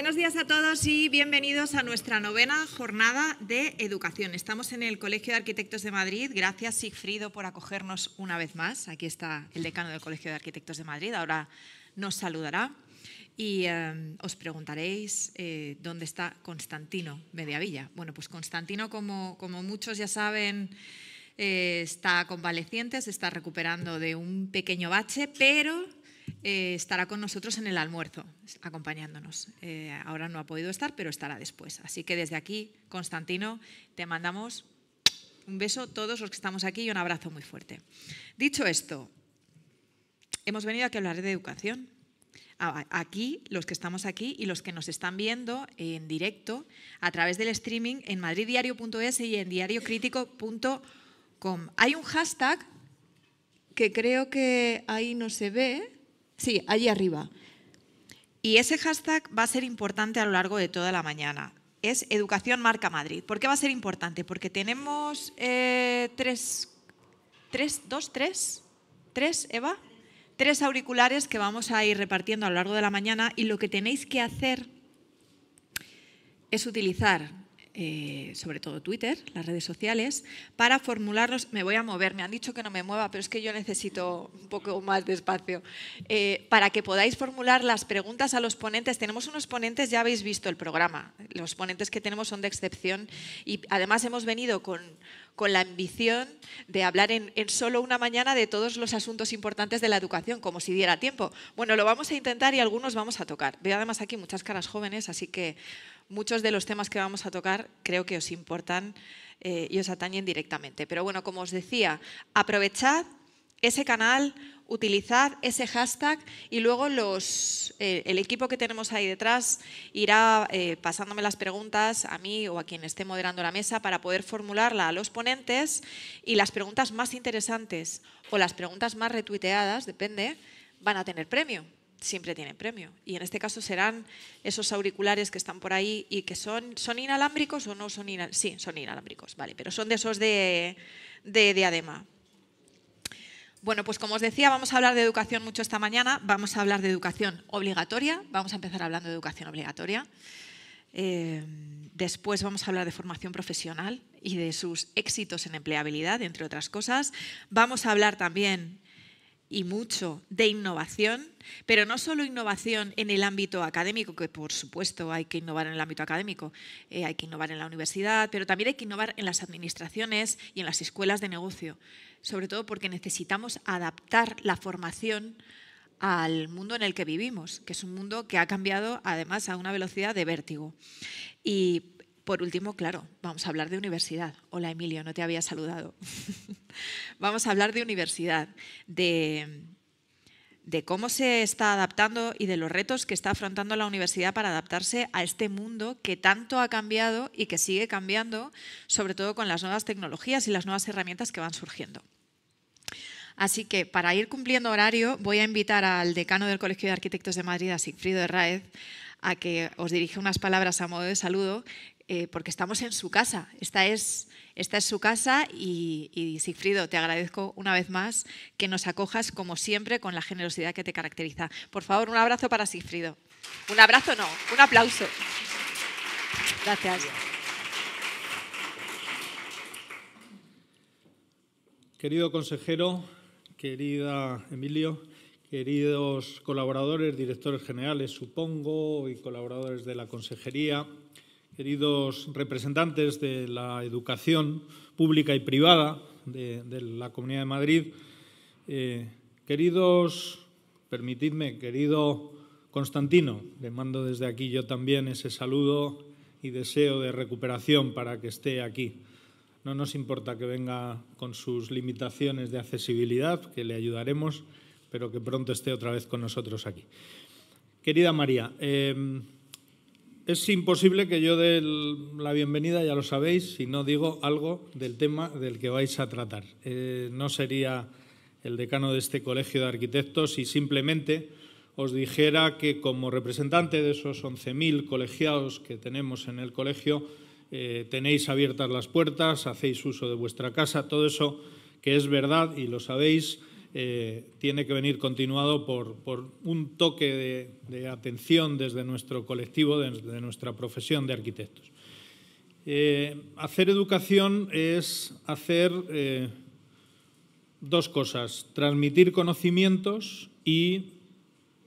Buenos días a todos y bienvenidos a nuestra novena jornada de educación. Estamos en el Colegio de Arquitectos de Madrid. Gracias, Sigfrido, por acogernos una vez más. Aquí está el decano del Colegio de Arquitectos de Madrid. Ahora nos saludará y eh, os preguntaréis eh, dónde está Constantino Mediavilla. Bueno, pues Constantino, como, como muchos ya saben, eh, está convaleciente, se está recuperando de un pequeño bache, pero eh, estará con nosotros en el almuerzo, acompañándonos. Eh, ahora no ha podido estar, pero estará después. Así que desde aquí, Constantino, te mandamos un beso a todos los que estamos aquí y un abrazo muy fuerte. Dicho esto, hemos venido aquí a hablar de educación. Aquí, los que estamos aquí y los que nos están viendo en directo a través del streaming en madriddiario.es y en diariocritico.com. Hay un hashtag que creo que ahí no se ve, Sí, allí arriba. Y ese hashtag va a ser importante a lo largo de toda la mañana. Es Educación Marca Madrid. ¿Por qué va a ser importante? Porque tenemos eh, tres, tres, dos, tres, tres, Eva, tres auriculares que vamos a ir repartiendo a lo largo de la mañana y lo que tenéis que hacer es utilizar eh, sobre todo Twitter, las redes sociales, para formularlos. Me voy a mover, me han dicho que no me mueva, pero es que yo necesito un poco más de espacio. Eh, para que podáis formular las preguntas a los ponentes. Tenemos unos ponentes, ya habéis visto el programa. Los ponentes que tenemos son de excepción y además hemos venido con, la ambición de hablar en, solo una mañana de todos los asuntos importantes de la educación, como si diera tiempo. Bueno, lo vamos a intentar y algunos vamos a tocar. Veo además aquí muchas caras jóvenes, así que Muchos de los temas que vamos a tocar creo que os importan eh, y os atañen directamente. Pero bueno, como os decía, aprovechad ese canal, utilizad ese hashtag y luego eh, el equipo que tenemos ahí detrás irá eh, pasándome las preguntas a mí o a quien esté moderando la mesa para poder formularla a los ponentes y las preguntas más interesantes o las preguntas más retuiteadas, depende, van a tener premio siempre tienen premio. Y en este caso serán esos auriculares que están por ahí y que son, ¿son inalámbricos o no son inalámbricos? Sí, son inalámbricos, vale, pero son de esos de, de diadema. Bueno, pues como os decía, vamos a hablar de educación mucho esta mañana. Vamos a hablar de educación obligatoria. Vamos a empezar hablando de educación obligatoria. Eh, después vamos a hablar de formación profesional y de sus éxitos en empleabilidad, entre otras cosas. Vamos a hablar también y mucho de innovación, pero no solo innovación en el ámbito académico, que por supuesto hay que innovar en el ámbito académico, eh, hay que innovar en la universidad, pero también hay que innovar en las administraciones y en las escuelas de negocio, sobre todo porque necesitamos adaptar la formación al mundo en el que vivimos, que es un mundo que ha cambiado además a una velocidad de vértigo. Y por último, claro, vamos a hablar de universidad. Hola Emilio, no te había saludado. vamos a hablar de universidad, de, cómo se está adaptando y de los retos que está afrontando la universidad para adaptarse a este mundo que tanto ha cambiado y que sigue cambiando, sobre todo con las nuevas tecnologías y las nuevas herramientas que van surgiendo. Así que para ir cumpliendo horario voy a invitar al decano del Colegio de Arquitectos de Madrid, a Sigfrido Herráez, a que os dirija unas palabras a modo de saludo eh, porque estamos en su casa. Esta es, esta es su casa y, y, Sigfrido, te agradezco una vez más que nos acojas como siempre con la generosidad que te caracteriza. Por favor, un abrazo para Sigfrido. Un abrazo no, un aplauso. Gracias. Querido consejero, querida Emilio, queridos colaboradores, directores generales, supongo, y colaboradores de la consejería, queridos representantes de la educación pública y privada de, la Comunidad de Madrid, eh, queridos, permitidme, querido Constantino, le mando desde aquí yo también ese saludo y deseo de recuperación para que esté aquí. No nos importa que venga con sus limitaciones de accesibilidad, que le ayudaremos, pero que pronto esté otra vez con nosotros aquí. Querida María, eh, es imposible que yo dé la bienvenida, ya lo sabéis, si no digo algo del tema del que vais a tratar. Eh, no sería el decano de este colegio de arquitectos si simplemente os dijera que como representante de esos 11.000 colegiados que tenemos en el colegio, eh, tenéis abiertas las puertas, hacéis uso de vuestra casa, todo eso que es verdad y lo sabéis, eh, tiene que venir continuado por, un toque de, atención desde nuestro colectivo, desde nuestra profesión de arquitectos. Eh, hacer educación es hacer eh, dos cosas, transmitir conocimientos y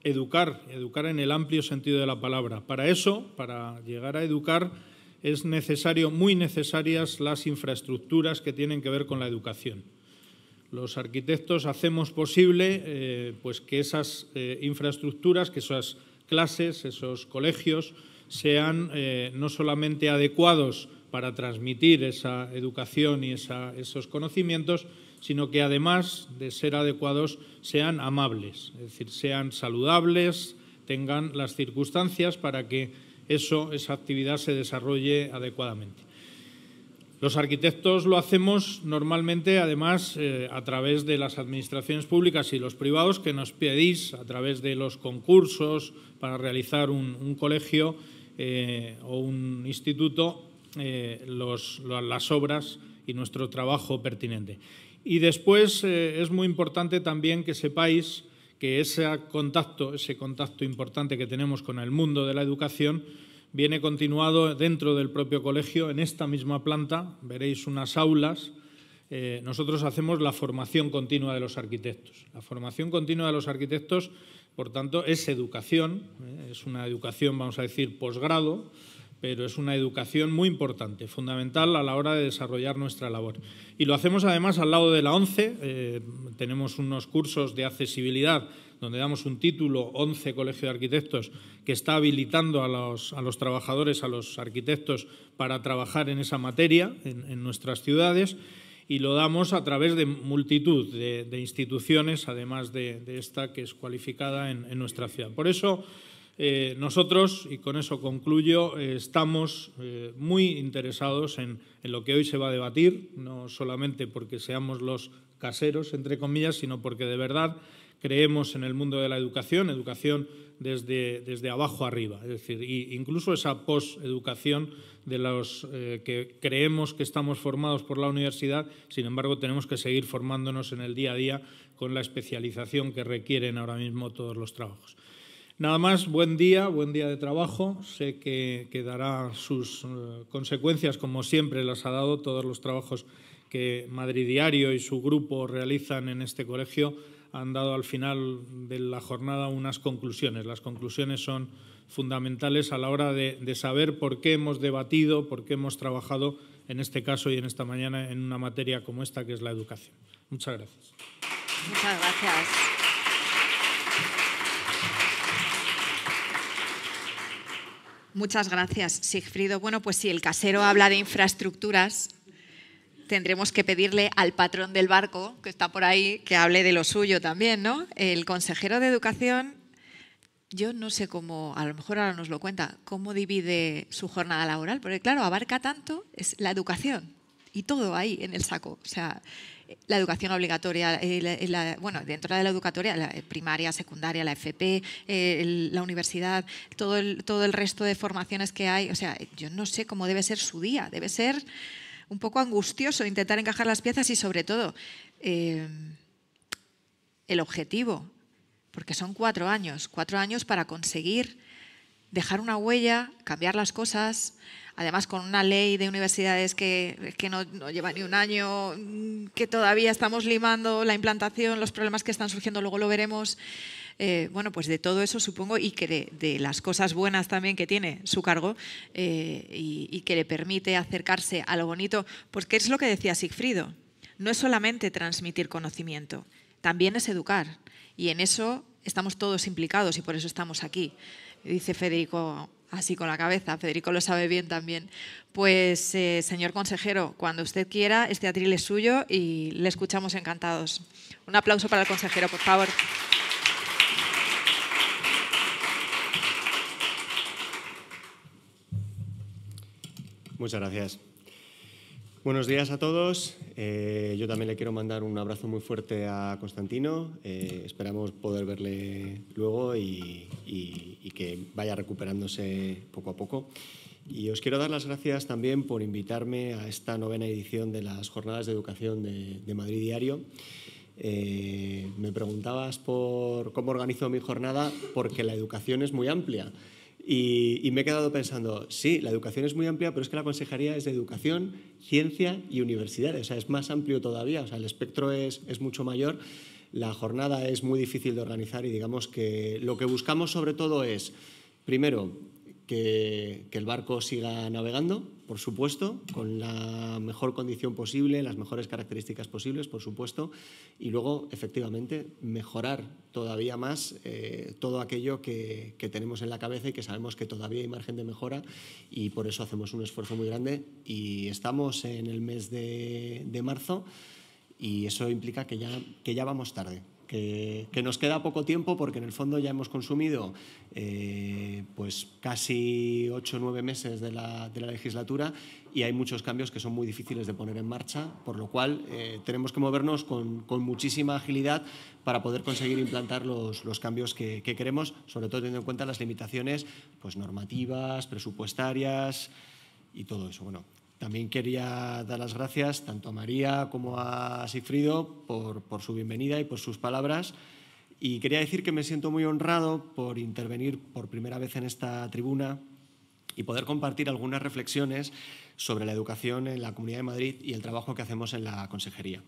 educar, educar en el amplio sentido de la palabra. Para eso, para llegar a educar, es necesario, muy necesarias las infraestructuras que tienen que ver con la educación. Los arquitectos hacemos posible eh, pues que esas eh, infraestructuras, que esas clases, esos colegios, sean eh, no solamente adecuados para transmitir esa educación y esos conocimientos, sino que además de ser adecuados sean amables, es decir, sean saludables, tengan las circunstancias para que eso, esa actividad se desarrolle adecuadamente. Los arquitectos lo hacemos normalmente, además, eh, a través de las administraciones públicas y los privados que nos pedís, a través de los concursos para realizar un, colegio eh, o un instituto, eh, las obras y nuestro trabajo pertinente. Y después es muy importante también que sepáis que ese contacto, ese contacto importante que tenemos con el mundo de la educación, viene continuado dentro del propio colegio, en esta misma planta, veréis unas aulas. Eh, nosotros hacemos la formación continua de los arquitectos. La formación continua de los arquitectos, por tanto, es educación, ¿eh? es una educación, vamos a decir, posgrado, pero es una educación muy importante, fundamental a la hora de desarrollar nuestra labor. Y lo hacemos además al lado de la ONCE, eh, tenemos unos cursos de accesibilidad donde damos un título, 11 Colegio de Arquitectos, que está habilitando a los, trabajadores, a los arquitectos, para trabajar en esa materia en, nuestras ciudades y lo damos a través de multitud de, instituciones, además de, esta que es cualificada en, nuestra ciudad. Por eso eh, nosotros, y con eso concluyo, eh, estamos eh, muy interesados en, lo que hoy se va a debatir, no solamente porque seamos los caseros, entre comillas, sino porque de verdad creemos en el mundo de la educación, educación desde, abajo arriba, es decir, incluso esa poseducación de los eh, que creemos que estamos formados por la universidad, sin embargo tenemos que seguir formándonos en el día a día con la especialización que requieren ahora mismo todos los trabajos. Nada más, buen día, buen día de trabajo. Sé que, dará sus eh, consecuencias, como siempre las ha dado todos los trabajos que Madrid Diario y su grupo realizan en este colegio han dado al final de la jornada unas conclusiones. Las conclusiones son fundamentales a la hora de, saber por qué hemos debatido, por qué hemos trabajado en este caso y en esta mañana en una materia como esta que es la educación. Muchas gracias. Muchas gracias. Muchas gracias, Sigfrido. Bueno, pues si el casero habla de infraestructuras, tendremos que pedirle al patrón del barco, que está por ahí, que hable de lo suyo también, ¿no? El consejero de educación, yo no sé cómo, a lo mejor ahora nos lo cuenta, cómo divide su jornada laboral, porque claro, abarca tanto, es la educación y todo ahí en el saco. O sea, la educación obligatoria, eh, eh, bueno, dentro de la educatoria, la primaria, secundaria, la FP, eh, la universidad, todo todo el resto de formaciones que hay. O sea, yo no sé cómo debe ser su día, debe ser un poco angustioso intentar encajar las piezas y sobre todo eh, el objetivo, porque son cuatro años, cuatro años para conseguir dejar una huella, cambiar las cosas, además con una ley de universidades que, no, lleva ni un año, que todavía estamos limando la implantación, los problemas que están surgiendo, luego lo veremos. Eh, bueno, pues de todo eso supongo y que de, las cosas buenas también que tiene su cargo eh, y, que le permite acercarse a lo bonito, pues que es lo que decía Sigfrido, no es solamente transmitir conocimiento, también es educar y en eso estamos todos implicados y por eso estamos aquí. Dice Federico así con la cabeza, Federico lo sabe bien también. Pues, eh, señor consejero, cuando usted quiera, este atril es suyo y le escuchamos encantados. Un aplauso para el consejero, por favor. Muchas gracias. Buenos días a todos. Eh, yo también le quiero mandar un abrazo muy fuerte a Constantino. Eh, esperamos poder verle luego y, que vaya recuperándose poco a poco. Y os quiero dar las gracias también por invitarme a esta novena edición de las Jornadas de Educación de, Madrid Diario. Eh, me preguntabas por cómo organizo mi jornada, porque la educación es muy amplia. Y, me he quedado pensando, sí, la educación es muy amplia, pero es que la consejería es de educación, ciencia y universidades. O sea, es más amplio todavía, o sea, el espectro es, mucho mayor, la jornada es muy difícil de organizar y digamos que lo que buscamos sobre todo es, primero, que el barco siga navegando, por supuesto, con la mejor condición posible, las mejores características posibles, por supuesto, y luego, efectivamente, mejorar todavía más eh, todo aquello que, tenemos en la cabeza y que sabemos que todavía hay margen de mejora y por eso hacemos un esfuerzo muy grande y estamos en el mes de, de marzo y eso implica que ya, que ya vamos tarde que, nos queda poco tiempo porque en el fondo ya hemos consumido eh, pues casi ocho o nueve meses de la, de la, legislatura y hay muchos cambios que son muy difíciles de poner en marcha, por lo cual eh, tenemos que movernos con, con, muchísima agilidad para poder conseguir implantar los, los cambios que, que, queremos, sobre todo teniendo en cuenta las limitaciones pues, normativas, presupuestarias y todo eso. Bueno, también quería dar las gracias tanto a María como a Sifrido por, por su bienvenida y por sus palabras. Y quería decir que me siento muy honrado por intervenir por primera vez en esta tribuna y poder compartir algunas reflexiones sobre la educación en la Comunidad de Madrid y el trabajo que hacemos en la Consejería.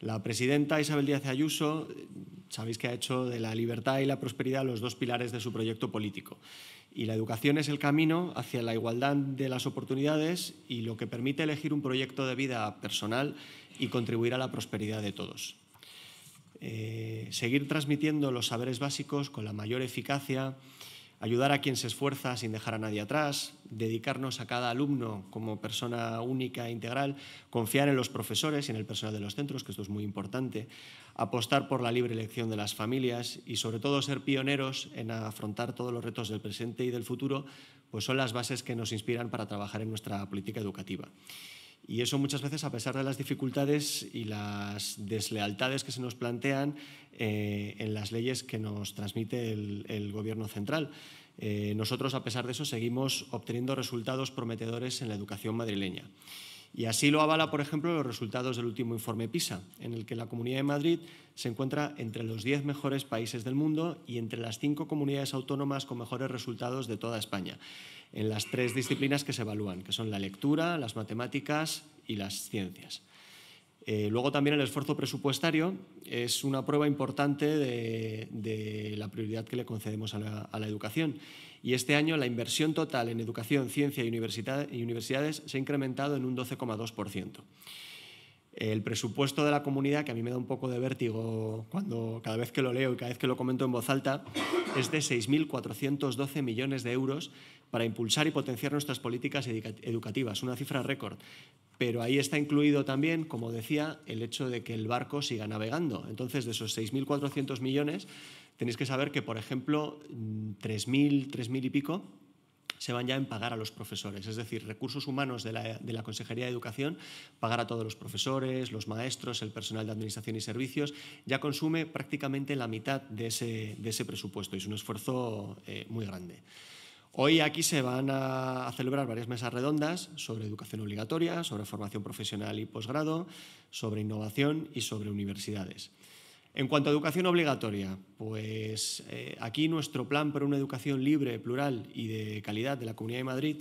La presidenta Isabel Díaz Ayuso, eh, sabéis que ha hecho de la libertad y la prosperidad los dos pilares de su proyecto político y la educación es el camino hacia la igualdad de las oportunidades y lo que permite elegir un proyecto de vida personal y contribuir a la prosperidad de todos. Eh, seguir transmitiendo los saberes básicos con la mayor eficacia, ayudar a quien se esfuerza sin dejar a nadie atrás, dedicarnos a cada alumno como persona única e integral, confiar en los profesores y en el personal de los centros, que esto es muy importante, apostar por la libre elección de las familias y sobre todo ser pioneros en afrontar todos los retos del presente y del futuro, pues son las bases que nos inspiran para trabajar en nuestra política educativa. Y eso muchas veces, a pesar de las dificultades y las deslealtades que se nos plantean eh, en las leyes que nos transmite el, Gobierno central. Eh, nosotros, a pesar de eso, seguimos obteniendo resultados prometedores en la educación madrileña. Y así lo avala, por ejemplo, los resultados del último informe PISA, en el que la Comunidad de Madrid se encuentra entre los 10 mejores países del mundo y entre las cinco comunidades autónomas con mejores resultados de toda España, en las tres disciplinas que se evalúan, que son la lectura, las matemáticas y las ciencias. Eh, luego también el esfuerzo presupuestario es una prueba importante de, la prioridad que le concedemos a la educación y este año la inversión total en educación, ciencia y, universidades se ha incrementado en un 12,2%. El presupuesto de la comunidad, que a mí me da un poco de vértigo cuando, cada vez que lo leo y cada vez que lo comento en voz alta, es de 6.412 millones de euros para impulsar y potenciar nuestras políticas educativas, una cifra récord. Pero ahí está incluido también, como decía, el hecho de que el barco siga navegando. Entonces, de esos 6.400 millones, tenéis que saber que, por ejemplo, 3.000, mm, 3.000 y pico se van ya en pagar a los profesores, es decir, recursos humanos de la, Consejería de Educación, pagar a todos los profesores, los maestros, el personal de administración y servicios, ya consume prácticamente la mitad de ese, presupuesto y es un esfuerzo eh, muy grande. Hoy aquí se van a celebrar varias mesas redondas sobre educación obligatoria, sobre formación profesional y posgrado, sobre innovación y sobre universidades. En cuanto a educación obligatoria, pues eh, aquí nuestro plan para una educación libre, plural y de calidad de la Comunidad de Madrid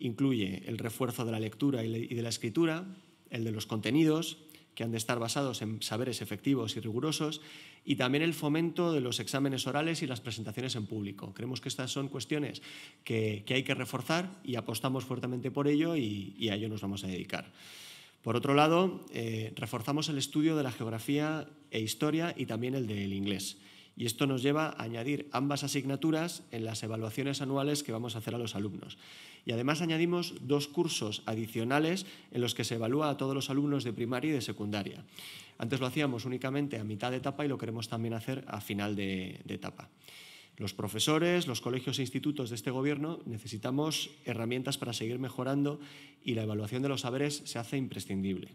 incluye el refuerzo de la lectura y de la escritura, el de los contenidos, que han de estar basados en saberes efectivos y rigurosos, y también el fomento de los exámenes orales y las presentaciones en público. Creemos que estas son cuestiones que, hay que reforzar y apostamos fuertemente por ello y a ello nos vamos a dedicar. Por otro lado, eh, reforzamos el estudio de la geografía e historia y también el del inglés. Y esto nos lleva a añadir ambas asignaturas en las evaluaciones anuales que vamos a hacer a los alumnos. Y además añadimos dos cursos adicionales en los que se evalúa a todos los alumnos de primaria y de secundaria. Antes lo hacíamos únicamente a mitad de etapa y lo queremos también hacer a final de etapa. Los profesores, los colegios e institutos de este gobierno necesitamos herramientas para seguir mejorando y la evaluación de los saberes se hace imprescindible.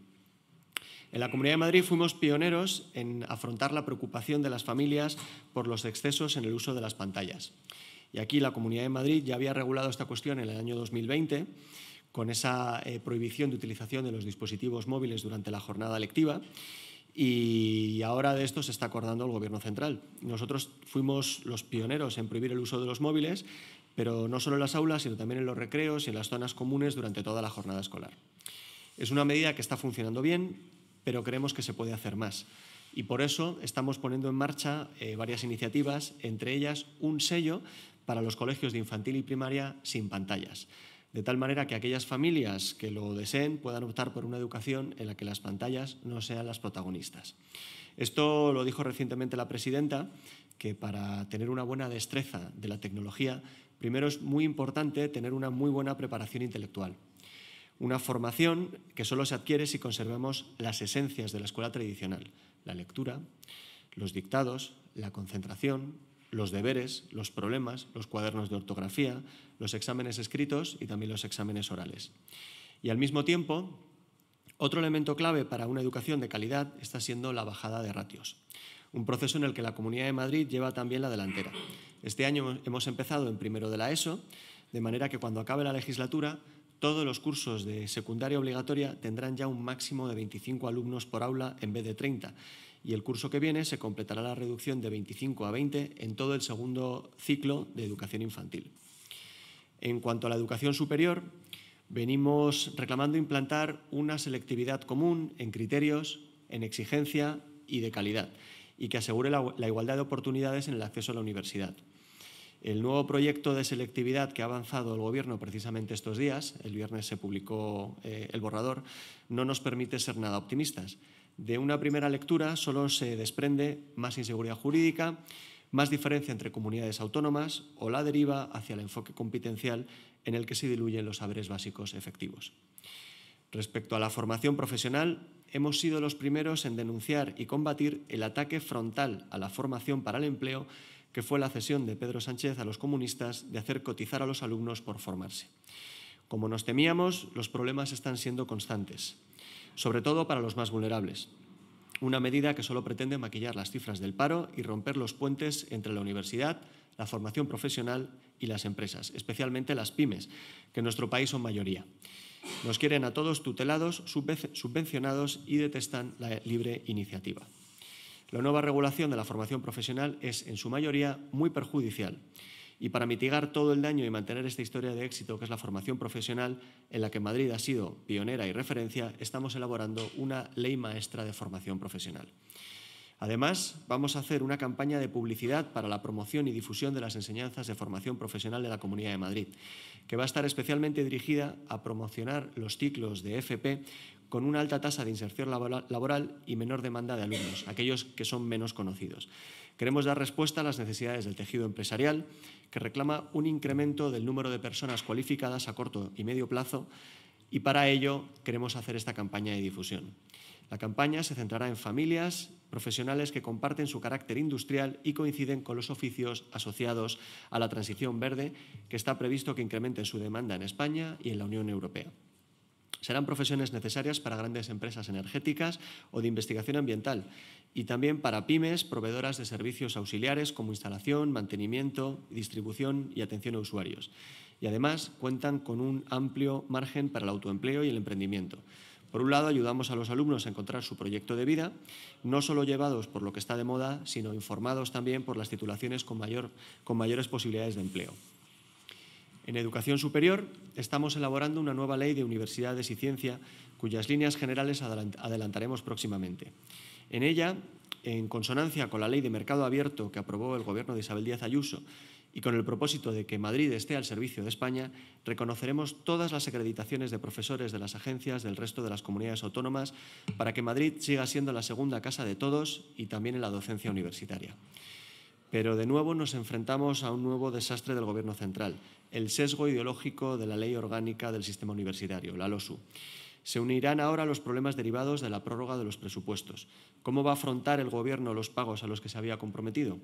En la Comunidad de Madrid fuimos pioneros en afrontar la preocupación de las familias por los excesos en el uso de las pantallas. Y aquí la Comunidad de Madrid ya había regulado esta cuestión en el año 2020 con esa eh, prohibición de utilización de los dispositivos móviles durante la jornada lectiva y ahora de esto se está acordando el gobierno central. Nosotros fuimos los pioneros en prohibir el uso de los móviles, pero no solo en las aulas, sino también en los recreos y en las zonas comunes durante toda la jornada escolar. Es una medida que está funcionando bien, pero creemos que se puede hacer más. Y por eso estamos poniendo en marcha eh, varias iniciativas, entre ellas un sello para los colegios de infantil y primaria sin pantallas de tal manera que aquellas familias que lo deseen puedan optar por una educación en la que las pantallas no sean las protagonistas. Esto lo dijo recientemente la presidenta, que para tener una buena destreza de la tecnología, primero es muy importante tener una muy buena preparación intelectual. Una formación que solo se adquiere si conservamos las esencias de la escuela tradicional, la lectura, los dictados, la concentración, los deberes, los problemas, los cuadernos de ortografía, los exámenes escritos y también los exámenes orales. Y al mismo tiempo, otro elemento clave para una educación de calidad está siendo la bajada de ratios, un proceso en el que la Comunidad de Madrid lleva también la delantera. Este año hemos empezado en primero de la ESO, de manera que cuando acabe la legislatura, todos los cursos de secundaria obligatoria tendrán ya un máximo de 25 alumnos por aula en vez de 30 y el curso que viene se completará la reducción de 25 a 20 en todo el segundo ciclo de educación infantil. En cuanto a la educación superior, venimos reclamando implantar una selectividad común en criterios, en exigencia y de calidad, y que asegure la, igualdad de oportunidades en el acceso a la universidad. El nuevo proyecto de selectividad que ha avanzado el Gobierno precisamente estos días, el viernes se publicó eh, el borrador, no nos permite ser nada optimistas. De una primera lectura solo se desprende más inseguridad jurídica, más diferencia entre comunidades autónomas o la deriva hacia el enfoque competencial en el que se diluyen los saberes básicos efectivos. Respecto a la formación profesional, hemos sido los primeros en denunciar y combatir el ataque frontal a la formación para el empleo que fue la cesión de Pedro Sánchez a los comunistas de hacer cotizar a los alumnos por formarse. Como nos temíamos, los problemas están siendo constantes sobre todo para los más vulnerables. Una medida que solo pretende maquillar las cifras del paro y romper los puentes entre la universidad, la formación profesional y las empresas, especialmente las pymes, que en nuestro país son mayoría. Nos quieren a todos tutelados, subvencionados y detestan la libre iniciativa. La nueva regulación de la formación profesional es, en su mayoría, muy perjudicial y para mitigar todo el daño y mantener esta historia de éxito, que es la formación profesional, en la que Madrid ha sido pionera y referencia, estamos elaborando una ley maestra de formación profesional. Además, vamos a hacer una campaña de publicidad para la promoción y difusión de las enseñanzas de formación profesional de la Comunidad de Madrid, que va a estar especialmente dirigida a promocionar los ciclos de FP con una alta tasa de inserción laboral y menor demanda de alumnos, aquellos que son menos conocidos. Queremos dar respuesta a las necesidades del tejido empresarial, que reclama un incremento del número de personas cualificadas a corto y medio plazo, y para ello queremos hacer esta campaña de difusión. La campaña se centrará en familias, profesionales que comparten su carácter industrial y coinciden con los oficios asociados a la transición verde, que está previsto que incremente su demanda en España y en la Unión Europea. Serán profesiones necesarias para grandes empresas energéticas o de investigación ambiental y también para pymes proveedoras de servicios auxiliares como instalación, mantenimiento, distribución y atención a usuarios. Y además cuentan con un amplio margen para el autoempleo y el emprendimiento. Por un lado, ayudamos a los alumnos a encontrar su proyecto de vida, no solo llevados por lo que está de moda, sino informados también por las titulaciones con, mayor, con mayores posibilidades de empleo. En educación superior estamos elaborando una nueva ley de universidades y ciencia cuyas líneas generales adelantaremos próximamente. En ella, en consonancia con la ley de mercado abierto que aprobó el Gobierno de Isabel Díaz Ayuso y con el propósito de que Madrid esté al servicio de España, reconoceremos todas las acreditaciones de profesores de las agencias del resto de las comunidades autónomas para que Madrid siga siendo la segunda casa de todos y también en la docencia universitaria. Pero de nuevo nos enfrentamos a un nuevo desastre del Gobierno central, el sesgo ideológico de la Ley Orgánica del Sistema Universitario, la LOSU. Se unirán ahora los problemas derivados de la prórroga de los presupuestos. ¿Cómo va a afrontar el Gobierno los pagos a los que se había comprometido?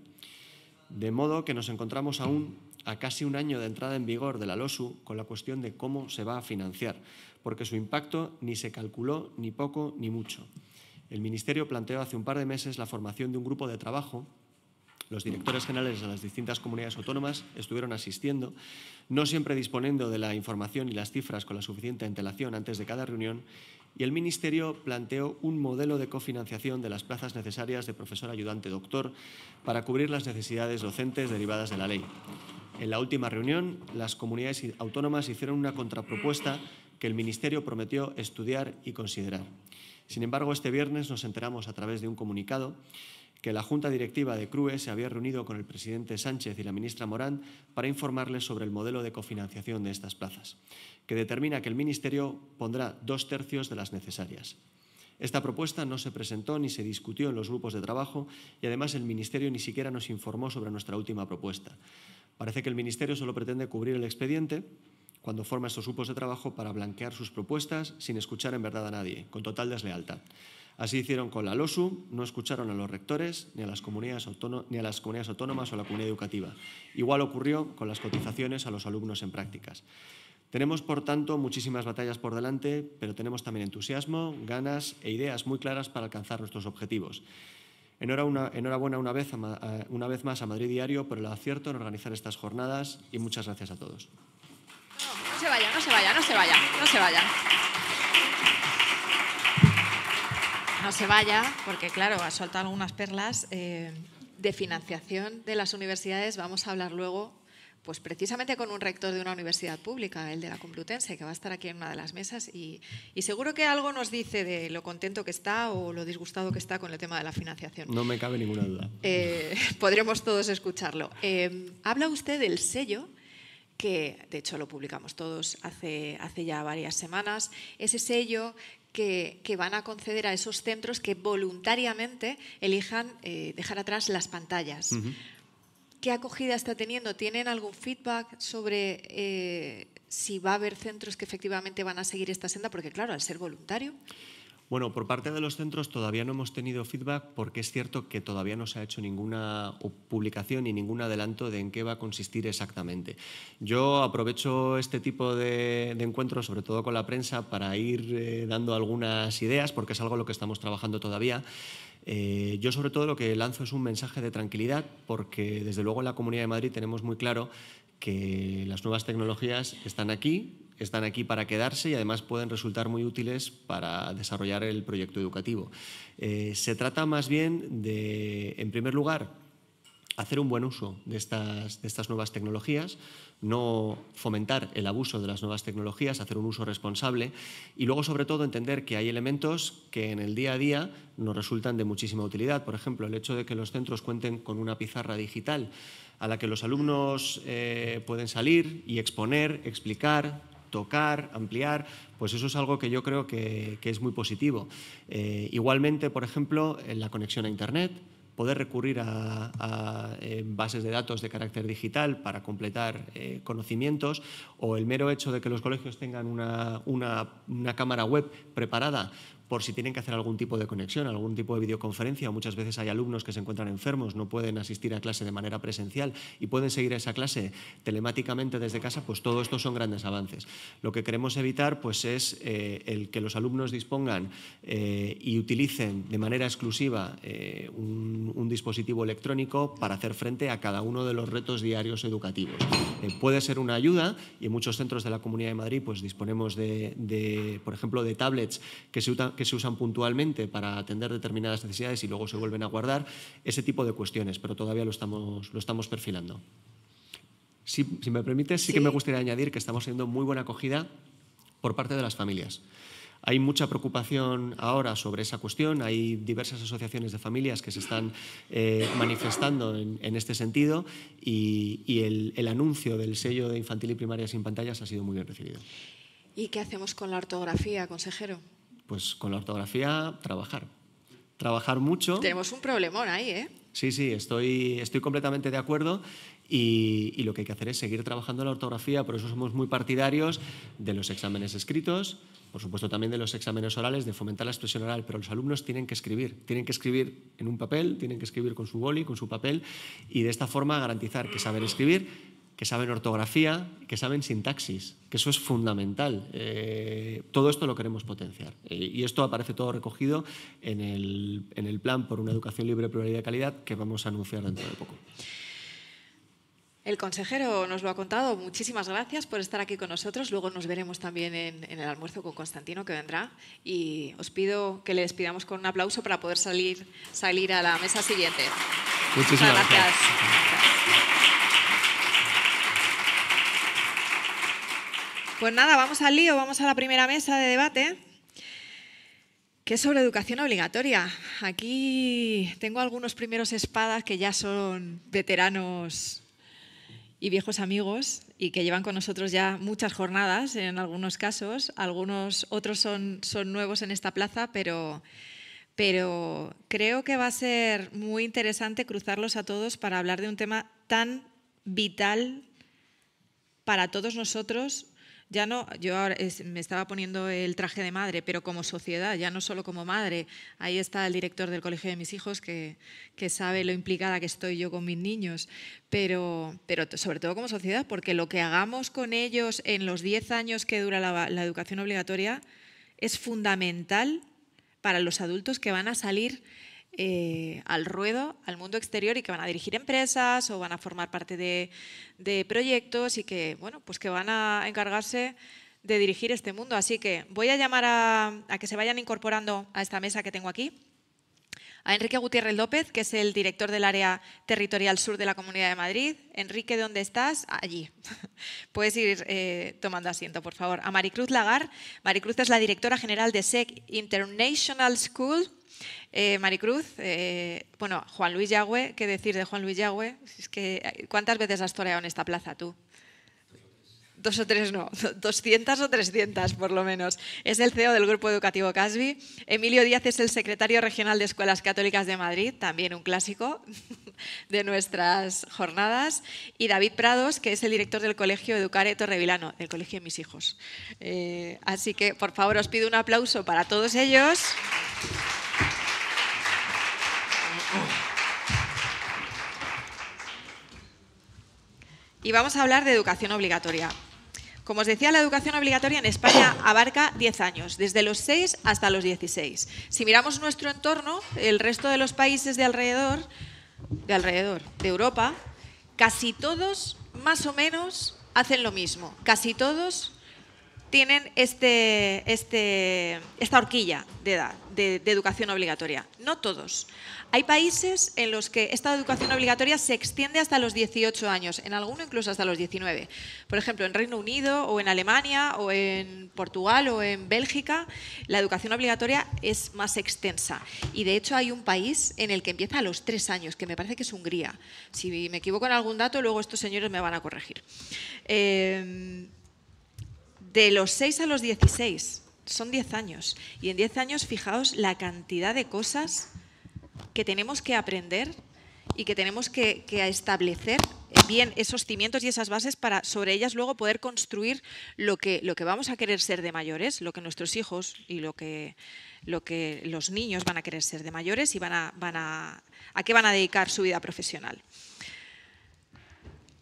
De modo que nos encontramos aún a casi un año de entrada en vigor de la LOSU con la cuestión de cómo se va a financiar, porque su impacto ni se calculó ni poco ni mucho. El Ministerio planteó hace un par de meses la formación de un grupo de trabajo los directores generales de las distintas comunidades autónomas estuvieron asistiendo, no siempre disponiendo de la información y las cifras con la suficiente antelación antes de cada reunión, y el Ministerio planteó un modelo de cofinanciación de las plazas necesarias de profesor ayudante doctor para cubrir las necesidades docentes derivadas de la ley. En la última reunión, las comunidades autónomas hicieron una contrapropuesta que el Ministerio prometió estudiar y considerar. Sin embargo, este viernes nos enteramos a través de un comunicado que la Junta Directiva de CRUE se había reunido con el presidente Sánchez y la ministra Morán para informarles sobre el modelo de cofinanciación de estas plazas, que determina que el Ministerio pondrá dos tercios de las necesarias. Esta propuesta no se presentó ni se discutió en los grupos de trabajo y además el Ministerio ni siquiera nos informó sobre nuestra última propuesta. Parece que el Ministerio solo pretende cubrir el expediente cuando forma estos grupos de trabajo para blanquear sus propuestas sin escuchar en verdad a nadie, con total deslealtad. Así hicieron con la LOSU, no escucharon a los rectores, ni a, las comunidades ni a las comunidades autónomas o a la comunidad educativa. Igual ocurrió con las cotizaciones a los alumnos en prácticas. Tenemos, por tanto, muchísimas batallas por delante, pero tenemos también entusiasmo, ganas e ideas muy claras para alcanzar nuestros objetivos. Enhorabuena una vez, una vez más a Madrid Diario por el acierto en organizar estas jornadas y muchas gracias a todos. se vaya, no se vaya, no se vaya, no se vaya. no se vaya, porque claro, ha soltado algunas perlas. Eh, de financiación de las universidades vamos a hablar luego, pues precisamente con un rector de una universidad pública, el de la Complutense, que va a estar aquí en una de las mesas y, seguro que algo nos dice de lo contento que está o lo disgustado que está con el tema de la financiación. No me cabe ninguna duda. Eh, podremos todos escucharlo. Eh, habla usted del sello que de hecho lo publicamos todos hace, hace ya varias semanas, ese sello que, van a conceder a esos centros que voluntariamente elijan eh, dejar atrás las pantallas. ¿Qué acogida está teniendo? ¿Tienen algún feedback sobre eh, si va a haber centros que efectivamente van a seguir esta senda? Porque claro, al ser voluntario... Bueno, por parte de los centros todavía no hemos tenido feedback porque es cierto que todavía no se ha hecho ninguna publicación ni ningún adelanto de en qué va a consistir exactamente. Yo aprovecho este tipo de, encuentros, sobre todo con la prensa, para ir eh, dando algunas ideas porque es algo lo que estamos trabajando todavía. Eh, yo sobre todo lo que lanzo es un mensaje de tranquilidad porque desde luego en la Comunidad de Madrid tenemos muy claro que las nuevas tecnologías están aquí, están aquí para quedarse y además pueden resultar muy útiles para desarrollar el proyecto educativo. Eh, se trata más bien de, en primer lugar, hacer un buen uso de estas, estas nuevas tecnologías, no fomentar el abuso de las nuevas tecnologías, hacer un uso responsable y luego sobre todo entender que hay elementos que en el día a día nos resultan de muchísima utilidad. Por ejemplo, el hecho de que los centros cuenten con una pizarra digital a la que los alumnos eh, pueden salir y exponer, explicar, tocar, ampliar, pues eso es algo que yo creo que, es muy positivo. Eh, igualmente, por ejemplo, la conexión a Internet, poder recurrir a, eh, bases de datos de carácter digital para completar eh, conocimientos o el mero hecho de que los colegios tengan una cámara web preparada por si tienen que hacer algún tipo de conexión, algún tipo de videoconferencia. Muchas veces hay alumnos que se encuentran enfermos, no pueden asistir a clase de manera presencial y pueden seguir esa clase telemáticamente desde casa, pues todo esto son grandes avances. Lo que queremos evitar pues, es eh, el que los alumnos dispongan eh, y utilicen de manera exclusiva eh, un, dispositivo electrónico para hacer frente a cada uno de los retos diarios educativos. puede ser una ayuda y en muchos centros de la Comunidad de Madrid pues, disponemos de, por ejemplo, de tablets que se, que se usan puntualmente para atender determinadas necesidades y luego se vuelven a guardar, ese tipo de cuestiones, pero todavía lo estamos, lo estamos perfilando. Si, me permite, sí, que me gustaría añadir que estamos teniendo muy buena acogida por parte de las familias. Hay mucha preocupación ahora sobre esa cuestión, hay diversas asociaciones de familias que se están eh, manifestando en, este sentido y, el, el, anuncio del sello de infantil y primaria sin pantallas ha sido muy bien recibido. ¿Y qué hacemos con la ortografía, consejero? Pues con la ortografía, trabajar. Trabajar mucho. Tenemos un problemón ahí, ¿eh? Sí, sí, estoy, estoy completamente de acuerdo. Y, y, lo que hay que hacer es seguir trabajando la ortografía, por eso somos muy partidarios de los exámenes escritos, por supuesto también de los exámenes orales, de fomentar la expresión oral, pero los alumnos tienen que escribir, tienen que escribir en un papel, tienen que escribir con su boli, con su papel, y de esta forma garantizar que saben escribir, que saben ortografía, que saben sintaxis, que eso es fundamental. Eh, todo esto lo queremos potenciar. Eh, y esto aparece todo recogido en el, plan por una educación libre, plural y de calidad que vamos a anunciar dentro de poco. El consejero nos lo ha contado. Muchísimas gracias por estar aquí con nosotros. Luego nos veremos también en, el almuerzo con Constantino, que vendrá. Y os pido que le despidamos con un aplauso para poder salir, salir a la mesa siguiente. Muchísimas gracias. Pues nada, vamos al lío, vamos a la primera mesa de debate, que es sobre educación obligatoria. Aquí tengo algunos primeros espadas que ya son veteranos y viejos amigos y que llevan con nosotros ya muchas jornadas en algunos casos. Algunos otros son, son nuevos en esta plaza, pero, pero creo que va a ser muy interesante cruzarlos a todos para hablar de un tema tan vital para todos nosotros no, yo me estaba poniendo el traje de madre, pero como sociedad, ya no solo como madre. Ahí está el director del colegio de mis hijos que, sabe lo implicada que estoy yo con mis niños, pero, pero sobre todo como sociedad, porque lo que hagamos con ellos en los 10 años que dura la educación obligatoria es fundamental para los adultos que van a salir eh, al ruedo, al mundo exterior y que van a dirigir empresas o van a formar parte de, proyectos y que, bueno, pues que van a encargarse de dirigir este mundo. Así que voy a llamar a que se vayan incorporando a esta mesa que tengo aquí. A Enrique Gutiérrez López, que es el director del área territorial sur de la Comunidad de Madrid. Enrique, ¿dónde estás? Allí. Puedes ir eh, tomando asiento, por favor. A Maricruz Lagar. Maricruz es la directora general de SEC International School. Eh, Maricruz, eh, bueno, Juan Luis Yagüe, ¿qué decir de Juan Luis Yagüe? ¿Cuántas veces has toreado en esta plaza tú? dos o tres no, Doscientas o trescientas, por lo menos. Es el CEO del Grupo Educativo Casbi. Emilio Díaz es el secretario regional de Escuelas Católicas de Madrid, también un clásico de nuestras jornadas. Y David Prados, que es el director del Colegio Educare Torrevilano, el colegio de mis hijos. Eh, así que, por favor, os pido un aplauso para todos ellos. Y vamos a hablar de educación obligatoria. Como os decía, la educación obligatoria en España abarca 10 años, desde los 6 hasta los 16. Si miramos nuestro entorno, el resto de los países de alrededor, de alrededor de Europa, casi todos más o menos hacen lo mismo. Casi todos tienen este, este, esta horquilla de edad de, educación obligatoria. No todos. Hay países en los que esta educación obligatoria se extiende hasta los 18 años, en algunos incluso hasta los 19. Por ejemplo, en Reino Unido o en Alemania o en Portugal o en Bélgica, la educación obligatoria es más extensa. Y de hecho hay un país en el que empieza a los 3 años, que me parece que es Hungría. Si me equivoco en algún dato, luego estos señores me van a corregir. Eh, de los 6 a los 16. Son 10 años. Y en 10 años, fijaos la cantidad de cosas que tenemos que aprender y que tenemos que, establecer bien esos cimientos y esas bases para sobre ellas luego poder construir lo que, lo que vamos a querer ser de mayores, lo que nuestros hijos y lo que, lo que los niños van a querer ser de mayores y van a, van a, a qué van a dedicar su vida profesional.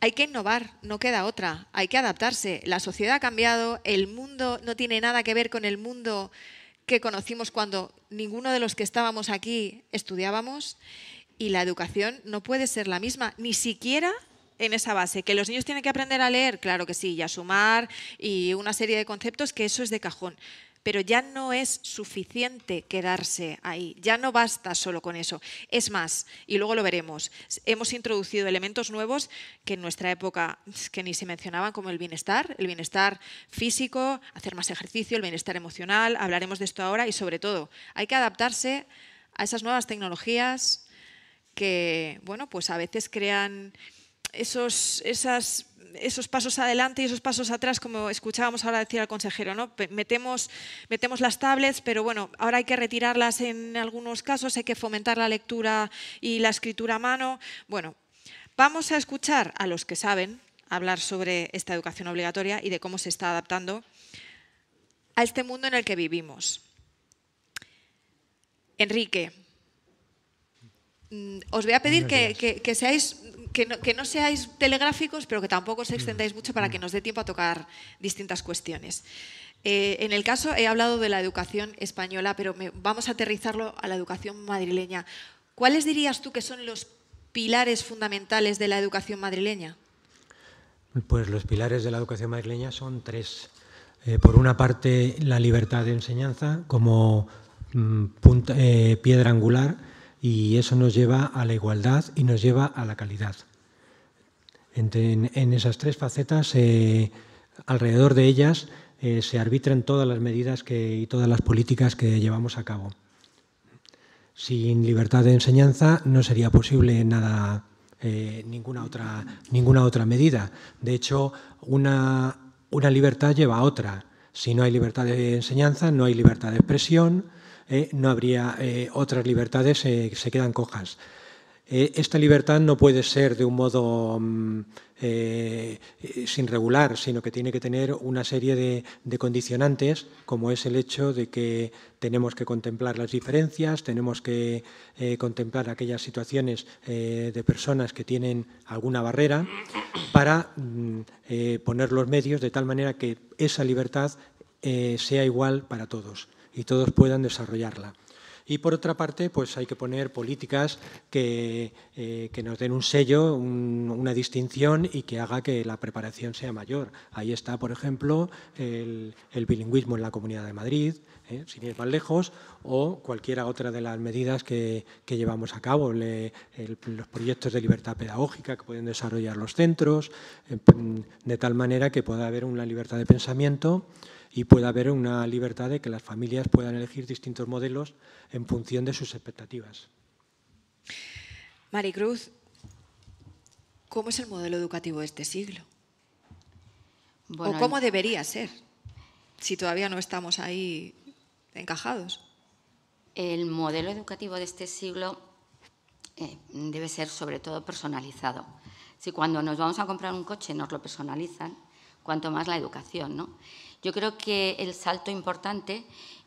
Hay que innovar, no queda otra, hay que adaptarse. La sociedad ha cambiado, el mundo no tiene nada que ver con el mundo que conocimos cuando ninguno de los que estábamos aquí estudiábamos y la educación no puede ser la misma, ni siquiera en esa base. ¿Que los niños tienen que aprender a leer? Claro que sí, y a sumar y una serie de conceptos que eso es de cajón pero ya no es suficiente quedarse ahí, ya no basta solo con eso. Es más, y luego lo veremos, hemos introducido elementos nuevos que en nuestra época que ni se mencionaban como el bienestar, el bienestar físico, hacer más ejercicio, el bienestar emocional, hablaremos de esto ahora y sobre todo hay que adaptarse a esas nuevas tecnologías que, bueno, pues a veces crean esos, esos pasos adelante y esos pasos atrás, como escuchábamos ahora decir al consejero, ¿no? Metemos, metemos las tablets, pero bueno, ahora hay que retirarlas en algunos casos, hay que fomentar la lectura y la escritura a mano. Bueno, vamos a escuchar a los que saben hablar sobre esta educación obligatoria y de cómo se está adaptando a este mundo en el que vivimos. Enrique, mm, os voy a pedir que, seáis que no, que no, seáis telegráficos, pero que tampoco os extendáis mucho para que mm. nos dé tiempo a tocar distintas cuestiones. Eh, en el caso, he hablado de la educación española, pero vamos a aterrizarlo a la educación madrileña. ¿Cuáles dirías tú que son los pilares fundamentales de la educación madrileña? Pues los pilares de la educación madrileña son tres. Eh, por una parte, la libertad de enseñanza como mm, eh, piedra angular y eso nos lleva a la igualdad y nos lleva a la calidad. en, esas tres facetas, eh, alrededor de ellas, eh, se arbitran todas las medidas que, y todas las políticas que llevamos a cabo. Sin libertad de enseñanza no sería posible nada, eh, ninguna, otra, ninguna otra medida. De hecho, una, una libertad lleva a otra. Si no hay libertad de enseñanza, no hay libertad de expresión, eh, no habría eh, otras libertades que eh, se quedan cojas. esta libertad no puede ser de un modo mm, sin regular, sino que tiene que tener una serie de, condicionantes, como es el hecho de que tenemos que contemplar las diferencias, tenemos que contemplar aquellas situaciones de personas que tienen alguna barrera para mm, poner los medios de tal manera que esa libertad sea igual para todos y todos puedan desarrollarla. Y por otra parte, pues hay que poner políticas que, eh, nos den un sello, una distinción y que haga que la preparación sea mayor. Ahí está, por ejemplo, el, bilingüismo en la Comunidad de Madrid, ¿eh? sin ir más lejos, o cualquiera otra de las medidas que, llevamos a cabo, los proyectos de libertad pedagógica que pueden desarrollar los centros, de tal manera que pueda haber una libertad de pensamiento y puede haber una libertad de que las familias puedan elegir distintos modelos en función de sus expectativas. Maricruz, ¿cómo es el modelo educativo de este siglo? ¿O cómo debería ser si todavía no estamos ahí encajados? El modelo educativo de este siglo eh, debe ser sobre todo personalizado. Si cuando nos vamos a comprar un coche nos lo personalizan, cuanto más la educación, ¿no? Yo creo que el salto importante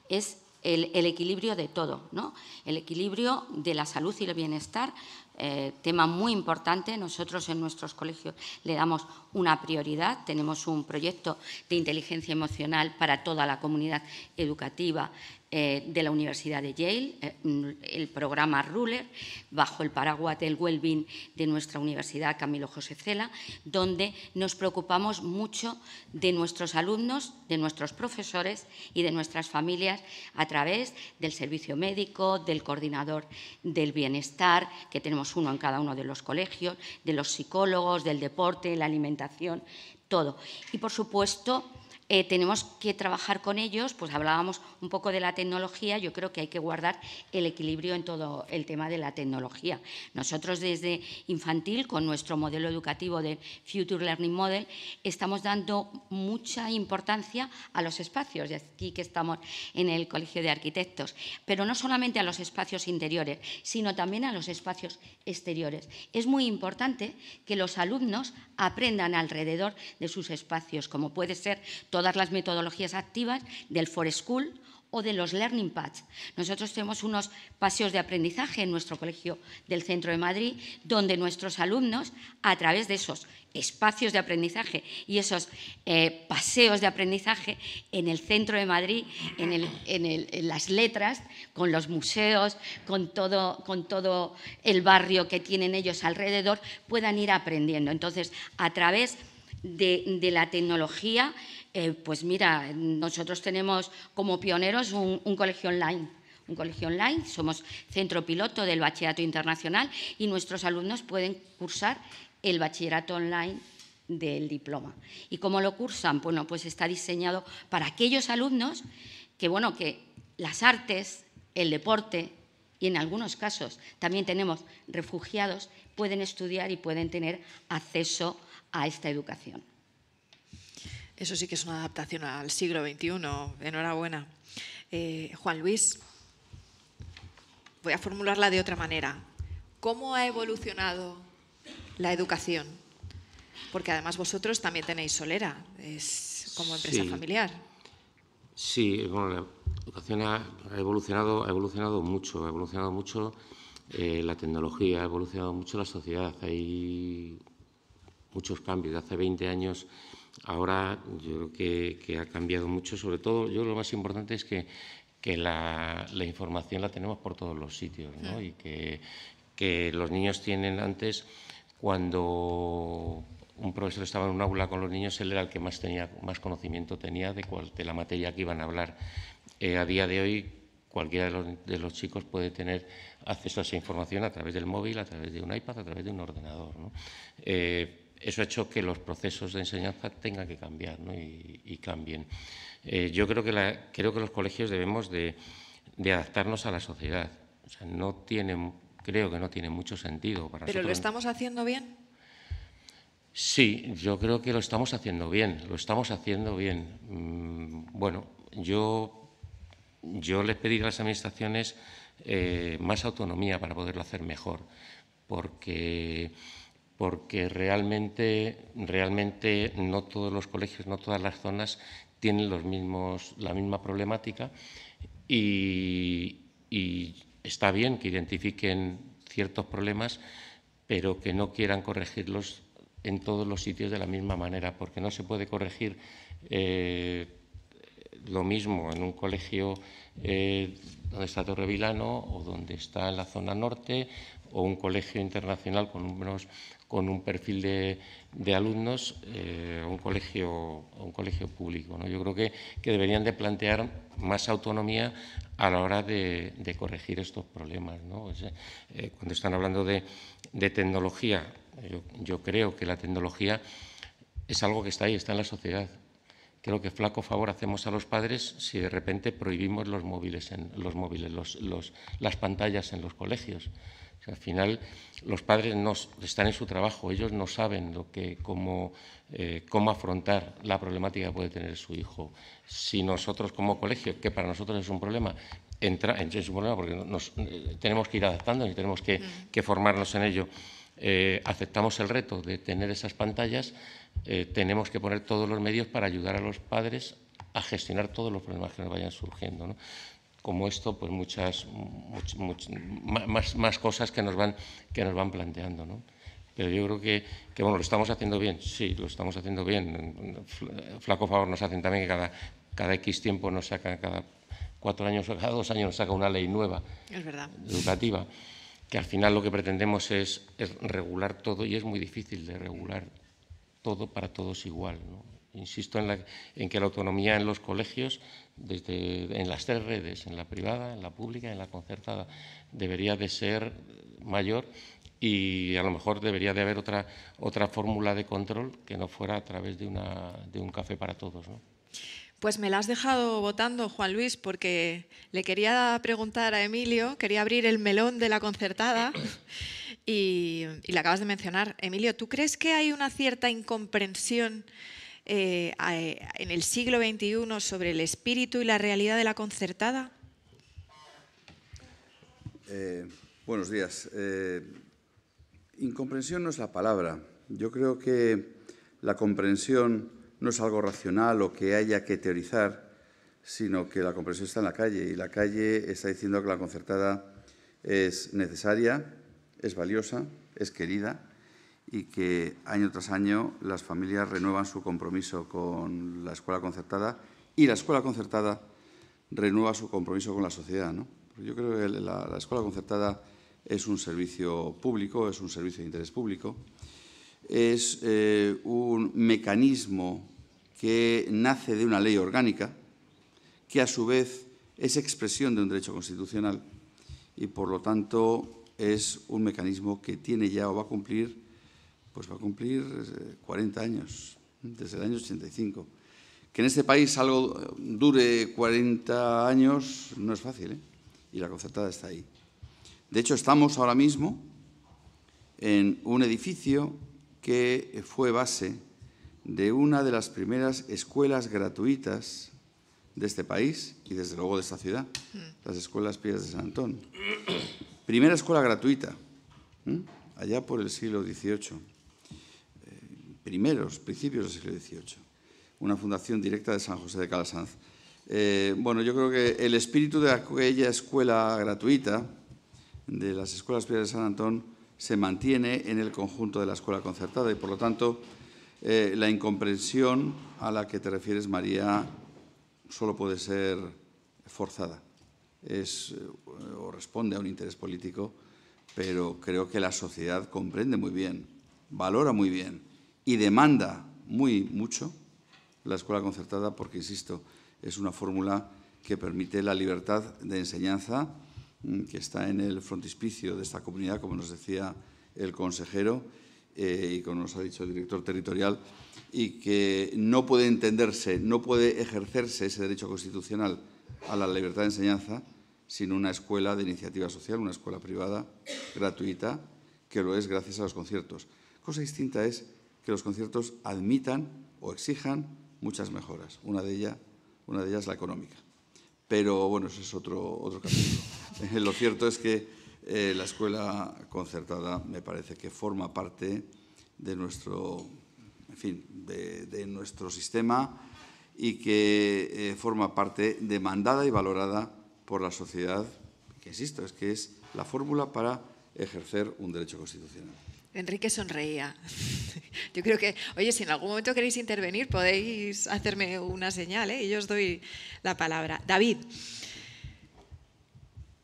es el, equilibrio de todo, ¿no? El equilibrio de la salud y el bienestar, eh, tema muy importante. Nosotros en nuestros colegios le damos una prioridad. Tenemos un proyecto de inteligencia emocional para toda la comunidad educativa eh, de la Universidad de Yale, eh, el programa RULER, bajo el paraguas del Wellbeing de nuestra Universidad Camilo José Cela, donde nos preocupamos mucho de nuestros alumnos, de nuestros profesores y de nuestras familias a través del servicio médico, del coordinador del bienestar, que tenemos uno en cada uno de los colegios, de los psicólogos, del deporte, la alimentación, todo. Y, por supuesto, eh, tenemos que trabajar con ellos, pues hablábamos un poco de la tecnología, yo creo que hay que guardar el equilibrio en todo el tema de la tecnología. Nosotros desde infantil, con nuestro modelo educativo de Future Learning Model, estamos dando mucha importancia a los espacios, y aquí que estamos en el Colegio de Arquitectos, pero no solamente a los espacios interiores, sino también a los espacios exteriores. Es muy importante que los alumnos aprendan alrededor de sus espacios, como puede ser todas las metodologías activas del For School o de los Learning paths. Nosotros tenemos unos paseos de aprendizaje en nuestro colegio del centro de Madrid, donde nuestros alumnos, a través de esos espacios de aprendizaje y esos eh, paseos de aprendizaje en el centro de Madrid, en, las letras, con los museos, con todo, con todo el barrio que tienen ellos alrededor, puedan ir aprendiendo. Entonces, a través de la tecnología, eh, pues mira, nosotros tenemos como pioneros un, colegio online un colegio online, somos centro piloto del bachillerato internacional y nuestros alumnos pueden cursar el bachillerato online del diploma. ¿Y cómo lo cursan? Bueno, pues está diseñado para aquellos alumnos que, bueno, que las artes, el deporte y en algunos casos también tenemos refugiados pueden estudiar y pueden tener acceso a esta educación. Eso sí que es una adaptación al siglo XXI. Enhorabuena. Eh, Juan Luis, voy a formularla de otra manera. ¿Cómo ha evolucionado la educación? Porque además vosotros también tenéis Solera, es como empresa familiar. Sí, la educación ha evolucionado, ha evolucionado mucho, ha evolucionado mucho eh, la tecnología, ha evolucionado mucho la sociedad. Hay muchos cambios. De hace 20 años Ahora yo creo que, ha cambiado mucho, sobre todo yo lo más importante es que, la, información la tenemos por todos los sitios ¿no? Mm. y que, los niños tienen antes cuando un profesor estaba en un aula con los niños, él era el que más tenía más conocimiento tenía de, la materia que iban a hablar. Eh, a día de hoy, cualquiera de los, chicos puede tener acceso a esa información a través del móvil, a través de un iPad, a través de un ordenador. ¿no? Eh, eso ha hecho que los procesos de enseñanza tengan que cambiar y, cambien. Eh, yo creo que, los colegios debemos de, adaptarnos a la sociedad. no creo que no tiene mucho sentido. Para ¿Pero lo estamos haciendo bien? Sí, yo creo que lo estamos haciendo bien, lo estamos haciendo bien. Mm, bueno, yo, yo les pedí a las administraciones eh, más autonomía para poderlo hacer mejor, porque porque realmente, realmente no todos los colegios, no todas las zonas tienen la misma problemática y, está bien que identifiquen ciertos problemas, pero que no quieran corregirlos en todos los sitios de la misma manera, porque no se puede corregir eh, lo mismo en un colegio eh, donde está Torrevilano o donde está en la zona norte o un colegio internacional con, un perfil de, alumnos eh, o un colegio, público. Yo creo que, deberían de plantear más autonomía a la hora de, corregir estos problemas. Eh, cuando están hablando de, tecnología, yo, creo que la tecnología es algo que está ahí, está en la sociedad creo que flaco favor hacemos a los padres si de repente prohibimos los móviles, las pantallas en los colegios al final los padres están en su trabajo, ellos no saben lo que, eh, cómo, afrontar la problemática que puede tener su hijo. Si nosotros como colegio, que para nosotros es un problema, entra, en un problema porque eh, tenemos que ir adaptando y tenemos que, formarnos en ello, eh, aceptamos el reto de tener esas pantallas, tenemos que poner todos los medios para ayudar a los padres a gestionar todos los problemas que nos vayan surgiendo como esto, pues muchas, más, cosas que nos van, que nos van planteando. ¿no? Pero yo creo que, bueno, lo estamos haciendo bien, sí, lo estamos haciendo bien. Flaco favor nos hacen también que cada, cada X tiempo nos saca, cada cuatro años o cada dos años nos saca una ley nueva es verdad. educativa, que al final lo que pretendemos es, es regular todo y es muy difícil de regular todo para todos igual. ¿no? Insisto en, la, en, que la autonomía en los colegios, desde, en las tres redes, en la privada, en la pública, en la concertada, debería de ser mayor y a lo mejor debería de haber otra, otra fórmula de control que no fuera a través de, una, de un café para todos. Pues me la has dejado votando, Juan Luis, porque le quería preguntar a Emilio, quería abrir el melón de la concertada. Y, y la acabas de mencionar. Emilio, ¿tú crees que hay una cierta incomprensión eh, en el siglo XXI sobre el espíritu y la realidad de la concertada? Eh, buenos días. Eh, incomprensión no es la palabra. Yo creo que la comprensión no es algo racional o que haya que teorizar, sino que la comprensión está en la calle y la calle está diciendo que la concertada es necesaria, es valiosa, es querida y que año tras año las familias renuevan su compromiso con la escuela concertada y la escuela concertada renueva su compromiso con la sociedad. Yo creo que la, escuela concertada es un servicio público, es un servicio de interés público, es eh, un mecanismo que nace de una ley orgánica, que a su vez es expresión de un derecho constitucional y por lo tanto es un mecanismo que tiene ya o va a cumplir pues va a cumplir 40 eh, años, desde el año 85. Que en este país algo dure 40 años no es fácil, ¿eh? y la concertada está ahí. De hecho, estamos ahora mismo en un edificio que fue base de una de las primeras escuelas gratuitas de este país y desde luego de esta ciudad, mm. las escuelas Pías de San Antón. Primera escuela gratuita, allá por el siglo XVIII primeros principios del siglo XVIII, una fundación directa de San José de Calasanz. Eh, bueno, yo creo que el espíritu de aquella escuela gratuita, de las escuelas privadas de San Antón, se mantiene en el conjunto de la escuela concertada y, por lo tanto, eh, la incomprensión a la que te refieres, María, solo puede ser forzada. Eh, o responde a un interés político, pero creo que la sociedad comprende muy bien, valora muy bien y demanda muy mucho la escuela concertada porque, insisto, es una fórmula que permite la libertad de enseñanza mm, que está en el frontispicio de esta comunidad, como nos decía el consejero eh, y como nos ha dicho el director territorial, y que no puede entenderse, no puede ejercerse ese derecho constitucional a la libertad de enseñanza sin una escuela de iniciativa social, una escuela privada gratuita, que lo es gracias a los conciertos. Cosa distinta es que los conciertos admitan o exijan muchas mejoras. Una de ellas, una de ellas la económica. Pero bueno, eso es otro, otro capítulo. Lo cierto es que eh, la escuela concertada me parece que forma parte de nuestro, fin, de, nuestro sistema y que eh, forma parte demandada y valorada por la sociedad, que insisto, es que es la fórmula para ejercer un derecho constitucional. Enrique sonreía. Yo creo que, oye, si en algún momento queréis intervenir, podéis hacerme una señal ¿eh? y yo os doy la palabra. David,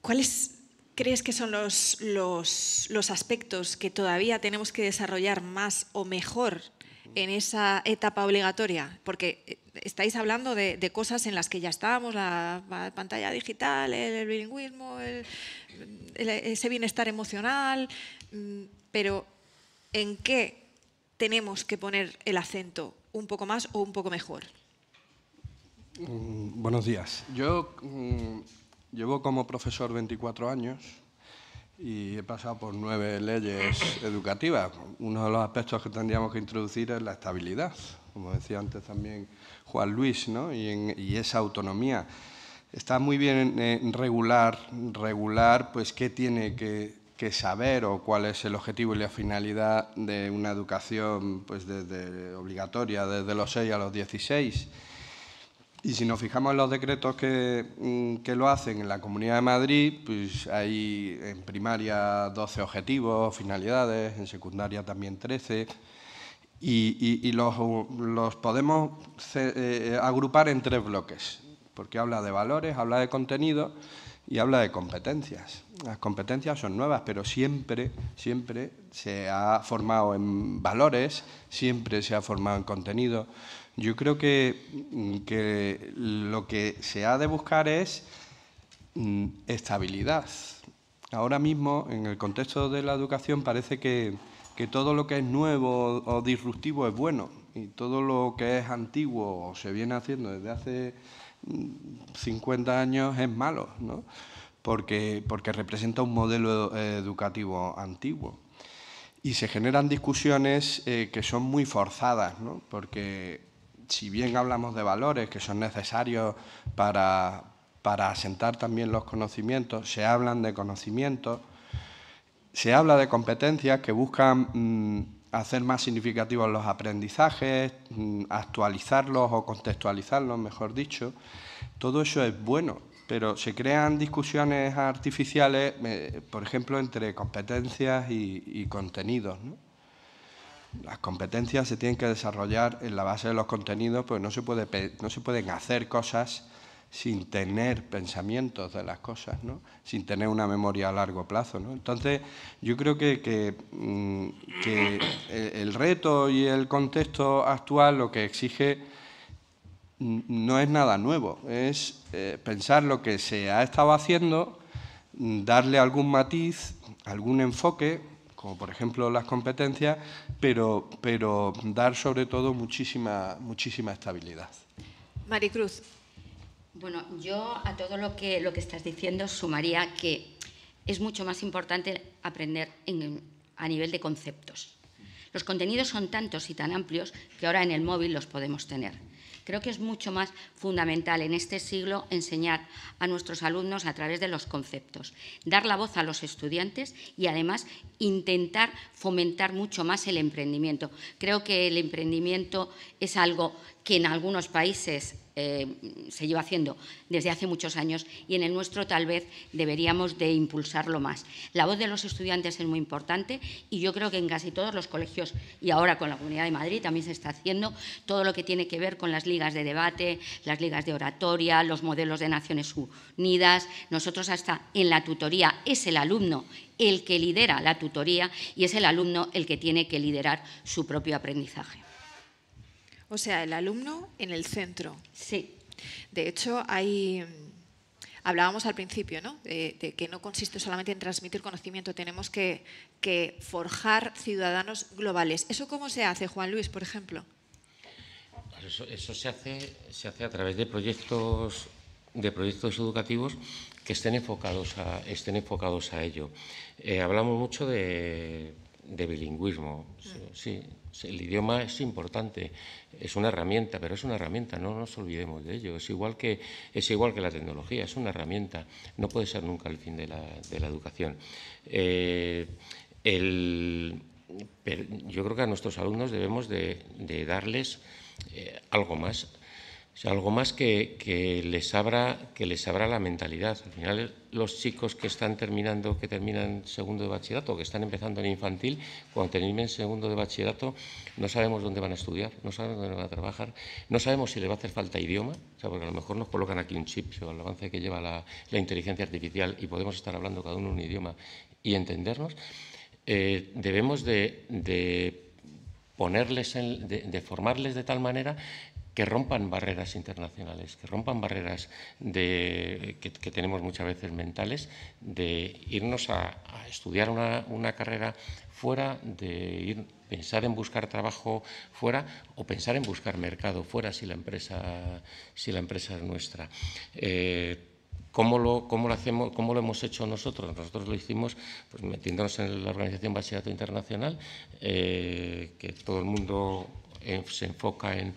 ¿cuáles crees que son los, los, aspectos que todavía tenemos que desarrollar más o mejor en esa etapa obligatoria? Porque eh, estáis hablando de, cosas en las que ya estábamos, la, pantalla digital, el, bilingüismo, ese bienestar emocional, mm, pero en qué tenemos que poner el acento un poco más o un poco mejor. Mm, buenos días. Yo mm, llevo como profesor 24 años y he pasado por nueve leyes educativas. Uno de los aspectos que tendríamos que introducir es la estabilidad, como decía antes también Juan Luis, ¿no? y, esa autonomía. Está muy bien eh, regular, regular, pues qué tiene que que saber o cuál es el objetivo y la finalidad de una educación pues, desde, obligatoria desde los 6 a los 16. Y si nos fijamos en los decretos mm, que, lo hacen en la Comunidad de Madrid, pues hay en primaria 12 objetivos, finalidades, en secundaria también 13, y, los, podemos eh, agrupar en tres bloques, porque habla de valores, habla de contenido y habla de competencias las competencias son nuevas, pero siempre, siempre se ha formado en valores, siempre se ha formado en contenido. Yo creo que, mm, que lo que se ha de buscar es mm, estabilidad. Ahora mismo, en el contexto de la educación, parece que, que todo lo que es nuevo o disruptivo es bueno y todo lo que es antiguo o se viene haciendo desde hace 50 mm, años es malo. ¿no? porque, porque representa un modelo eh, educativo antiguo. Y se generan discusiones eh, que son muy forzadas, ¿no? porque si bien hablamos de valores que son necesarios para, asentar también los conocimientos, se hablan de conocimientos, se habla de competencias que buscan mm, hacer más significativos los aprendizajes, mm, actualizarlos o contextualizarlos, mejor dicho. Todo eso es bueno, pero se crean discusiones artificiales, eh, por ejemplo, entre competencias y, contenidos. Las competencias se tienen que desarrollar en la base de los contenidos, porque no se, puede, no se pueden hacer cosas sin tener pensamientos de las cosas, sin tener una memoria a largo plazo. Entonces, yo creo que mm, el reto y el contexto actual lo que exige no es nada nuevo, es eh, pensar lo que se ha estado haciendo, darle algún matiz, algún enfoque, como por ejemplo las competencias, pero, pero dar sobre todo muchísima, muchísima estabilidad. Maricruz. Bueno, yo a todo lo que, lo que estás diciendo sumaría que es mucho más importante aprender a nivel de conceptos. Los contenidos son tantos y tan amplios que ahora en el móvil los podemos tener Creo que es mucho más fundamental en este siglo enseñar a nuestros alumnos a través de los conceptos, dar la voz a los estudiantes y además intentar fomentar mucho más el emprendimiento. Creo que el emprendimiento es algo que en algunos países eh, se lleva haciendo desde hace muchos años y en el nuestro tal vez deberíamos de impulsarlo más. La voz de los estudiantes es muy importante y yo creo que en casi todos los colegios y ahora con la Comunidad de Madrid también se está haciendo todo lo que tiene que ver con las ligas de debate, las ligas de oratoria, los modelos de Naciones Unidas. Nosotros hasta en la tutoría es el alumno el que lidera la tutoría y es el alumno el que tiene que liderar su propio aprendizaje. O sea, el alumno en el centro. Sí. De hecho, hay... Hablábamos al principio ¿no? de, que no consiste solamente en transmitir conocimiento, tenemos que, forjar ciudadanos globales. ¿Eso cómo se hace, Juan Luis, por ejemplo? Eso, se, hace, se hace a través de proyectos, de proyectos educativos que estén enfocados a, estén enfocados a ello. Eh, hablamos mucho de, de bilingüismo, mm. sí, el idioma es importante, es una herramienta, pero es una herramienta, no nos olvidemos de ello. Es igual que, es igual que la tecnología, es una herramienta, no puede ser nunca el fin de la, de la educación. Eh, yo creo que a nuestros alumnos debemos de, darles eh, algo más algo más que, les abra, que les abra la mentalidad. Al final, los chicos que están terminando, que terminan segundo de bachillerato, que están empezando en infantil, cuando terminen segundo de bachillerato, no sabemos dónde van a estudiar, no sabemos dónde van a trabajar, no sabemos si les va a hacer falta idioma, porque a lo mejor nos colocan aquí un chip o el avance que lleva la, inteligencia artificial y podemos estar hablando cada uno un idioma y entendernos. Eh, debemos de, ponerles de, de, formarles de tal manera que rompan barreras internacionales, que rompan barreras de, que, tenemos muchas veces mentales, de irnos a, estudiar una, carrera fuera, de ir, pensar en buscar trabajo fuera o pensar en buscar mercado fuera si la empresa, si la empresa es nuestra. Eh, ¿Cómo lo, cómo, lo hacemos, ¿Cómo lo hemos hecho nosotros? Nosotros lo hicimos pues, metiéndonos en la Organización Bachillerato Internacional, eh, que todo el mundo se enfoca en,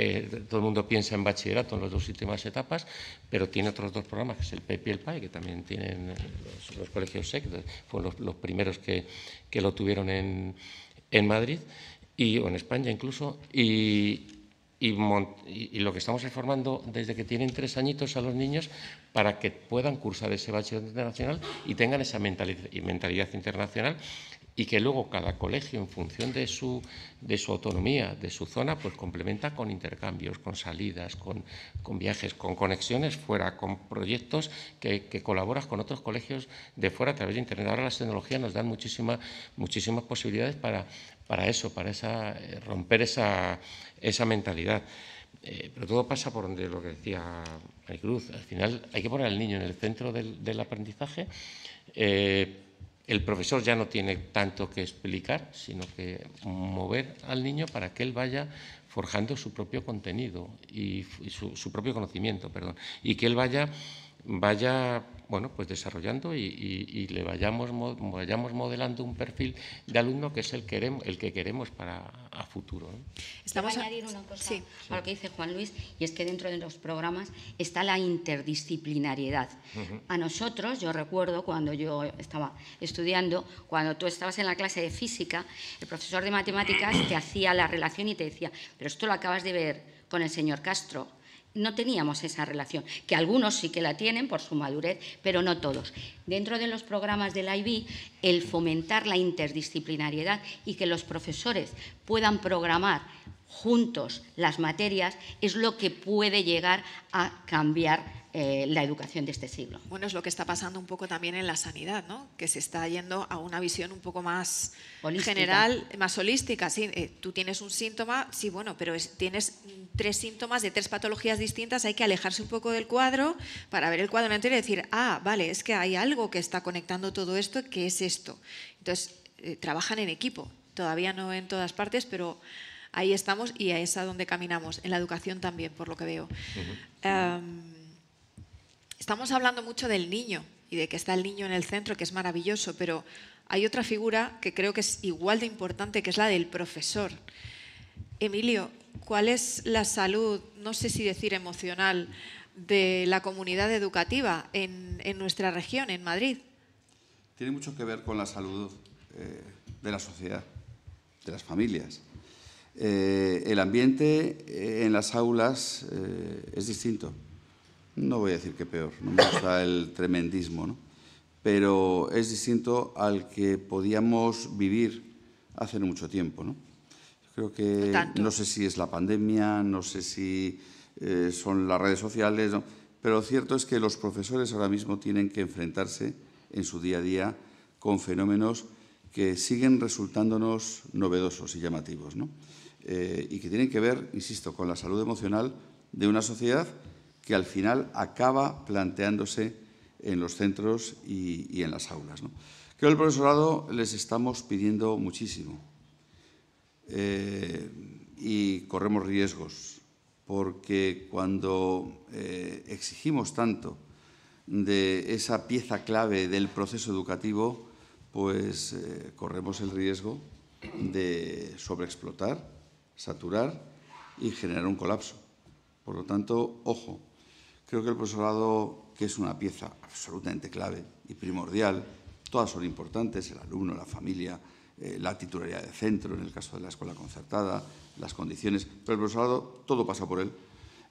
eh, todo el mundo piensa en bachillerato en las dos últimas etapas, pero tiene otros dos programas, que es el PEP e y el PAE, que también tienen eh, los, colegios SEC, fueron los, primeros que, lo tuvieron en, Madrid y, o en España incluso, y, lo que estamos reformando desde que tienen tres añitos a los niños para que puedan cursar ese bachillerato internacional y tengan esa mentalidad internacional y que luego cada colegio, en función de su, de su autonomía, de su zona, pues complementa con intercambios, con salidas, con, con viajes, con conexiones fuera, con proyectos que, colaboras con otros colegios de fuera a través de Internet. Ahora las tecnologías nos dan muchísimas, muchísimas posibilidades para, para eso, para esa, eh, romper esa, mentalidad. Eh, pero todo pasa por donde lo que decía Cruz. Al final hay que poner al niño en el centro del, aprendizaje. Eh, el profesor ya no tiene tanto que explicar, sino que mover al niño para que él vaya forjando su propio contenido y, su, propio conocimiento, perdón, y que él vaya, vaya bueno, pues desarrollando y, le vayamos, vayamos modelando un perfil de alumno que es el, queremos, el que queremos para a futuro. ¿no? Estamos a añadir una cosa a lo que dice Juan Luis, y es que dentro de los programas está la interdisciplinariedad. A nosotros, yo recuerdo cuando yo estaba estudiando, cuando tú estabas en la clase de física, el profesor de matemáticas te hacía la relación y te decía, pero esto lo acabas de ver con el señor Castro no teníamos esa relación, que algunos sí que la tienen por su madurez, pero no todos. Dentro de los programas del IB, el fomentar la interdisciplinariedad y que los profesores puedan programar juntos las materias es lo que puede llegar a cambiar eh, la educación de este siglo. Bueno, es lo que está pasando un poco también en la sanidad, ¿no? que se está yendo a una visión un poco más general, más holística. Sí, eh, tú tienes un síntoma, sí, bueno, pero tienes tres síntomas de tres patologías distintas, hay que alejarse un poco del cuadro para ver el cuadro entero y decir, ah, vale, es que hay algo que está conectando todo esto, que es esto. Entonces, eh, trabajan en equipo, todavía no en todas partes, pero ahí estamos y a a donde caminamos, en la educación también, por lo que veo. Estamos hablando mucho del niño y de que está el niño en el centro, que es maravilloso, pero hay otra figura que creo que es igual de importante, que es la del profesor. Emilio, ¿cuál es la salud, no sé si decir emocional, de la comunidad educativa en, nuestra región, en Madrid? Tiene mucho que ver con la salud eh, de la sociedad, de las familias. Eh, el ambiente eh, en las aulas es distinto no voy a decir que peor, no me gusta el tremendismo, ¿no? pero es distinto al que podíamos vivir hace mucho tiempo. ¿no? Creo que no, sé si es la pandemia, no sé si eh, son las redes sociales, pero lo cierto es que los profesores ahora mismo tienen que enfrentarse en su día a día con fenómenos que siguen resultándonos novedosos y llamativos, ¿no? Eh, y que tienen que ver, insisto, con la salud emocional de una sociedad que al final acaba planteándose en los centros y, en las aulas. Creo que el profesorado les estamos pidiendo muchísimo eh, y corremos riesgos, porque cuando eh, exigimos tanto de esa pieza clave del proceso educativo, pues eh, corremos el riesgo de sobreexplotar, saturar y generar un colapso. Por lo tanto, ojo, Creo que el profesorado, que es una pieza absolutamente clave y primordial, todas son importantes, el alumno, la familia, eh, la titularidad de centro, en el caso de la escuela concertada, las condiciones, pero el profesorado todo pasa por él,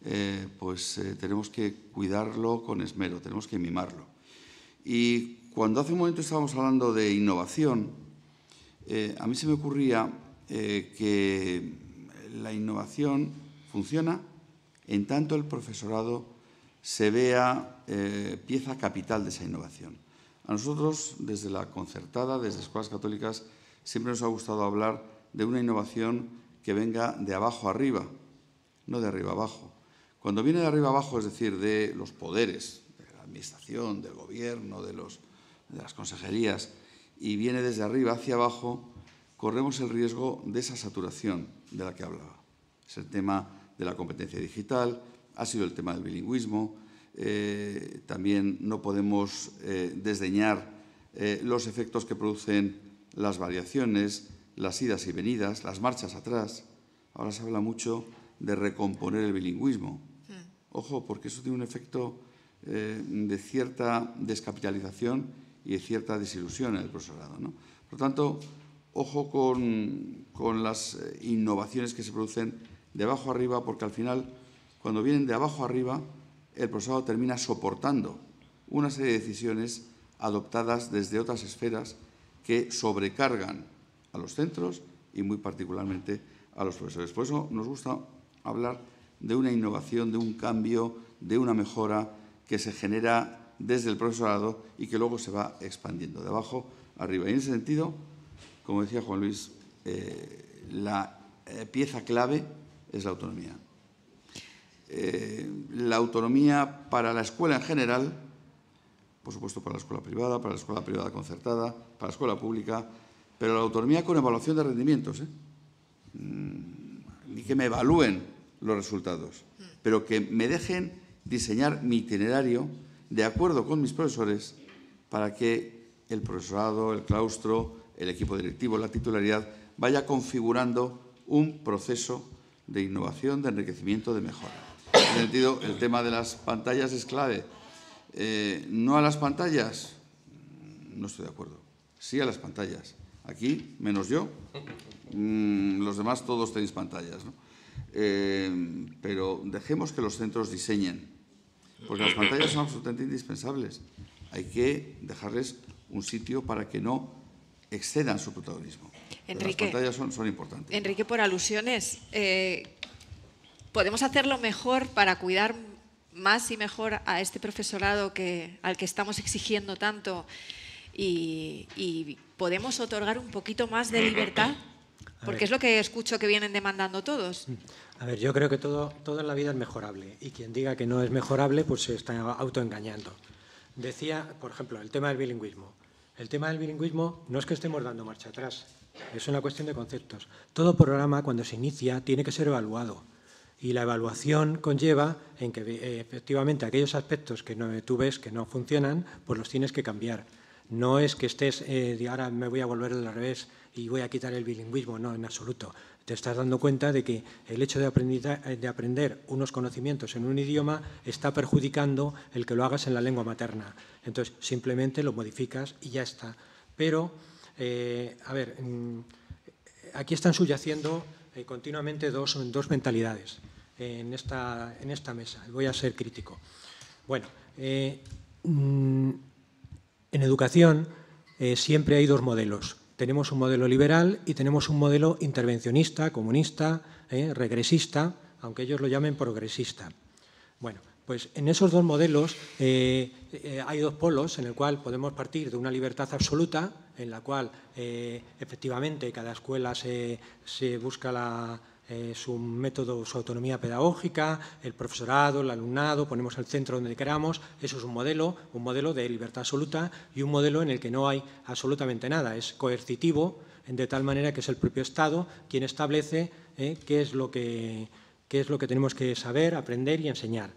eh, pues eh, tenemos que cuidarlo con esmero, tenemos que mimarlo. Y cuando hace un momento estábamos hablando de innovación, a mí se me ocurría que la innovación funciona en tanto el profesorado se vea eh, pieza capital de esa innovación. A nosotros, desde la concertada, desde escuelas católicas, siempre nos ha gustado hablar de una innovación que venga de abajo arriba, no de arriba abajo. Cuando viene de arriba abajo, es decir, de los poderes, de la administración, del gobierno, de las consejerías, y viene desde arriba hacia abajo, corremos el riesgo de esa saturación de la que hablaba. Es el tema de la competencia digital, ha sido el tema del bilingüismo. Eh, también no podemos eh, desdeñar eh, los efectos que producen las variaciones, las idas y venidas, las marchas atrás. Ahora se habla mucho de recomponer el bilingüismo. Hmm. Ojo, porque eso tiene un efecto de cierta descapitalización y de cierta desilusión en el profesorado. Por lo tanto, ojo con, con las innovaciones que se producen de abajo arriba, porque al final cuando vienen de abajo arriba, el profesorado termina soportando una serie de decisiones adoptadas desde otras esferas que sobrecargan a los centros y muy particularmente a los profesores. Por eso nos gusta hablar de una innovación, de un cambio, de una mejora que se genera desde el profesorado y que luego se va expandiendo de abajo arriba. Y en ese sentido, como decía Juan Luis, eh, la eh, pieza clave es la autonomía. Eh, la autonomía para la escuela en general, por supuesto para la escuela privada, para la escuela privada concertada, para la escuela pública, pero la autonomía con evaluación de rendimientos. ¿eh? Mm, ni que me evalúen los resultados, pero que me dejen diseñar mi itinerario de acuerdo con mis profesores para que el profesorado, el claustro, el equipo directivo, la titularidad, vaya configurando un proceso de innovación, de enriquecimiento, de mejora. En sentido, el tema de las pantallas es clave. Eh, no a las pantallas, no estoy de acuerdo. Sí a las pantallas. Aquí, menos yo, mm, los demás todos tenéis pantallas. Eh, pero dejemos que los centros diseñen, porque las pantallas son absolutamente indispensables. Hay que dejarles un sitio para que no excedan su protagonismo. las pantallas son, importantes. Enrique, por alusiones, eh, podemos hacerlo mejor para cuidar más y mejor a este profesorado que, al que estamos exigiendo tanto y, podemos otorgar un poquito más de libertad, porque es lo que escucho que vienen demandando todos. A ver, yo creo que todo, todo en la vida es mejorable y quien diga que no es mejorable pues se está autoengañando. Decía, por ejemplo, el tema del bilingüismo. El tema del bilingüismo no es que estemos dando marcha atrás, es una cuestión de conceptos. Todo programa, cuando se inicia, tiene que ser evaluado y la evaluación conlleva en que eh, efectivamente aquellos aspectos que no, tú ves que no funcionan, pues los tienes que cambiar. No es que estés, eh, de ahora me voy a volver al revés y voy a quitar el bilingüismo, no, en absoluto. Te estás dando cuenta de que el hecho de, eh, aprender unos conocimientos en un idioma está perjudicando el que lo hagas en la lengua materna. Entonces, simplemente lo modificas y ya está. Pero, a ver, mm, aquí están subyaciendo eh, continuamente dos, dos mentalidades en esta, en esta mesa. Voy a ser crítico. Bueno, eh, mm, en educación eh, siempre hay dos modelos. Tenemos un modelo liberal y tenemos un modelo intervencionista, comunista, regresista, aunque ellos lo llamen progresista. Bueno, pues en esos dos modelos eh, eh, hay dos polos en el cual podemos partir de una libertad absoluta, en la cual eh, efectivamente cada escuela se, busca su método, su autonomía pedagógica, el profesorado, el alumnado, ponemos el centro donde queramos. Eso es un modelo, un modelo de libertad absoluta y un modelo en el que no hay absolutamente nada. Es coercitivo, de tal manera que es el propio Estado quien establece qué es lo que tenemos que saber, aprender y enseñar.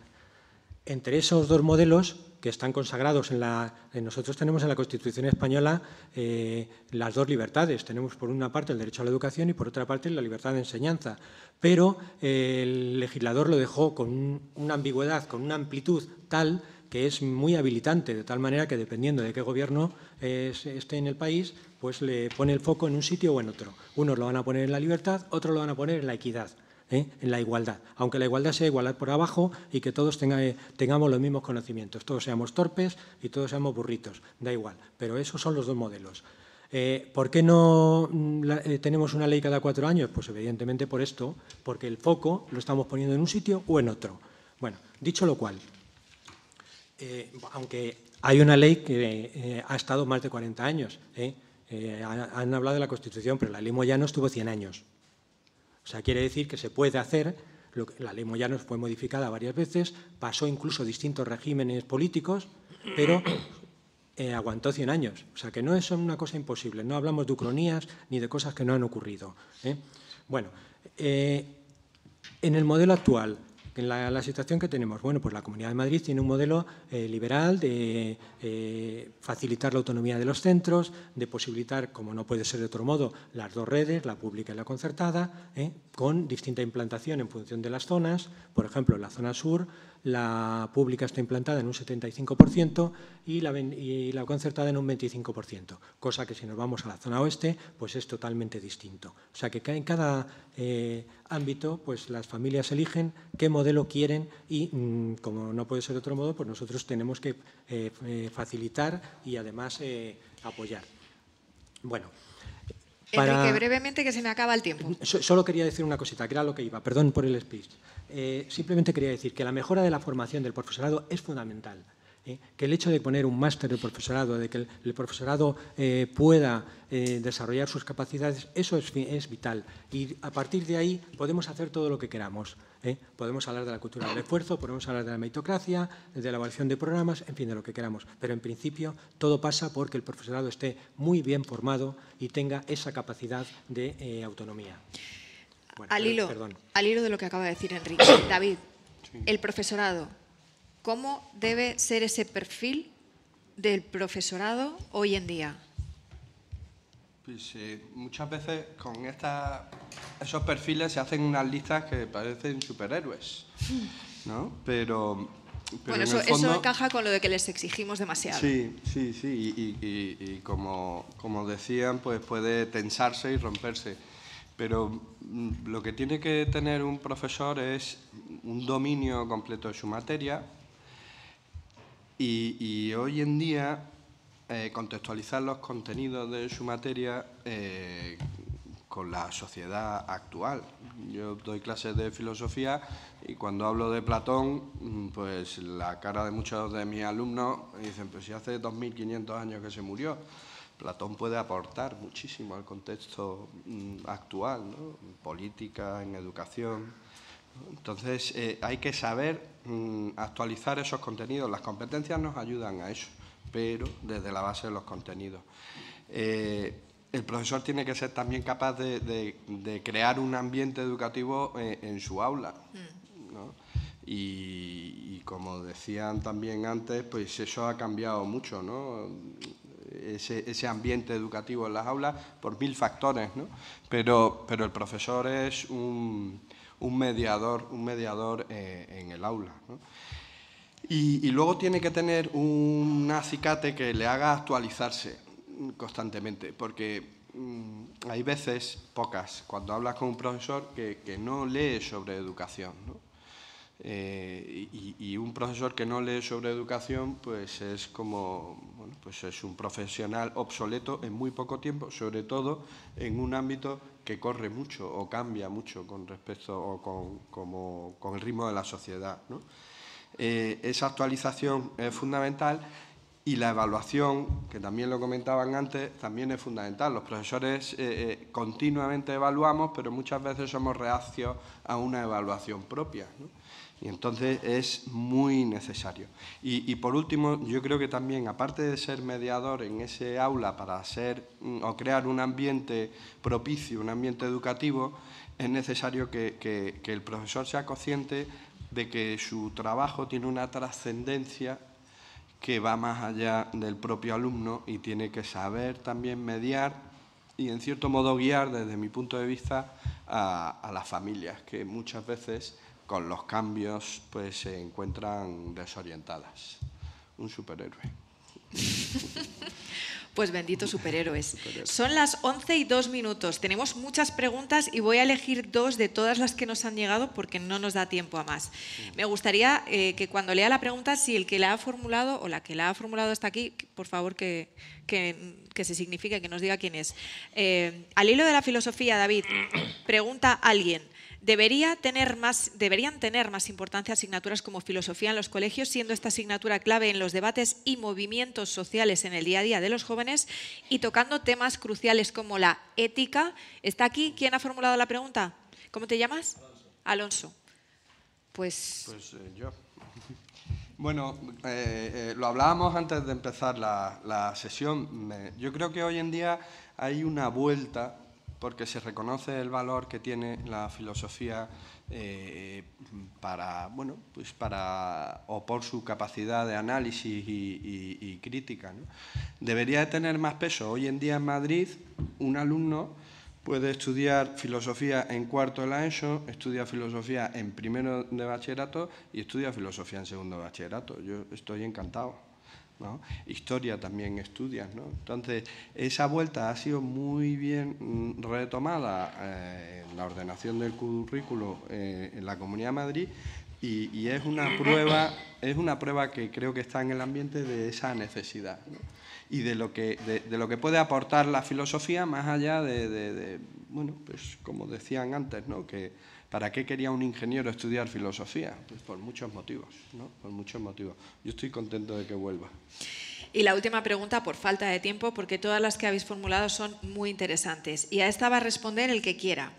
Entre esos dos modelos que están consagrados en la... nosotros tenemos en la Constitución española eh, las dos libertades. Tenemos por una parte el derecho a la educación y por otra parte la libertad de enseñanza. Pero eh, el legislador lo dejó con una ambigüedad, con una amplitud tal que es muy habilitante, de tal manera que dependiendo de qué gobierno eh, esté en el país, pues le pone el foco en un sitio o en otro. Unos lo van a poner en la libertad, otros lo van a poner en la equidad. ¿eh? en la igualdad, aunque la igualdad sea igualdad por abajo y que todos eh, tengamos los mismos conocimientos, todos seamos torpes y todos seamos burritos, da igual, pero esos son los dos modelos. Eh, ¿Por qué no mm, tenemos una ley cada cuatro años? Pues evidentemente por esto, porque el foco lo estamos poniendo en un sitio o en otro. Bueno, dicho lo cual, aunque hay una ley que ha estado más de 40 años, han, han, hablado de la Constitución, pero la ya no estuvo 100 años. O sea, quiere decir que se puede hacer, lo que, la ley nos fue modificada varias veces, pasó incluso distintos regímenes políticos, pero eh, aguantó 100 años. O sea, que no es una cosa imposible, no hablamos de ucronías ni de cosas que no han ocurrido. ¿eh? Bueno, eh, en el modelo actual, la, la, situación que tenemos, bueno, pues la Comunidad de Madrid tiene un modelo eh, liberal de eh, facilitar la autonomía de los centros, de posibilitar, como no puede ser de otro modo, las dos redes, la pública y la concertada, eh, con distinta implantación en función de las zonas. Por ejemplo, en la zona sur la pública está implantada en un 75% y la, concertada en un 25%, cosa que si nos vamos a la zona oeste, pues es totalmente distinto. O sea que en cada eh, ámbito, pues las familias eligen qué modelo quieren y, mm, como no puede ser de otro modo, pues nosotros tenemos que eh, eh, facilitar y además apoyar. Bueno. Para... Enrique, brevemente que se me acaba el tiempo. Solo quería decir una cosita, que era lo que iba, perdón por el speech. Eh, simplemente quería decir que la mejora de la formación del profesorado es fundamental. ¿eh? que el hecho de poner un máster de profesorado, de que el, profesorado eh, pueda desarrollar sus capacidades, eso es vital. Y a partir de ahí podemos hacer todo lo que queramos. ¿eh? Podemos hablar de la cultura del esfuerzo, podemos hablar de la meritocracia, de la evaluación de programas, en fin, de lo que queramos. Pero en principio todo pasa porque el profesorado esté muy bien formado y tenga esa capacidad de eh, autonomía. al, hilo, al hilo de lo que acaba de decir Enrique, David, el profesorado, ¿cómo debe ser ese perfil del profesorado hoy en día? muchas veces con esos perfiles se hacen unas listas que parecen superhéroes, Pero, eso, en encaja con lo de que les exigimos demasiado. Sí, sí, sí, y, como, como, decían, pues puede tensarse y romperse. Pero mm, lo que tiene que tener un profesor es un dominio completo de su materia y hoy en día eh, contextualizar los contenidos de su materia eh, con la sociedad actual. Yo doy clases de filosofía y cuando hablo de Platón, mm, pues la cara de muchos de mis alumnos dicen, pues si hace 2.500 años que se murió, Platón puede aportar muchísimo al contexto mm, actual, en política, en educación. Entonces, eh, hay que saber mm, actualizar esos contenidos. Las competencias nos ayudan a eso pero desde la base de los contenidos. Eh, el profesor tiene que ser también capaz de, crear un ambiente educativo eh, en, su aula. Mm. Y, como decían también antes, pues eso ha cambiado mucho, Ese, ambiente educativo en las aulas por mil factores, Pero, el profesor es un, mediador, un mediador eh, en el aula. ¿no? Y, luego tiene que tener un acicate que le haga actualizarse constantemente, porque mm, hay veces, pocas, cuando hablas con un profesor que, que no lee sobre educación. Eh, y, un profesor que no lee sobre educación, pues es como, pues es un profesional obsoleto en muy poco tiempo, sobre todo en un ámbito que corre mucho o cambia mucho con respecto o con, como, con el ritmo de la sociedad. ¿no? Eh, esa actualización es fundamental y la evaluación, que también lo comentaban antes, también es fundamental. Los profesores eh, eh, continuamente evaluamos, pero muchas veces somos reacios a una evaluación propia. Y entonces es muy necesario. Y, por último, yo creo que también, aparte de ser mediador en ese aula para hacer mm, o crear un ambiente propicio, un ambiente educativo, es necesario que el profesor sea consciente de que su trabajo tiene una trascendencia que va más allá del propio alumno y tiene que saber también mediar y en cierto modo guiar desde mi punto de vista a, las familias que muchas veces con los cambios pues se encuentran desorientadas. Un superhéroe. Pues benditos superhéroes. Son las 11 y 2 minutos. Tenemos muchas preguntas y voy a elegir dos de todas las que nos han llegado porque no nos da tiempo a más. Mm. Me gustaría eh, que cuando lea la pregunta, si el que la ha formulado o la que la ha formulado está aquí, por favor que, se signifique, que nos diga quién es. Eh, al hilo de la filosofía, David, pregunta alguien tener más, deberían tener más importancia asignaturas como filosofía en los colegios, siendo esta asignatura clave en los debates y movimientos sociales en el día a día de los jóvenes y tocando temas cruciales como la ética. ¿Está aquí? ¿Quién ha formulado la pregunta? ¿Cómo te llamas? Alonso. Pues, pues eh, yo. Bueno, eh, eh, lo hablábamos antes de empezar la, sesión. yo creo que hoy en día hay una vuelta porque se reconoce el valor que tiene la filosofía eh, para, bueno, pues para, o por su capacidad de análisis y, crítica. Debería de tener más peso. Hoy en día en Madrid un alumno puede estudiar filosofía en cuarto de la ESO, estudia filosofía en primero de bachillerato y estudia filosofía en segundo de bachillerato. Yo estoy encantado. Historia también estudias, ¿no? Entonces, esa vuelta ha sido muy bien mm, retomada eh, en la ordenación del currículo eh, en la Comunidad de Madrid y, es una prueba, es una prueba que creo que está en el ambiente de esa necesidad y de lo que lo que puede aportar la filosofía más allá de, bueno, pues como decían antes, ¿no? Que ¿Para qué quería un ingeniero estudiar filosofía? Pues por muchos motivos, ¿no? Por muchos motivos. Yo estoy contento de que vuelva. Y la última pregunta, por falta de tiempo, porque todas las que habéis formulado son muy interesantes. Y a esta va a responder el que quiera.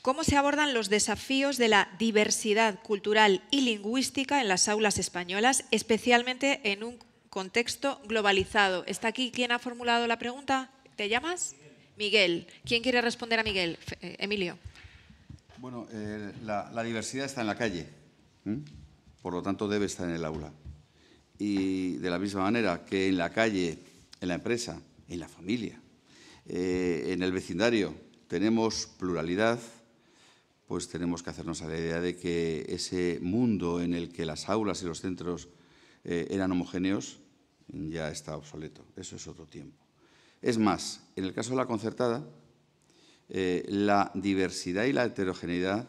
¿Cómo se abordan los desafíos de la diversidad cultural y lingüística en las aulas españolas, especialmente en un contexto globalizado? ¿Está aquí quien ha formulado la pregunta? ¿Te llamas? Miguel. ¿Quién quiere responder a Miguel? Eh, Emilio. Bueno, eh, la, diversidad está en la calle, por lo tanto debe estar en el aula. Y de la misma manera que en la calle, en la empresa, en la familia, eh, en el vecindario tenemos pluralidad, pues tenemos que hacernos a la idea de que ese mundo en el que las aulas y los centros eh, eran homogéneos ya está obsoleto. Eso es otro tiempo. Es más, en el caso de la concertada, eh, la diversidad y la heterogeneidad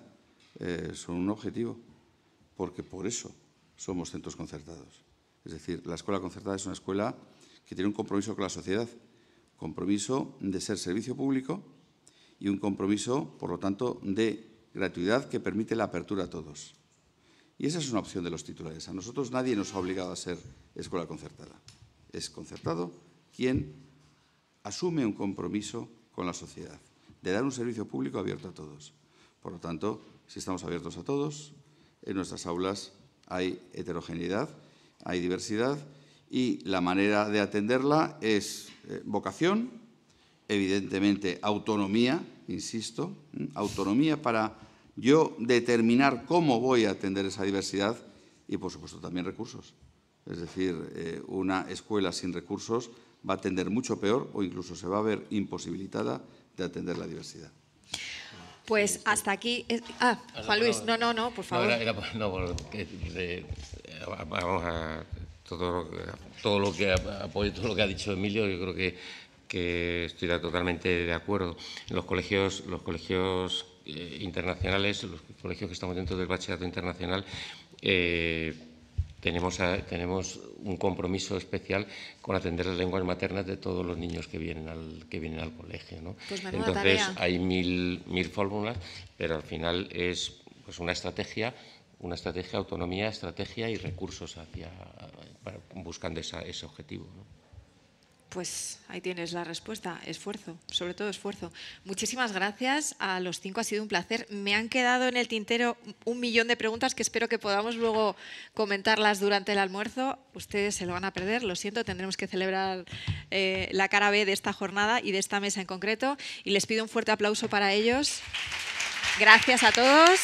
eh, son un objetivo, porque por eso somos centros concertados. Es decir, la escuela concertada es una escuela que tiene un compromiso con la sociedad, compromiso de ser servicio público y un compromiso, por lo tanto, de gratuidad que permite la apertura a todos. Y esa es una opción de los titulares. A nosotros nadie nos ha obligado a ser escuela concertada. Es concertado quien asume un compromiso con la sociedad de dar un servicio público abierto a todos. Por lo tanto, si estamos abiertos a todos, en nuestras aulas hay heterogeneidad, hay diversidad y la manera de atenderla es eh, vocación, evidentemente autonomía, insisto, autonomía para yo determinar cómo voy a atender esa diversidad y, por supuesto, también recursos. Es decir, eh, una escuela sin recursos va a atender mucho peor o incluso se va a ver imposibilitada de atender la diversidad. Pues hasta aquí. Eh, ah, ah Juan Luis, no, no, no, por favor. No, era, eh, vamos a todo, todo lo que apoyo, todo lo que ha dicho Emilio, yo creo que, que estoy totalmente de acuerdo. Los colegios, los colegios eh, internacionales, los colegios que estamos dentro del bachillerato internacional, tenemos, un compromiso especial con atender las lenguas maternas de todos los niños que vienen al, que vienen al colegio. Pues Entonces hay mil, mil fórmulas, pero al final es pues, una estrategia una estrategia, autonomía, estrategia y recursos hacia, buscando ese objetivo. Pues ahí tienes la respuesta, esfuerzo, sobre todo esfuerzo. Muchísimas gracias a los cinco, ha sido un placer. Me han quedado en el tintero un millón de preguntas que espero que podamos luego comentarlas durante el almuerzo. Ustedes se lo van a perder, lo siento, tendremos que celebrar eh, la cara B de esta jornada y de esta mesa en concreto. Y les pido un fuerte aplauso para ellos. Gracias a todos.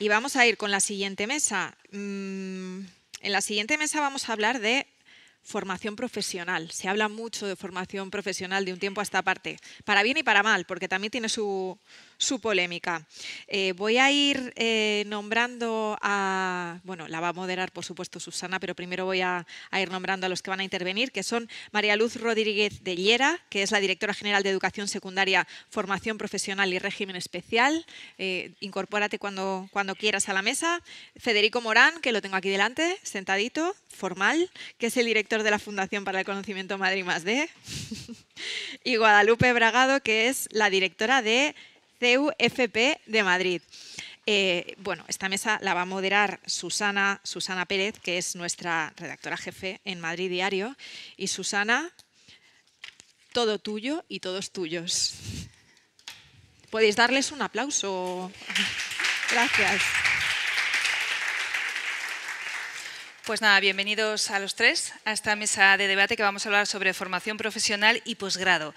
Y vamos a ir con la siguiente mesa. Mm, en la siguiente mesa vamos a hablar de formación profesional. Se habla mucho de formación profesional de un tiempo a esta parte, para bien y para mal, porque también tiene su, polémica. Eh, voy a ir eh, nombrando a, bueno, la va a moderar por supuesto Susana, pero primero voy a, ir nombrando a los que van a intervenir, que son María Luz Rodríguez de Llera, que es la directora general de Educación Secundaria, Formación Profesional y Régimen Especial. Eh, incorpórate cuando, cuando quieras a la mesa. Federico Morán, que lo tengo aquí delante, sentadito, formal, que es el director de la Fundación para el Conocimiento Madrid más D, y Guadalupe Bragado, que es la directora de CUFP de Madrid. Eh, bueno, esta mesa la va a moderar Susana, Susana Pérez, que es nuestra redactora jefe en Madrid Diario. Y Susana, todo tuyo y todos tuyos. Podéis darles un aplauso. Gracias. Pues nada, bienvenidos a los tres a esta mesa de debate que vamos a hablar sobre formación profesional y posgrado.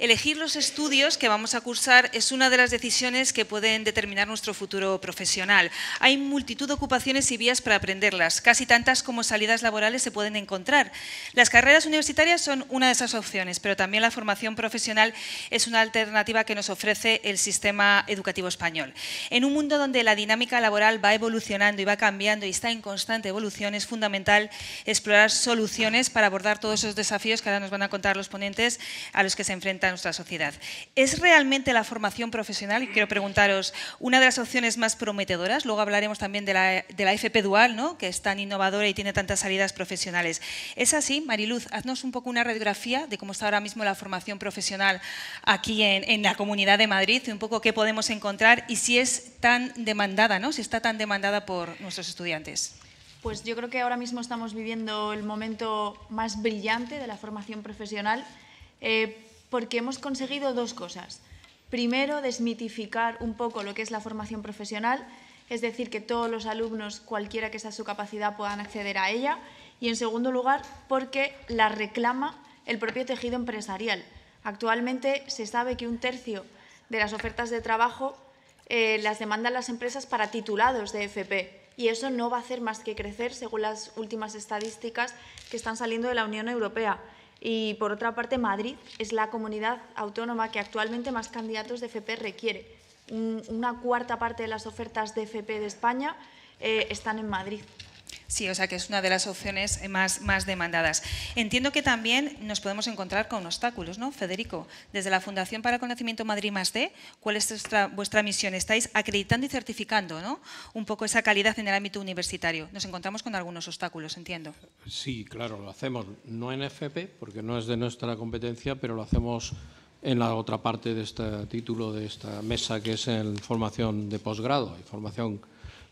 Elegir los estudios que vamos a cursar es una de las decisiones que pueden determinar nuestro futuro profesional. Hay multitud de ocupaciones y vías para aprenderlas, casi tantas como salidas laborales se pueden encontrar. Las carreras universitarias son una de esas opciones, pero también la formación profesional es una alternativa que nos ofrece el sistema educativo español. En un mundo donde la dinámica laboral va evolucionando y va cambiando y está en constante evolución, fundamental explorar soluciones para abordar todos esos desafíos que ahora nos van a contar los ponentes a los que se enfrenta nuestra sociedad. ¿Es realmente la formación profesional, y quiero preguntaros, una de las opciones más prometedoras? Luego hablaremos también de la, de FP Dual, ¿no? que es tan innovadora y tiene tantas salidas profesionales. ¿Es así, Mariluz? Haznos un poco una radiografía de cómo está ahora mismo la formación profesional aquí en, la Comunidad de Madrid, un poco qué podemos encontrar y si es tan demandada, ¿no? si está tan demandada por nuestros estudiantes. Pues yo creo que ahora mismo estamos viviendo el momento más brillante de la formación profesional eh, porque hemos conseguido dos cosas. Primero, desmitificar un poco lo que es la formación profesional, es decir, que todos los alumnos, cualquiera que sea su capacidad, puedan acceder a ella. Y en segundo lugar, porque la reclama el propio tejido empresarial. Actualmente se sabe que un tercio de las ofertas de trabajo eh, las demandan las empresas para titulados de FP y eso no va a hacer más que crecer según las últimas estadísticas que están saliendo de la Unión Europea. Y por otra parte, Madrid es la comunidad autónoma que actualmente más candidatos de FP requiere. Una cuarta parte de las ofertas de FP de España eh, están en Madrid. Sí, o sea que es una de las opciones eh, más, demandadas. Entiendo que también nos podemos encontrar con obstáculos, ¿no? Federico, desde la Fundación para el Conocimiento Madrid más D, ¿cuál es vuestra, misión? Estáis acreditando y certificando, ¿no? Un poco esa calidad en el ámbito universitario. Nos encontramos con algunos obstáculos, entiendo. Sí, claro, lo hacemos no en FP, porque no es de nuestra competencia, pero lo hacemos en la otra parte de este título, de esta mesa, que es en formación de posgrado y formación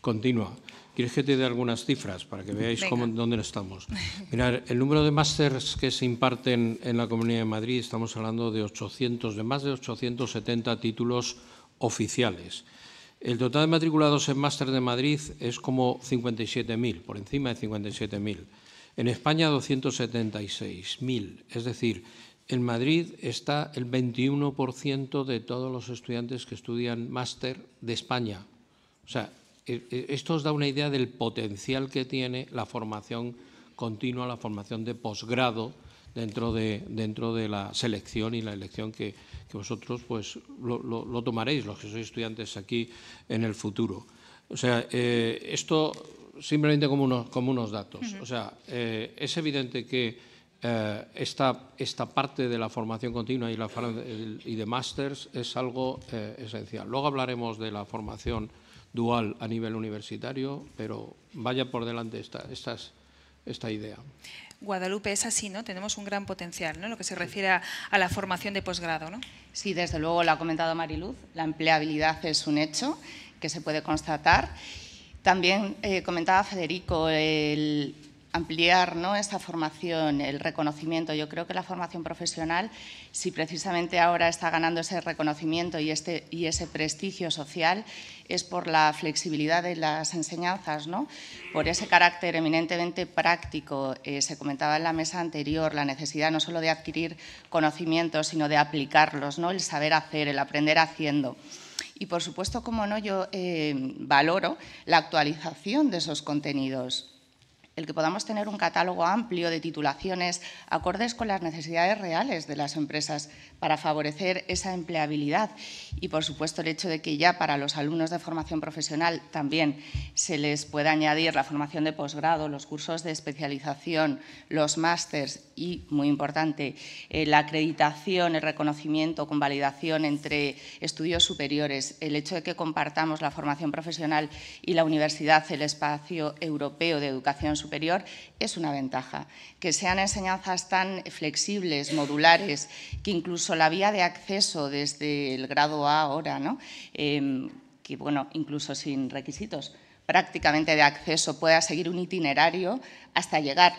continua. ¿Quieres que te dé algunas cifras para que veáis dónde estamos? Mirar, el número de másters que se imparten en la Comunidad de Madrid, estamos hablando de 800, de más de 870 títulos oficiales. El total de matriculados en máster de Madrid es como 57.000, por encima de 57.000. En España 276.000, es decir, en Madrid está el 21% de todos los estudiantes que estudian máster de España. O sea, eh, eh, esto os da una idea del potencial que tiene la formación continua, la formación de posgrado dentro de, dentro de la selección y la elección que, vosotros pues, lo, tomaréis, los que sois estudiantes aquí en el futuro. O sea, eh, esto simplemente como unos, como unos datos. O sea, es evidente que esta, esta parte de la formación continua y, y de másters es algo esencial. Luego hablaremos de la formación dual a nivel universitario, pero vaya por delante esta, esta idea. Guadalupe es así, ¿no? Tenemos un gran potencial, ¿no? Lo que se refiere a, la formación de posgrado, ¿no? Sí, desde luego lo ha comentado Mariluz. La empleabilidad es un hecho que se puede constatar. También eh, comentaba Federico el ampliar ¿no? esta formación, el reconocimiento. Yo creo que la formación profesional, si precisamente ahora está ganando ese reconocimiento y, este, y ese prestigio social, es por la flexibilidad de las enseñanzas, por ese carácter eminentemente práctico. Eh, se comentaba en la mesa anterior la necesidad no solo de adquirir conocimientos, sino de aplicarlos, ¿no? el saber hacer, el aprender haciendo. Y, por supuesto, como no, yo eh, valoro la actualización de esos contenidos el que podamos tener un catálogo amplio de titulaciones acordes con las necesidades reales de las empresas para favorecer esa empleabilidad y, por supuesto, el hecho de que ya para los alumnos de formación profesional también se les pueda añadir la formación de posgrado, los cursos de especialización, los másters y, muy importante, eh, la acreditación, el reconocimiento con validación entre estudios superiores, el hecho de que compartamos la formación profesional y la universidad, el espacio europeo de educación superior es una ventaja. Que sean enseñanzas tan flexibles, modulares, que incluso la vía de acceso desde el grado A ahora, ¿no? Em, que bueno, incluso sin requisitos prácticamente de acceso pueda seguir un itinerario hasta llegar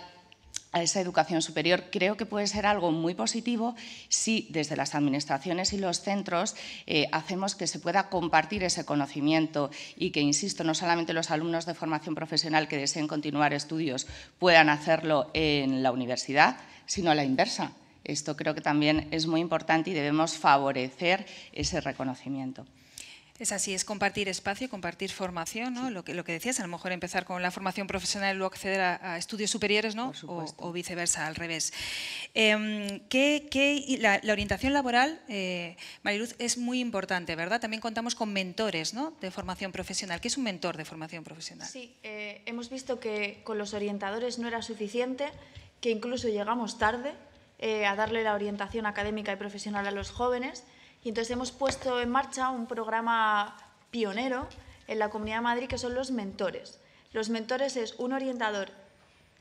a esa educación superior. Creo que puede ser algo muy positivo si desde las administraciones y los centros eh, hacemos que se pueda compartir ese conocimiento y que, insisto, no solamente los alumnos de formación profesional que deseen continuar estudios puedan hacerlo en la universidad, sino a la inversa. Esto creo que también es muy importante y debemos favorecer ese reconocimiento. Es así, es compartir espacio, compartir formación, ¿no? Lo, que, lo que decías, a lo mejor empezar con la formación profesional y luego acceder a, estudios superiores, ¿no? O, viceversa, al revés. Em, la, orientación laboral, eh, Mariluz, es muy importante, ¿verdad? También contamos con mentores, De formación profesional. ¿Qué es un mentor de formación profesional? Sí, eh, hemos visto que con los orientadores no era suficiente, que incluso llegamos tarde eh, a darle la orientación académica y profesional a los jóvenes y entonces hemos puesto en marcha un programa pionero en la Comunidad de Madrid que son los mentores. Los mentores es un orientador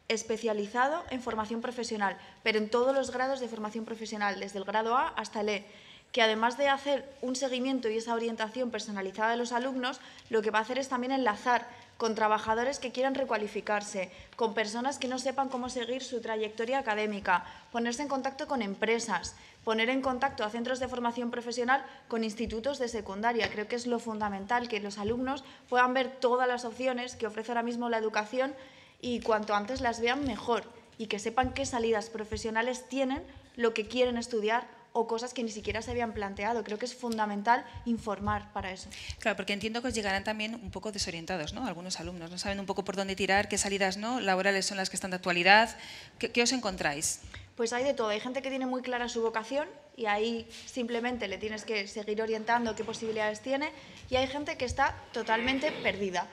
especializado en formación profesional, pero en todos los grados de formación profesional, desde el grado A hasta el E, que además de hacer un seguimiento y esa orientación personalizada de los alumnos, lo que va a hacer es también enlazar con trabajadores que quieran recualificarse, con personas que no sepan cómo seguir su trayectoria académica, ponerse en contacto con empresas, poner en contacto a centros de formación profesional con institutos de secundaria. Creo que es lo fundamental, que los alumnos puedan ver todas las opciones que ofrece ahora mismo la educación y cuanto antes las vean mejor y que sepan qué salidas profesionales tienen, lo que quieren estudiar o cosas que ni siquiera se habían planteado. Creo que es fundamental informar para eso. Claro, porque entiendo que os llegarán también un poco desorientados, ¿no? Algunos alumnos no saben un poco por dónde tirar, qué salidas no laborales son las que están de actualidad. ¿Qué, os encontráis? Pues hay de todo. Hay gente que tiene muy clara su vocación y ahí simplemente le tienes que seguir orientando qué posibilidades tiene y hay gente que está totalmente perdida,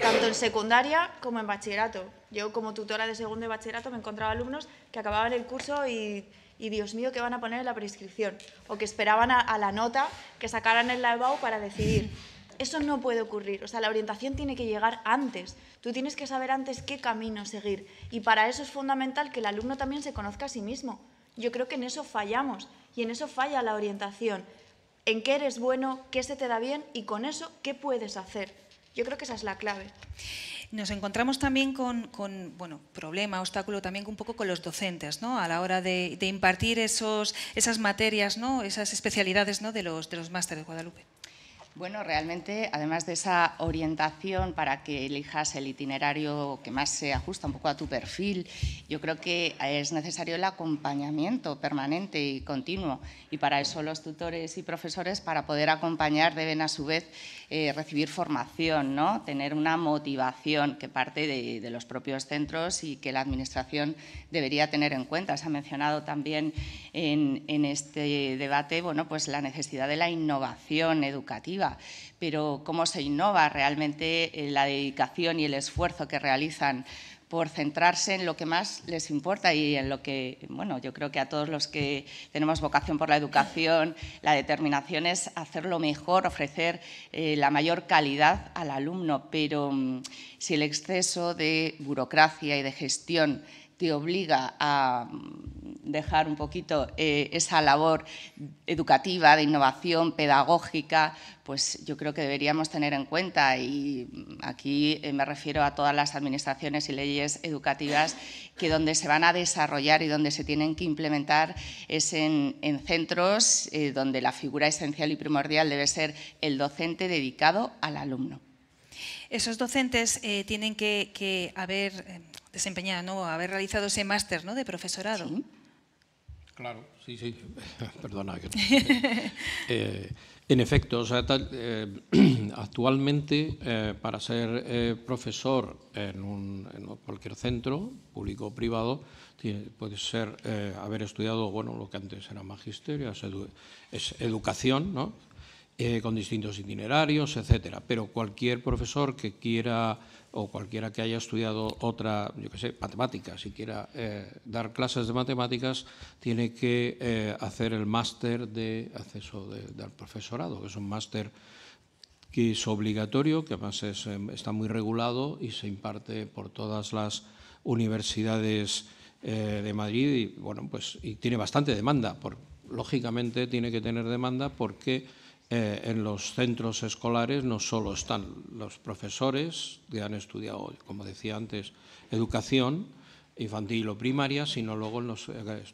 tanto en secundaria como en bachillerato. Yo como tutora de segundo de bachillerato me encontraba alumnos que acababan el curso y y Dios mío, ¿qué van a poner en la prescripción? O que esperaban a, la nota que sacaran el la EBAU para decidir. Eso no puede ocurrir. O sea, la orientación tiene que llegar antes. Tú tienes que saber antes qué camino seguir. Y para eso es fundamental que el alumno también se conozca a sí mismo. Yo creo que en eso fallamos y en eso falla la orientación. En qué eres bueno, qué se te da bien y con eso, qué puedes hacer. Yo creo que esa es la clave. Nos encontramos también con, con, bueno, problema, obstáculo también un poco con los docentes, ¿no? A la hora de, de impartir esos, esas materias, ¿no? Esas especialidades, ¿no? De los, de los másteres de Guadalupe. Bueno, realmente, además de esa orientación para que elijas el itinerario que más se ajusta un poco a tu perfil, yo creo que es necesario el acompañamiento permanente y continuo. Y para eso los tutores y profesores, para poder acompañar, deben a su vez eh, recibir formación, ¿no? tener una motivación que parte de, los propios centros y que la Administración debería tener en cuenta. Se ha mencionado también en, en este debate bueno, pues la necesidad de la innovación educativa pero cómo se innova realmente eh, la dedicación y el esfuerzo que realizan por centrarse en lo que más les importa y en lo que, bueno, yo creo que a todos los que tenemos vocación por la educación, la determinación es lo mejor, ofrecer eh, la mayor calidad al alumno, pero mm, si el exceso de burocracia y de gestión te obliga a mm, dejar un poquito eh, esa labor educativa, de innovación pedagógica, pues yo creo que deberíamos tener en cuenta. Y aquí eh, me refiero a todas las administraciones y leyes educativas que donde se van a desarrollar y donde se tienen que implementar es en, centros eh, donde la figura esencial y primordial debe ser el docente dedicado al alumno. Esos docentes tienen que, haber desempeñado, ¿no? haber realizado ese máster ¿no? de profesorado. Claro, sí, sí. Perdona. Eh, en efecto, eh, actualmente eh, para ser profesor en, cualquier centro, público o privado, puede ser haber estudiado, bueno, lo que antes era magisterio, es, educación, ¿no? con distintos itinerarios, etcétera. Pero cualquier profesor que quiera o cualquiera que haya estudiado otra, yo qué sé, matemáticas, si quiera eh, dar clases de matemáticas, tiene que eh, hacer el máster de acceso de, del profesorado, que es un máster que es obligatorio, que además em, está muy regulado y se imparte por todas las universidades eh, de Madrid y, bueno, pues, y tiene bastante demanda. Por, lógicamente tiene que tener demanda porque eh, en los centros escolares no solo están los profesores que han estudiado, como decía antes, educación infantil o primaria, sino luego en los eh,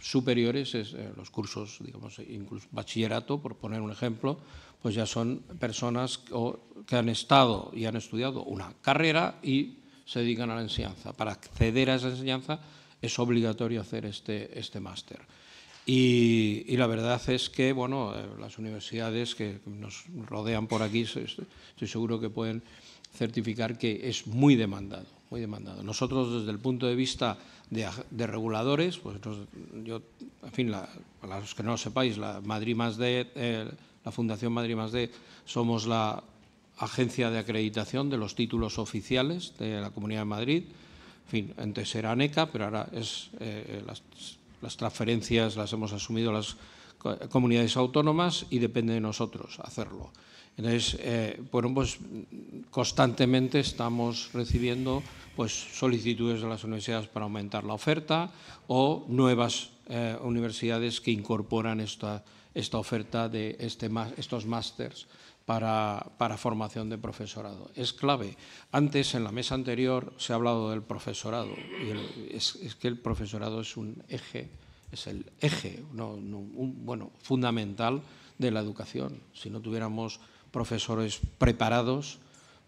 superiores, eh, los cursos, digamos, incluso bachillerato, por poner un ejemplo, pues ya son personas que han estado y han estudiado una carrera y se dedican a la enseñanza. Para acceder a esa enseñanza es obligatorio hacer este, este máster. Y, la verdad es que bueno, eh, las universidades que nos rodean por aquí estoy seguro que pueden certificar que es muy demandado, muy demandado. Nosotros desde el punto de vista de, reguladores, pues yo, en fin, la, para los que no lo sepáis, la Madrid más eh, la Fundación Madrid más D, somos la agencia de acreditación de los títulos oficiales de la Comunidad de Madrid. En fin, antes era ANECA, pero ahora es eh, las transferencias las hemos asumido las comunidades autónomas y depende de nosotros hacerlo. Entonces, eh, pues, constantemente estamos recibiendo pues, solicitudes de las universidades para aumentar la oferta o nuevas eh, universidades que incorporan esta, oferta de este estos másters para, formación de profesorado. Es clave. Antes, en la mesa anterior, se ha hablado del profesorado. Y es, que el profesorado es un eje, es el eje, un, bueno, fundamental de la educación. Si no tuviéramos profesores preparados,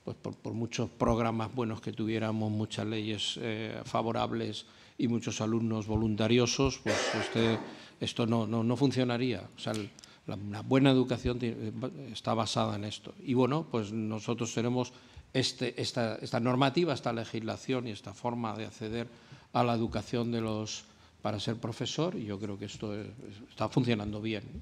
pues por, muchos programas buenos que tuviéramos, muchas leyes eh, favorables y muchos alumnos voluntariosos, pues usted, esto no, no, no funcionaría. O sea, el, la, buena educación eh, está basada en esto. Y bueno, pues nosotros tenemos este, esta, esta, normativa, esta legislación y esta forma de acceder a la educación de los para ser profesor y yo creo que esto está funcionando bien. ¿eh?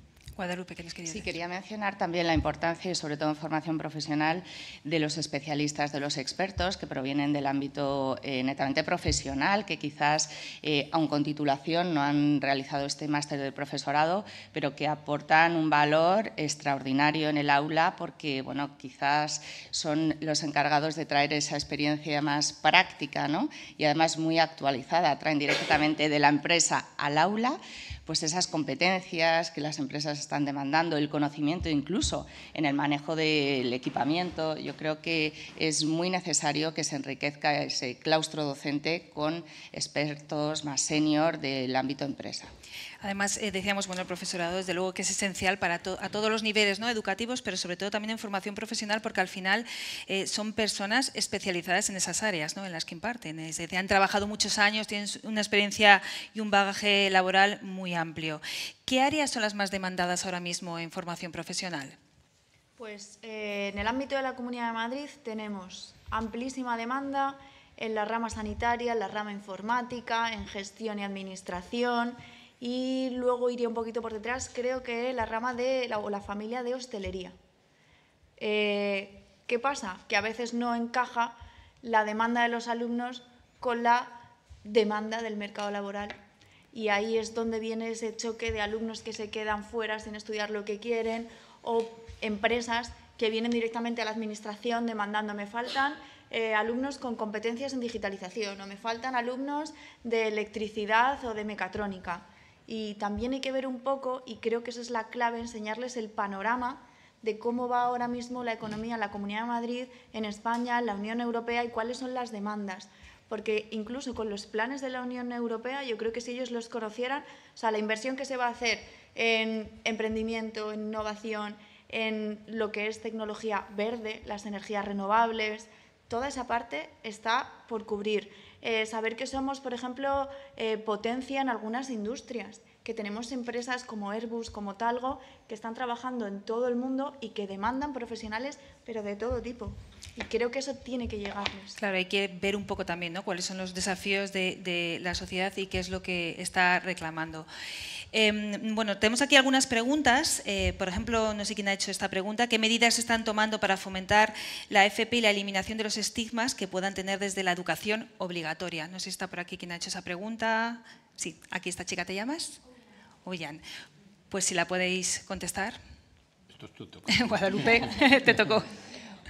Sí, quería mencionar también la importancia, y sobre todo en formación profesional, de los especialistas, de los expertos que provienen del ámbito eh, netamente profesional, que quizás, eh, aun con titulación, no han realizado este máster de profesorado, pero que aportan un valor extraordinario en el aula porque, bueno, quizás son los encargados de traer esa experiencia más práctica, Y además muy actualizada, traen directamente de la empresa al aula pues esas competencias que las empresas están demandando, el conocimiento incluso en el manejo del equipamiento. Yo creo que es muy necesario que se enriquezca ese claustro docente con expertos más senior del ámbito empresa. Además, eh, decíamos, bueno, el profesorado desde luego que es esencial para a todos los niveles ¿no? educativos, pero sobre todo también en formación profesional, porque al final eh, son personas especializadas en esas áreas ¿no? en las que imparten. Es decir, han trabajado muchos años, tienen una experiencia y un bagaje laboral muy amplio. ¿Qué áreas son las más demandadas ahora mismo en formación profesional? Pues eh, en el ámbito de la Comunidad de Madrid tenemos amplísima demanda en la rama sanitaria, en la rama informática, en gestión y administración, y luego iría un poquito por detrás, creo que la rama de la, o la familia de hostelería. Eh, ¿Qué pasa? Que a veces no encaja la demanda de los alumnos con la demanda del mercado laboral. Y ahí es donde viene ese choque de alumnos que se quedan fuera sin estudiar lo que quieren o empresas que vienen directamente a la administración demandando me faltan eh, alumnos con competencias en digitalización o me faltan alumnos de electricidad o de mecatrónica. Y también hay que ver un poco, y creo que esa es la clave, enseñarles el panorama de cómo va ahora mismo la economía en la Comunidad de Madrid, en España, la Unión Europea y cuáles son las demandas. Porque incluso con los planes de la Unión Europea, yo creo que si ellos los conocieran, o sea, la inversión que se va a hacer en emprendimiento, en innovación, en lo que es tecnología verde, las energías renovables, toda esa parte está por cubrir. Eh, saber que somos, por ejemplo, eh, potencia en algunas industrias, que tenemos empresas como Airbus, como Talgo, que están trabajando en todo el mundo y que demandan profesionales, pero de todo tipo. Y creo que eso tiene que llegarnos. Claro, hay que ver un poco también ¿no? cuáles son los desafíos de la sociedad y qué es lo que está reclamando. Em, bueno, tenemos aquí algunas preguntas. Eh, por ejemplo, no sé quién ha hecho esta pregunta. ¿Qué medidas se están tomando para fomentar la FP y la eliminación de los estigmas que puedan tener desde la educación obligatoria? No sé si está por aquí quien ha hecho esa pregunta. Sí, aquí esta chica, ¿te llamas? Oyan. Pues si la podéis contestar. Esto es tu Guadalupe, te tocó.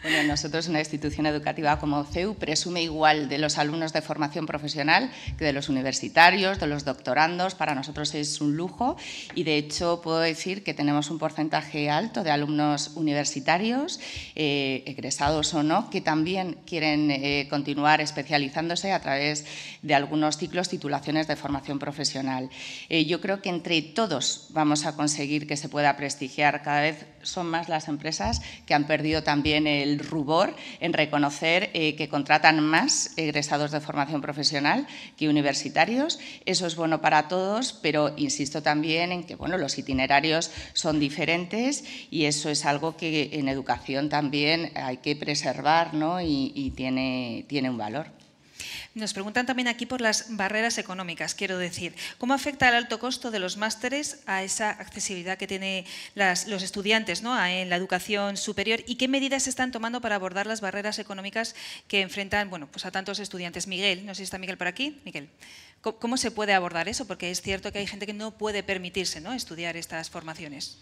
Bueno, nosotros una institución educativa como CEU presume igual de los alumnos de formación profesional que de los universitarios, de los doctorandos. Para nosotros es un lujo y de hecho puedo decir que tenemos un porcentaje alto de alumnos universitarios, eh, egresados o no, que también quieren eh, continuar especializándose a través de algunos ciclos, titulaciones de formación profesional. Eh, yo creo que entre todos vamos a conseguir que se pueda prestigiar. Cada vez son más las empresas que han perdido también el el rubor en reconocer eh, que contratan más egresados de formación profesional que universitarios. Eso es bueno para todos, pero insisto también en que bueno, los itinerarios son diferentes y eso es algo que en educación también hay que preservar y, tiene, tiene un valor. Nos preguntan también aquí por las barreras económicas, quiero decir, ¿cómo afecta el alto costo de los másteres a esa accesibilidad que tienen los estudiantes ¿no? en la educación superior y qué medidas se están tomando para abordar las barreras económicas que enfrentan bueno, pues a tantos estudiantes? Miguel, no sé si está Miguel por aquí. Miguel, ¿cómo, se puede abordar eso? Porque es cierto que hay gente que no puede permitirse ¿no? estudiar estas formaciones.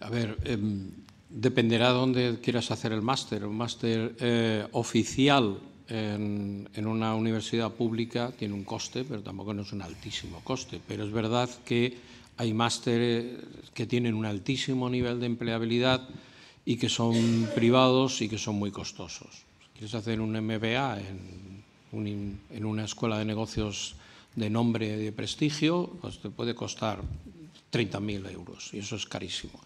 A ver, em, dependerá de dónde quieras hacer el máster. Un máster eh, oficial en, una universidad pública tiene un coste, pero tampoco no es un altísimo coste. Pero es verdad que hay másteres eh, que tienen un altísimo nivel de empleabilidad y que son privados y que son muy costosos. Si quieres hacer un MBA en, una escuela de negocios de nombre y de prestigio, pues te puede costar 30.000 euros y eso es carísimo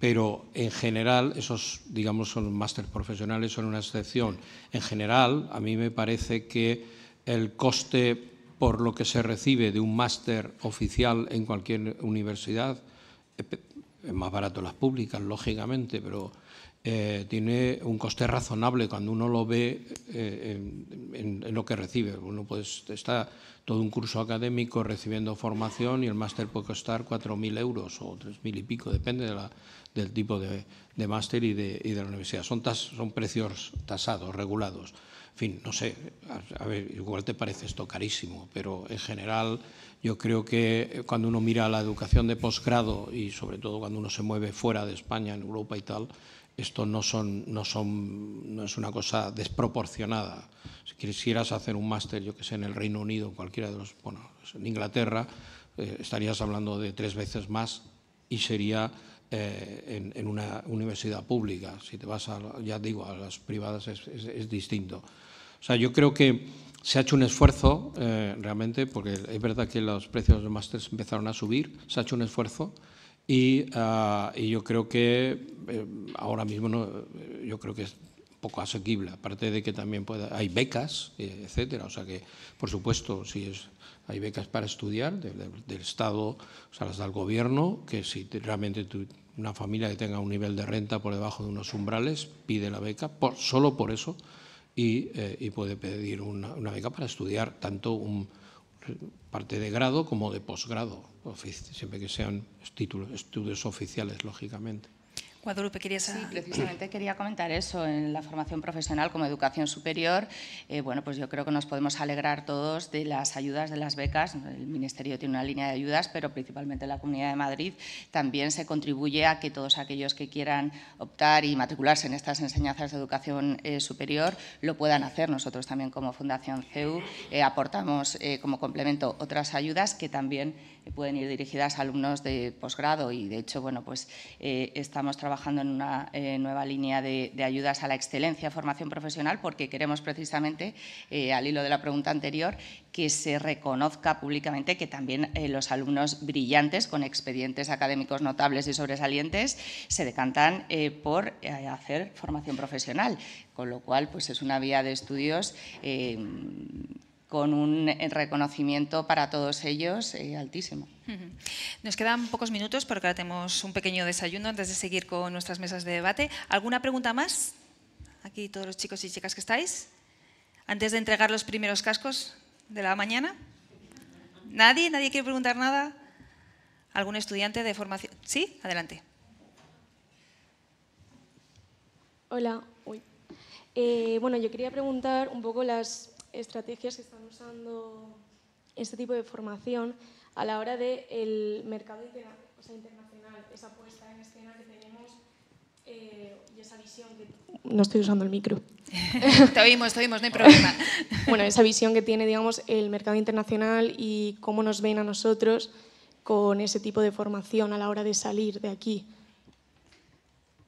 pero en general esos, digamos, son másteres profesionales, son una excepción. En general, a mí me parece que el coste por lo que se recibe de un máster oficial en cualquier universidad, eh, es más barato las públicas, lógicamente, pero eh, tiene un coste razonable cuando uno lo ve eh, en, lo que recibe. Uno pues está todo un curso académico recibiendo formación y el máster puede costar 4.000 euros o 3.000 y pico, depende de la, del tipo de, de máster y de, la universidad. Son, son precios tasados, regulados. En fin, no sé, a, ver, igual te parece esto carísimo, pero en general yo creo que cuando uno mira la educación de posgrado y sobre todo cuando uno se mueve fuera de España, en Europa y tal, esto no, son, no, son, no es una cosa desproporcionada. Si quisieras hacer un máster, yo que sé, en el Reino Unido, en cualquiera de los, bueno, en Inglaterra, eh, estarías hablando de tres veces más y sería eh, en, una universidad pública. Si te vas, a, ya digo, a las privadas es, es, distinto. O sea, yo creo que se ha hecho un esfuerzo eh, realmente, porque es verdad que los precios de másteres empezaron a subir, se ha hecho un esfuerzo. Y, ah, y yo creo que eh, ahora mismo no, yo creo que es poco asequible, aparte de que también hay becas, etcétera. O sea que, por supuesto, si hay becas para estudiar del, Estado, o sea, las da el gobierno, que si realmente tú una familia que tenga un nivel de renta por debajo de unos umbrales pide la beca por, solo por eso y, eh, puede pedir una, beca para estudiar tanto un, parte de grado como de posgrado, siempre que sean títulos, estudios oficiales, lógicamente quería Sí, precisamente quería comentar eso. En la formación profesional como educación superior, eh, bueno, pues yo creo que nos podemos alegrar todos de las ayudas, de las becas. El Ministerio tiene una línea de ayudas, pero principalmente la Comunidad de Madrid también se contribuye a que todos aquellos que quieran optar y matricularse en estas enseñanzas de educación eh, superior lo puedan hacer. Nosotros también como Fundación CEU eh, aportamos como complemento otras ayudas que también pueden ir dirigidas a alumnos de posgrado y de hecho bueno, pues, eh, estamos trabajando en una eh, nueva línea de, ayudas a la excelencia, formación profesional, porque queremos precisamente, eh, al hilo de la pregunta anterior, que se reconozca públicamente que también los alumnos brillantes con expedientes académicos notables y sobresalientes se decantan por hacer formación profesional, con lo cual pues, es una vía de estudios con un eh, reconocimiento para todos ellos eh, altísimo. Nos quedan pocos minutos porque ahora tenemos un pequeño desayuno antes de seguir con nuestras mesas de debate. ¿Alguna pregunta más? Aquí todos los chicos y chicas que estáis. Antes de entregar los primeros cascos de la mañana. ¿Nadie? ¿Nadie quiere preguntar nada? ¿Algún estudiante de formación? Sí, adelante. Hola. Uy. Eh, bueno, yo quería preguntar un poco las estrategias que están usando este tipo de formación a la hora del el mercado internacional, esa puesta en escena que tenemos eh, y esa visión que... No estoy usando el micro. te oímos, no hay problema. bueno, esa visión que tiene, digamos, el mercado internacional y cómo nos ven a nosotros con ese tipo de formación a la hora de salir de aquí.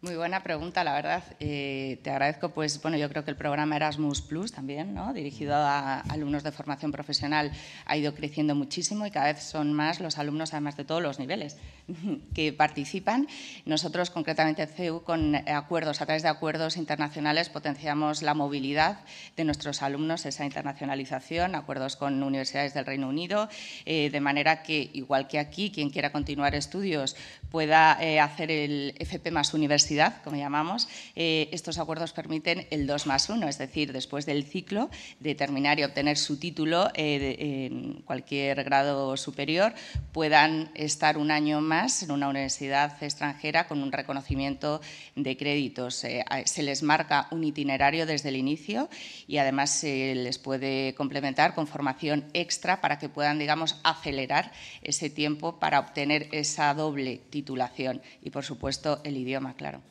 Muy buena pregunta, la verdad. Eh, te agradezco, pues, bueno, yo creo que el programa Erasmus Plus también, dirigido a alumnos de formación profesional, ha ido creciendo muchísimo y cada vez son más los alumnos, además de todos los niveles, que participan. Nosotros, concretamente, CEU, con acuerdos, a través de acuerdos internacionales, potenciamos la movilidad de nuestros alumnos, esa internacionalización, acuerdos con universidades del Reino Unido, eh, de manera que, igual que aquí, quien quiera continuar estudios pueda eh, hacer el FP más universitario como llamamos, eh, estos acuerdos permiten el 2 más 1, es decir, después del ciclo, de terminar y obtener su título eh, en cualquier grado superior, puedan estar un año más en una universidad extranjera con un reconocimiento de créditos. Eh, se les marca un itinerario desde el inicio y además se les puede complementar con formación extra para que puedan, digamos, acelerar ese tiempo para obtener esa doble titulación y, por supuesto, el idioma, claro.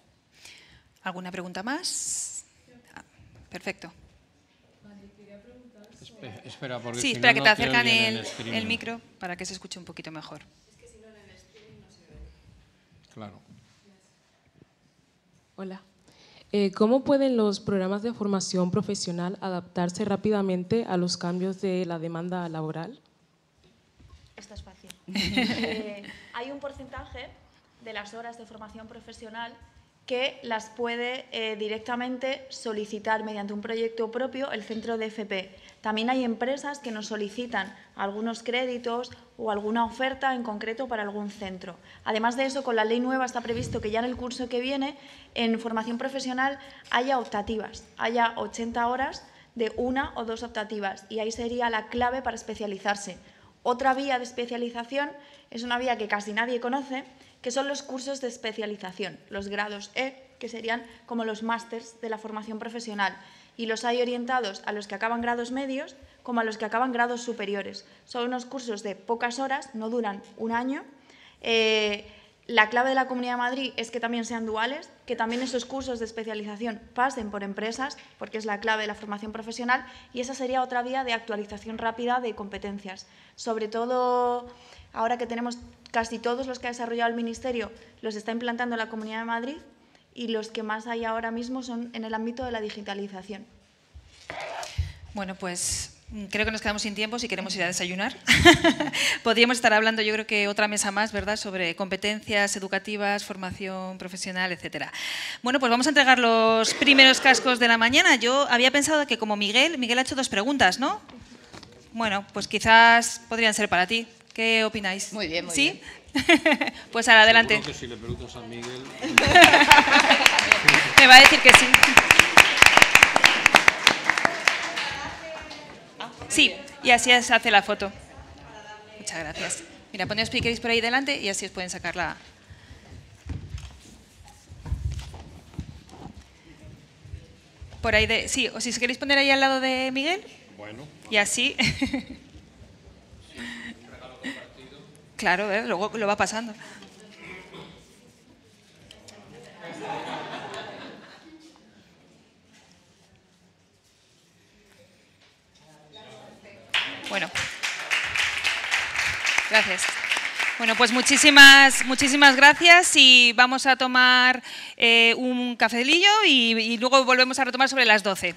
¿Alguna pregunta más? Ah, perfecto. Espera, sí, espera que te acerquen el, micro para que se escuche un poquito mejor. Claro. Hola. Eh, ¿Cómo pueden los programas de formación profesional adaptarse rápidamente a los cambios de la demanda laboral? Esto es fácil. Eh, hay un porcentaje de las horas de formación profesional que las puede eh, directamente solicitar mediante un proyecto propio el centro de FP. También hay empresas que nos solicitan algunos créditos o alguna oferta en concreto para algún centro. Además de eso, con la ley nueva está previsto que ya en el curso que viene, en formación profesional, haya optativas, haya 80 horas de una o dos optativas y ahí sería la clave para especializarse. Otra vía de especialización es una vía que casi nadie conoce, que son los cursos de especialización, los grados E, que serían como los másters de la formación profesional, y los hay orientados a los que acaban grados medios como a los que acaban grados superiores. Son unos cursos de pocas horas, no duran un año. Eh, la clave de la Comunidad de Madrid es que también sean duales, que también esos cursos de especialización pasen por empresas, porque es la clave de la formación profesional, y esa sería otra vía de actualización rápida de competencias. Sobre todo ahora que tenemos casi todos los que ha desarrollado el Ministerio, los está implantando la Comunidad de Madrid y los que más hay ahora mismo son en el ámbito de la digitalización. Bueno, pues Mm, creo que nos quedamos sin tiempo si queremos ir a desayunar. Podríamos estar hablando, yo creo que otra mesa más, ¿verdad?, sobre competencias educativas, formación profesional, etcétera. Bueno, pues vamos a entregar los primeros cascos de la mañana. Yo había pensado que como Miguel, Miguel ha hecho dos preguntas, ¿no? Bueno, pues quizás podrían ser para ti. ¿Qué opináis? Muy bien, muy ¿Sí? pues ahora adelante. que si le preguntas a Miguel. Me va a decir que sí. Sí, y así se hace la foto. Muchas gracias. Mira, ponéis piqueris por ahí delante y así os pueden sacar la... Por ahí de... Sí, o si os queréis poner ahí al lado de Miguel. Bueno. Y así... Claro, eh, luego lo va pasando. Bueno. Gracias. Bueno, pues muchísimas, muchísimas gracias y vamos a tomar eh, un cafelillo y, y luego volvemos a retomar sobre las 12.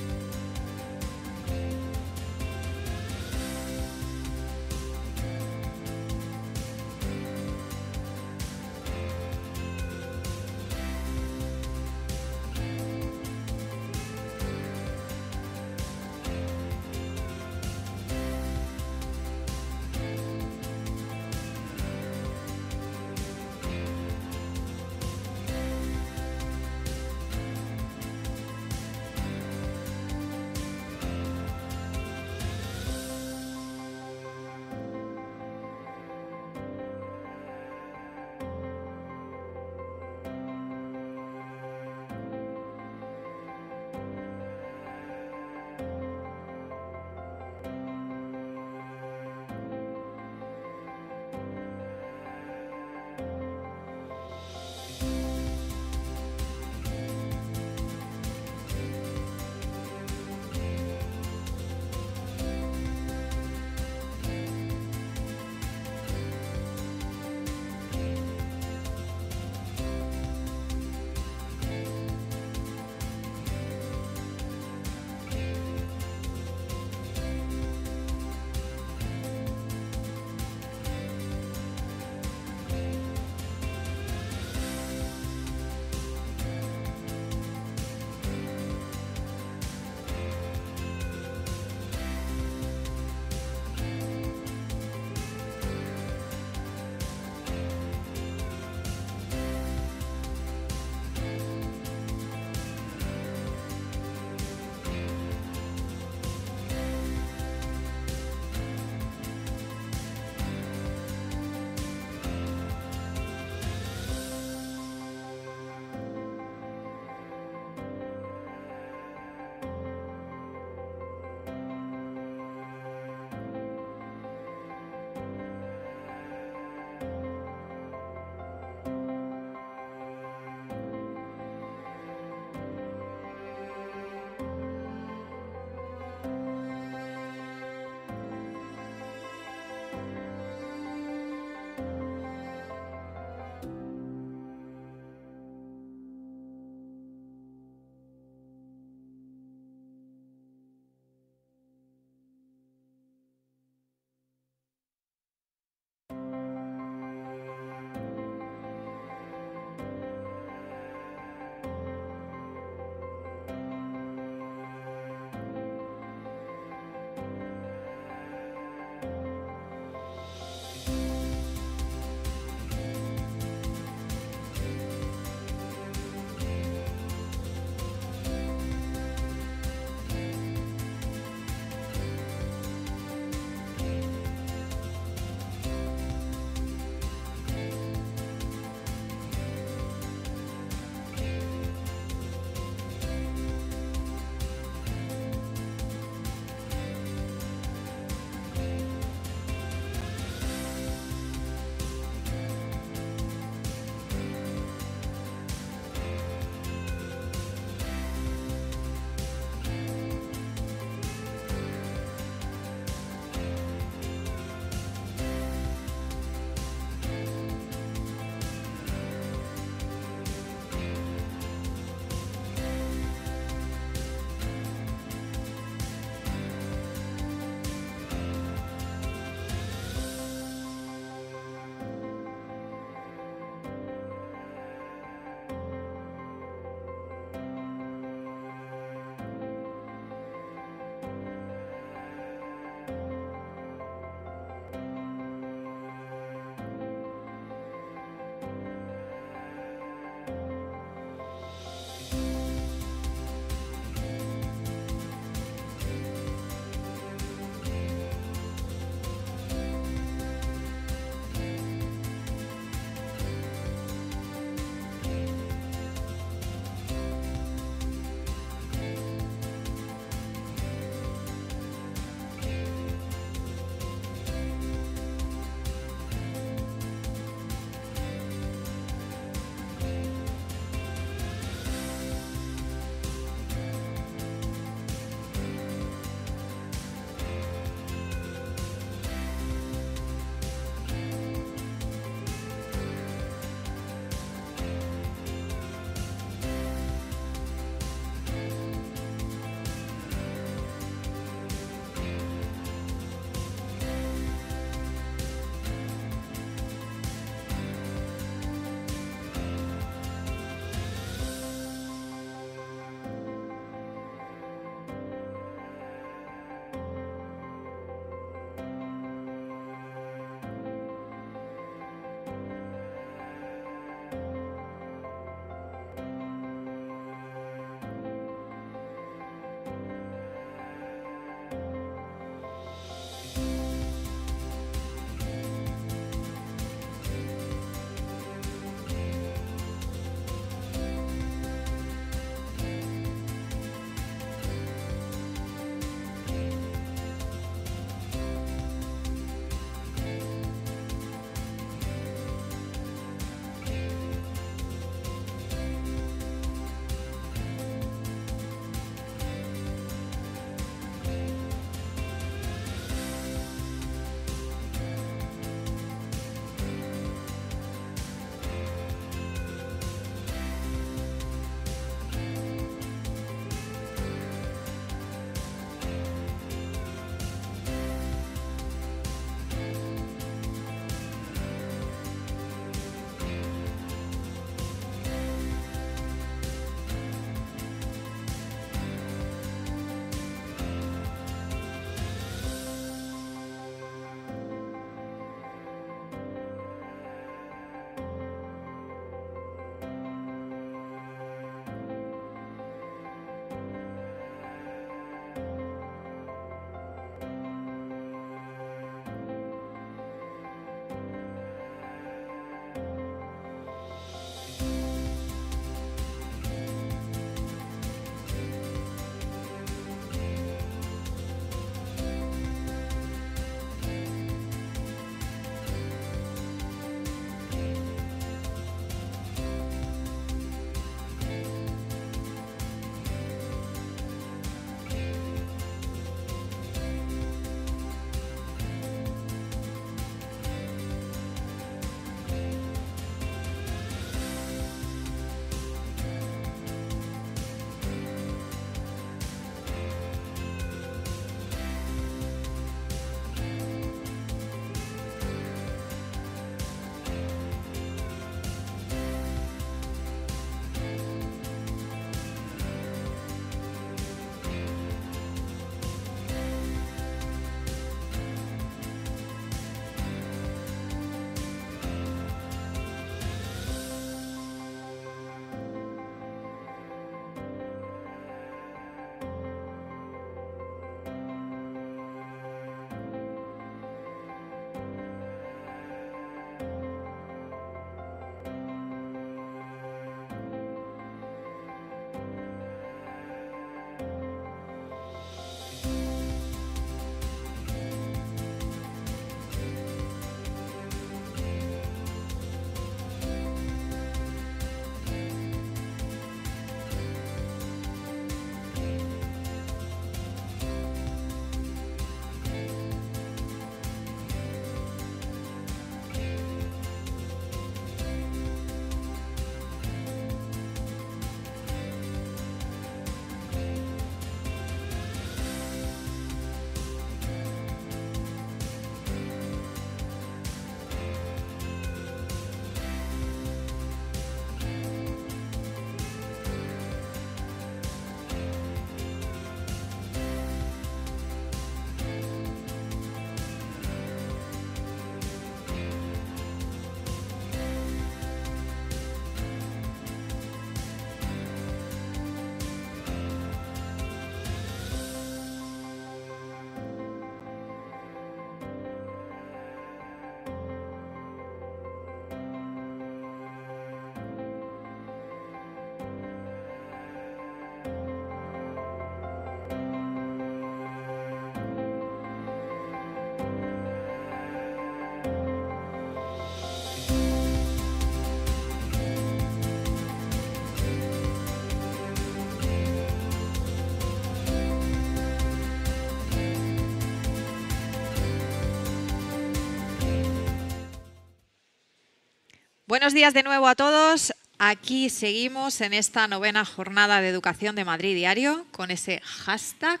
Buenos días de nuevo a todos. Aquí seguimos en esta novena jornada de educación de Madrid Diario con ese hashtag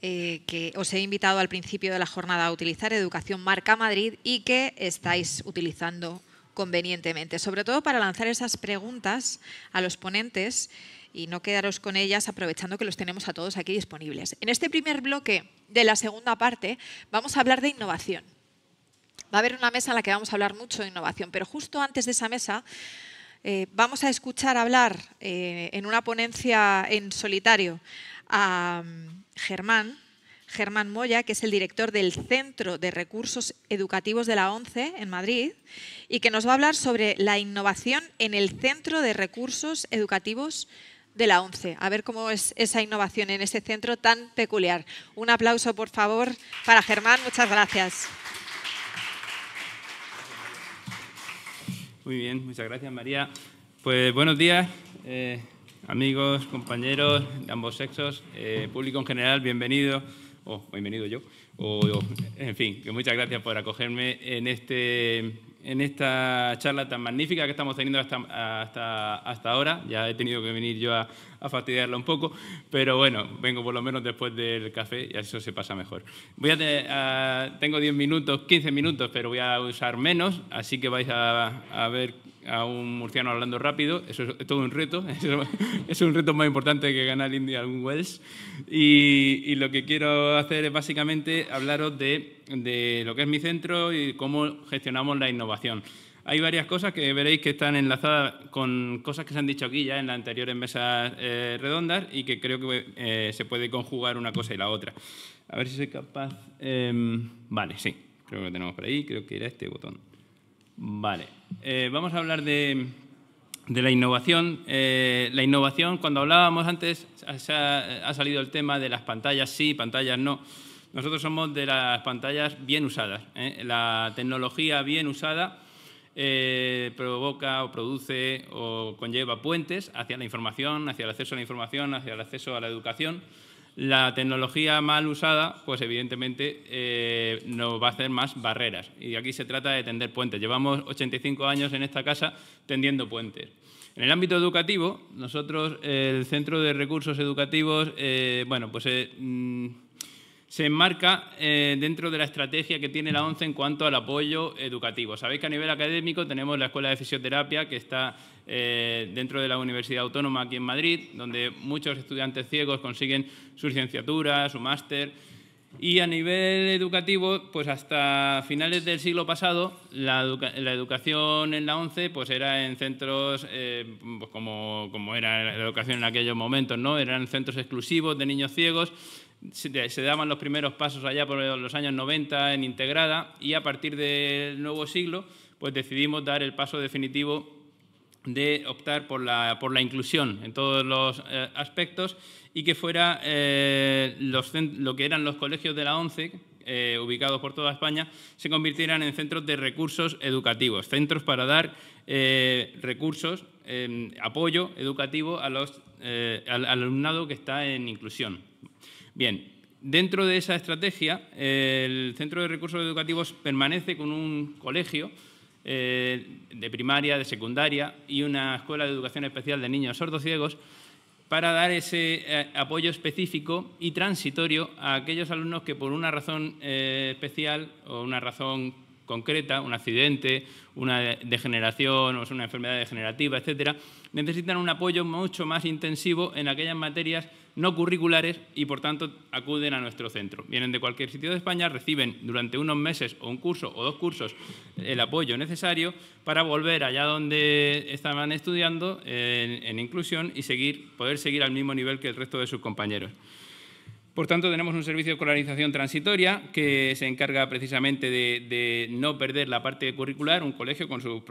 eh, que os he invitado al principio de la jornada a utilizar, Educación Marca Madrid, y que estáis utilizando convenientemente, sobre todo para lanzar esas preguntas a los ponentes y no quedaros con ellas aprovechando que los tenemos a todos aquí disponibles. En este primer bloque de la segunda parte vamos a hablar de innovación. Va a haber una mesa en la que vamos a hablar mucho de innovación, pero justo antes de esa mesa eh, vamos a escuchar hablar eh, en una ponencia en solitario a mm, Germán, Germán Moya, que es el director del Centro de Recursos Educativos de la ONCE en Madrid, y que nos va a hablar sobre la innovación en el Centro de Recursos Educativos de la ONCE. A ver cómo es esa innovación en ese centro tan peculiar. Un aplauso, por favor, para Germán. Muchas gracias. Muy bien, muchas gracias María. Pues buenos días, eh, amigos, compañeros de ambos sexos, eh, público en general, bienvenido, o bienvenido yo, o, en fin, que muchas gracias por acogerme en, este, en esta charla tan magnífica que estamos teniendo hasta, hasta, hasta ahora. Ya he tenido que venir yo a, a fastidiarla un poco, pero bueno, vengo por lo menos después del café y eso se pasa mejor. tengo 10 minutos, 15 minutos, pero voy a usar menos, así que vais a, ver a un murciano hablando rápido, eso es, todo un reto, es un reto más importante que ganar India algún Wells. Y, lo que quiero hacer es básicamente hablaros de lo que es mi centro y cómo gestionamos la innovación. Hay varias cosas que veréis que están enlazadas con cosas que se han dicho aquí ya en las anteriores mesas eh, redondas y que creo que eh, se puede conjugar una cosa y la otra. A ver si soy capaz... Em, vale, sí, creo que lo tenemos por ahí, creo que era este botón. Vale, eh, vamos a hablar de, la innovación. la innovación, cuando hablábamos antes, ha, salido el tema de las pantallas sí, pantallas no. Nosotros somos de las pantallas bien usadas. La tecnología bien usada eh, provoca o produce o conlleva puentes hacia la información, hacia el acceso a la información, hacia el acceso a la educación. La tecnología mal usada, pues evidentemente eh, nos va a hacer más barreras. Y aquí se trata de tender puentes. Llevamos 85 años en esta casa tendiendo puentes. En el ámbito educativo, nosotros, el Centro de Recursos Educativos, eh, bueno, pues mm, se enmarca eh, dentro de la estrategia que tiene la ONCE en cuanto al apoyo educativo. Sabéis que a nivel académico tenemos la Escuela de Fisioterapia, que está eh, dentro de la Universidad Autónoma aquí en Madrid, donde muchos estudiantes ciegos consiguen su licenciatura, su máster. Y a nivel educativo, pues hasta finales del siglo pasado, la, educación en la ONCE pues era en centros, eh, pues como, como, era la educación en aquellos momentos, ¿no? Eran centros exclusivos de niños ciegos, se, daban los primeros pasos allá por los años 90 en integrada y a partir del nuevo siglo pues decidimos dar el paso definitivo de optar por la, por la inclusión en todos los eh, aspectos y que fuera eh, lo que eran los colegios de la ONCE, eh, ubicados por toda España, se convirtieran en centros de recursos educativos, centros para dar recursos, em, apoyo educativo a los, al alumnado que está en inclusión. Bien, dentro de esa estrategia, el Centro de Recursos Educativos permanece con un colegio eh, de primaria, de secundaria y una escuela de educación especial de niños sordociegos para dar ese eh, apoyo específico y transitorio a aquellos alumnos que por una razón eh, especial o una razón concreta, un accidente, una degeneración o una enfermedad degenerativa, etcétera, necesitan un apoyo mucho más intensivo en aquellas materias no curriculares y, por tanto, acuden a nuestro centro. Vienen de cualquier sitio de España, reciben durante unos meses o un curso o dos cursos el apoyo necesario para volver allá donde estaban estudiando en, inclusión y seguir, poder seguir al mismo nivel que el resto de sus compañeros. Por tanto, tenemos un servicio de escolarización transitoria que se encarga precisamente de, no perder la parte curricular, un colegio con su,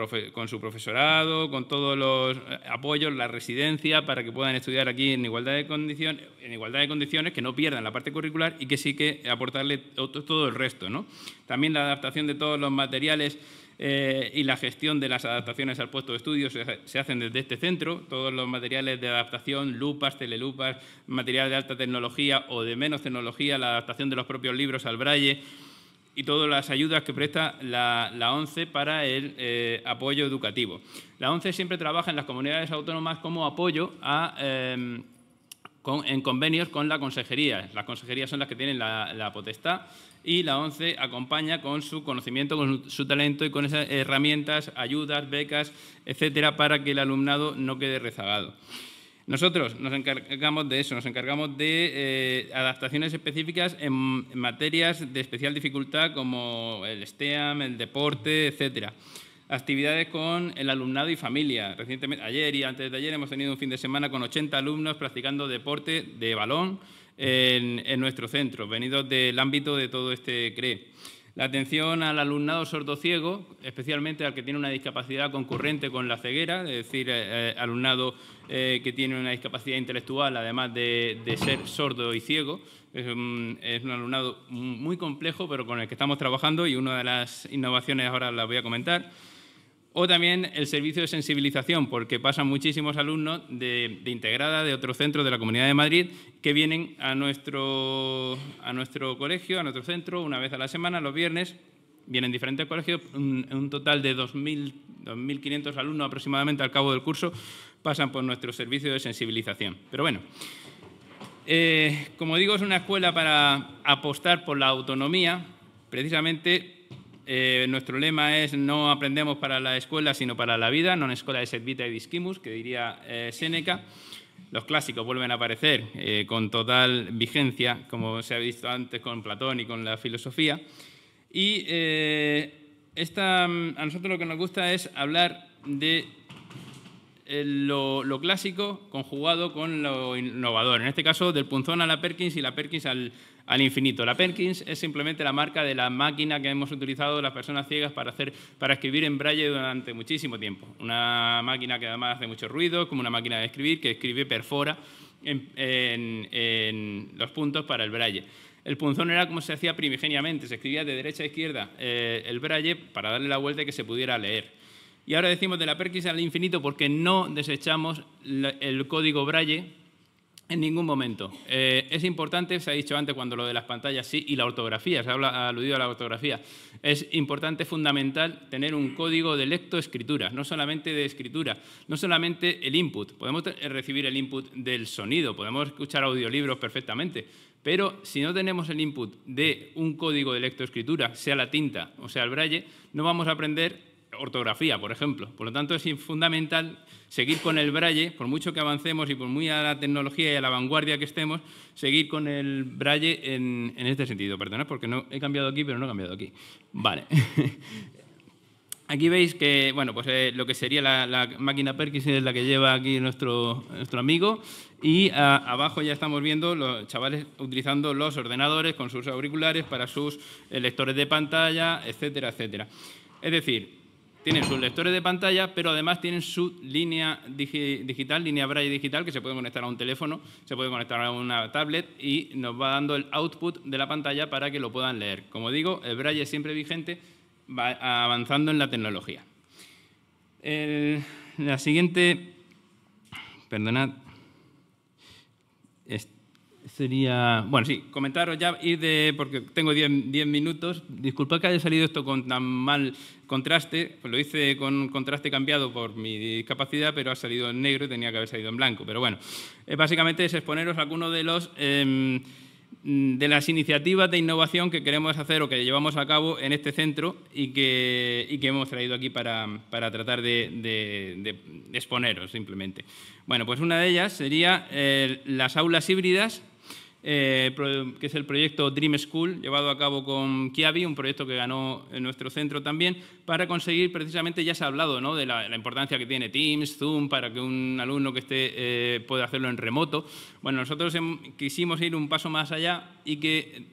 profesorado, con todos los eh, apoyos, la residencia, para que puedan estudiar aquí en igualdad de condiciones, en igualdad de condiciones que no pierdan la parte curricular y que sí que aportarle todo el resto. También la adaptación de todos los materiales eh, y la gestión de las adaptaciones al puesto de estudio se, hacen desde este centro. Todos los materiales de adaptación, lupas, telelupas, material de alta tecnología o de menos tecnología, la adaptación de los propios libros al braille y todas las ayudas que presta la, ONCE para el eh, apoyo educativo. La ONCE siempre trabaja en las comunidades autónomas como apoyo a... Em, en convenios con la consejería. Las consejerías son las que tienen la, potestad y la ONCE acompaña con su conocimiento, con su talento y con esas herramientas, ayudas, becas, etcétera, para que el alumnado no quede rezagado. Nosotros nos encargamos de eso, nos encargamos de eh, adaptaciones específicas en, en, materias de especial dificultad como el STEAM, el deporte, etcétera actividades con el alumnado y familia. Recientemente, ayer y antes de ayer hemos tenido un fin de semana con 80 alumnos practicando deporte de balón en, nuestro centro, venidos del ámbito de todo este CRE. La atención al alumnado sordo-ciego, especialmente al que tiene una discapacidad concurrente con la ceguera, es decir, eh, eh, alumnado eh, que tiene una discapacidad intelectual, además de, ser sordo y ciego. Es un, es un, alumnado muy complejo, pero con el que estamos trabajando y una de las innovaciones ahora las voy a comentar. O también el servicio de sensibilización, porque pasan muchísimos alumnos de, integrada de otro centro de la Comunidad de Madrid que vienen a nuestro, a nuestro colegio, a nuestro centro, una vez a la semana, los viernes, vienen diferentes colegios, un, total de 2.500 alumnos aproximadamente al cabo del curso pasan por nuestro servicio de sensibilización. Pero bueno, eh, como digo, es una escuela para apostar por la autonomía, precisamente eh, nuestro lema es no aprendemos para la escuela, sino para la vida, non escuela es et y disquimus, que diría eh, Séneca. Los clásicos vuelven a aparecer eh, con total vigencia, como se ha visto antes con Platón y con la filosofía. Y esta, mm, a nosotros lo que nos gusta es hablar de lo, clásico conjugado con lo innovador. En este caso, del punzón a la Perkins y la Perkins al, al infinito. La Perkins es simplemente la marca de la máquina que hemos utilizado las personas ciegas para, hacer, para escribir en braille durante muchísimo tiempo. Una máquina que además hace mucho ruido, como una máquina de escribir, que escribe perfora en, los puntos para el braille. El punzón era como se hacía primigeniamente, se escribía de derecha a izquierda eh, el braille para darle la vuelta y que se pudiera leer. Y ahora decimos de la Perkins al infinito porque no desechamos el código braille en ningún momento. Eh, es importante, se ha dicho antes cuando lo de las pantallas, sí, y la ortografía, se ha aludido a la ortografía. Es importante, fundamental, tener un código de lectoescritura, no solamente de escritura, no solamente el input. Podemos recibir el input del sonido, podemos escuchar audiolibros perfectamente, pero si no tenemos el input de un código de lectoescritura, sea la tinta o sea el braille, no vamos a aprender ortografía, por ejemplo. Por lo tanto, es fundamental seguir con el braille, por mucho que avancemos y por muy a la tecnología y a la vanguardia que estemos, seguir con el braille en, este sentido. Perdonad porque no he cambiado aquí, pero no he cambiado aquí. Vale. Aquí veis que, bueno, pues eh, lo que sería la, máquina Perkins es la que lleva aquí nuestro, nuestro amigo y abajo ya estamos viendo los chavales utilizando los ordenadores con sus auriculares para sus eh, lectores de pantalla, etcétera, etcétera. Es decir, tienen sus lectores de pantalla, pero además tienen su línea digital, línea braille digital, que se puede conectar a un teléfono, se puede conectar a una tablet y nos va dando el output de la pantalla para que lo puedan leer. Como digo, el braille es siempre vigente, va avanzando en la tecnología. la siguiente, perdonad, sería, bueno, sí, comentaros ya, ir de, porque tengo 10 minutos, disculpad que haya salido esto con tan mal contraste, pues lo hice con contraste cambiado por mi discapacidad, pero ha salido en negro y tenía que haber salido en blanco, pero bueno, eh, básicamente es exponeros algunos de los... Em, de las iniciativas de innovación que queremos hacer o que llevamos a cabo en este centro y que, y que hemos traído aquí para, para tratar de, exponeros simplemente. Bueno, pues una de ellas sería eh, las aulas híbridas eh, que es el proyecto Dream School, llevado a cabo con Kiabi, un proyecto que ganó en nuestro centro también, para conseguir precisamente, ya se ha hablado ¿no? de la, importancia que tiene Teams, Zoom, para que un alumno que esté eh, pueda hacerlo en remoto. Bueno, nosotros quisimos ir un paso más allá y que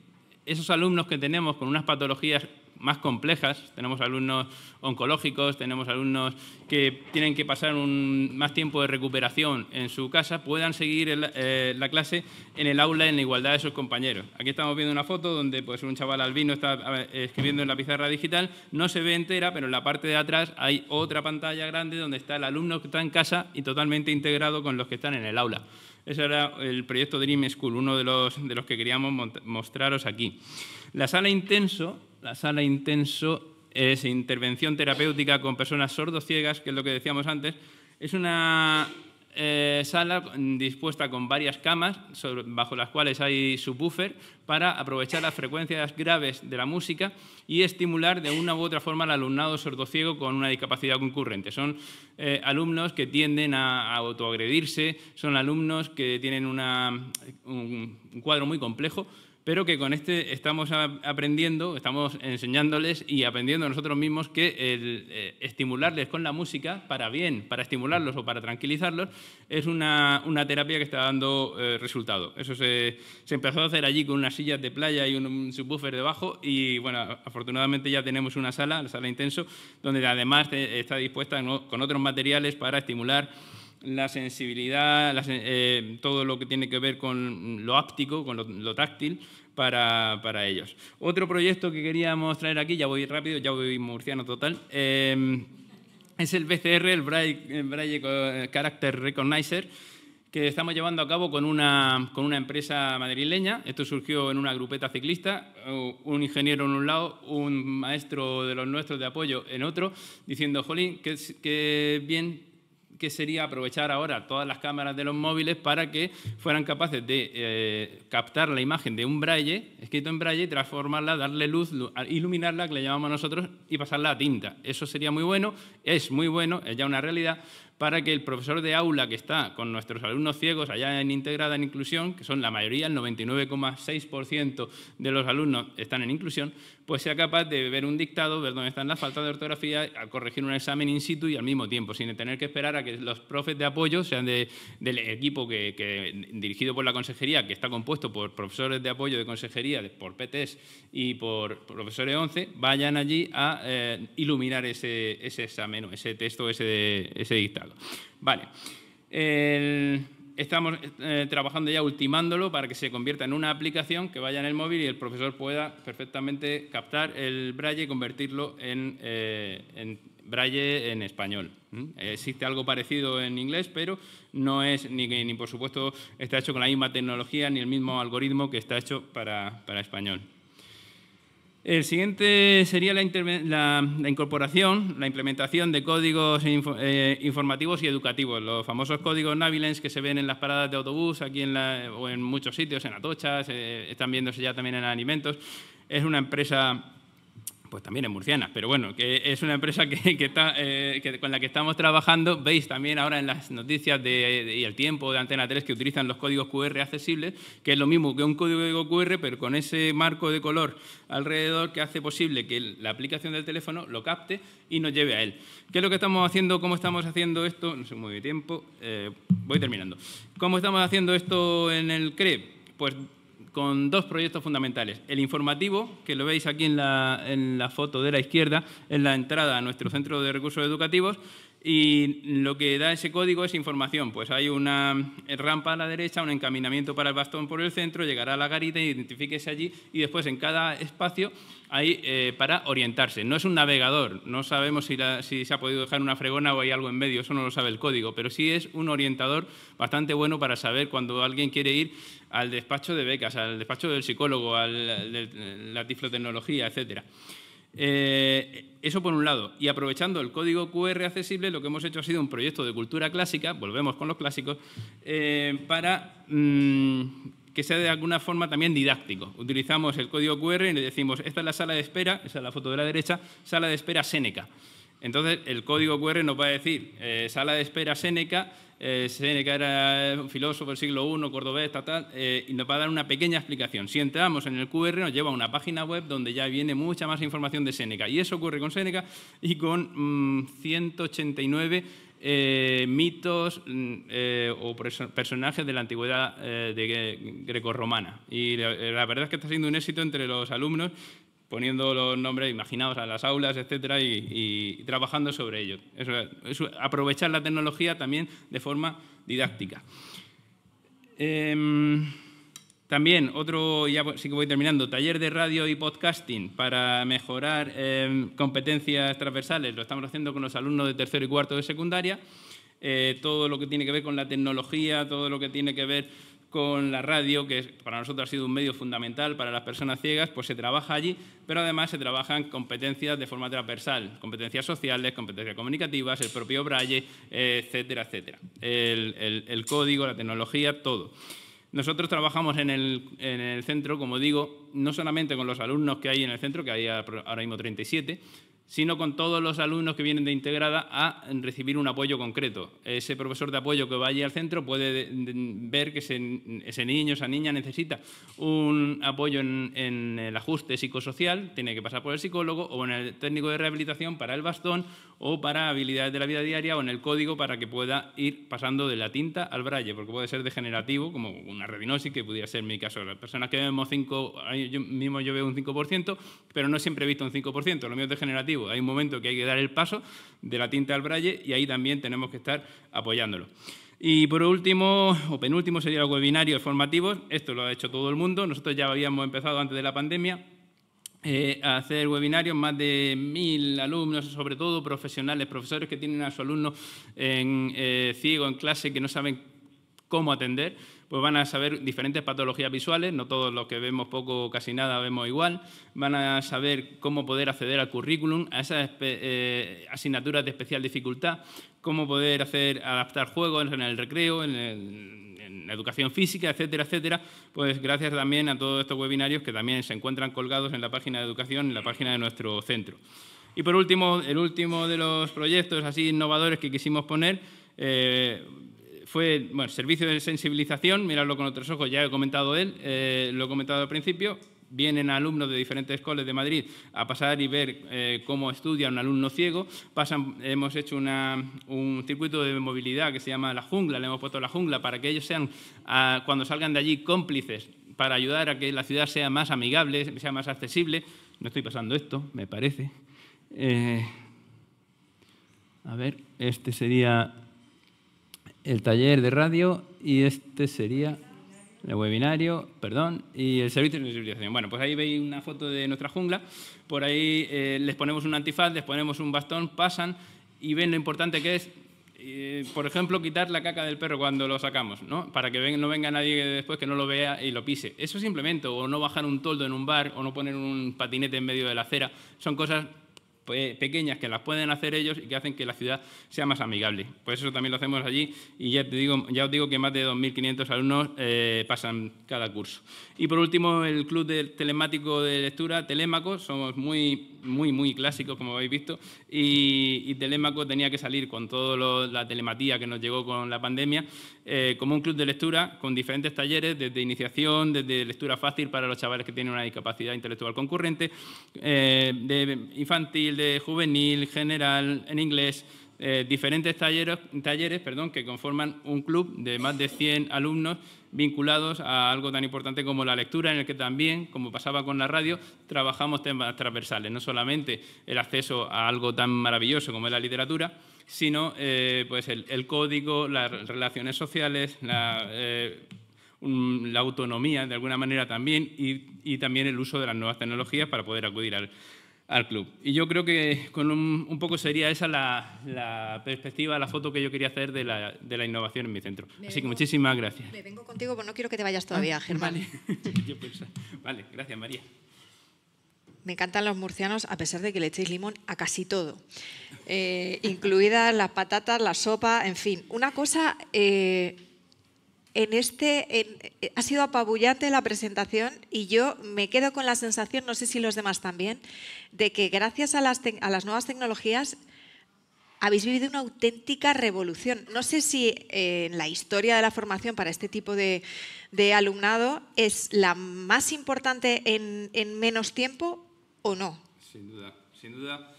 esos alumnos que tenemos con unas patologías más complejas. Tenemos alumnos oncológicos, tenemos alumnos que tienen que pasar un, más tiempo de recuperación en su casa, puedan seguir eh, la clase en el aula en la igualdad de sus compañeros. Aquí estamos viendo una foto donde pues, un chaval albino está escribiendo en la pizarra digital, no se ve entera, pero en la parte de atrás hay otra pantalla grande donde está el alumno que está en casa y totalmente integrado con los que están en el aula. Ese era el proyecto Dream School, uno de los, de los que queríamos mostraros aquí. La sala intenso la sala intenso es intervención terapéutica con personas sordociegas, que es lo que decíamos antes. Es una eh, sala dispuesta con varias camas bajo las cuales hay subwoofer para aprovechar las frecuencias graves de la música y estimular de una u otra forma al alumnado sordociego con una discapacidad concurrente. Son eh, alumnos que tienden a, autoagredirse, son alumnos que tienen un cuadro muy complejo pero que con este estamos aprendiendo, estamos enseñándoles y aprendiendo nosotros mismos que eh, estimularles con la música para bien, para estimularlos o para tranquilizarlos, es una, terapia que está dando eh, resultado. Eso se, empezó a hacer allí con unas sillas de playa y un, subwoofer debajo y, bueno, afortunadamente ya tenemos una sala, la sala intenso, donde además está dispuesta con otros materiales para estimular la sensibilidad, eh, todo lo que tiene que ver con lo áptico, con lo táctil, para, ellos. Otro proyecto que queríamos traer aquí, ya voy rápido, ya voy murciano total. Em, es el BCR, el Braille, Character Recognizer, que estamos llevando a cabo con una, con una empresa madrileña. Esto surgió en una grupeta ciclista, un ingeniero en un lado, un maestro de los nuestros de apoyo en otro, diciendo, jolín, qué bien que sería aprovechar ahora todas las cámaras de los móviles para que fueran capaces de eh, captar la imagen de un braille, escrito en braille, transformarla, darle luz, iluminarla, que le llamamos nosotros, y pasarla a tinta. Eso sería muy bueno, es muy bueno, es ya una realidad, para que el profesor de aula que está con nuestros alumnos ciegos allá en integrada en inclusión, que son la mayoría, el 99,6% de los alumnos están en inclusión, pues sea capaz de ver un dictado, ver dónde están las faltas de ortografía, a corregir un examen in situ y al mismo tiempo, sin tener que esperar a que los profes de apoyo sean del equipo que, dirigido por la consejería, que está compuesto por profesores de apoyo de consejería, por PTs y por profesores 11, vayan allí a eh, iluminar ese, examen ese texto, ese, ese dictado. Vale. Estamos eh, trabajando ya ultimándolo para que se convierta en una aplicación que vaya en el móvil y el profesor pueda perfectamente captar el braille y convertirlo en, eh, braille en español. Existe algo parecido en inglés, pero no es, ni, ni por supuesto está hecho con la misma tecnología ni el mismo algoritmo que está hecho para español. El siguiente sería la, la, incorporación, la implementación de códigos eh, informativos y educativos, los famosos códigos Navilens que se ven en las paradas de autobús, aquí en la, o en muchos sitios, en Atochas, eh, están viéndose ya también en alimentos. Es una empresa pues también en murciana, pero bueno, que es una empresa que, está, eh, con la que estamos trabajando. Veis también ahora en las noticias de, y el tiempo de Antena 3 que utilizan los códigos QR accesibles, que es lo mismo que un código QR, pero con ese marco de color alrededor que hace posible que la aplicación del teléfono lo capte y nos lleve a él. ¿Qué es lo que estamos haciendo? ¿Cómo estamos haciendo esto? No sé muy de tiempo, eh, voy terminando. ¿Cómo estamos haciendo esto en el CREP? Pues con dos proyectos fundamentales. El informativo, que lo veis aquí en la, foto de la izquierda, en la entrada a nuestro centro de recursos educativos, y lo que da ese código es información. Pues hay una rampa a la derecha, un encaminamiento para el bastón por el centro, llegará a la garita, identifíquese allí y después en cada espacio hay eh, para orientarse. No es un navegador, no sabemos si, se ha podido dejar una fregona o hay algo en medio, eso no lo sabe el código, pero sí es un orientador bastante bueno para saber cuando alguien quiere ir al despacho de becas, al despacho del psicólogo, al, eh, la tiflotecnología, etcétera. Eh, eso por un lado. Y aprovechando el código QR accesible, lo que hemos hecho ha sido un proyecto de cultura clásica, volvemos con los clásicos, eh, para mm, que sea de alguna forma también didáctico. Utilizamos el código QR y le decimos, esta es la sala de espera, esa es la foto de la derecha, sala de espera Seneca. Entonces, el código QR nos va a decir, eh, sala de espera Seneca, Séneca Seneca era un filósofo del siglo I, cordobés, tal, eh, y nos va a dar una pequeña explicación. Si entramos en el QR, nos lleva a una página web donde ya viene mucha más información de Séneca Y eso ocurre con Séneca y con 189 mm, eh, mitos mm, eh, o personajes de la antigüedad de grecorromana. Y la, verdad es que está siendo un éxito entre los alumnos poniendo los nombres imaginados a las aulas, etcétera, y, trabajando sobre ello. aprovechar la tecnología también de forma didáctica. Em, también otro, ya sí que voy terminando, taller de radio y podcasting para mejorar em, competencias transversales. Lo estamos haciendo con los alumnos de tercero y cuarto de secundaria. Eh, todo lo que tiene que ver con la tecnología, todo lo que tiene que ver con la radio, que para nosotros ha sido un medio fundamental para las personas ciegas, pues se trabaja allí, pero además se trabajan competencias de forma transversal, competencias sociales, competencias comunicativas, el propio Braille, etcétera, etcétera. El, código, la tecnología, todo. Nosotros trabajamos en el, en el, centro, como digo, no solamente con los alumnos que hay en el centro, que hay ahora mismo 37, sino con todos los alumnos que vienen de integrada a recibir un apoyo concreto. Ese profesor de apoyo que va allí al centro puede ver que ese, niño, esa niña necesita un apoyo en, el ajuste psicosocial, tiene que pasar por el psicólogo o en el técnico de rehabilitación para el bastón o para habilidades de la vida diaria o en el código para que pueda ir pasando de la tinta al braille, porque puede ser degenerativo, como una retinosis, que pudiera ser mi caso. Las personas que vemos 5, yo mismo yo veo un 5%, pero no siempre he visto un 5%, lo mío es degenerativo hay un momento que hay que dar el paso de la tinta al braille y ahí también tenemos que estar apoyándolo. Y por último, o penúltimo, sería los webinarios formativos. Esto lo ha hecho todo el mundo. Nosotros ya habíamos empezado antes de la pandemia eh, a hacer webinarios, más de mil alumnos, sobre todo profesionales, profesores que tienen a sus alumnos en, eh, ciego en clase que no saben cómo atender pues van a saber diferentes patologías visuales, no todos los que vemos poco o casi nada vemos igual, van a saber cómo poder acceder al currículum, a esas eh, asignaturas de especial dificultad, cómo poder hacer adaptar juegos en el recreo, en, la educación física, etcétera, etcétera, pues gracias también a todos estos webinarios que también se encuentran colgados en la página de educación, en la página de nuestro centro. Y por último, el último de los proyectos así innovadores que quisimos poner eh, fue, bueno, servicio de sensibilización, mirarlo con otros ojos, ya he comentado él, eh, lo he comentado al principio, vienen alumnos de diferentes coles de Madrid a pasar y ver eh, cómo estudia un alumno ciego. hemos hecho un circuito de movilidad que se llama La Jungla, le hemos puesto La Jungla para que ellos sean, cuando salgan de allí, cómplices para ayudar a que la ciudad sea más amigable, sea más accesible. No estoy pasando esto, me parece. Eh, a ver, este sería el taller de radio y este sería el webinario, perdón, y el servicio de sensibilización. Bueno, pues ahí veis una foto de nuestra jungla, por ahí eh, les ponemos un antifaz, les ponemos un bastón, pasan y ven lo importante que es, eh, por ejemplo, quitar la caca del perro cuando lo sacamos, ¿no? Para que ven, no venga nadie después que no lo vea y lo pise. Eso simplemente, o no bajar un toldo en un bar, o no poner un patinete en medio de la acera, son cosas eh, pequeñas que las pueden hacer ellos y que hacen que la ciudad sea más amigable. Pues eso también lo hacemos allí y ya, digo, ya os digo que más de 2.500 alumnos eh, pasan cada curso. Y por último, el Club de Telemático de Lectura, Telémaco, somos muy muy, muy clásico, como habéis visto, y, Telemaco tenía que salir con toda la telematía que nos llegó con la pandemia, eh, como un club de lectura con diferentes talleres, desde iniciación, desde lectura fácil para los chavales que tienen una discapacidad intelectual concurrente, eh, de infantil, de juvenil, general, en inglés, eh, diferentes talleres talleres perdón, que conforman un club de más de 100 alumnos vinculados a algo tan importante como la lectura, en el que también, como pasaba con la radio, trabajamos temas transversales, no solamente el acceso a algo tan maravilloso como es la literatura, sino eh, pues el, código, las relaciones sociales, la, eh, autonomía de alguna manera también y, también el uso de las nuevas tecnologías para poder acudir al, al club. Y yo creo que con un, poco sería esa la, perspectiva, la foto que yo quería hacer de la, de la innovación en mi centro. Así que muchísimas gracias. vengo contigo, porque no quiero que te vayas todavía, ah, Germán. Vale. gracias María. Me encantan los murcianos a pesar de que le echéis limón a casi todo, eh, incluidas las patatas, la sopa, en fin. Una cosa... Eh, en este eh, ha sido apabullante la presentación y yo me quedo con la sensación, no sé si los demás también, de que gracias a las, a las nuevas tecnologías habéis vivido una auténtica revolución. No sé si eh, en la historia de la formación para este tipo de, alumnado es la más importante en, en, menos tiempo o no. Sin duda, sin duda.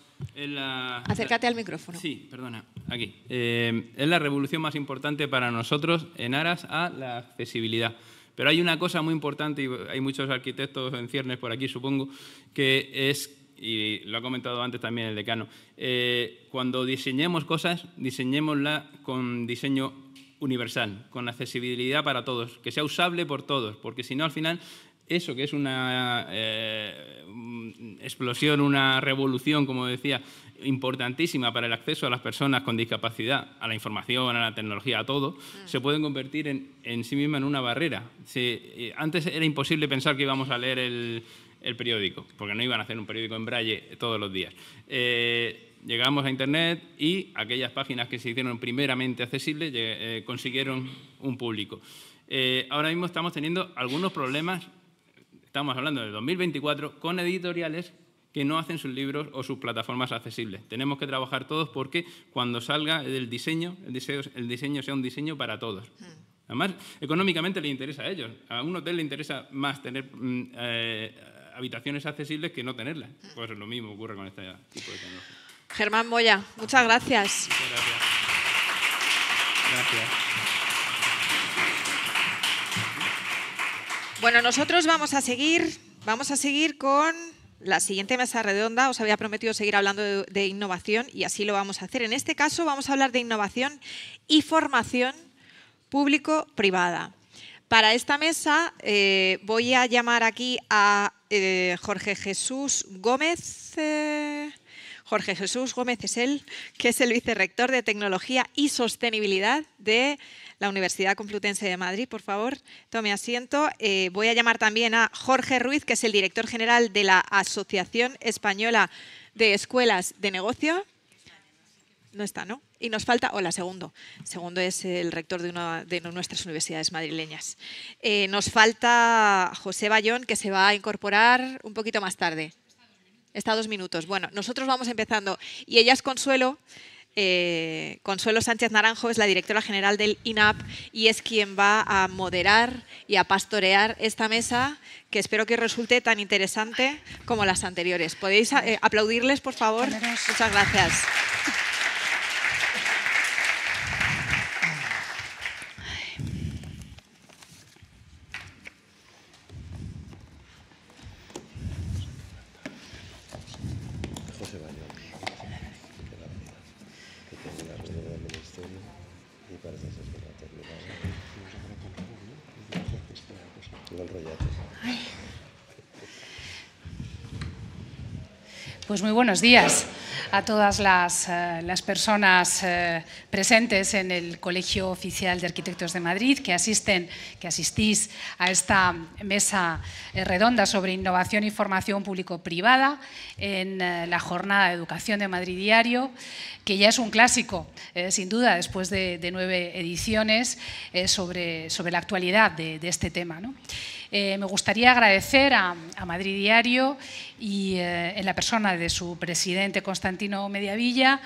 Acércate al micrófono. Sí, perdona, aquí. Eh, es la revolución más importante para nosotros en aras a la accesibilidad. Pero hay una cosa muy importante, y hay muchos arquitectos en ciernes por aquí, supongo, que es, y lo ha comentado antes también el decano, eh, cuando diseñemos cosas, diseñémosla con diseño universal, con accesibilidad para todos, que sea usable por todos, porque si no al final eso que es una eh, explosión, una revolución, como decía, importantísima para el acceso a las personas con discapacidad, a la información, a la tecnología, a todo, ah. se pueden convertir en, sí misma en una barrera. Eh, antes era imposible pensar que íbamos a leer el, periódico, porque no iban a hacer un periódico en braille todos los días. Eh, llegamos a Internet y aquellas páginas que se hicieron primeramente accesibles consiguieron un público. ahora mismo estamos teniendo algunos problemas estamos hablando del 2024, con editoriales que no hacen sus libros o sus plataformas accesibles. Tenemos que trabajar todos porque cuando salga el diseño, el diseño, sea un diseño para todos. Hmm. Además, económicamente le interesa a ellos. A un hotel le interesa más tener mm, eh, habitaciones accesibles que no tenerlas. Hmm. Pues lo mismo ocurre con este tipo de tecnología. Germán Moya, muchas gracias. Muchas gracias. Gracias. Bueno, nosotros vamos a seguir, vamos a seguir con la siguiente mesa redonda. Os había prometido seguir hablando de, innovación y así lo vamos a hacer. En este caso vamos a hablar de innovación y formación público-privada. Para esta mesa eh, voy a llamar aquí a eh, Jorge Jesús Gómez. Eh, Jorge Jesús Gómez es él, que es el vicerrector de Tecnología y Sostenibilidad de la Universidad Complutense de Madrid. Por favor, tome asiento. Eh, voy a llamar también a Jorge Ruiz, que es el director general de la Asociación Española de Escuelas de Negocio. No está, ¿no? Y nos falta, hola, segundo. Segundo es el rector de una de nuestras universidades madrileñas. Eh, nos falta José Bayón, que se va a incorporar un poquito más tarde. Está a dos minutos. Bueno, nosotros vamos empezando. Y ella es Consuelo, eh, Consuelo Sánchez Naranjo es la directora general del INAP y es quien va a moderar y a pastorear esta mesa que espero que resulte tan interesante como las anteriores. ¿Podéis eh, aplaudirles, por favor? Muchas gracias. Pues muy buenos días a todas las, eh, personas eh, presentes en el Colegio Oficial de Arquitectos de Madrid que asisten, que asistís a esta mesa eh, redonda sobre innovación y formación público-privada en la jornada de educación de Madrid Diario, que ya es un clásico, sin duda, después de, nueve ediciones sobre, sobre, la actualidad de, este tema. Eh, me gustaría agradecer a, Madrid Diario y eh, en la persona de su presidente Constantino Mediavilla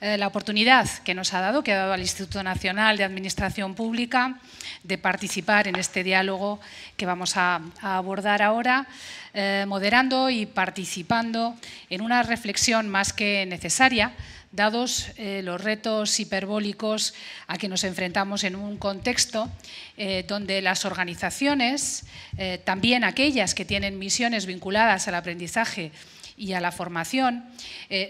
eh, la oportunidad que nos ha dado, que ha dado al Instituto Nacional de Administración Pública de participar en este diálogo que vamos a abordar ahora, moderando y participando en una reflexión más que necesaria dados eh, los retos hiperbólicos a que nos enfrentamos en un contexto eh, donde las organizaciones, eh, también aquellas que tienen misiones vinculadas al aprendizaje y a la formación,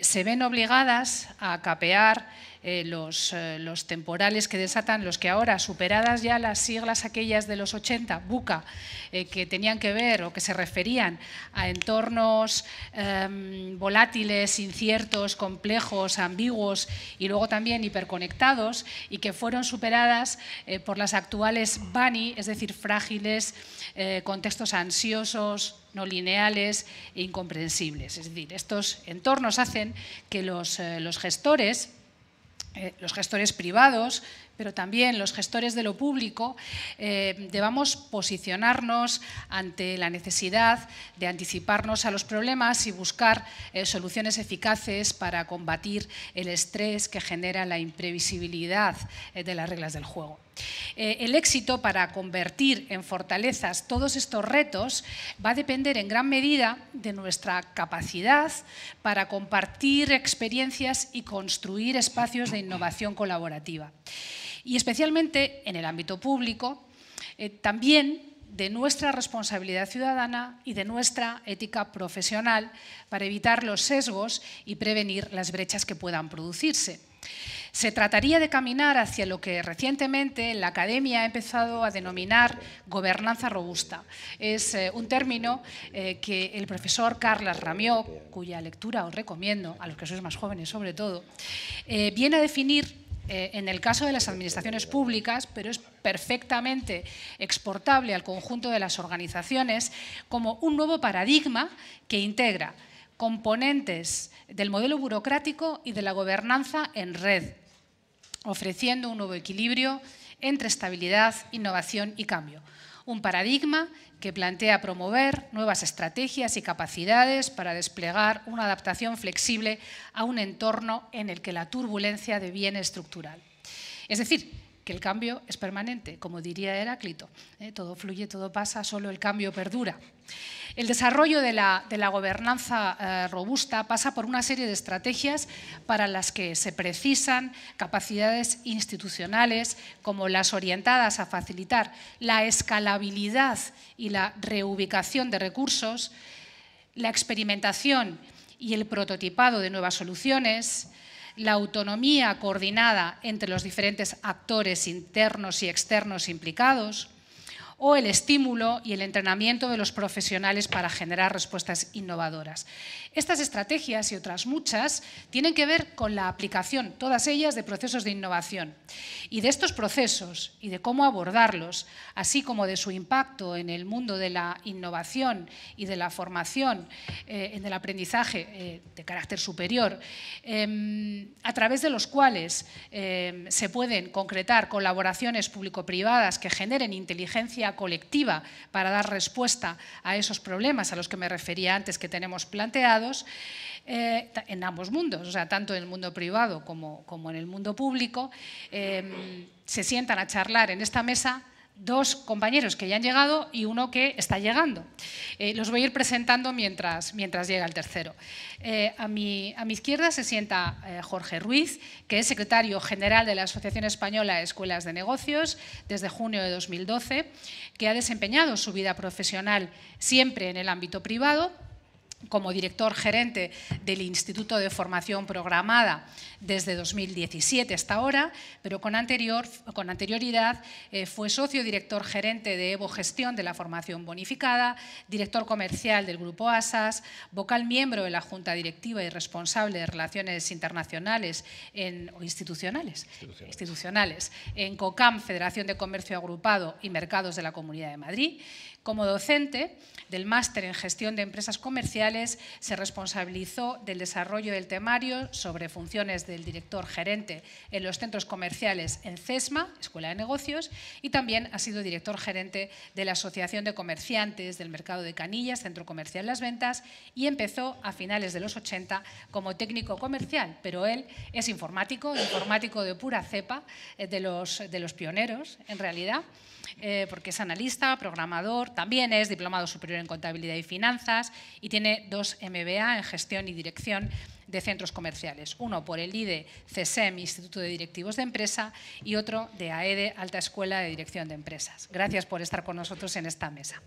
se ven obligadas a capear eh, eh, los, temporales que desatan los que ahora, superadas ya las siglas aquellas de los 80, buca, eh, que tenían que ver o que se referían a entornos em, volátiles, inciertos, complejos, ambiguos y luego también hiperconectados, y que fueron superadas por las actuales BANI, es decir, frágiles, contextos ansiosos, no lineales e incomprensibles. Es decir, estos entornos hacen que los gestores eh, los gestores privados pero también los gestores de lo público, eh, debamos posicionarnos ante la necesidad de anticiparnos a los problemas y buscar eh, soluciones eficaces para combatir el estrés que genera la imprevisibilidad eh, de las reglas del juego. el éxito para convertir en fortalezas todos estos retos va a depender en gran medida de nuestra capacidad para compartir experiencias y construir espacios de innovación colaborativa. Y especialmente en el ámbito público, eh, también de nuestra responsabilidad ciudadana y de nuestra ética profesional para evitar los sesgos y prevenir las brechas que puedan producirse. Se trataría de caminar hacia lo que recientemente la academia ha empezado a denominar gobernanza robusta. Es eh, un término eh, que el profesor Carlos Ramió, cuya lectura os recomiendo, a los que sois más jóvenes sobre todo, viene a definir eh, en el caso de las administraciones públicas, pero es perfectamente exportable al conjunto de las organizaciones, como un nuevo paradigma que integra componentes del modelo burocrático y de la gobernanza en red, ofreciendo un nuevo equilibrio entre estabilidad, innovación y cambio. Un paradigma que plantea promover nuevas estrategias y capacidades para desplegar una adaptación flexible a un entorno en el que la turbulencia deviene estructural. Es decir, que el cambio es permanente, como diría Heráclito. ¿eh? Todo fluye, todo pasa, solo el cambio perdura. El desarrollo de la, gobernanza eh, robusta pasa por una serie de estrategias para las que se precisan capacidades institucionales como las orientadas a facilitar la escalabilidad y la reubicación de recursos, la experimentación y el prototipado de nuevas soluciones, la autonomía coordinada entre los diferentes actores internos y externos implicados, o el estímulo y el entrenamiento de los profesionales para generar respuestas innovadoras. Estas estrategias y otras muchas tienen que ver con la aplicación, todas ellas, de procesos de innovación. Y de estos procesos y de cómo abordarlos, así como de su impacto en el mundo de la innovación y de la formación, eh, en el aprendizaje eh, de carácter superior, em, a través de los cuales em, se pueden concretar colaboraciones público-privadas que generen inteligencia colectiva para dar respuesta a esos problemas a los que me refería antes que tenemos planteados, eh, en ambos mundos, o sea, tanto en el mundo privado como, en el mundo público, em, se sientan a charlar en esta mesa dos compañeros que ya han llegado y uno que está llegando. Eh, los voy a ir presentando mientras, mientras llega el tercero. Eh, a, mi, izquierda se sienta Jorge Ruiz, que es secretario general de la Asociación Española de Escuelas de Negocios desde junio de 2012, que ha desempeñado su vida profesional siempre en el ámbito privado como director gerente del Instituto de Formación Programada desde 2017 hasta ahora, pero con, anterioridad eh, fue socio director gerente de Evo Gestión de la Formación Bonificada, director comercial del Grupo ASAS, vocal miembro de la Junta Directiva y responsable de Relaciones Internacionales en, o institucionales. institucionales en COCAM, Federación de Comercio Agrupado y Mercados de la Comunidad de Madrid, como docente del máster en gestión de empresas comerciales, se responsabilizó del desarrollo del temario sobre funciones del director gerente en los centros comerciales en CESMA, Escuela de Negocios, y también ha sido director gerente de la Asociación de Comerciantes del Mercado de Canillas, Centro Comercial Las Ventas, y empezó a finales de los 80 como técnico comercial, pero él es informático, informático de pura cepa, eh, de los, de los pioneros en realidad. Eh, porque es analista, programador, también es diplomado superior en contabilidad y finanzas y tiene dos MBA en gestión y dirección de centros comerciales, uno por el IDE csem Instituto de Directivos de Empresa, y otro de AEDE, e, Alta Escuela de Dirección de Empresas. Gracias por estar con nosotros en esta mesa.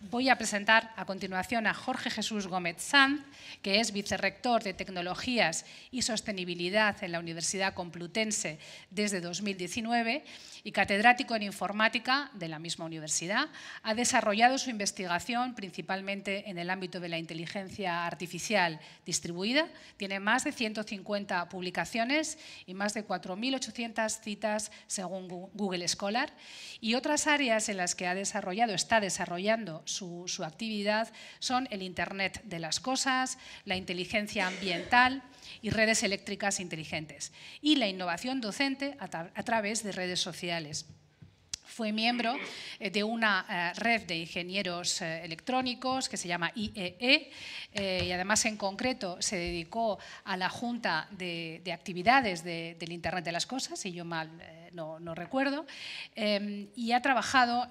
Voy a presentar a continuación a Jorge Jesús Gómez Sanz, que es vicerrector de Tecnologías y Sostenibilidad en la Universidad Complutense desde 2019 y catedrático en informática de la misma universidad, ha desarrollado su investigación principalmente en el ámbito de la inteligencia artificial distribuida. Tiene más de 150 publicaciones y más de 4.800 citas según Google Scholar. Y otras áreas en las que ha desarrollado, está desarrollando su, actividad son el Internet de las cosas, la inteligencia ambiental, y redes eléctricas inteligentes, y la innovación docente a, través de redes sociales. Fue miembro eh, de una eh, red de ingenieros eh, electrónicos que se llama IEE e, y además en concreto se dedicó a la junta de, actividades del Internet de las Cosas, si yo mal no, recuerdo, em, y ha trabajado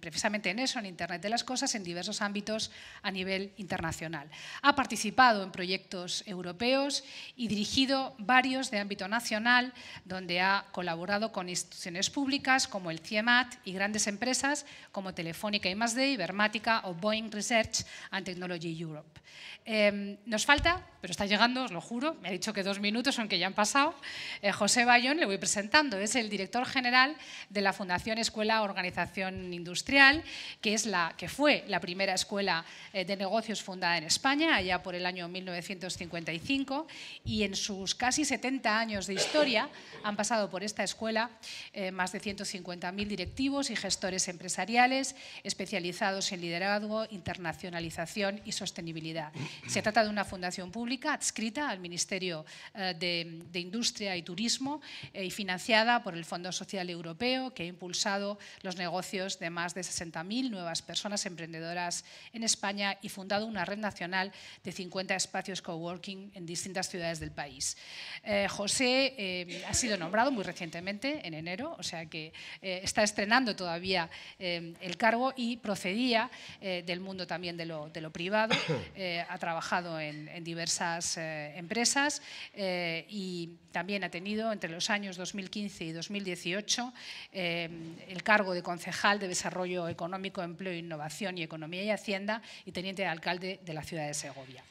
precisamente en eso, en Internet de las Cosas, en diversos ámbitos a nivel internacional. Ha participado en proyectos europeos y dirigido varios de ámbito nacional, donde ha colaborado con instituciones públicas como el CIEM y grandes empresas como Telefónica y Masday, Ibermática o Boeing Research and Technology Europe. Em, nos falta, pero está llegando, os lo juro, me ha dicho que dos minutos, aunque ya han pasado, eh, José Bayón, le voy presentando, es el director general de la Fundación Escuela Organización Industrial, que, es la, que fue la primera escuela eh, de negocios fundada en España, allá por el año 1955, y en sus casi 70 años de historia han pasado por esta escuela eh, más de 150.000 directivos y gestores empresariales especializados en liderazgo, internacionalización y sostenibilidad. Se trata de una fundación pública adscrita al Ministerio eh, de, Industria y Turismo eh, y financiada por el Fondo Social Europeo, que ha impulsado los negocios de más de 60.000 nuevas personas emprendedoras en España y fundado una red nacional de 50 espacios coworking en distintas ciudades del país. Eh, José ha sido nombrado muy recientemente, en enero, o sea que está estrenando todavía eh, el cargo y procedía eh, del mundo también de lo, de lo privado, eh, ha trabajado en, en diversas empresas y también ha tenido entre los años 2015 y 2018 eh, el cargo de concejal de Desarrollo Económico, Empleo, Innovación y Economía y Hacienda y teniente de alcalde de la ciudad de Segovia.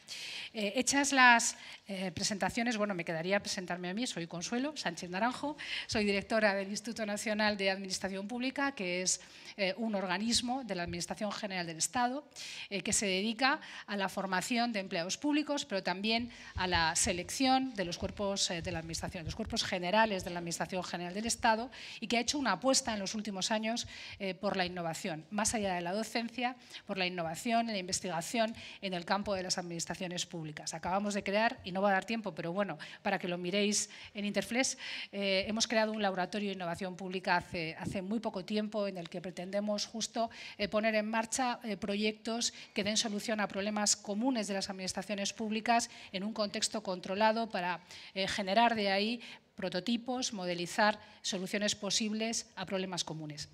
Eh, hechas las eh, presentaciones, bueno, me quedaría presentarme a mí, soy Consuelo Sánchez Naranjo, soy directora del Instituto Nacional de Administración Pública, que es un organismo de la Administración General del Estado que se dedica a la formación de empleados públicos, pero también a la selección de los cuerpos de la Administración los cuerpos generales de la Administración General del Estado y que ha hecho una apuesta en los últimos años eh, por la innovación, más allá de la docencia, por la innovación, la investigación en el campo de las administraciones públicas. Acabamos de crear, y no va a dar tiempo, pero bueno, para que lo miréis en Interflex, eh, hemos creado un laboratorio de innovación pública hace, hace muy poco tiempo en el que pretendemos justo eh, poner en marcha proyectos que den solución a problemas comunes de las administraciones públicas en un contexto controlado para generar de ahí prototipos, modelizar soluciones posibles a problemas comunes.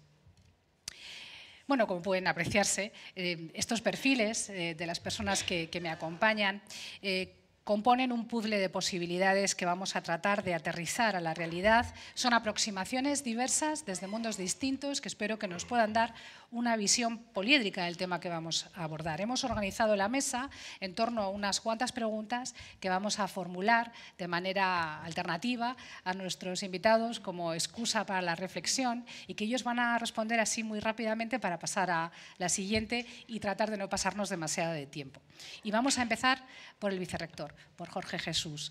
Bueno, como pueden apreciarse, eh, estos perfiles eh, de las personas que, me acompañan eh, componen un puzzle de posibilidades que vamos a tratar de aterrizar a la realidad. Son aproximaciones diversas desde mundos distintos que espero que nos puedan dar una visión poliédrica del tema que vamos a abordar. Hemos organizado la mesa en torno a unas cuantas preguntas que vamos a formular de manera alternativa a nuestros invitados como excusa para la reflexión y que ellos van a responder así muy rápidamente para pasar a la siguiente y tratar de no pasarnos demasiado de tiempo. Y vamos a empezar por el vicerrector por Jorge Jesús.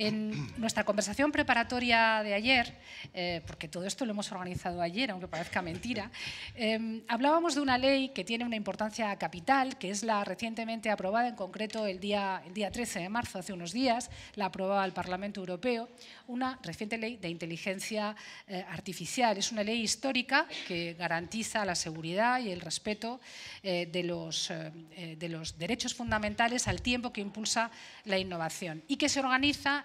En nuestra conversación preparatoria de ayer, eh, porque todo esto lo hemos organizado ayer, aunque parezca mentira, em, hablábamos de una ley que tiene una importancia capital, que es la recientemente aprobada, en concreto el día, el 13 de marzo, hace unos días, la aprobaba el Parlamento Europeo, una reciente ley de inteligencia eh, artificial. Es una ley histórica que garantiza la seguridad y el respeto eh, de los derechos fundamentales al tiempo que impulsa la innovación y que se organiza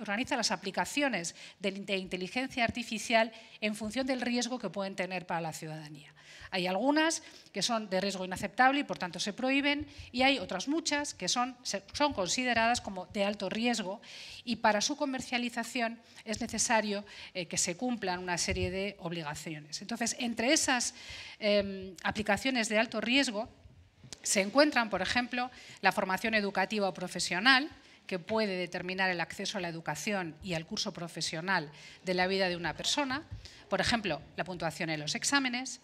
organiza las aplicaciones de, inteligencia artificial en función del riesgo que pueden tener para la ciudadanía. Hay algunas que son de riesgo inaceptable y por tanto se prohíben y hay otras muchas que son, son consideradas como de alto riesgo y para su comercialización es necesario eh, que se cumplan una serie de obligaciones. Entonces, entre esas em, aplicaciones de alto riesgo se encuentran, por ejemplo, la formación educativa o profesional, que puede determinar el acceso a la educación y al curso profesional de la vida de una persona, por ejemplo, la puntuación en los exámenes,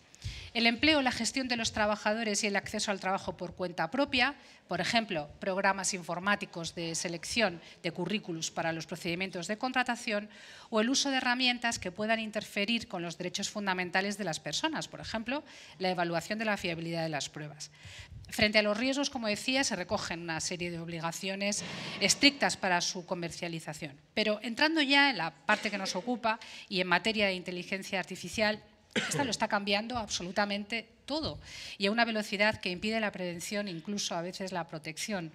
el empleo, la gestión de los trabajadores y el acceso al trabajo por cuenta propia, por ejemplo, programas informáticos de selección de currículums para los procedimientos de contratación o el uso de herramientas que puedan interferir con los derechos fundamentales de las personas, por ejemplo, la evaluación de la fiabilidad de las pruebas. Frente a los riesgos, como decía, se recogen una serie de obligaciones estrictas para su comercialización. Pero entrando ya en la parte que nos ocupa y en materia de inteligencia artificial, esta lo está cambiando absolutamente todo y a una velocidad que impide la prevención, incluso a veces la protección.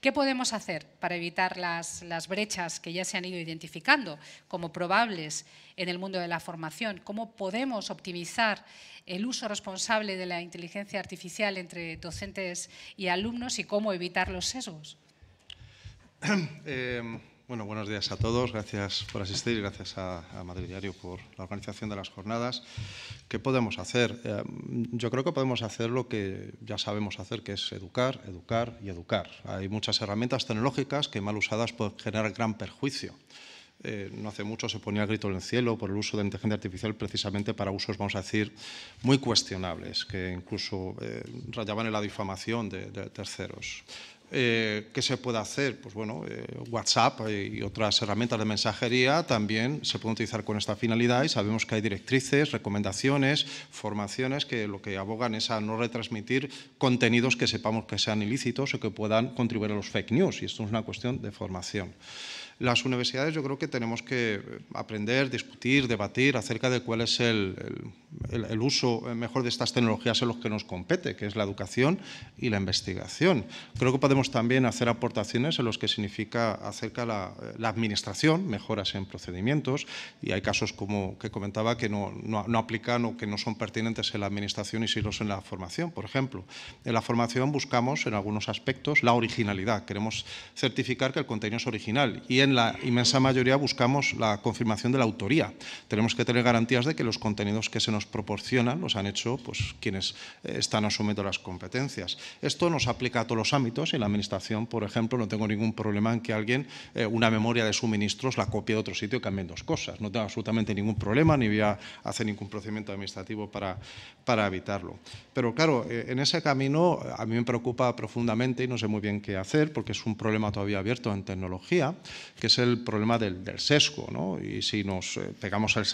¿Qué podemos hacer para evitar las, brechas que ya se han ido identificando como probables en el mundo de la formación? ¿Cómo podemos optimizar el uso responsable de la inteligencia artificial entre docentes y alumnos y cómo evitar los sesgos? Eh, bueno, buenos días a todos. Gracias por asistir, y gracias a, a, Madrid Diario por la organización de las jornadas. ¿Qué podemos hacer? Eh, yo creo que podemos hacer lo que ya sabemos hacer, que es educar, educar y educar. Hay muchas herramientas tecnológicas que mal usadas pueden generar gran perjuicio. Eh, no hace mucho se ponía el grito en el cielo por el uso de inteligencia artificial precisamente para usos, vamos a decir, muy cuestionables, que incluso eh, rayaban en la difamación de, de terceros. Eh, ¿Qué se puede hacer? Pues bueno, eh, WhatsApp y otras herramientas de mensajería también se pueden utilizar con esta finalidad y sabemos que hay directrices, recomendaciones, formaciones que lo que abogan es a no retransmitir contenidos que sepamos que sean ilícitos o que puedan contribuir a los fake news y esto es una cuestión de formación las universidades yo creo que tenemos que eh, aprender, discutir, debatir acerca de cuál es el, uso eh, mejor de estas tecnologías en los que nos compete, que es la educación y la investigación. Creo que podemos también hacer aportaciones en los que significa acerca la, eh, la administración, mejoras en procedimientos, y hay casos como que comentaba que no, aplican o que no son pertinentes en la administración y sí los en la formación, por ejemplo. En la formación buscamos en algunos aspectos la originalidad, queremos certificar que el contenido es original y la inmensa mayoría buscamos la confirmación de la autoría. Tenemos que tener garantías de que los contenidos que se nos proporcionan los han hecho pues, quienes eh, están asumiendo las competencias. Esto nos aplica a todos los ámbitos y en la Administración, por ejemplo, no tengo ningún problema en que alguien eh, una memoria de suministros la copie de otro sitio y cambie dos cosas. No tengo absolutamente ningún problema ni voy a hacer ningún procedimiento administrativo para, para evitarlo. Pero claro, eh, en ese camino a mí me preocupa profundamente y no sé muy bien qué hacer porque es un problema todavía abierto en tecnología que es el problema del, sesgo. ¿no? Y si nos eh, pegamos el,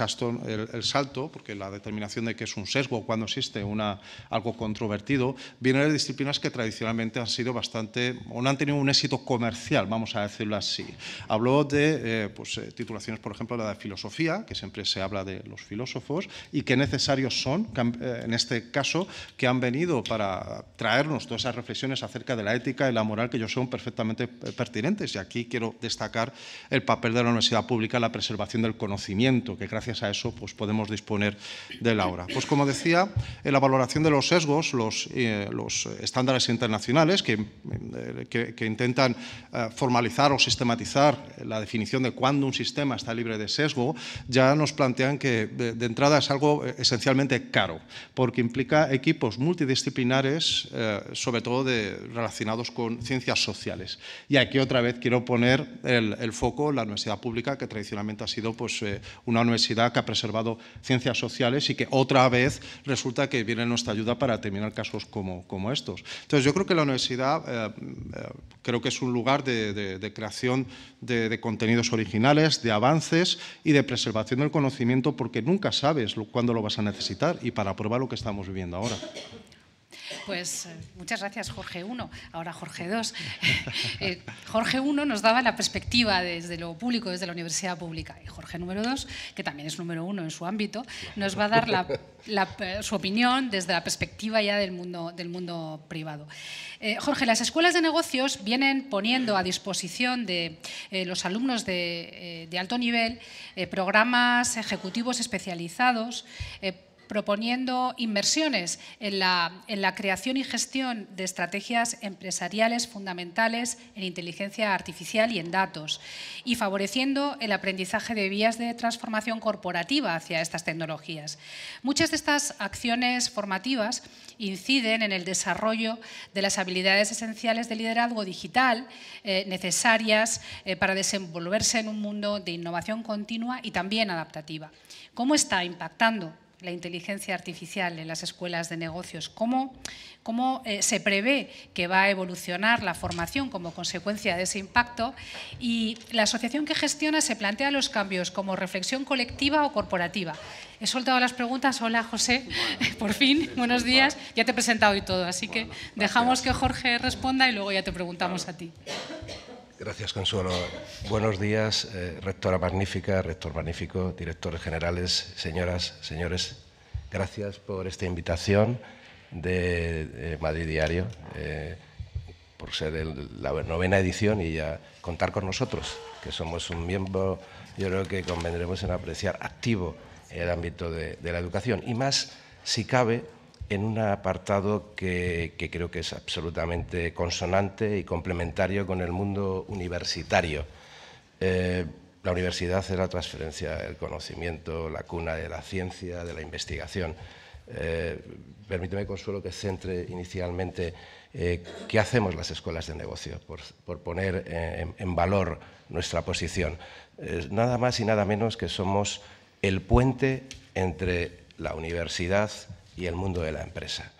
el, salto, porque la determinación de que es un sesgo cuando existe una, algo controvertido, viene de disciplinas que tradicionalmente han sido bastante, o no han tenido un éxito comercial, vamos a decirlo así. Habló de eh, pues, eh, titulaciones, por ejemplo, la de filosofía, que siempre se habla de los filósofos, y qué necesarios son, en este caso, que han venido para traernos todas esas reflexiones acerca de la ética y la moral que yo son perfectamente pertinentes. Y aquí quiero destacar el papel de la universidad pública en la preservación del conocimiento, que gracias a eso pues, podemos disponer de la hora. Pues como decía, en la valoración de los sesgos, los, eh, los estándares internacionales que, eh, que, intentan eh, formalizar o sistematizar la definición de cuándo un sistema está libre de sesgo, ya nos plantean que de, entrada es algo esencialmente caro, porque implica equipos multidisciplinares, sobre todo relacionados con ciencias sociales. Y aquí otra vez quiero poner el, el foco la universidad pública, que tradicionalmente ha sido pues, eh, una universidad que ha preservado ciencias sociales y que otra vez resulta que viene nuestra ayuda para terminar casos como, como estos. Entonces, yo creo que la universidad eh, eh, creo que es un lugar de, creación de, de, contenidos originales, de avances y de preservación del conocimiento, porque nunca sabes cuándo lo vas a necesitar y para probar lo que estamos viviendo ahora. Pues eh, muchas gracias Jorge 1, ahora Jorge 2. Eh, Jorge 1 nos daba la perspectiva desde lo público, desde la universidad pública, y Jorge número 2, que también es número uno en su ámbito, nos va a dar la, eh, su opinión desde la perspectiva ya del mundo, del mundo privado. Jorge, las escuelas de negocios vienen poniendo a disposición de los alumnos de, de alto nivel programas ejecutivos especializados proponiendo inversiones en la, creación y gestión de estrategias empresariales fundamentales en inteligencia artificial y en datos, y favoreciendo el aprendizaje de vías de transformación corporativa hacia estas tecnologías. Muchas de estas acciones formativas inciden en el desarrollo de las habilidades esenciales de liderazgo digital eh, necesarias eh, para desenvolverse en un mundo de innovación continua y también adaptativa. ¿Cómo está impactando la inteligencia artificial en las escuelas de negocios? ¿Cómo, cómo eh, se prevé que va a evolucionar la formación como consecuencia de ese impacto? Y la asociación que gestiona se plantea los cambios como reflexión colectiva o corporativa. He soltado las preguntas. Hola, José. Por fin, buenos días. Ya te he presentado y todo, así que dejamos que Jorge responda y luego ya te preguntamos a ti. Gracias, Consuelo. Buenos días, eh, rectora magnífica, rector magnífico, directores generales, señoras, señores. Gracias por esta invitación de, Madrid Diario, eh, por ser la novena edición y ya contar con nosotros, que somos un miembro, yo creo que convendremos en apreciar activo el ámbito de la educación y más si cabe en un apartado que, creo que es absolutamente consonante y complementario con el mundo universitario. Eh, la universidad es la transferencia del conocimiento, la cuna de la ciencia, de la investigación. Eh, permíteme, Consuelo, que centre inicialmente eh, qué hacemos las escuelas de negocio por, poner en, valor nuestra posición. nada más y nada menos que somos el puente entre la universidad y el mundo de la empresa.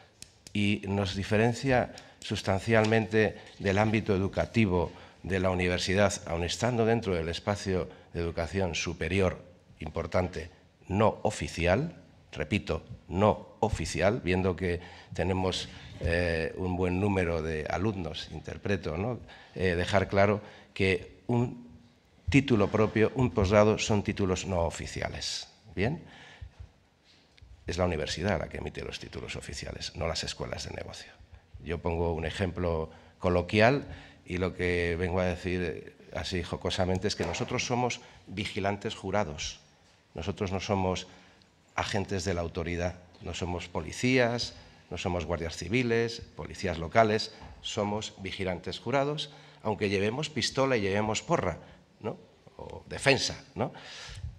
Y nos diferencia sustancialmente del ámbito educativo de la universidad, aun estando dentro del espacio de educación superior importante, no oficial, repito, no oficial, viendo que tenemos eh, un buen número de alumnos, interpreto, ¿no? Eh, dejar claro que un título propio, un posgrado, son títulos no oficiales. ¿Bien? es la universidad la que emite los títulos oficiales, no las escuelas de negocio. Yo pongo un ejemplo coloquial y lo que vengo a decir eh, así jocosamente es que nosotros somos vigilantes jurados, nosotros no somos agentes de la autoridad, no somos policías, no somos guardias civiles, policías locales, somos vigilantes jurados, aunque llevemos pistola y llevemos porra, ¿no? O defensa, ¿no?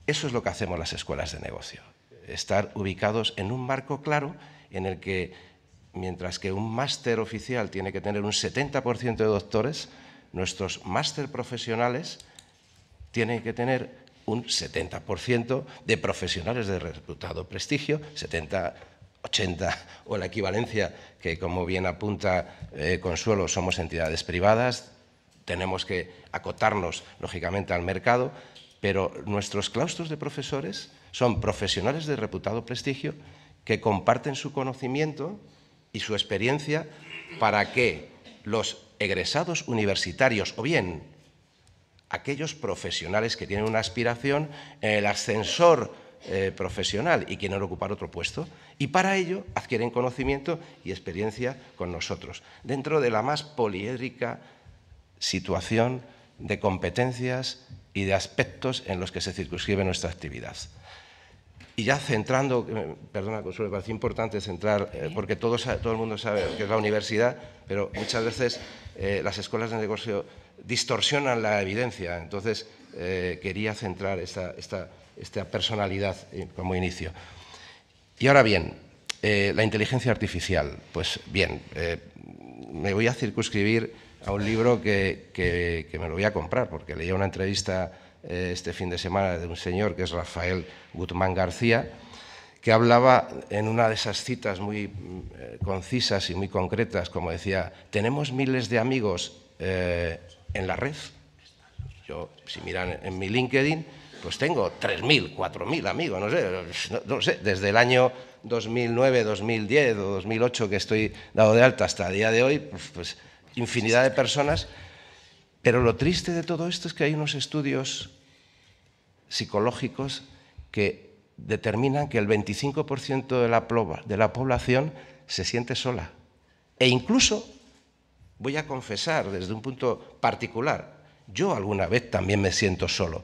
Eso es lo que hacemos las escuelas de negocio estar ubicados en un marco claro en el que, mientras que un máster oficial tiene que tener un 70% de doctores, nuestros máster profesionales tienen que tener un 70% de profesionales de reputado prestigio, 70, 80 o la equivalencia que, como bien apunta eh, Consuelo, somos entidades privadas, tenemos que acotarnos, lógicamente, al mercado, pero nuestros claustros de profesores son profesionales de reputado prestigio que comparten su conocimiento y su experiencia para que los egresados universitarios o bien aquellos profesionales que tienen una aspiración en el ascensor eh, profesional y quieren ocupar otro puesto y para ello adquieren conocimiento y experiencia con nosotros, dentro de la más poliédrica situación de competencias y de aspectos en los que se circunscribe nuestra actividad. Y ya centrando, perdona Consuelo, me parece importante centrar, eh, porque todo, el mundo sabe que es la universidad, pero muchas veces eh, las escuelas de negocio distorsionan la evidencia. Entonces, eh, quería centrar esta, esta, personalidad como inicio. Y ahora bien, la inteligencia artificial. Pues bien, me voy a circunscribir a un libro que me lo voy a comprar, porque leía una entrevista eh, este fin de semana de un señor que es Rafael Guzmán García, que hablaba en una de esas citas muy eh, concisas y muy concretas, como decía, tenemos miles de amigos eh, en la red. Yo, si miran en mi LinkedIn, pues tengo 3.000, 4.000 amigos, no sé, desde el año 2009, 2010 o 2008 que estoy dado de alta hasta el día de hoy, pues, pues infinidad de personas pero lo triste de todo esto es que hay unos estudios psicológicos que determinan que el 25% de la, población se siente sola. E incluso, voy a confesar desde un punto particular, yo alguna vez también me siento solo.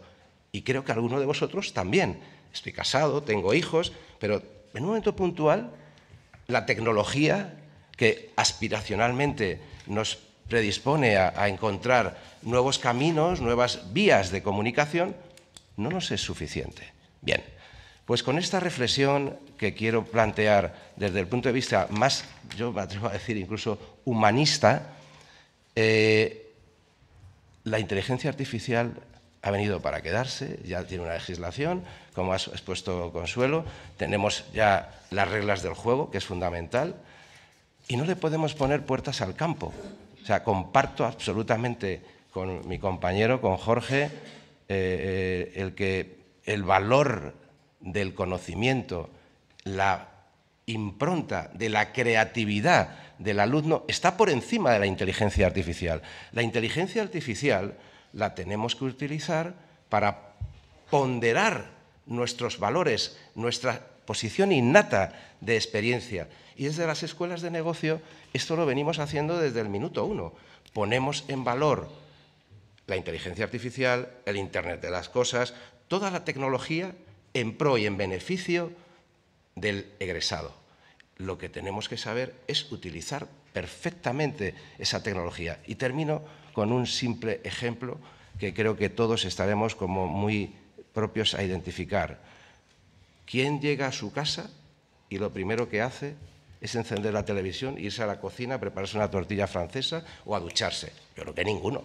Y creo que alguno de vosotros también. Estoy casado, tengo hijos, pero en un momento puntual, la tecnología que aspiracionalmente nos predispone a encontrar nuevos caminos, nuevas vías de comunicación, no nos es suficiente. Bien, pues con esta reflexión que quiero plantear desde el punto de vista más, yo me atrevo a decir incluso humanista, eh, la inteligencia artificial ha venido para quedarse, ya tiene una legislación, como has expuesto Consuelo, tenemos ya las reglas del juego, que es fundamental, y no le podemos poner puertas al campo. O sea, comparto absolutamente con mi compañero, con Jorge, eh, eh, el que el valor del conocimiento, la impronta de la creatividad del alumno está por encima de la inteligencia artificial. La inteligencia artificial la tenemos que utilizar para ponderar nuestros valores, nuestra posición innata de experiencia. Y desde las escuelas de negocio esto lo venimos haciendo desde el minuto uno. Ponemos en valor la inteligencia artificial, el Internet de las cosas, toda la tecnología en pro y en beneficio del egresado. Lo que tenemos que saber es utilizar perfectamente esa tecnología. Y termino con un simple ejemplo que creo que todos estaremos como muy propios a identificar. ¿Quién llega a su casa y lo primero que hace es encender la televisión, irse a la cocina, prepararse una tortilla francesa o a ducharse? Yo creo que ninguno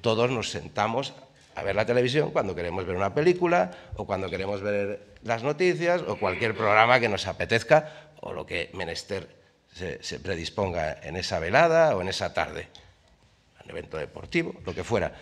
todos nos sentamos a ver la televisión cuando queremos ver una película o cuando queremos ver las noticias o cualquier programa que nos apetezca o lo que menester se, predisponga en esa velada o en esa tarde, un evento deportivo, lo que fuera.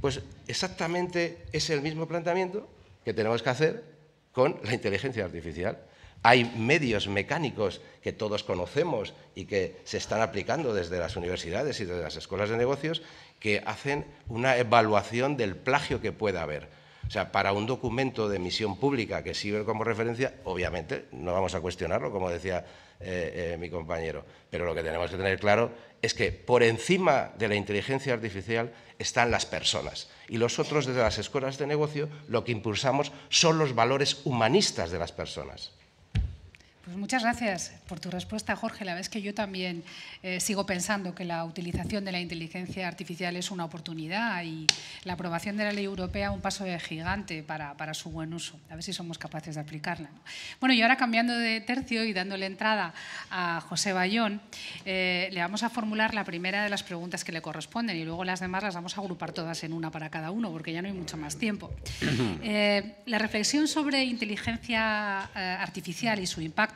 Pues exactamente es el mismo planteamiento que tenemos que hacer con la inteligencia artificial. Hay medios mecánicos que todos conocemos y que se están aplicando desde las universidades y desde las escuelas de negocios que hacen una evaluación del plagio que pueda haber. O sea, para un documento de misión pública que sirve como referencia, obviamente no vamos a cuestionarlo, como decía eh, eh, mi compañero, pero lo que tenemos que tener claro es que por encima de la inteligencia artificial están las personas y nosotros desde las escuelas de negocio lo que impulsamos son los valores humanistas de las personas. Pues muchas gracias por tu respuesta, Jorge. La verdad es que yo también eh, sigo pensando que la utilización de la inteligencia artificial es una oportunidad y la aprobación de la ley europea un paso gigante para, su buen uso. A ver si somos capaces de aplicarla. Bueno, y ahora cambiando de tercio y dándole entrada a José Bayón, eh, le vamos a formular la primera de las preguntas que le corresponden y luego las demás las vamos a agrupar todas en una para cada uno porque ya no hay mucho más tiempo. Eh, la reflexión sobre inteligencia artificial y su impacto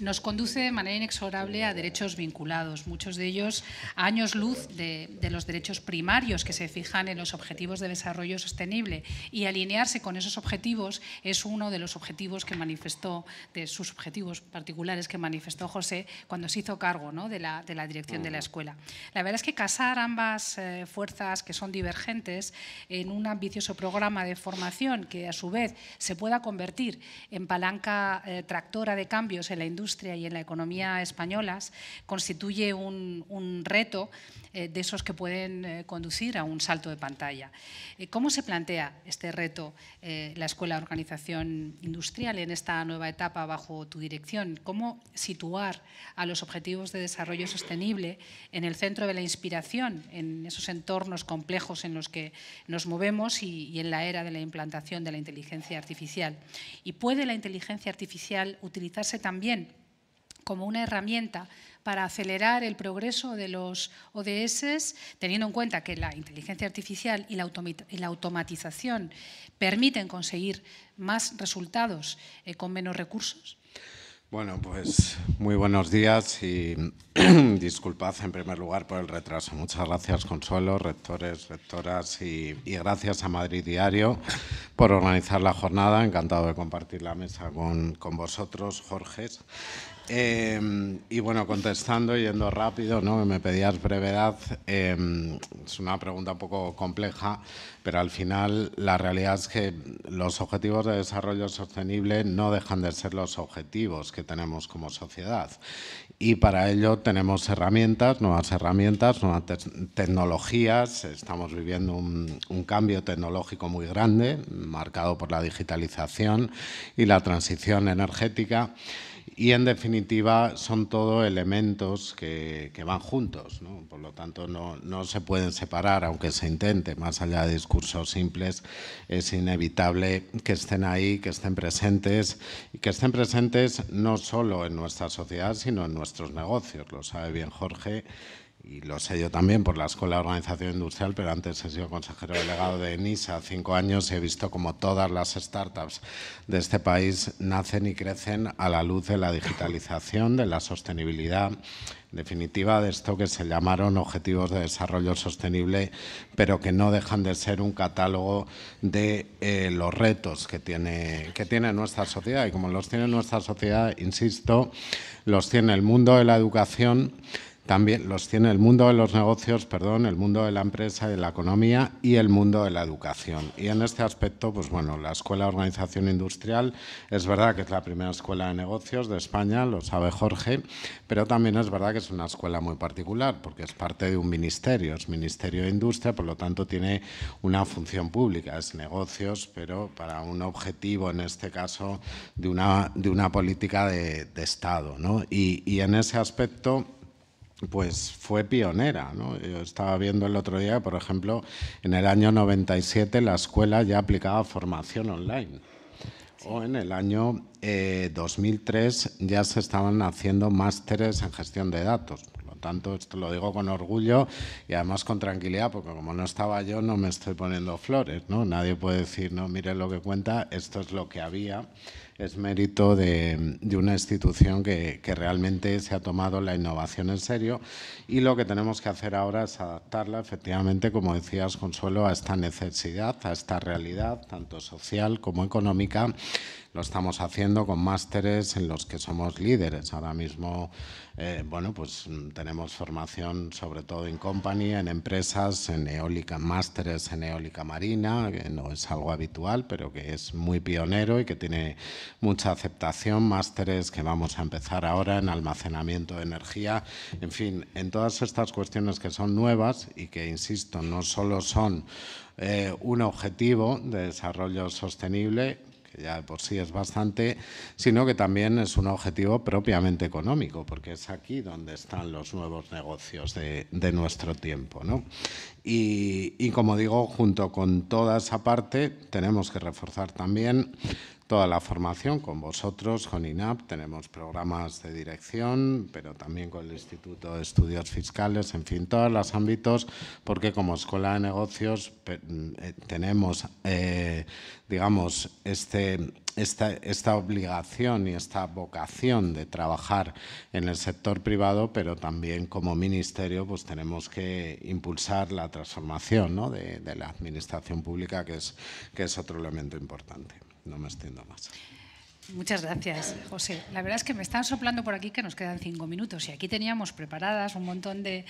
nos conduce de manera inexorable a derechos vinculados, muchos de ellos a años luz de, los derechos primarios que se fijan en los objetivos de desarrollo sostenible. Y alinearse con esos objetivos es uno de los objetivos que manifestó, de sus objetivos particulares que manifestó José cuando se hizo cargo ¿no? de, la, de, la, dirección de la escuela. La verdad es que casar ambas eh, fuerzas que son divergentes en un ambicioso programa de formación que a su vez se pueda convertir en palanca eh, tractora de cambio en la industria y en la economía españolas constituye un reto eh, de esos que pueden eh, conducir a un salto de pantalla. Eh, ¿Cómo se plantea este reto la Escuela de Organización Industrial en esta nueva etapa bajo tu dirección? ¿Cómo situar a los Objetivos de Desarrollo Sostenible en el centro de la inspiración, en esos entornos complejos en los que nos movemos y en la era de la implantación de la inteligencia artificial? ¿Y puede la inteligencia artificial utilizarse también como una herramienta para acelerar el progreso de los ODS, teniendo en cuenta que la inteligencia artificial y la, automatización permiten conseguir más resultados eh, con menos recursos? Bueno, pues muy buenos días y disculpad en primer lugar por el retraso. Muchas gracias Consuelo, rectores, rectoras y, gracias a Madrid Diario por organizar la jornada. Encantado de compartir la mesa con, con vosotros, Jorges. Em, y bueno, contestando, yendo rápido, ¿no? me pedías brevedad, em, es una pregunta un poco compleja, pero al final la realidad es que los objetivos de desarrollo sostenible no dejan de ser los objetivos que tenemos como sociedad. Y para ello tenemos herramientas, nuevas herramientas, nuevas tecnologías, estamos viviendo un cambio tecnológico muy grande, marcado por la digitalización y la transición energética. Y en definitiva son todos elementos que, van juntos, por lo tanto no, no, se pueden separar, aunque se intente, más allá de discursos simples, es inevitable que estén ahí, que estén presentes y que estén presentes no solo en nuestra sociedad, sino en nuestros negocios, lo sabe bien Jorge, y lo sé yo también por la Escuela de Organización Industrial, pero antes he sido consejero delegado de ENISA cinco años y he visto como todas las startups de este país nacen y crecen a la luz de la digitalización, de la sostenibilidad, definitiva de esto que se llamaron Objetivos de Desarrollo Sostenible, pero que no dejan de ser un catálogo de eh, los retos que tiene, que tiene nuestra sociedad. Y como los tiene nuestra sociedad, insisto, los tiene el mundo de la educación también los tiene el mundo de los negocios, perdón, el mundo de la empresa de la economía y el mundo de la educación. Y en este aspecto, pues bueno, la Escuela de Organización Industrial es verdad que es la primera escuela de negocios de España, lo sabe Jorge, pero también es verdad que es una escuela muy particular porque es parte de un ministerio, es Ministerio de Industria, por lo tanto tiene una función pública, es negocios, pero para un objetivo, en este caso, de una, de una política de, Estado. ¿no? Y, y en ese aspecto pues fue pionera. Yo estaba viendo el otro día, por ejemplo, en el año 97 la escuela ya aplicaba formación online. O en el año 2003 eh, ya se estaban haciendo másteres en gestión de datos. Por lo tanto, esto lo digo con orgullo y además con tranquilidad, porque como no estaba yo, no me estoy poniendo flores. Nadie puede decir, no, mire lo que cuenta, esto es lo que había es mérito de, una institución que, que, realmente se ha tomado la innovación en serio y lo que tenemos que hacer ahora es adaptarla efectivamente, como decías Consuelo, a esta necesidad, a esta realidad, tanto social como económica. Lo estamos haciendo con másteres en los que somos líderes. Ahora mismo eh, bueno, pues mm, tenemos formación sobre todo en company, en empresas, en eólica, másteres en eólica marina, que no es algo habitual, pero que es muy pionero y que tiene mucha aceptación, másteres que vamos a empezar ahora en almacenamiento de energía, en fin, en todas estas cuestiones que son nuevas y que, insisto, no solo son eh, un objetivo de desarrollo sostenible, que ya por sí es bastante, sino que también es un objetivo propiamente económico, porque es aquí donde están los nuevos negocios de, nuestro tiempo. y, como digo, junto con toda esa parte, tenemos que reforzar también toda la formación con vosotros, con INAP, tenemos programas de dirección, pero también con el Instituto de Estudios Fiscales, en fin, todos los ámbitos, porque como Escuela de Negocios eh, tenemos, eh, digamos, este, esta, obligación y esta vocación de trabajar en el sector privado, pero también como ministerio pues tenemos que impulsar la transformación de, la administración pública, que es otro elemento importante no me extiendo más. Muchas gracias, José. La verdad es que me están soplando por aquí que nos quedan cinco minutos y aquí teníamos preparadas un montón eh,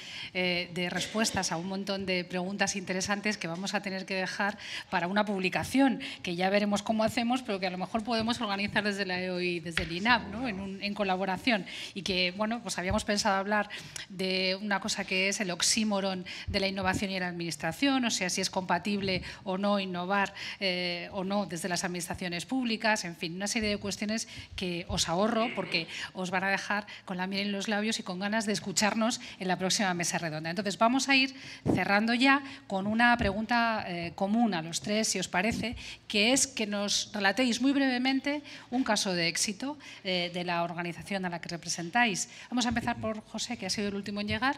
de, respuestas a un montón de preguntas interesantes que vamos a tener que dejar para una publicación que ya veremos cómo hacemos, pero que a lo mejor podemos organizar desde la EOI, desde el INAP, ¿no? en, colaboración. Y que, bueno, pues habíamos pensado hablar de una cosa que es el oxímoron de la innovación y la administración, o sea, si es compatible o no innovar eh, o no desde las administraciones públicas, en fin, una serie de cuestiones que os ahorro porque os van a dejar con la miel en los labios y con ganas de escucharnos en la próxima mesa redonda. Entonces vamos a ir cerrando ya con una pregunta eh, común a los tres, si os parece, que es que nos relatéis muy brevemente un caso de éxito eh, de la organización a la que representáis. Vamos a empezar por José, que ha sido el último en llegar.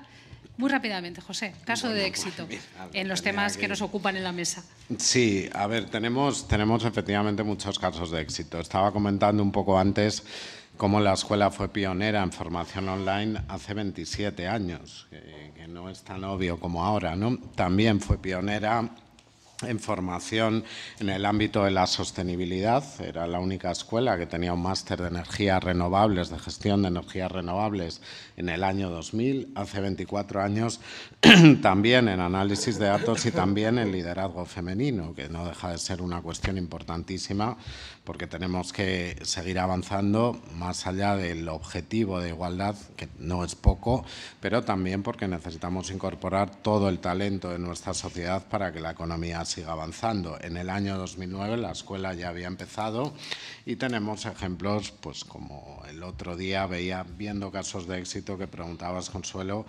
Muy rápidamente, José, caso de éxito pues en los temas que... nos ocupan en la mesa. Sí, a ver, tenemos, tenemos efectivamente muchos casos de éxito. Estaba comentando un poco antes cómo la escuela fue pionera en formación online hace 27 años, que, que no es tan obvio como ahora, ¿no? También fue pionera en formación en el ámbito de la sostenibilidad. Era la única escuela que tenía un máster de energías renovables, de gestión de energías renovables en el año 2000, hace 24 años también en análisis de datos y también en liderazgo femenino, que no deja de ser una cuestión importantísima porque tenemos que seguir avanzando más allá del objetivo de igualdad, que no es poco, pero también porque necesitamos incorporar todo el talento de nuestra sociedad para que la economía siga avanzando. En el año 2009 la escuela ya había empezado y tenemos ejemplos, pues como el otro día veía viendo casos de éxito que preguntabas, Consuelo,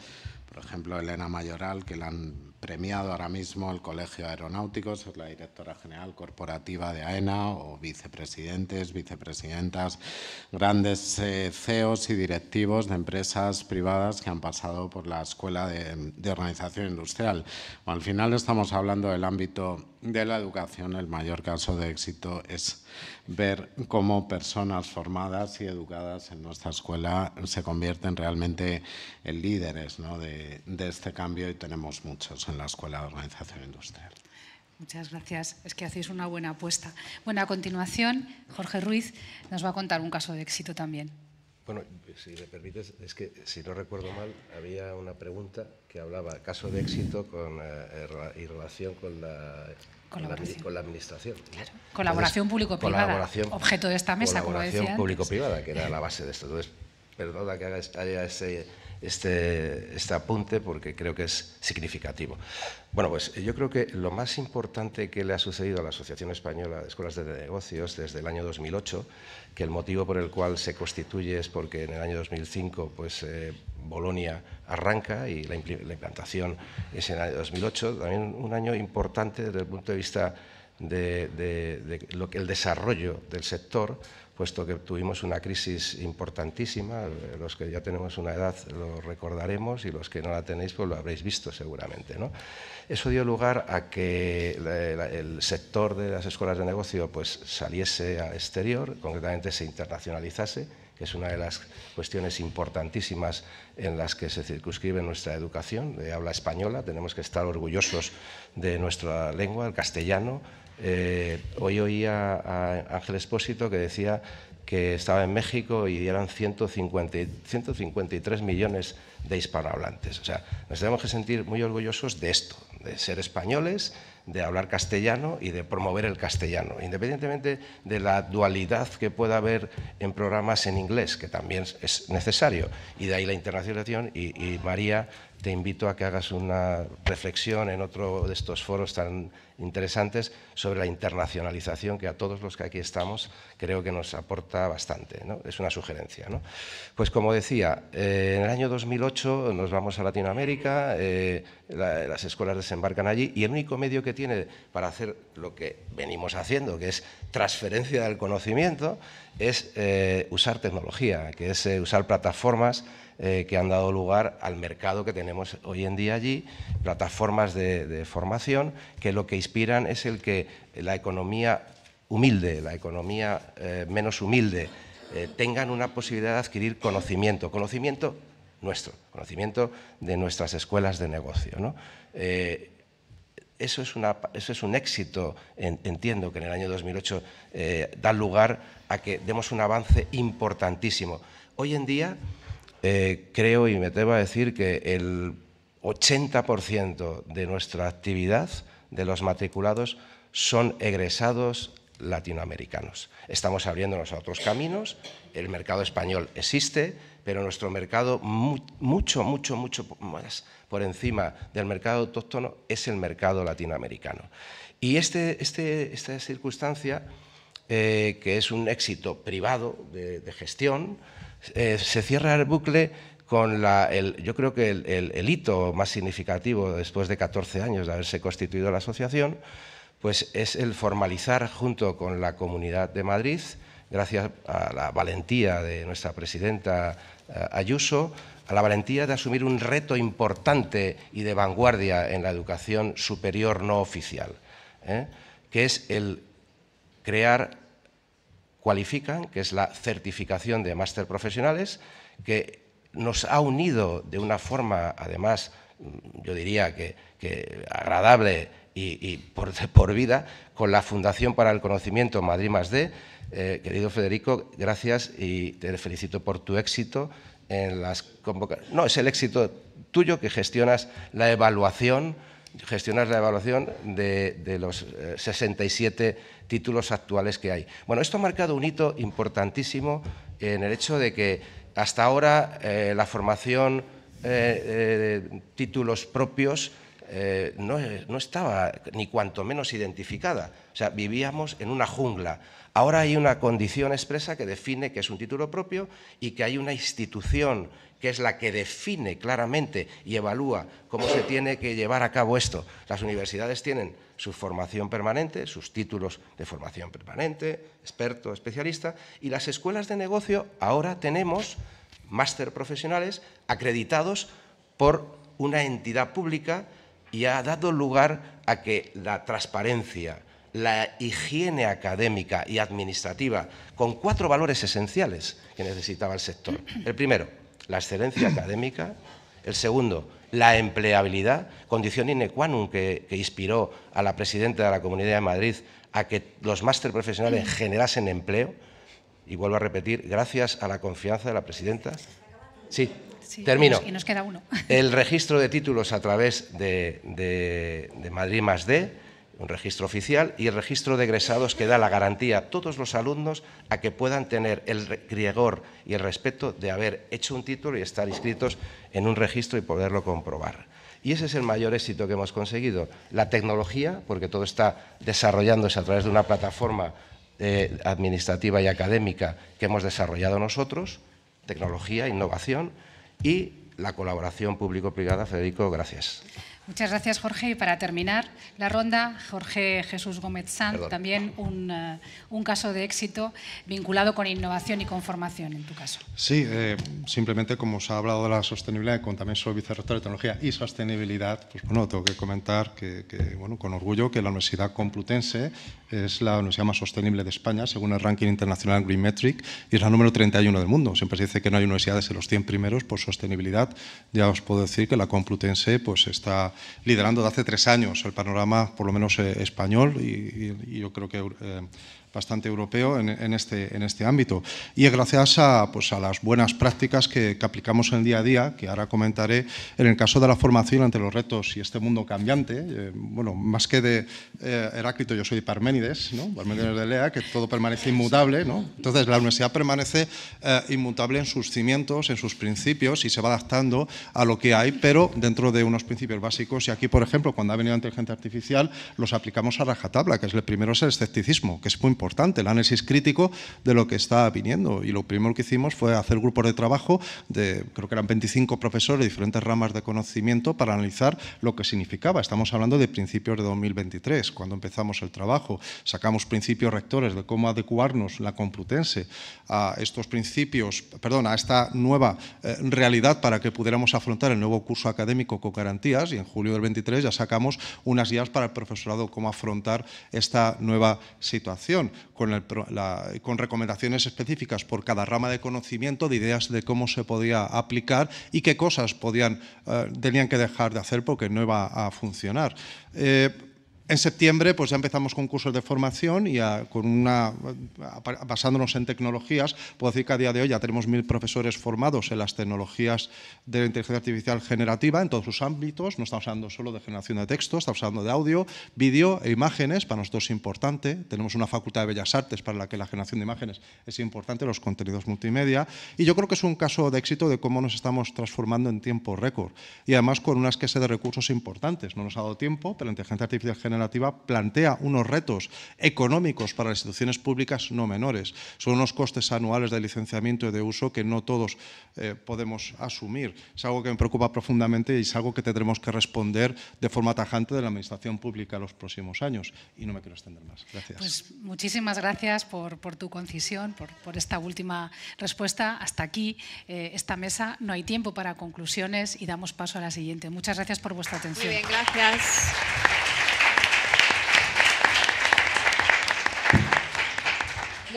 por ejemplo, Elena Mayoral, que la han premiado ahora mismo el Colegio Aeronáutico, es la directora general corporativa de AENA, o vicepresidentes, vicepresidentas, grandes eh, CEOs y directivos de empresas privadas que han pasado por la Escuela de, Organización Industrial. al final estamos hablando del ámbito de la educación, el mayor caso de éxito es ver cómo personas formadas y educadas en nuestra escuela se convierten realmente en líderes de, de este cambio y tenemos muchos la Escuela de Organización Industrial. Muchas gracias. Es que hacéis una buena apuesta. Bueno, a continuación, Jorge Ruiz nos va a contar un caso de éxito también. Bueno, si me permites, es que si no recuerdo mal, había una pregunta que hablaba caso de éxito con, eh, eh, y relación con la, la, administración. Colaboración público-privada, objeto de esta mesa, como decía Colaboración público-privada, que era la base de esto. Entonces, perdona que haga, haya ese este, este apunte porque creo que es significativo. Bueno, pues eh, yo creo que lo más importante que le ha sucedido a la Asociación Española de Escuelas de Negocios desde el año 2008, que el motivo por el cual se constituye es porque en el año 2005 pues, eh, Bolonia arranca y la, implantación es en el año 2008, también un año importante desde el punto de vista de, lo que el desarrollo del sector puesto que tuvimos una crisis importantísima. Los que ya tenemos una edad lo recordaremos y los que no la tenéis pues lo habréis visto seguramente. Eso dio lugar a que el sector de las escuelas de negocio pues, saliese al exterior, concretamente se internacionalizase, que es una de las cuestiones importantísimas en las que se circunscribe nuestra educación de habla española. Tenemos que estar orgullosos de nuestra lengua, el castellano, eh, hoy oía a Ángel Espósito que decía que estaba en México y eran 153 millones de hispanohablantes. O sea, nos tenemos que sentir muy orgullosos de esto, de ser españoles, de hablar castellano y de promover el castellano, independientemente de la dualidad que pueda haber en programas en inglés, que también es necesario, y de ahí la internacionalización. Y, y María, te invito a que hagas una reflexión en otro de estos foros tan interesantes sobre la internacionalización que a todos los que aquí estamos creo que nos aporta bastante. Es una sugerencia. Pues como decía, eh, en el año 2008 nos vamos a Latinoamérica, eh, las escuelas desembarcan allí y el único medio que tiene para hacer lo que venimos haciendo, que es transferencia del conocimiento, es eh, usar tecnología, que es usar plataformas eh, que han dado lugar al mercado que tenemos hoy en día allí, plataformas de, formación que lo que inspiran es el que la economía humilde, la economía eh, menos humilde, eh, tengan una posibilidad de adquirir conocimiento, conocimiento nuestro, conocimiento de nuestras escuelas de negocio. eso, es un éxito, entiendo que en el año 2008 da lugar a que demos un avance importantísimo. Hoy en día eh, creo y me atrevo a decir que el 80% de nuestra actividad de los matriculados son egresados latinoamericanos. Estamos abriéndonos a otros caminos, el mercado español existe, pero nuestro mercado mucho, mucho, mucho más por encima del mercado autóctono es el mercado latinoamericano. Y este, este, esta circunstancia, eh, que es un éxito privado de gestión, eh, se cierra el bucle con la, el, yo creo que el, hito más significativo después de 14 años de haberse constituido la asociación, pues es el formalizar junto con la Comunidad de Madrid, gracias a la valentía de nuestra presidenta eh, Ayuso, a la valentía de asumir un reto importante y de vanguardia en la educación superior no oficial, eh, que es el crear que es la certificación de máster profesionales, que nos ha unido de una forma, además, mm, yo diría que, agradable y, por, por, vida, con la Fundación para el Conocimiento Madrid más D. Eh, querido Federico, gracias y te felicito por tu éxito en las convocatorias. No, es el éxito tuyo que gestionas la evaluación, gestionas la evaluación de, de los 67 eh, títulos actuales que hay. Bueno, esto ha marcado un hito importantísimo en el hecho de que hasta ahora eh, la formación de eh, eh, títulos propios no, no, estaba ni cuanto menos identificada. O sea, vivíamos en una jungla. Ahora hay una condición expresa que define que es un título propio y que hay una institución que es la que define claramente y evalúa cómo se tiene que llevar a cabo esto. Las universidades tienen su formación permanente, sus títulos de formación permanente, experto, especialista, y las escuelas de negocio ahora tenemos máster profesionales acreditados por una entidad pública y ha dado lugar a que la transparencia, la higiene académica y administrativa, con cuatro valores esenciales que necesitaba el sector. El primero, la excelencia académica. El segundo, la empleabilidad, condición in que, inspiró a la presidenta de la Comunidad de Madrid a que los máster profesionales mm. generasen empleo. Y vuelvo a repetir, gracias a la confianza de la presidenta. Sí, termino. nos queda uno. El registro de títulos a través de, de Madrid más D un registro oficial y el registro de egresados que da la garantía a todos los alumnos a que puedan tener el rigor y el respeto de haber hecho un título y estar inscritos en un registro y poderlo comprobar. Y ese es el mayor éxito que hemos conseguido. La tecnología, porque todo está desarrollándose a través de una plataforma eh, administrativa y académica que hemos desarrollado nosotros, tecnología, innovación y la colaboración público-privada. Federico, gracias. Muchas gracias, Jorge. Y para terminar la ronda, Jorge Jesús Gómez Sanz, también eh, un, caso de éxito vinculado con innovación y con formación, en tu caso. Sí, eh, simplemente como se ha hablado de la sostenibilidad, como también soy vicerrector de tecnología y sostenibilidad, pues bueno, tengo que comentar que, que bueno, con orgullo que la Universidad Complutense es la universidad más sostenible de España, según el ranking internacional Green Metric, y es la número 31 del mundo. Siempre se dice que no hay universidades en los 100 primeros por sostenibilidad. Ya os puedo decir que la Complutense pues, está liderando desde hace tres años el panorama, por lo menos eh, español, y, yo creo que eh, bastante europeo en, este, en este ámbito. Y es gracias a, pues, a las buenas prácticas que, aplicamos en el día a día, que ahora comentaré, en el caso de la formación ante los retos y este mundo cambiante, eh, bueno, más que de eh, Heráclito, yo soy de Parménides, de Lea, que todo permanece inmutable, ¿no? Entonces, la universidad permanece eh, inmutable en sus cimientos, en sus principios y se va adaptando a lo que hay, pero dentro de unos principios básicos. Y aquí, por ejemplo, cuando ha venido la inteligencia artificial, los aplicamos a rajatabla, que es el primero es el escepticismo, que es muy importante el análisis crítico de lo que está viniendo. Y lo primero que hicimos fue hacer grupos de trabajo de, creo que eran 25 profesores de diferentes ramas de conocimiento para analizar lo que significaba. Estamos hablando de principios de 2023, cuando empezamos el trabajo. Sacamos principios rectores de cómo adecuarnos la Complutense a estos principios, perdón, a esta nueva eh, realidad para que pudiéramos afrontar el nuevo curso académico con garantías y en julio del 23 ya sacamos unas guías para el profesorado cómo afrontar esta nueva situación con, recomendaciones específicas por cada rama de conocimiento, de ideas de cómo se podía aplicar y qué cosas podían, eh, tenían que dejar de hacer porque no iba a funcionar. Eh, en septiembre pues ya empezamos con cursos de formación y con una, basándonos en tecnologías, puedo decir que a día de hoy ya tenemos mil profesores formados en las tecnologías de la inteligencia artificial generativa en todos sus ámbitos. No estamos hablando solo de generación de texto, estamos hablando de audio, vídeo e imágenes. Para nosotros es importante. Tenemos una facultad de Bellas Artes para la que la generación de imágenes es importante, los contenidos multimedia. Y yo creo que es un caso de éxito de cómo nos estamos transformando en tiempo récord. Y además con una escasez de recursos importantes. No nos ha dado tiempo, pero la inteligencia artificial generativa plantea unos retos económicos para las instituciones públicas no menores. Son unos costes anuales de licenciamiento y de uso que no todos eh, podemos asumir. Es algo que me preocupa profundamente y es algo que tendremos que responder de forma tajante de la Administración Pública en los próximos años. Y no me quiero extender más. Gracias. Pues muchísimas gracias por, por tu concisión, por, por, esta última respuesta. Hasta aquí, eh, esta mesa. No hay tiempo para conclusiones y damos paso a la siguiente. Muchas gracias por vuestra atención. Muy bien, gracias.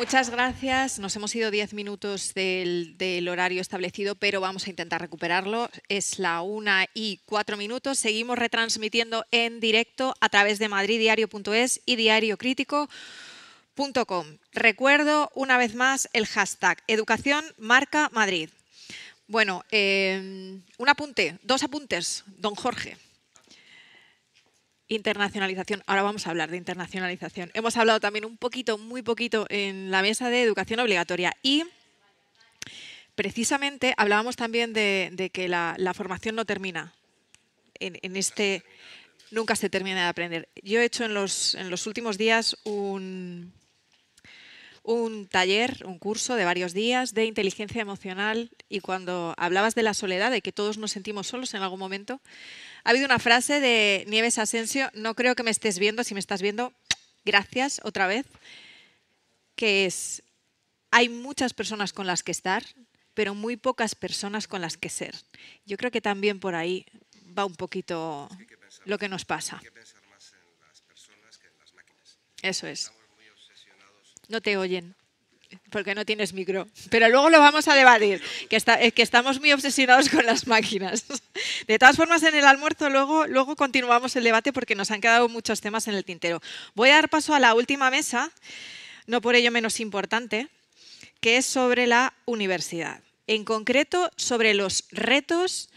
Muchas gracias. Nos hemos ido diez minutos del, horario establecido, pero vamos a intentar recuperarlo. Es la una y cuatro minutos. Seguimos retransmitiendo en directo a través de madriddiario.es y diariocrítico.com. Recuerdo una vez más el hashtag Educación Marca Madrid. Bueno, eh, un apunte, dos apuntes, don Jorge internacionalización. Ahora vamos a hablar de internacionalización. Hemos hablado también un poquito, muy poquito, en la mesa de educación obligatoria y precisamente hablábamos también de, que la, formación no termina. En, este nunca se termina de aprender. Yo he hecho en los, en los últimos días un, un taller, un curso de varios días de inteligencia emocional y cuando hablabas de la soledad, de que todos nos sentimos solos en algún momento, ha habido una frase de Nieves Asensio, no creo que me estés viendo, si me estás viendo, gracias otra vez, que es, hay muchas personas con las que estar, pero muy pocas personas con las que ser. Yo creo que también por ahí va un poquito lo que nos pasa. Hay que pensar más en las personas que en las máquinas. Eso es. no te oyen porque no tienes micro. Pero luego lo vamos a debatir, eh, que, estamos muy obsesionados con las máquinas. De todas formas, en el almuerzo luego, luego continuamos el debate porque nos han quedado muchos temas en el tintero. Voy a dar paso a la última mesa, no por ello menos importante, que es sobre la universidad. En concreto, sobre los retos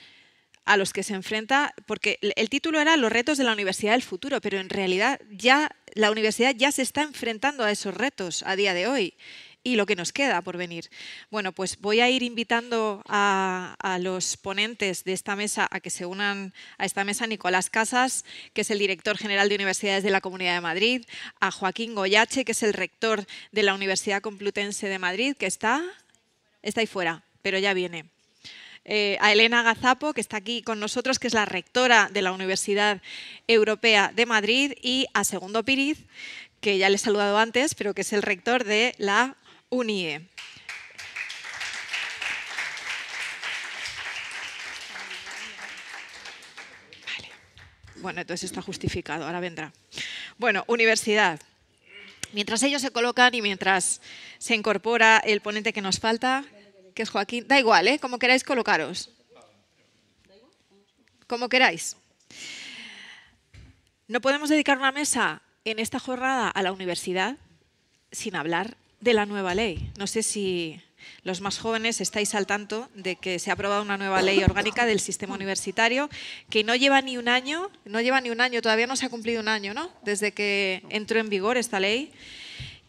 a los que se enfrenta, porque el título era Los retos de la Universidad del Futuro, pero en realidad ya la universidad ya se está enfrentando a esos retos a día de hoy y lo que nos queda por venir. Bueno, pues voy a ir invitando a, los ponentes de esta mesa a que se unan a esta mesa. Nicolás Casas, que es el director general de Universidades de la Comunidad de Madrid, a Joaquín Goyache, que es el rector de la Universidad Complutense de Madrid, que está, está ahí fuera, pero ya viene. Eh, a Elena Gazapo, que está aquí con nosotros, que es la rectora de la Universidad Europea de Madrid, y a Segundo Piriz, que ya le he saludado antes, pero que es el rector de la UNIE. Bueno, entonces está justificado, ahora vendrá. Bueno, universidad. Mientras ellos se colocan y mientras se incorpora el ponente que nos falta, que es Joaquín, da igual, ¿eh? Como queráis colocaros. Como queráis. No podemos dedicar una mesa en esta jornada a la universidad sin hablar de la nueva ley. No sé si los más jóvenes estáis al tanto de que se ha aprobado una nueva ley orgánica del sistema universitario que no lleva ni un año, no lleva ni un año, todavía no se ha cumplido un año, ¿no? Desde que entró en vigor esta ley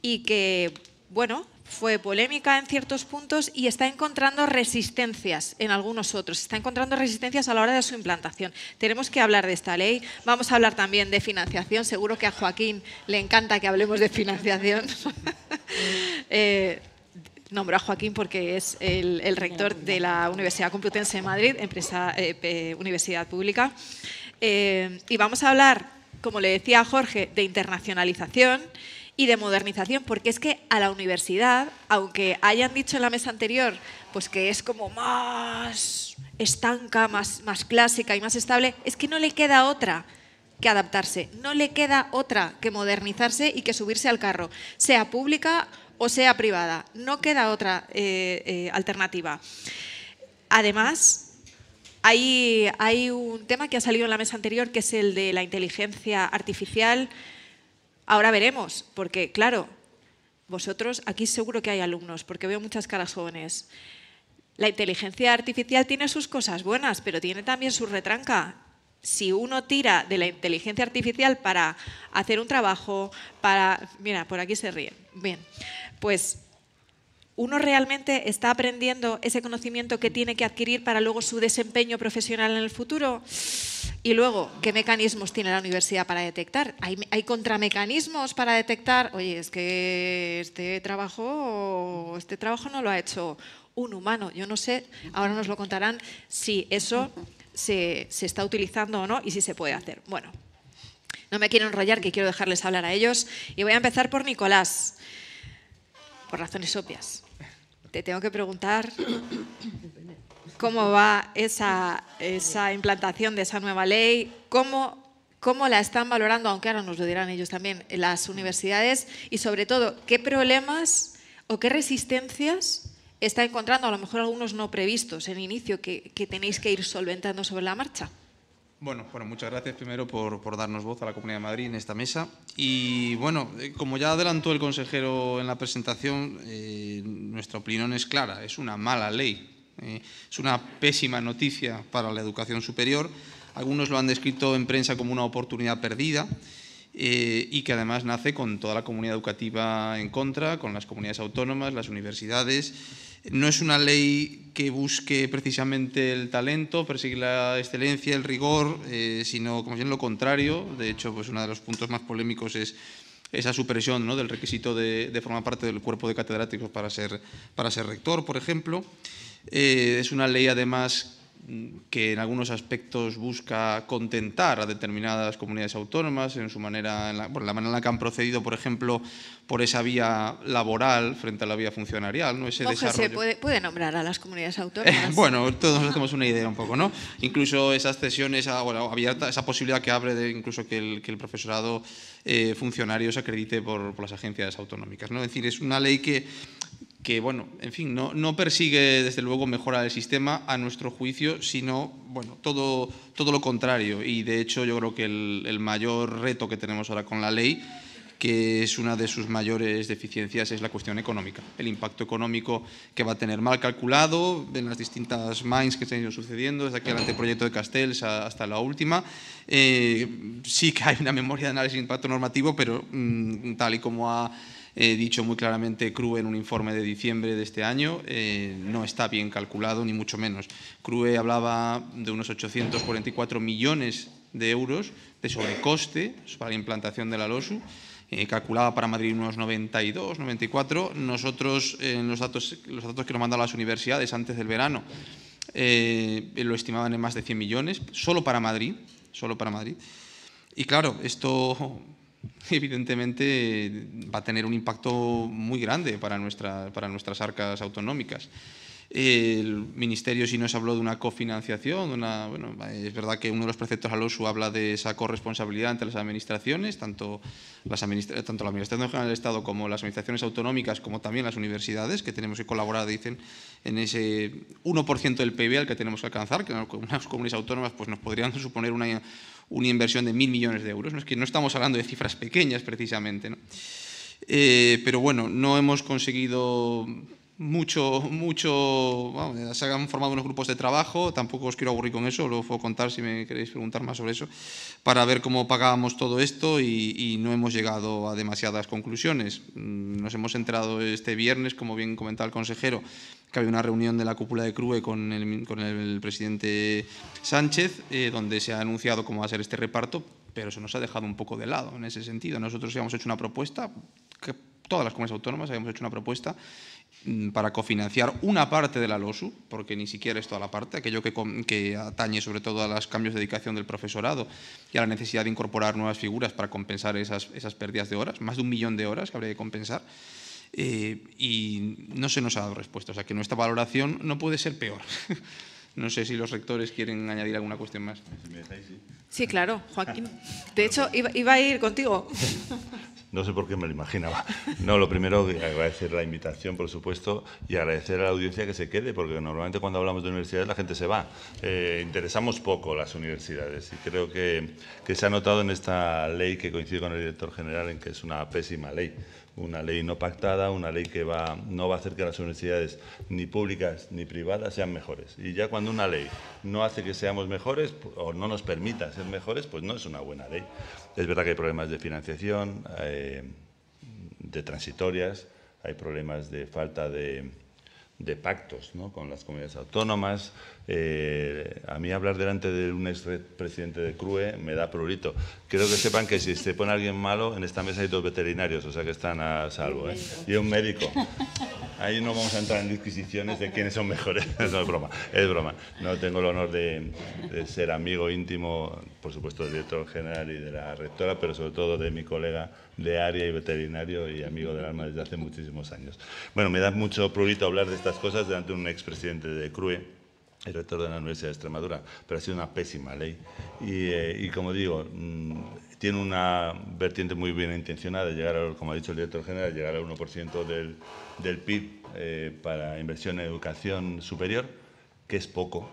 y que, bueno, fue polémica en ciertos puntos y está encontrando resistencias en algunos otros. Está encontrando resistencias a la hora de su implantación. Tenemos que hablar de esta ley. Vamos a hablar también de financiación. Seguro que a Joaquín le encanta que hablemos de financiación. eh, nombro a Joaquín porque es el, rector de la Universidad Complutense de Madrid, empresa, eh, universidad pública. Eh, y vamos a hablar, como le decía Jorge, de internacionalización y de modernización, porque es que a la universidad, aunque hayan dicho en la mesa anterior, pues que es como más estanca, más, más clásica y más estable, es que no le queda otra que adaptarse, no le queda otra que modernizarse y que subirse al carro, sea pública o sea privada, no queda otra eh, eh, alternativa. Además, hay, hay, un tema que ha salido en la mesa anterior, que es el de la inteligencia artificial, Ahora veremos, porque claro, vosotros aquí seguro que hay alumnos, porque veo muchas caras jóvenes. La inteligencia artificial tiene sus cosas buenas, pero tiene también su retranca. Si uno tira de la inteligencia artificial para hacer un trabajo, para... Mira, por aquí se ríe. Bien, pues uno realmente está aprendiendo ese conocimiento que tiene que adquirir para luego su desempeño profesional en el futuro. Y luego, ¿qué mecanismos tiene la universidad para detectar? ¿Hay, contramecanismos para detectar? Oye, es que este trabajo, este trabajo no lo ha hecho un humano. Yo no sé, ahora nos lo contarán si eso se, se está utilizando o no y si se puede hacer. Bueno, no me quiero enrollar, que quiero dejarles hablar a ellos. Y voy a empezar por Nicolás por razones obvias te tengo que preguntar cómo va esa, implantación de esa nueva ley, cómo, la están valorando, aunque ahora nos lo dirán ellos también, las universidades y sobre todo qué problemas o qué resistencias está encontrando, a lo mejor algunos no previstos en inicio, que tenéis que ir solventando sobre la marcha. Bueno, bueno, muchas gracias primero por, darnos voz a la Comunidad de Madrid en esta mesa. Y bueno, eh, como ya adelantó el consejero en la presentación, eh, nuestra opinión es clara, es una mala ley, eh, es una pésima noticia para la educación superior. Algunos lo han descrito en prensa como una oportunidad perdida. Eh, y que además nace con toda la comunidad educativa en contra, con las comunidades autónomas, las universidades. No es una ley que busque precisamente el talento, persigue la excelencia, el rigor, eh, sino como bien lo contrario. De hecho, pues uno de los puntos más polémicos es esa supresión ¿no? del requisito de, formar parte del cuerpo de catedráticos para ser, para ser rector, por ejemplo. Eh, es una ley, además, que en algunos aspectos busca contentar a determinadas comunidades autónomas en su manera, la, por la manera en la que han procedido, por ejemplo, por esa vía laboral frente a la vía funcionarial, ¿no? Puede, nombrar a las comunidades eh, autónomas. bueno, todos nos hacemos una idea un poco, ¿no? Incluso esas cesiones ah, abierta, esa posibilidad que abre de incluso que el, profesorado eh, funcionario se acredite por, por, las agencias autonómicas, ¿no? Es decir, es una ley que que, bueno, en fin, no, no, persigue desde luego mejorar el sistema a nuestro juicio, sino, bueno, todo, todo lo contrario. Y de hecho yo creo que el, mayor reto que tenemos ahora con la ley que es una de sus mayores deficiencias, es la cuestión económica. El impacto económico que va a tener mal calculado en las distintas mines que se han ido sucediendo, desde aquel anteproyecto de Castells hasta la última. Eh, sí que hay una memoria de análisis de impacto normativo, pero mm, tal y como ha He eh, dicho muy claramente CRUE en un informe de diciembre de este año, eh, no está bien calculado, ni mucho menos. CRUE hablaba de unos 844 millones de euros de sobrecoste para la implantación de la LOSU. Eh, calculaba para Madrid unos 92, 94. Nosotros, en los datos, los datos que nos mandan las universidades antes del verano, lo estimaban en más de 100 millones, solo para Madrid, solo para Madrid. Y claro, esto evidentemente va a tener un impacto muy grande para, nuestra, para nuestras arcas autonómicas. El Ministerio sí nos habló de una cofinanciación, una, es verdad que uno de los preceptos al OSU habla de esa corresponsabilidad entre las administraciones, tanto, las tanto la Administración General del Estado como las administraciones autonómicas, como también las universidades, que tenemos que colaborar, dicen, en ese 1% del PIB al que tenemos que alcanzar, que unas comunidades autónomas pues, nos podrían suponer una, una inversión de mil millones de euros. No que no estamos hablando de cifras pequeñas precisamente. ¿no? Eh, pero bueno, no hemos conseguido mucho, mucho, se han formado unos grupos de trabajo, tampoco os quiero aburrir con eso, lo puedo contar si me queréis preguntar más sobre eso, para ver cómo pagábamos todo esto y, no hemos llegado a demasiadas conclusiones. Mm, nos hemos enterado este viernes, como bien comentaba el consejero, que había una reunión de la cúpula de CRUE con el, presidente Sánchez, eh, donde se ha anunciado cómo va a ser este reparto, pero se nos ha dejado un poco de lado en ese sentido. Nosotros habíamos hecho una propuesta, que todas las comunidades autónomas habíamos hecho una propuesta, Mm, para cofinanciar una parte de la LOSU, porque ni siquiera es toda la parte, aquello que, que, atañe sobre todo a los cambios de dedicación del profesorado y a la necesidad de incorporar nuevas figuras para compensar esas, esas pérdidas de horas, más de un millón de horas que habría que compensar, eh, y no se nos ha dado respuesta. O sea que nuestra valoración no puede ser peor. No sé si los rectores quieren añadir alguna cuestión más. Sí, claro, Joaquín. De hecho, iba, iba a ir contigo. No sé por qué me lo imaginaba. No, lo primero, agradecer la invitación, por supuesto, y agradecer a la audiencia que se quede, porque normalmente cuando hablamos de universidades la gente se va. Eh, interesamos poco las universidades y creo que, que se ha notado en esta ley que coincide con el director general en que es una pésima ley una ley no pactada, una ley que va, no va a hacer que las universidades ni públicas ni privadas sean mejores. Y ya cuando una ley no hace que seamos mejores o no nos permita ser mejores, pues no es una buena ley. Es verdad que hay problemas de financiación, eh, de transitorias, hay problemas de falta de, de pactos ¿no? con las comunidades autónomas, eh, a mí hablar delante de un ex presidente de CRUE me da prurito. Quiero que sepan que si se pone alguien malo, en esta mesa hay dos veterinarios, o sea que están a salvo. ¿eh? Y un médico. Ahí no vamos a entrar en disquisiciones de quiénes son mejores. es broma, es broma. No tengo el honor de, ser amigo íntimo, por supuesto, del director general y de la rectora, pero sobre todo de mi colega de área y veterinario y amigo del alma desde hace muchísimos años. Bueno, me da mucho prurito hablar de estas cosas delante de un expresidente de CRUE el rector de la Universidad de Extremadura, pero ha sido una pésima ley. Y, eh, como digo, mm, tiene una vertiente muy bien intencionada, llegar como ha dicho el director general, llegar al 1% del, del, PIB eh, para inversión en educación superior, que es poco,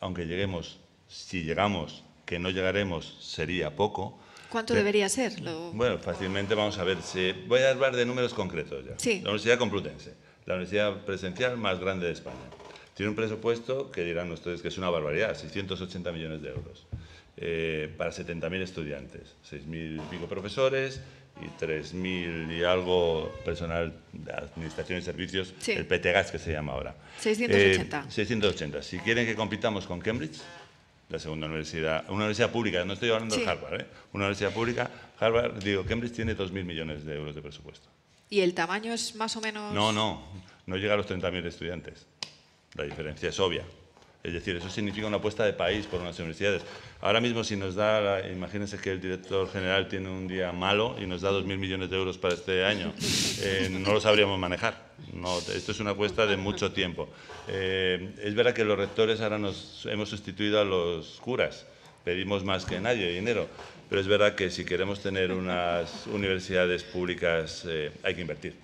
aunque lleguemos, si llegamos, que no llegaremos, sería poco. ¿Cuánto debería ser? Bueno, fácilmente vamos a ver. Si, voy a hablar de números concretos ya. La Universidad Complutense, la universidad presencial más grande de España tiene un presupuesto que dirán ustedes que es una barbaridad, 680 millones de euros, eh, para 70.000 estudiantes, 6.000 y pico profesores y 3.000 y algo personal de administración y servicios, el PTGAS que se llama ahora. 680. 680. Eh, si quieren que compitamos con Cambridge, la segunda universidad, una universidad pública, no estoy hablando de Harvard, ¿eh? una universidad pública, Harvard, digo, Cambridge tiene 2.000 millones de euros de presupuesto. ¿Y el tamaño es más o menos...? No, no, no llega a los 30.000 estudiantes. La diferencia es obvia. Es decir, eso significa una apuesta de país por unas universidades. Ahora mismo, si nos da, imagínense que el director general tiene un día malo y nos da 2.000 millones de euros para este año, eh, no lo sabríamos manejar. No, esto es una apuesta de mucho tiempo. Eh, es verdad que los rectores ahora nos hemos sustituido a los curas. Pedimos más que nadie dinero, pero es verdad que si queremos tener unas universidades públicas eh, hay que invertir.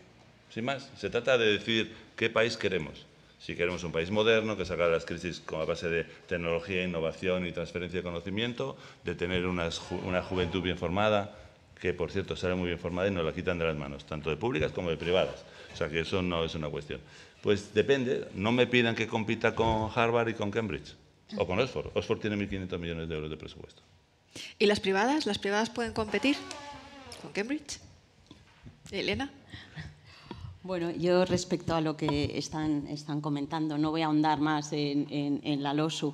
Sin más, se trata de decidir qué país queremos si queremos un país moderno que saca las crisis con la base de tecnología, innovación y transferencia de conocimiento, de tener una, una juventud bien formada, que por cierto sale muy bien formada y nos la quitan de las manos, tanto de públicas como de privadas. O sea que eso no es una cuestión. Pues depende, no me pidan que compita con Harvard y con Cambridge, o con Oxford. Oxford tiene 1.500 millones de euros de presupuesto. ¿Y las privadas? ¿Las privadas pueden competir con Cambridge? Elena. Bueno, yo respecto a lo que están, comentando, no voy a ahondar más en, la LOSU.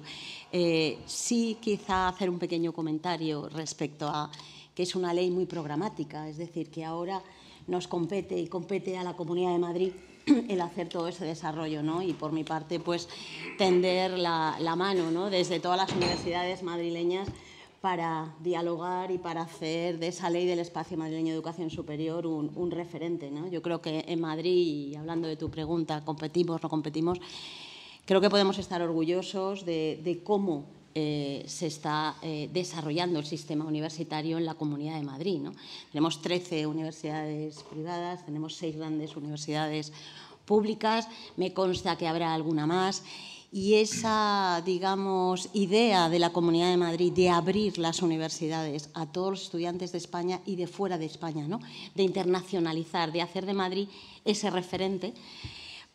Eh, sí, quizá hacer un pequeño comentario respecto a que es una ley muy programática, es decir, que ahora nos compete y compete a la Comunidad de Madrid el hacer todo ese desarrollo, ¿no? Y por mi parte, pues tender la, mano, Desde todas las universidades madrileñas para dialogar y para hacer de esa ley del espacio madrileño de educación superior un, referente. ¿no? Yo creo que en Madrid, y hablando de tu pregunta, competimos, no competimos, creo que podemos estar orgullosos de, cómo eh, se está eh, desarrollando el sistema universitario en la Comunidad de Madrid. Tenemos 13 universidades privadas, tenemos seis grandes universidades públicas, me consta que habrá alguna más y esa, digamos, idea de la Comunidad de Madrid de abrir las universidades a todos los estudiantes de España y de fuera de España, ¿no? de internacionalizar, de hacer de Madrid ese referente,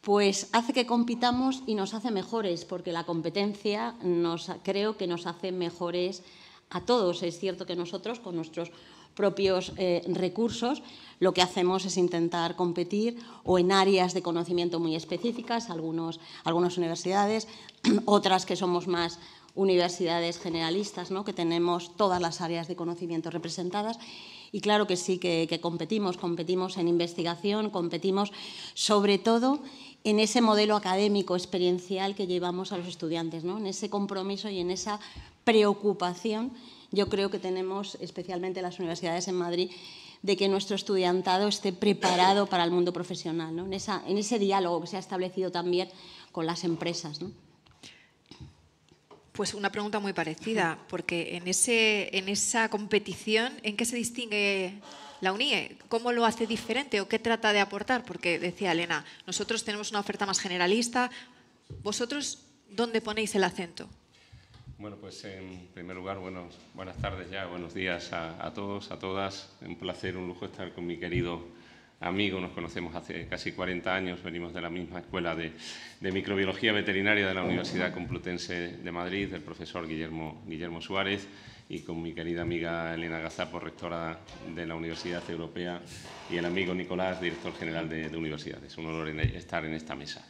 pues hace que compitamos y nos hace mejores, porque la competencia nos, creo que nos hace mejores a todos. Es cierto que nosotros, con nuestros propios eh, recursos, lo que hacemos es intentar competir o en áreas de conocimiento muy específicas, algunos, algunas universidades, otras que somos más universidades generalistas, ¿no? que tenemos todas las áreas de conocimiento representadas. Y claro que sí, que, que, competimos, competimos en investigación, competimos sobre todo en ese modelo académico experiencial que llevamos a los estudiantes, ¿no? en ese compromiso y en esa preocupación yo creo que tenemos, especialmente las universidades en Madrid, de que nuestro estudiantado esté preparado para el mundo profesional, ¿no? en, ese diálogo que se ha establecido también con las empresas. Pues una pregunta muy parecida, porque en, en esa competición, ¿en qué se distingue la UNIE? ¿Cómo lo hace diferente o qué trata de aportar? Porque decía Elena, nosotros tenemos una oferta más generalista. ¿Vosotros dónde ponéis el acento? Bueno, pues en primer lugar, buenas tardes ya, buenos días a, todos, a todas. Un placer, un lujo estar con mi querido amigo. Nos conocemos hace casi 40 años, venimos de la misma escuela de, microbiología veterinaria de la Universidad Complutense de Madrid, del profesor Guillermo, Guillermo Suárez, y con mi querida amiga Elena Gazapo, rectora de la Universidad Europea, y el amigo Nicolás, director general de, de universidades. Un honor estar en esta mesa.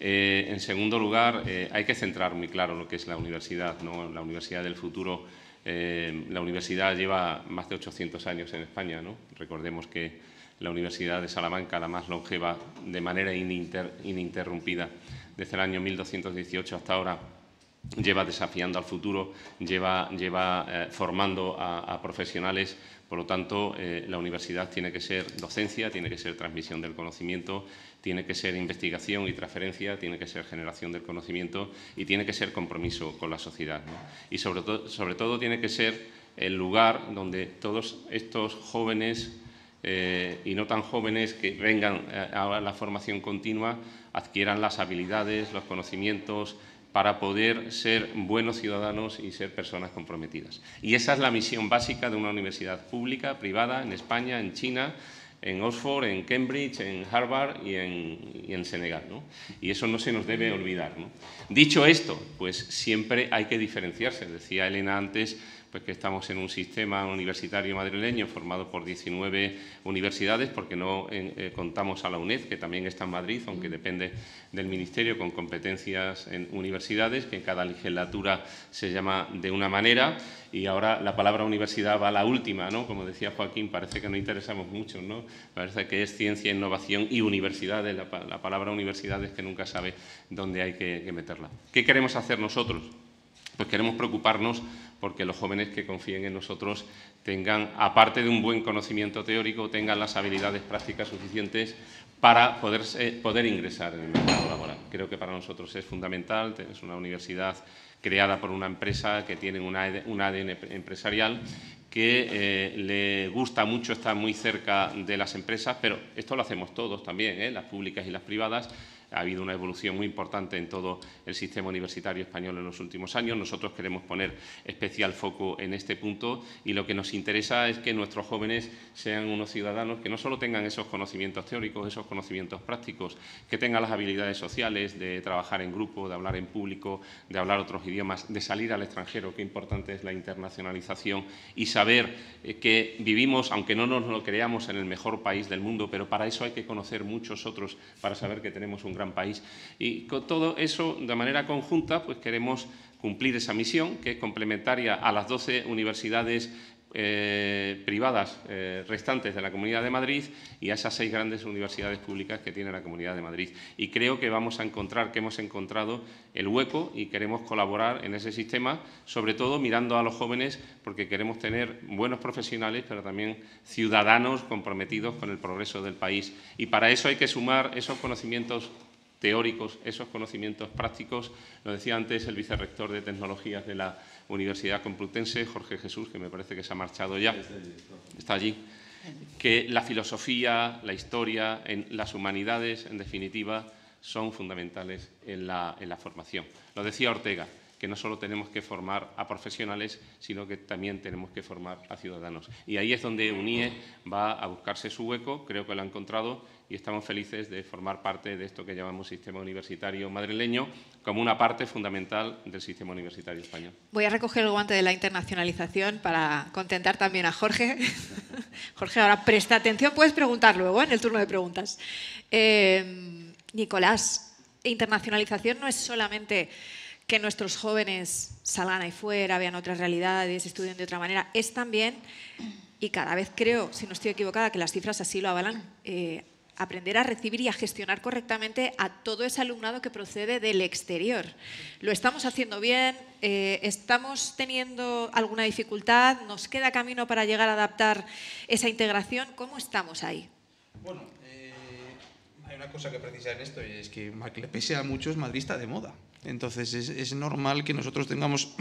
Eh, en segundo lugar, eh, hay que centrar muy claro lo que es la universidad, ¿no? la universidad del futuro. Eh, la universidad lleva más de 800 años en España. Recordemos que la Universidad de Salamanca, la más longeva, de manera ininterrumpida desde el año 1218 hasta ahora, lleva desafiando al futuro, lleva, formando a, profesionales. Por lo tanto, la universidad tiene que ser docencia, tiene que ser transmisión del conocimiento tiene que ser investigación y transferencia, tiene que ser generación del conocimiento y tiene que ser compromiso con la sociedad. Y sobre, sobre todo tiene que ser el lugar donde todos estos jóvenes eh, y no tan jóvenes que vengan eh, a la formación continua adquieran las habilidades, los conocimientos, para poder ser buenos ciudadanos y ser personas comprometidas. Y esa es la misión básica de una universidad pública, privada, en España, en China, en Oxford, en Cambridge, en Harvard y en, Senegal. Y eso no se nos debe olvidar. Dicho esto, pues siempre hay que diferenciarse. Decía Elena antes, pues que estamos en un sistema universitario madrileño formado por 19 universidades, porque no eh, contamos a la UNED, que también está en Madrid, aunque depende del Ministerio, con competencias en universidades, que en cada legislatura se llama de una manera, y ahora la palabra universidad va a la última, ¿no? Como decía Joaquín, parece que no interesamos mucho, ¿no? Parece que es ciencia, innovación y universidades, la, palabra universidad es que nunca sabe dónde hay que meterla. ¿Qué queremos hacer nosotros? Pues queremos preocuparnos porque los jóvenes que confíen en nosotros tengan, aparte de un buen conocimiento teórico, tengan las habilidades prácticas suficientes para poder, poder ingresar en el mercado laboral. Creo que para nosotros es fundamental, es una universidad creada por una empresa que tiene un ADN empresarial que eh, le gusta mucho estar muy cerca de las empresas, pero esto lo hacemos todos también, ¿eh? las públicas y las privadas, ha habido una evolución muy importante en todo el sistema universitario español en los últimos años. Nosotros queremos poner especial foco en este punto y lo que nos interesa es que nuestros jóvenes sean unos ciudadanos que no solo tengan esos conocimientos teóricos, esos conocimientos prácticos, que tengan las habilidades sociales de trabajar en grupo, de hablar en público, de hablar otros idiomas, de salir al extranjero, qué importante es la internacionalización y saber eh, que vivimos, aunque no nos lo creamos, en el mejor país del mundo, pero para eso hay que conocer muchos otros para saber que tenemos un gran país. Y con todo eso, de manera conjunta, pues queremos cumplir esa misión, que es complementaria a las 12 universidades eh, privadas eh, restantes de la Comunidad de Madrid y a esas seis grandes universidades públicas que tiene la Comunidad de Madrid. Y creo que vamos a encontrar, que hemos encontrado el hueco y queremos colaborar en ese sistema, sobre todo mirando a los jóvenes, porque queremos tener buenos profesionales, pero también ciudadanos comprometidos con el progreso del país. Y para eso hay que sumar esos conocimientos teóricos, esos conocimientos prácticos. Lo decía antes el vicerrector de Tecnologías de la Universidad Complutense, Jorge Jesús, que me parece que se ha marchado ya, está allí, que la filosofía, la historia, en las humanidades, en definitiva, son fundamentales en la, en la formación. Lo decía Ortega, que no solo tenemos que formar a profesionales, sino que también tenemos que formar a ciudadanos. Y ahí es donde UNIE va a buscarse su hueco, creo que lo ha encontrado, y estamos felices de formar parte de esto que llamamos sistema universitario madrileño como una parte fundamental del sistema universitario español. Voy a recoger el guante de la internacionalización para contentar también a Jorge. Jorge, ahora presta atención, puedes preguntar luego en el turno de preguntas. Eh, Nicolás, internacionalización no es solamente que nuestros jóvenes salgan ahí fuera, vean otras realidades, estudien de otra manera, es también, y cada vez creo, si no estoy equivocada, que las cifras así lo avalan, eh, aprender a recibir y a gestionar correctamente a todo ese alumnado que procede del exterior. ¿Lo estamos haciendo bien? Eh, ¿Estamos teniendo alguna dificultad? ¿Nos queda camino para llegar a adaptar esa integración? ¿Cómo estamos ahí? Bueno, eh, hay una cosa que precisa en esto y es que Maclepesea pese a muchos, es madrista de moda. Entonces es normal que nosotros tengamos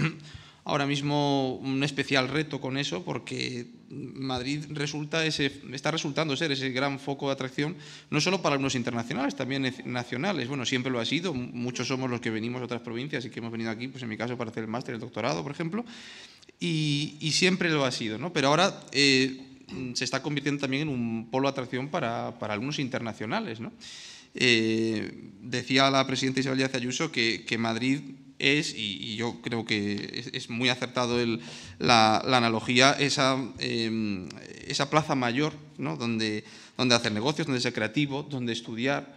ahora mismo un especial reto con eso porque Madrid resulta ese, está resultando ser ese gran foco de atracción, no solo para alumnos internacionales, también nacionales. Bueno, siempre lo ha sido, muchos somos los que venimos de otras provincias y que hemos venido aquí, pues en mi caso, para hacer el máster, el doctorado, por ejemplo, y, siempre lo ha sido, ¿no? Pero ahora eh, se está convirtiendo también en un polo de atracción para, para alumnos internacionales, eh, decía la presidenta Isabel Díaz Ayuso que, que Madrid es, y, yo creo que es, muy acertado la, analogía, esa, em, esa plaza mayor, ¿no? donde, donde hacer negocios, donde ser creativo, donde estudiar.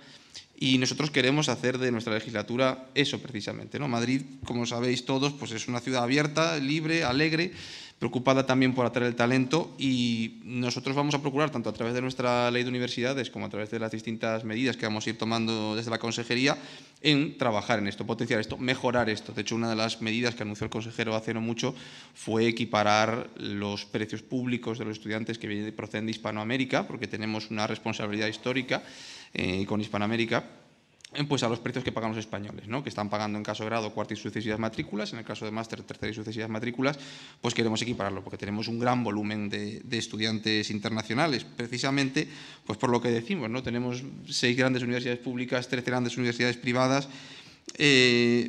Y nosotros queremos hacer de nuestra legislatura eso precisamente. ¿no? Madrid, como sabéis todos, pues es una ciudad abierta, libre, alegre, preocupada también por atraer el talento y nosotros vamos a procurar, tanto a través de nuestra ley de universidades como a través de las distintas medidas que vamos a ir tomando desde la consejería, en trabajar en esto, potenciar esto, mejorar esto. De hecho, una de las medidas que anunció el consejero hace no mucho fue equiparar los precios públicos de los estudiantes que vienen, proceden de Hispanoamérica, porque tenemos una responsabilidad histórica eh, con Hispanoamérica eh, pues a los precios que pagan los españoles, ¿no? que están pagando en caso de grado cuarta y sucesivas matrículas, en el caso de máster tercera y sucesivas matrículas, pues queremos equipararlo, porque tenemos un gran volumen de, estudiantes internacionales, precisamente pues por lo que decimos, ¿no? tenemos seis grandes universidades públicas, trece grandes universidades privadas, eh,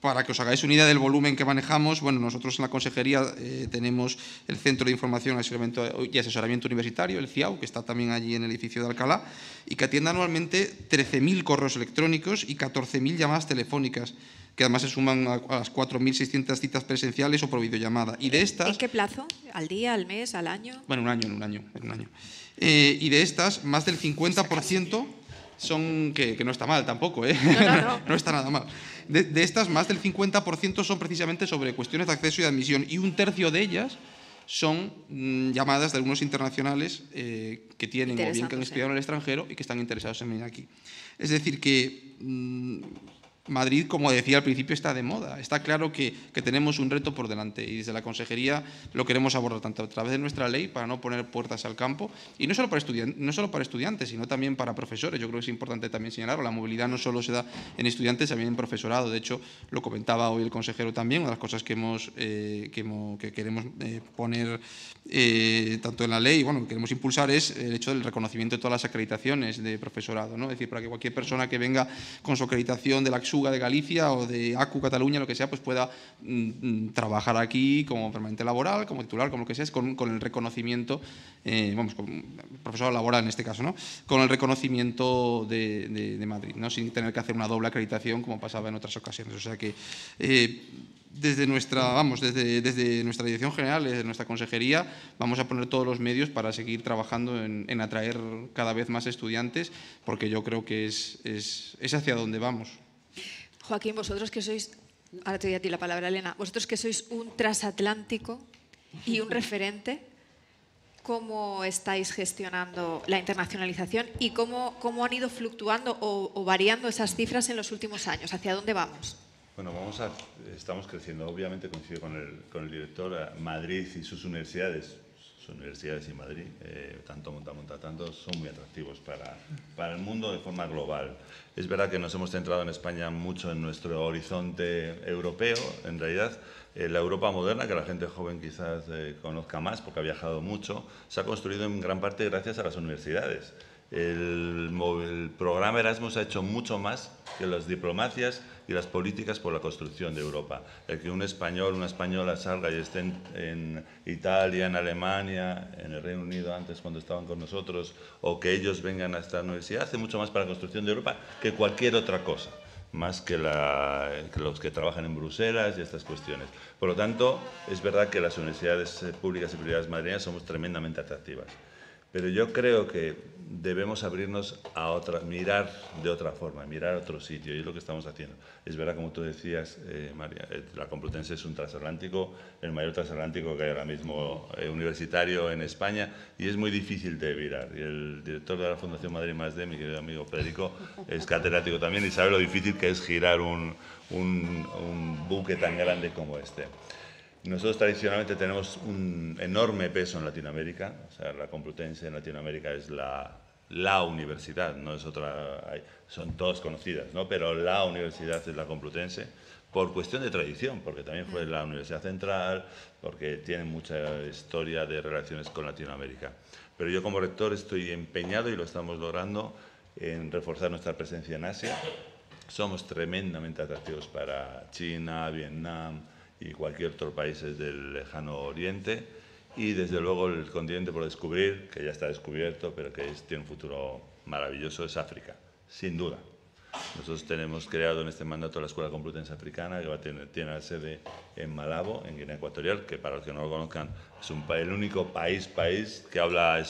para que os hagáis una idea del volumen que manejamos, bueno, nosotros en la consejería eh, tenemos el Centro de Información y Asesoramiento Universitario, el CIAU, que está también allí en el edificio de Alcalá, y que atiende anualmente 13.000 correos electrónicos y 14.000 llamadas telefónicas, que además se suman a, las 4.600 citas presenciales o por videollamada. Y de estas, ¿En qué plazo? ¿Al día, al mes, al año? Bueno, un año, en un año, un año. Eh, y de estas, más del 50% son que, no está mal tampoco, ¿eh? no, está nada mal. De, estas, más del 50% son precisamente sobre cuestiones de acceso y admisión y un tercio de ellas son mm, llamadas de algunos internacionales eh, que tienen o bien que han estudiado ¿eh? en el extranjero y que están interesados en venir aquí. Es decir, que mm, Madrid, como decía al principio, está de moda. Está claro que, tenemos un reto por delante y desde la Consejería lo queremos abordar tanto a través de nuestra ley para no poner puertas al campo y no solo para, no solo para estudiantes, sino también para profesores. Yo creo que es importante también señalarlo. La movilidad no solo se da en estudiantes, también en profesorado. De hecho, lo comentaba hoy el consejero también, una de las cosas que, hemos, eh, que, queremos eh, poner eh, tanto en la ley, bueno, que queremos impulsar es el hecho del reconocimiento de todas las acreditaciones de profesorado. ¿no? Es decir, para que cualquier persona que venga con su acreditación de la AXU de Galicia o de ACU Cataluña, lo que sea, pues pueda mm, mm, trabajar aquí como permanente laboral, como titular, como lo que sea, con, el reconocimiento, eh, vamos, profesor laboral en este caso, ¿no? Con el reconocimiento de, Madrid, ¿no? Sin tener que hacer una doble acreditación como pasaba en otras ocasiones. O sea que... Eh, desde nuestra, vamos, desde, nuestra dirección general, desde nuestra consejería, vamos a poner todos los medios para seguir trabajando en, atraer cada vez más estudiantes, porque yo creo que es, es hacia donde vamos. Joaquín, vosotros que sois, ahora te doy a ti la palabra, Elena, vosotros que sois un transatlántico y un referente, ¿cómo estáis gestionando la internacionalización y cómo, cómo han ido fluctuando o, variando esas cifras en los últimos años? ¿Hacia dónde vamos? Bueno, vamos estamos creciendo. Obviamente coincido con el, con el director. Madrid y sus universidades universidades y Madrid, eh, tanto monta, monta, tanto, son muy atractivos para, para el mundo de forma global. Es verdad que nos hemos centrado en España mucho en nuestro horizonte europeo, en realidad eh, la Europa moderna, que la gente joven quizás eh, conozca más porque ha viajado mucho, se ha construido en gran parte gracias a las universidades el, programa Erasmus ha hecho mucho más que las diplomacias y las políticas por la construcción de Europa. El que un español, una española salga y esté en, Italia, en Alemania, en el Reino Unido antes cuando estaban con nosotros, o que ellos vengan a esta universidad, hace mucho más para la construcción de Europa que cualquier otra cosa, más que, que los que trabajan en Bruselas y estas cuestiones. Por lo tanto, es verdad que las universidades públicas y privadas madrileñas somos tremendamente atractivas. Pero yo creo que debemos abrirnos a otra, mirar de otra forma, mirar a otro sitio, y es lo que estamos haciendo. Es verdad, como tú decías, eh, María, eh, la Complutense es un transatlántico, el mayor transatlántico que hay ahora mismo eh, universitario en España, y es muy difícil de virar. Y el director de la Fundación Madrid Más de, mi querido amigo Federico, es catedrático también y sabe lo difícil que es girar un buque tan grande como este. Nosotros tradicionalmente tenemos un enorme peso en Latinoamérica, o sea, la Complutense en Latinoamérica es la, universidad, no es otra, son todas conocidas, ¿no? pero la universidad es la Complutense por cuestión de tradición, porque también fue la Universidad Central, porque tiene mucha historia de relaciones con Latinoamérica. Pero yo como rector estoy empeñado y lo estamos logrando en reforzar nuestra presencia en Asia. Somos tremendamente atractivos para China, Vietnam, y cualquier otro país del lejano oriente. Y desde luego el continente por descubrir, que ya está descubierto, pero que tiene un futuro maravilloso, es África, sin duda. Nosotros tenemos creado en este mandato la Escuela Complutense Africana, que va a tener, tiene la sede en Malabo, en Guinea Ecuatorial, que para los que no lo conozcan, es un, el único país, país que habla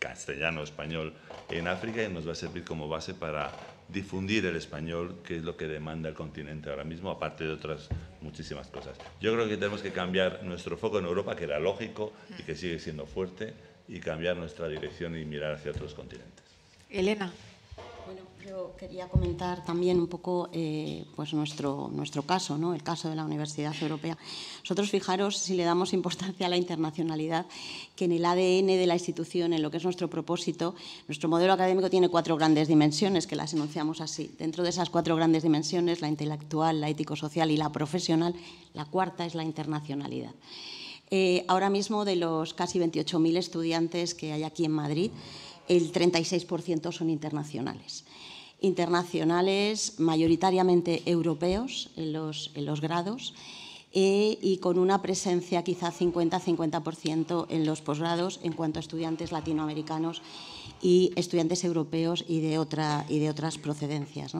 castellano, español en África y nos va a servir como base para difundir el español, que es lo que demanda el continente ahora mismo, aparte de otras muchísimas cosas. Yo creo que tenemos que cambiar nuestro foco en Europa, que era lógico y que sigue siendo fuerte, y cambiar nuestra dirección y mirar hacia otros continentes. Elena. Yo quería comentar también un poco eh, pues nuestro, caso, el caso de la Universidad Europea. Nosotros, fijaros, si le damos importancia a la internacionalidad, que en el ADN de la institución, en lo que es nuestro propósito, nuestro modelo académico tiene cuatro grandes dimensiones, que las enunciamos así. Dentro de esas cuatro grandes dimensiones, la intelectual, la ético-social y la profesional, la cuarta es la internacionalidad. Eh, ahora mismo, de los casi 28.000 estudiantes que hay aquí en Madrid, el 36% son internacionales internacionales, mayoritariamente europeos en los, grados, eh, y con una presencia quizá 50-50% en los posgrados en cuanto a estudiantes latinoamericanos y estudiantes europeos y de, otra, y de otras procedencias.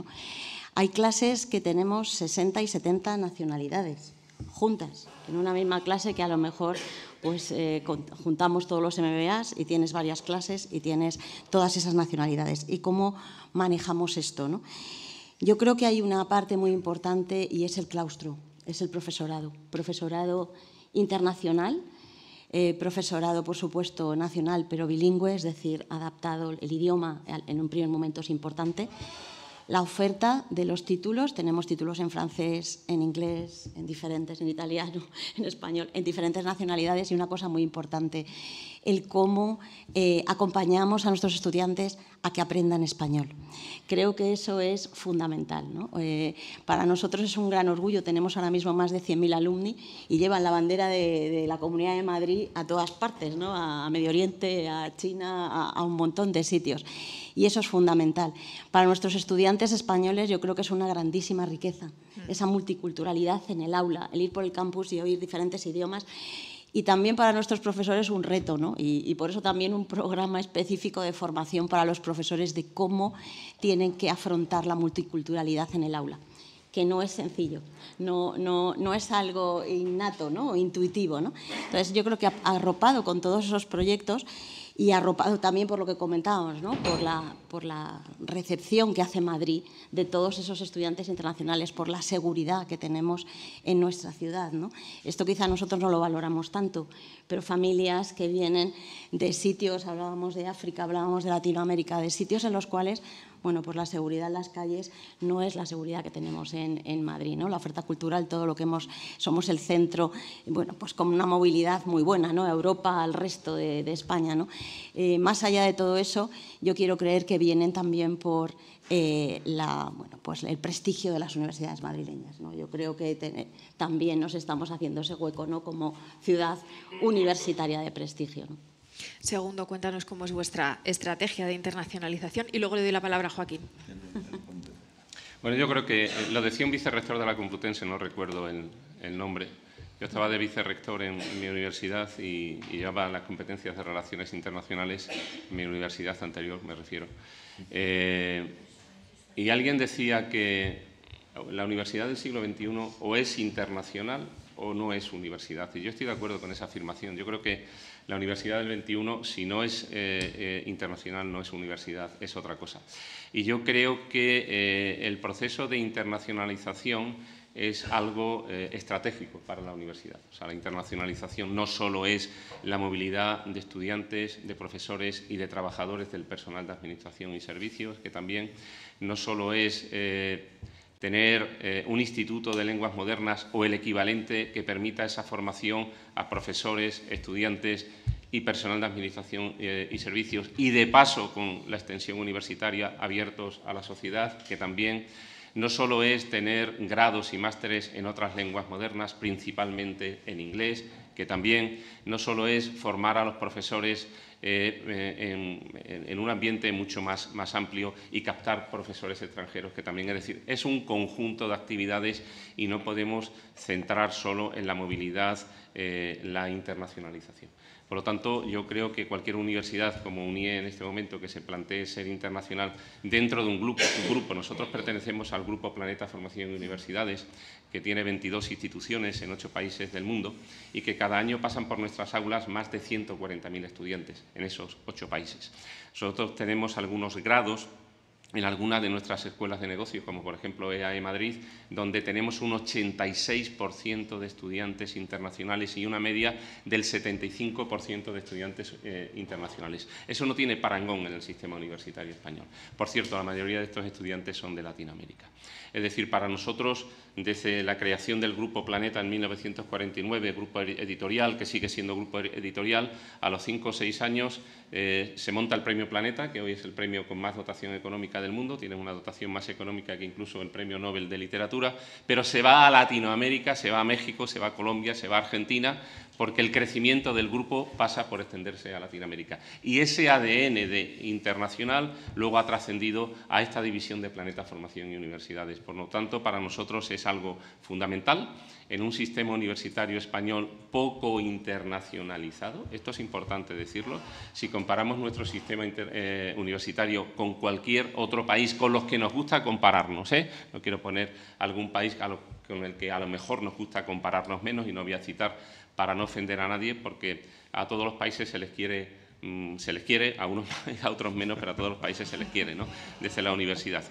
Hay clases que tenemos 60 y 70 nacionalidades juntas en una misma clase que a lo mejor pues eh, juntamos todos los MBAs y tienes varias clases y tienes todas esas nacionalidades y cómo manejamos esto, ¿no? Yo creo que hay una parte muy importante y es el claustro, es el profesorado, profesorado internacional, eh, profesorado por supuesto nacional pero bilingüe, es decir, adaptado el idioma en un primer momento es importante la oferta de los títulos. Tenemos títulos en francés, en inglés, en diferentes, en italiano, en español, en diferentes nacionalidades y una cosa muy importante, el cómo eh, acompañamos a nuestros estudiantes a que aprendan español. Creo que eso es fundamental. Eh, para nosotros es un gran orgullo. Tenemos ahora mismo más de 100.000 alumni y llevan la bandera de, la Comunidad de Madrid a todas partes, a, Medio Oriente, a China, a un montón de sitios. Y eso es fundamental. Para nuestros estudiantes españoles yo creo que es una grandísima riqueza, mm. esa multiculturalidad en el aula, el ir por el campus y oír diferentes idiomas y también para nuestros profesores un reto, ¿no? Y, por eso también un programa específico de formación para los profesores de cómo tienen que afrontar la multiculturalidad en el aula, que no es sencillo, no, no, es algo innato, ¿no? O intuitivo, ¿no? Entonces yo creo que arropado con todos esos proyectos y arropado también por lo que comentábamos, ¿no? por, la, por la recepción que hace Madrid de todos esos estudiantes internacionales, por la seguridad que tenemos en nuestra ciudad. ¿no? Esto quizá nosotros no lo valoramos tanto, pero familias que vienen de sitios, hablábamos de África, hablábamos de Latinoamérica, de sitios en los cuales bueno, pues la seguridad en las calles no es la seguridad que tenemos en, Madrid, ¿no? La oferta cultural, todo lo que hemos, somos el centro, bueno, pues con una movilidad muy buena, ¿no? Europa al resto de, España, ¿no? Eh, más allá de todo eso, yo quiero creer que vienen también por eh, pues el prestigio de las universidades madrileñas. ¿no? Yo creo que también nos estamos haciendo ese hueco ¿no? como ciudad universitaria de prestigio. ¿no? Segundo, cuéntanos cómo es vuestra estrategia de internacionalización y luego le doy la palabra a Joaquín. Bueno, yo creo que eh, lo decía un vicerrector de la Complutense, no recuerdo el, nombre. Yo estaba de vicerrector en, mi universidad y, llevaba las competencias de relaciones internacionales en mi universidad anterior, me refiero. Eh, y alguien decía que la universidad del siglo XXI o es internacional o no es universidad. Y yo estoy de acuerdo con esa afirmación. Yo creo que la Universidad del 21, si no es eh, eh, internacional, no es universidad, es otra cosa. Y yo creo que eh, el proceso de internacionalización es algo estratégico para la universidad. O sea, la internacionalización no solo es la movilidad de estudiantes, de profesores y de trabajadores del personal de administración y servicios, que también no solo es tener eh, un instituto de lenguas modernas o el equivalente que permita esa formación a profesores, estudiantes y personal de administración eh, y servicios, y de paso con la extensión universitaria abiertos a la sociedad, que también no solo es tener grados y másteres en otras lenguas modernas, principalmente en inglés, que también no solo es formar a los profesores eh, eh, en, un ambiente mucho más, más amplio y captar profesores extranjeros, que también es decir, es un conjunto de actividades y no podemos centrar solo en la movilidad, eh, la internacionalización. Por lo tanto, yo creo que cualquier universidad como UNIE en este momento que se plantee ser internacional dentro de un grupo, nosotros pertenecemos al grupo Planeta Formación de Universidades, que tiene 22 instituciones en ocho países del mundo y que cada año pasan por nuestras aulas más de 140.000 estudiantes en esos ocho países. Nosotros tenemos algunos grados en algunas de nuestras escuelas de negocios, como por ejemplo EAE e Madrid, donde tenemos un 86% de estudiantes internacionales y una media del 75% de estudiantes eh, internacionales. Eso no tiene parangón en el sistema universitario español. Por cierto, la mayoría de estos estudiantes son de Latinoamérica. Es decir, para nosotros desde la creación del Grupo Planeta en 1949, grupo editorial que sigue siendo grupo editorial, a los 5 o 6 años eh, se monta el Premio Planeta, que hoy es el premio con más dotación económica del mundo, tiene una dotación más económica que incluso el Premio Nobel de Literatura, pero se va a Latinoamérica, se va a México, se va a Colombia, se va a Argentina, porque el crecimiento del grupo pasa por extenderse a Latinoamérica. Y ese ADN de internacional luego ha trascendido a esta división de Planeta, Formación y Universidades. Por lo tanto, para nosotros es algo fundamental, en un sistema universitario español poco internacionalizado. Esto es importante decirlo. Si comparamos nuestro sistema eh, universitario con cualquier otro país con los que nos gusta compararnos, ¿eh? no quiero poner algún país con el que a lo mejor nos gusta compararnos menos y no voy a citar para no ofender a nadie porque a todos los países se les quiere, mm, se les quiere a unos a otros menos, pero a todos los países se les quiere desde la universidad.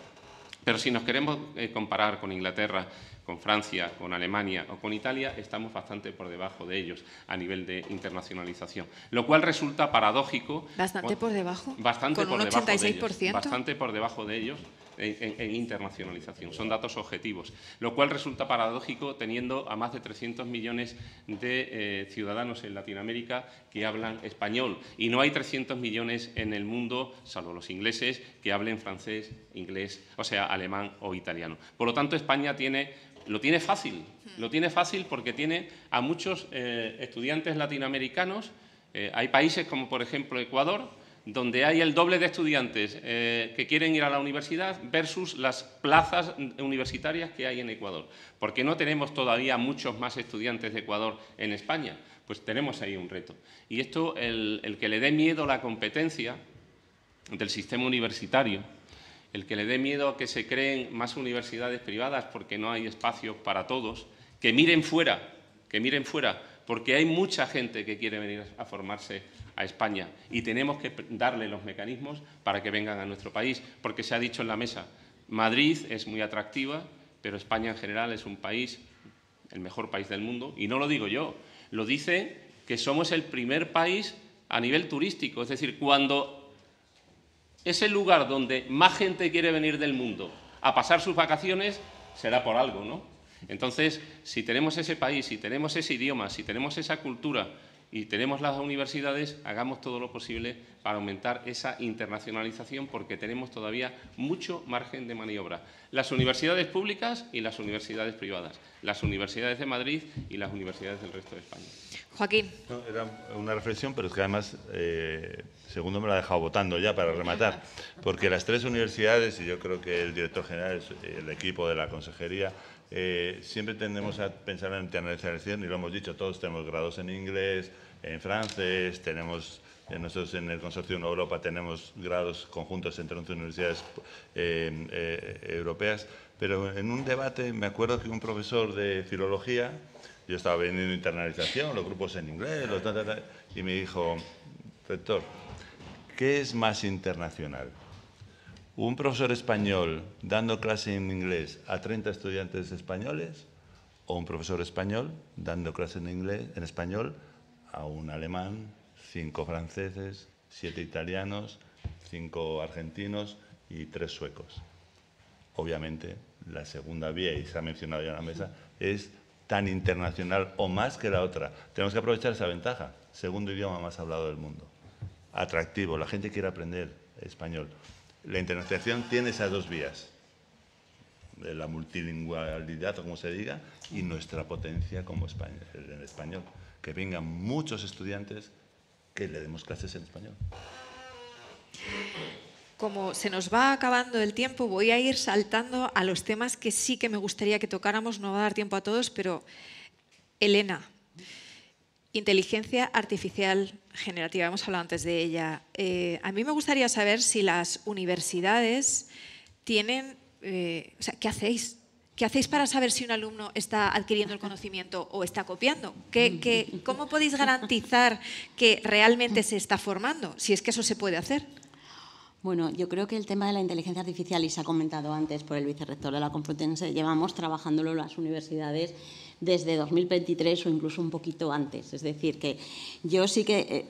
Pero si nos queremos eh, comparar con Inglaterra, con Francia, con Alemania o con Italia, estamos bastante por debajo de ellos a nivel de internacionalización. Lo cual resulta paradójico. ¿Bastante por debajo? Bastante ¿Con por 86%? debajo. bastante por debajo de ellos. En, internacionalización. Son datos objetivos, lo cual resulta paradójico teniendo a más de 300 millones de eh, ciudadanos en Latinoamérica que hablan español. Y no hay 300 millones en el mundo, salvo los ingleses, que hablen francés, inglés, o sea, alemán o italiano. Por lo tanto, España tiene lo tiene fácil, hmm. lo tiene fácil porque tiene a muchos eh, estudiantes latinoamericanos. Eh, hay países como por ejemplo Ecuador, donde hay el doble de estudiantes eh, que quieren ir a la universidad versus las plazas universitarias que hay en Ecuador. ¿Por qué no tenemos todavía muchos más estudiantes de Ecuador en España? Pues tenemos ahí un reto. Y esto, el, el que le dé miedo la competencia del sistema universitario, el que le dé miedo a que se creen más universidades privadas porque no hay espacio para todos, que miren fuera, que miren fuera, porque hay mucha gente que quiere venir a formarse a España y tenemos que darle los mecanismos para que vengan a nuestro país, porque se ha dicho en la mesa, Madrid es muy atractiva, pero España en general es un país, el mejor país del mundo, y no lo digo yo, lo dice que somos el primer país a nivel turístico, es decir, cuando es el lugar donde más gente quiere venir del mundo a pasar sus vacaciones, será por algo, ¿no? Entonces, si tenemos ese país, si tenemos ese idioma, si tenemos esa cultura y tenemos las universidades, hagamos todo lo posible para aumentar esa internacionalización porque tenemos todavía mucho margen de maniobra. Las universidades públicas y las universidades privadas, las universidades de Madrid y las universidades del resto de España. Joaquín. No, era una reflexión, pero es que además, eh, segundo me lo ha dejado votando ya para rematar, porque las tres universidades, y yo creo que el director general, eh, el equipo de la consejería, eh, siempre tendemos a pensar en internacionalización, y lo hemos dicho, todos tenemos grados en inglés, en francés, tenemos nosotros en el Consorcio de Europa tenemos grados conjuntos entre 11 universidades europeas, pero en un debate me acuerdo que un profesor de filología yo estaba vendiendo internalización, los grupos en inglés, y me dijo, rector, ¿qué es más internacional? ¿Un profesor español dando clase en inglés a 30 estudiantes españoles o un profesor español dando clase en, inglés, en español a un alemán, cinco franceses, siete italianos, cinco argentinos y tres suecos? Obviamente, la segunda vía, y se ha mencionado ya en la mesa, es tan internacional o más que la otra. Tenemos que aprovechar esa ventaja. Segundo idioma más hablado del mundo. Atractivo, la gente quiere aprender español. La internacionalización tiene esas dos vías. De la multilingualidad, o como se diga, y nuestra potencia como en español. Que vengan muchos estudiantes que le demos clases en español como se nos va acabando el tiempo, voy a ir saltando a los temas que sí que me gustaría que tocáramos. No va a dar tiempo a todos, pero Elena, inteligencia artificial generativa, hemos hablado antes de ella. Eh, a mí me gustaría saber si las universidades tienen, eh, ¿qué hacéis? ¿Qué hacéis para saber si un alumno está adquiriendo el conocimiento o está copiando? cómo podéis garantizar que realmente se está formando? Si es que eso se puede hacer. Bueno, yo creo que el tema de la inteligencia artificial, y se ha comentado antes por el vicerrector de la Complutense, llevamos trabajándolo las universidades desde 2023 o incluso un poquito antes. Es decir, que yo sí que eh,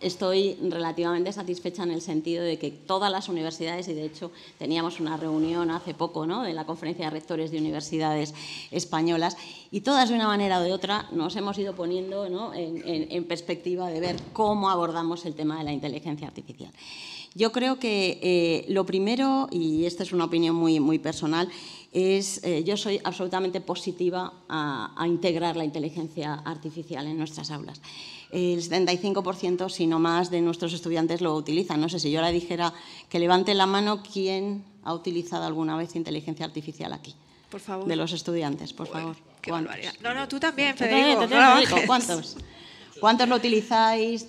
estoy relativamente satisfecha en el sentido de que todas las universidades, y de hecho teníamos una reunión hace poco ¿no? de la Conferencia de Rectores de Universidades Españolas, y todas de una manera o de otra nos hemos ido poniendo ¿no? en perspectiva de ver cómo abordamos el tema de la inteligencia artificial. Yo creo que eh, lo primero, y esta es una opinión muy, muy personal, es eh, yo soy absolutamente positiva a, integrar la inteligencia artificial en nuestras aulas. El 75%, si no más, de nuestros estudiantes lo utilizan. No sé si yo ahora dijera que levante la mano quién ha utilizado alguna vez inteligencia artificial aquí. Por favor. De los estudiantes, por favor. no, no, tú también, Federico. ¿Cuántos? ¿Cuántos lo utilizáis?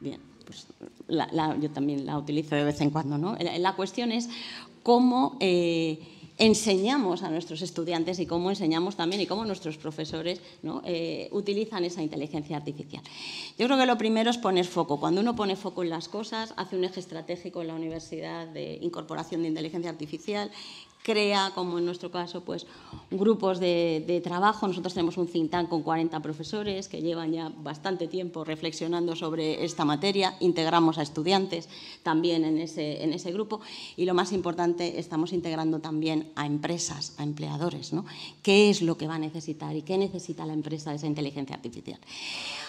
Bien yo también la utilizo de vez en cuando, La cuestión es cómo eh, enseñamos a nuestros estudiantes y cómo enseñamos también y cómo nuestros profesores eh, utilizan esa inteligencia artificial. Yo creo que lo primero es poner foco. Cuando uno pone foco en las cosas, hace un eje estratégico en la universidad de incorporación de inteligencia artificial crea, como en nuestro caso, pues grupos de, trabajo. Nosotros tenemos un think tank con 40 profesores que llevan ya bastante tiempo reflexionando sobre esta materia. Integramos a estudiantes también en ese, en ese grupo y lo más importante, estamos integrando también a empresas, a empleadores. ¿no? ¿Qué es lo que va a necesitar y qué necesita la empresa de esa inteligencia artificial?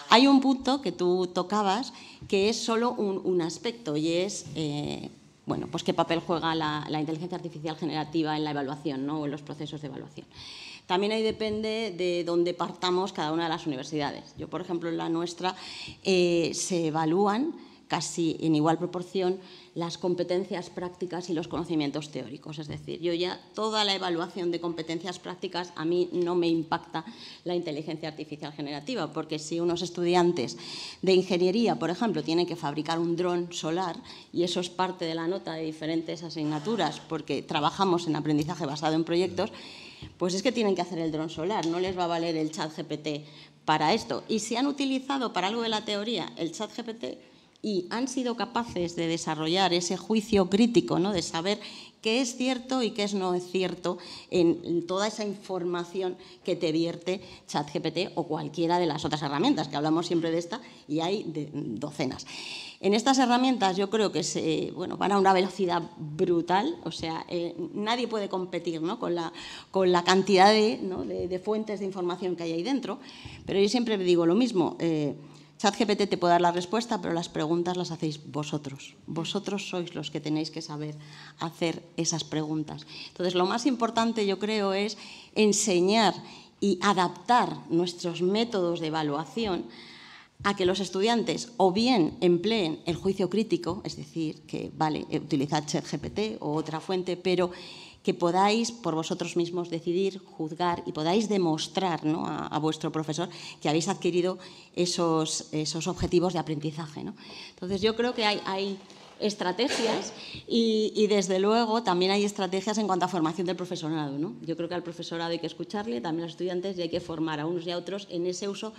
Hay un punto que tú tocabas que es solo un, aspecto y es... Eh, bueno, pues qué papel juega la, inteligencia artificial generativa en la evaluación ¿no? o en los procesos de evaluación. También ahí depende de dónde partamos cada una de las universidades. Yo, por ejemplo, en la nuestra eh, se evalúan casi en igual proporción las competencias prácticas y los conocimientos teóricos. Es decir, yo ya toda la evaluación de competencias prácticas a mí no me impacta la inteligencia artificial generativa, porque si unos estudiantes de ingeniería, por ejemplo, tienen que fabricar un dron solar, y eso es parte de la nota de diferentes asignaturas, porque trabajamos en aprendizaje basado en proyectos, pues es que tienen que hacer el dron solar, no les va a valer el chat GPT para esto. Y si han utilizado para algo de la teoría el chat GPT, y han sido capaces de desarrollar ese juicio crítico, ¿no? de saber qué es cierto y qué es no es cierto en toda esa información que te vierte ChatGPT o cualquiera de las otras herramientas, que hablamos siempre de esta y hay docenas. En estas herramientas yo creo que se, bueno, van a una velocidad brutal, o sea, eh, nadie puede competir ¿no? con, la, con la cantidad de, fuentes de información que hay ahí dentro, pero yo siempre digo lo mismo. Eh, ChatGPT te puede dar la respuesta, pero las preguntas las hacéis vosotros. Vosotros sois los que tenéis que saber hacer esas preguntas. Entonces, lo más importante yo creo es enseñar y adaptar nuestros métodos de evaluación a que los estudiantes o bien empleen el juicio crítico, es decir, que vale, utilizad ChatGPT o otra fuente, pero que podáis por vosotros mismos decidir, juzgar y podáis demostrar a, vuestro profesor que habéis adquirido esos, esos objetivos de aprendizaje. Entonces yo creo que hay, hay estrategias y, desde luego también hay estrategias en cuanto a formación del profesorado. ¿no? Yo creo que al profesorado hay que escucharle, también a los estudiantes y hay que formar a unos y a otros en ese uso